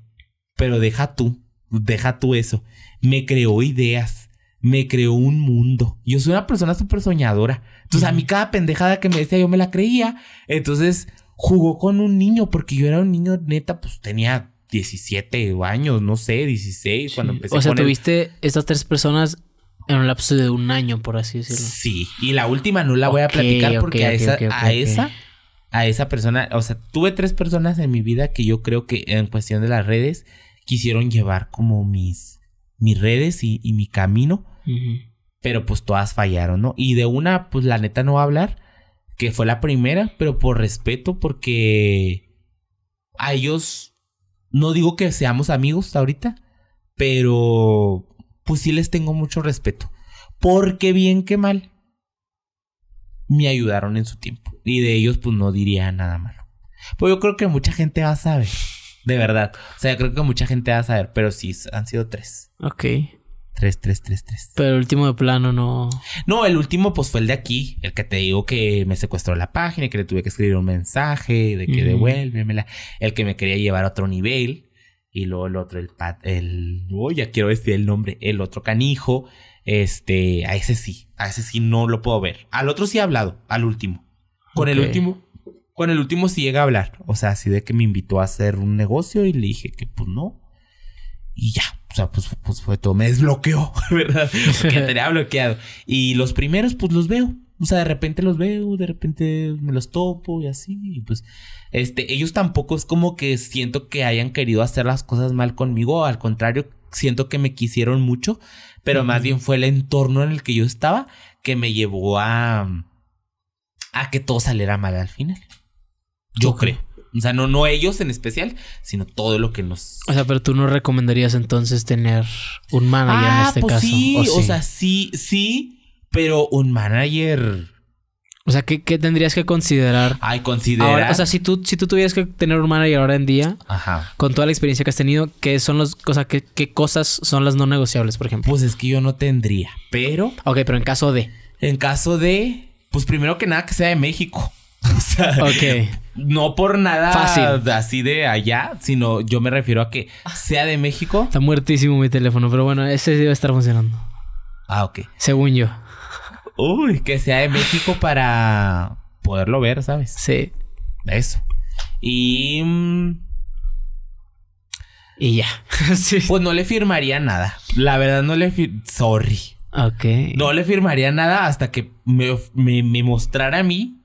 pero deja tú, deja tú eso. Me creó ideas, me creó un mundo. Yo soy una persona súper soñadora. Entonces, a mí cada pendejada que me decía, yo me la creía. Entonces, jugó con un niño, porque yo era un niño neta, pues tenía 17 años, no sé, 16, cuando empecé. O sea, tuviste estas tres personas en un lapso de un año, por así decirlo. Sí, y la última no la voy a platicar porque a esa, a esa persona, o sea, tuve tres personas en mi vida que yo creo que en cuestión de las redes quisieron llevar como mis mis redes y, mi camino. Pero pues todas fallaron, ¿no? Y de una, pues la neta no va a hablar, que fue la primera, pero por respeto, porque a ellos, no digo que seamos amigos ahorita, pero pues sí les tengo mucho respeto. Porque bien que mal, me ayudaron en su tiempo. Y de ellos, pues no diría nada malo. Pues yo creo que mucha gente va a saber. De verdad. O sea, creo que mucha gente va a saber, pero sí, han sido tres. Ok. Tres, tres, tres, tres. Pero el último de plano no. No, el último pues fue el de aquí, el que te digo que me secuestró la página, que le tuve que escribir un mensaje de que devuélvemela, el que me quería llevar a otro nivel. Y luego el otro, el pat, el. Oh, ya quiero decir el nombre. El otro canijo. Este, a ese sí. A ese sí no lo puedo ver. Al otro sí he hablado, al último. Con el último con el último sí llega a hablar. O sea, así de que me invitó a hacer un negocio y le dije que pues no. Y ya, o sea, pues, pues fue todo. Me desbloqueó, ¿verdad? Porque tenía bloqueado. Y los primeros, pues los veo. O sea, de repente los veo, de repente me los topo y así. Y pues, este, ellos tampoco es como que siento que hayan querido hacer las cosas mal conmigo. Al contrario, siento que me quisieron mucho. Pero más bien fue el entorno en el que yo estaba que me llevó a. a que todo saliera mal al final. Yo creo. O sea, no, no ellos en especial, sino todo lo que nos. O sea, pero tú no recomendarías entonces tener un manager en ah, este pues caso. Sí, o, sí? o sea, sí, sí, pero un manager. O sea, ¿qué, tendrías que considerar? Ay, considerar. o sea, si tú, si tú tuvieras que tener un manager ahora en día, con toda la experiencia que has tenido, ¿qué son los, cosas qué, qué cosas son las no negociables, por ejemplo? Pues es que yo no tendría, pero. Ok, pero en caso de. En caso de. Pues primero que nada que sea de México. okay. no por nada Fácil. así de allá, sino yo me refiero a que sea de México. Está muertísimo mi teléfono, pero bueno, ese debe estar funcionando. Ah, ok. Según yo. Uy, que sea de México para poderlo ver, ¿sabes? Sí. Eso. Y. Mm, y ya. Pues no le firmaría nada. La verdad, no le. Sorry. Ok. No le firmaría nada hasta que me, me mostrara a mí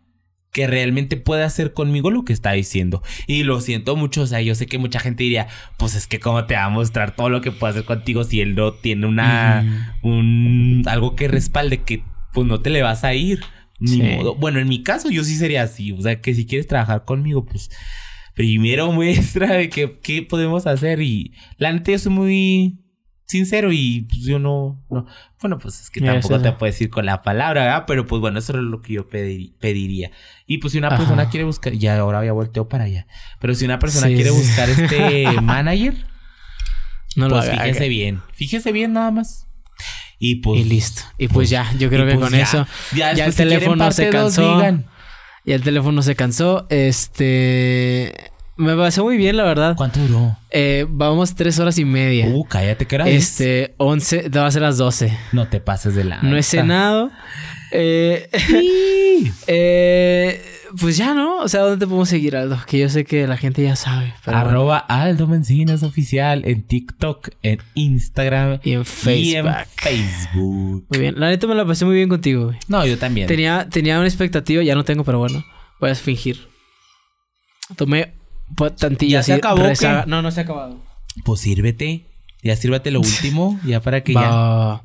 que realmente puede hacer conmigo lo que está diciendo. Y lo siento mucho, o sea, yo sé que mucha gente diría, pues es que cómo te va a mostrar todo lo que puede hacer contigo si él no tiene una, un, algo que respalde que pues no te le vas a ir. Ni modo. Bueno, en mi caso yo sí sería así, o sea, que si quieres trabajar conmigo, pues primero muestra de qué, podemos hacer y la neta es muy sincero y pues, yo no, Bueno, pues es que tampoco te puedes ir con la palabra, ¿verdad? Pero pues bueno, eso es lo que yo pediría. Y pues si una persona quiere buscar, ya ahora había volteo para allá, pero si una persona quiere buscar este manager, no pues lo fíjese bien, fíjese bien nada más. Y pues. Y listo. Y pues, pues ya, yo creo que pues, con eso. Ya, el teléfono se cansó. ya el teléfono se cansó. Este. Me pasó muy bien, la verdad. ¿Cuánto duró? Eh, vamos tres horas y media. Uh, cállate, ¿qué hora Este, once, va a ser las doce. No te pases de la... No he cenado. Eh, eh, pues ya, ¿no? O sea, ¿dónde te podemos seguir, Aldo? Que yo sé que la gente ya sabe. Arroba Aldo Mencinas Oficial en TikTok, en Instagram y en Facebook. Facebook. Muy bien. La neta me la pasé muy bien contigo, güey. No, yo también. Tenía, tenía una expectativa, ya no tengo, pero bueno, voy a fingir. Tomé pues, ya se acabó. No, no se ha acabado. Pues sírvete. Ya sírvate lo último. ya para que ya.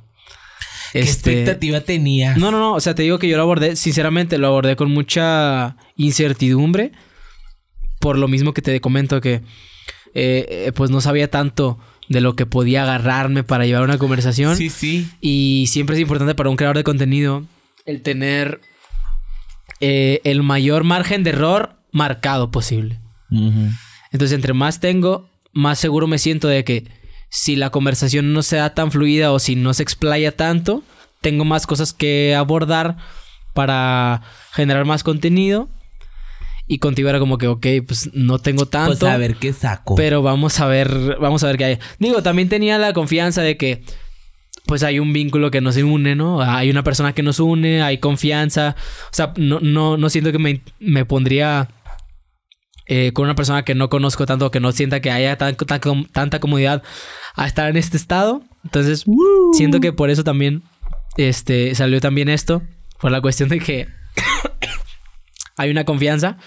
Este, ¿Qué expectativa tenía? No, no, no. O sea, te digo que yo lo abordé, sinceramente, lo abordé con mucha incertidumbre. Por lo mismo que te comento que, eh, eh, pues no sabía tanto de lo que podía agarrarme para llevar una conversación. Sí, sí. Y siempre es importante para un creador de contenido el tener eh, el mayor margen de error marcado posible. Entonces, entre más tengo, más seguro me siento de que si la conversación no se da tan fluida o si no se explaya tanto, tengo más cosas que abordar para generar más contenido. Y continuar. era como que, ok, pues no tengo pues, tanto. a ver qué saco. Pero vamos a ver, vamos a ver qué hay. Digo, también tenía la confianza de que, pues hay un vínculo que nos une, ¿no? Hay una persona que nos une, hay confianza. O sea, no, no, no siento que me, me pondría eh, con una persona que no conozco tanto, que no sienta que haya tanta comodidad a estar en este estado. Entonces, siento que por eso también este, salió también esto, por la cuestión de que hay una confianza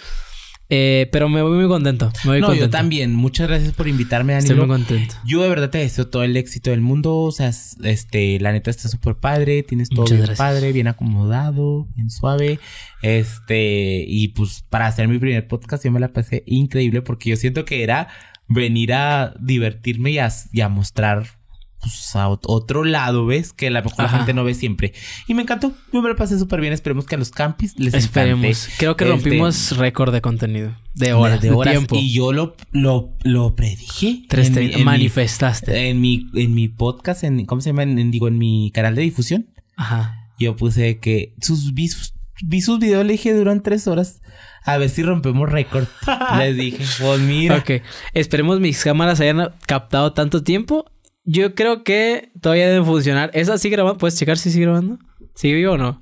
eh, pero me voy muy contento. Me voy yo también. Muchas gracias por invitarme, Danilo. Estoy contento. Yo de verdad te deseo todo el éxito del mundo. O sea, este, la neta está súper padre. Tienes todo bien padre, bien acomodado, bien suave. Este, y pues para hacer mi primer podcast yo me la pasé increíble porque yo siento que era venir a divertirme y a mostrar pues, a otro lado, ¿ves? Que a mejor la gente no ve siempre. Y me encantó. Yo me lo pasé súper bien. Esperemos que a los campis les Esperemos. Creo que este rompimos récord de contenido. De horas. De, Tiempo. Y yo lo, lo, lo predije. En manifestaste. en, mi, en mi podcast, en, ¿cómo se llama? En, digo, en mi canal de difusión. Ajá. Yo puse que sus, vi, sus, vi videos, le dije, duran tres horas. A ver si rompemos récord. Les dije, pues mira. Ok. Esperemos mis cámaras hayan captado tanto tiempo yo creo que todavía deben funcionar. ¿Esa sigue grabando? ¿Puedes checar si sigue grabando? ¿Sigue vivo o no?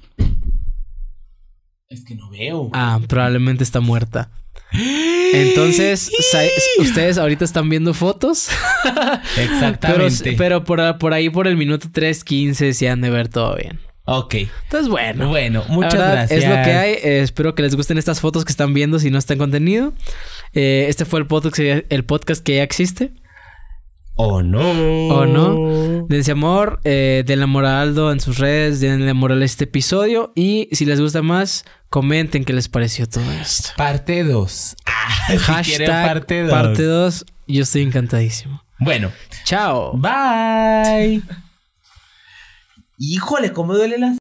Es que no veo. Ah, probablemente está muerta. Entonces, ustedes ahorita están viendo fotos. Exactamente. Pero, por, ahí, por el minuto 3.15, se han de ver todo bien. Ok. Entonces, bueno. Bueno, muchas gracias. Es lo que hay. Eh, espero que les gusten estas fotos que están viendo si no está en contenido. Eh, este fue el podcast que ya existe. ¿O no? ¿O no? Dense amor, eh, denle amor a Aldo en sus redes, denle amor a este episodio y si les gusta más, comenten qué les pareció todo esto. Parte 2. Ah, Hashtag parte 2. Parte 2, yo estoy encantadísimo. Bueno. Chao. Bye. Híjole, cómo duele las?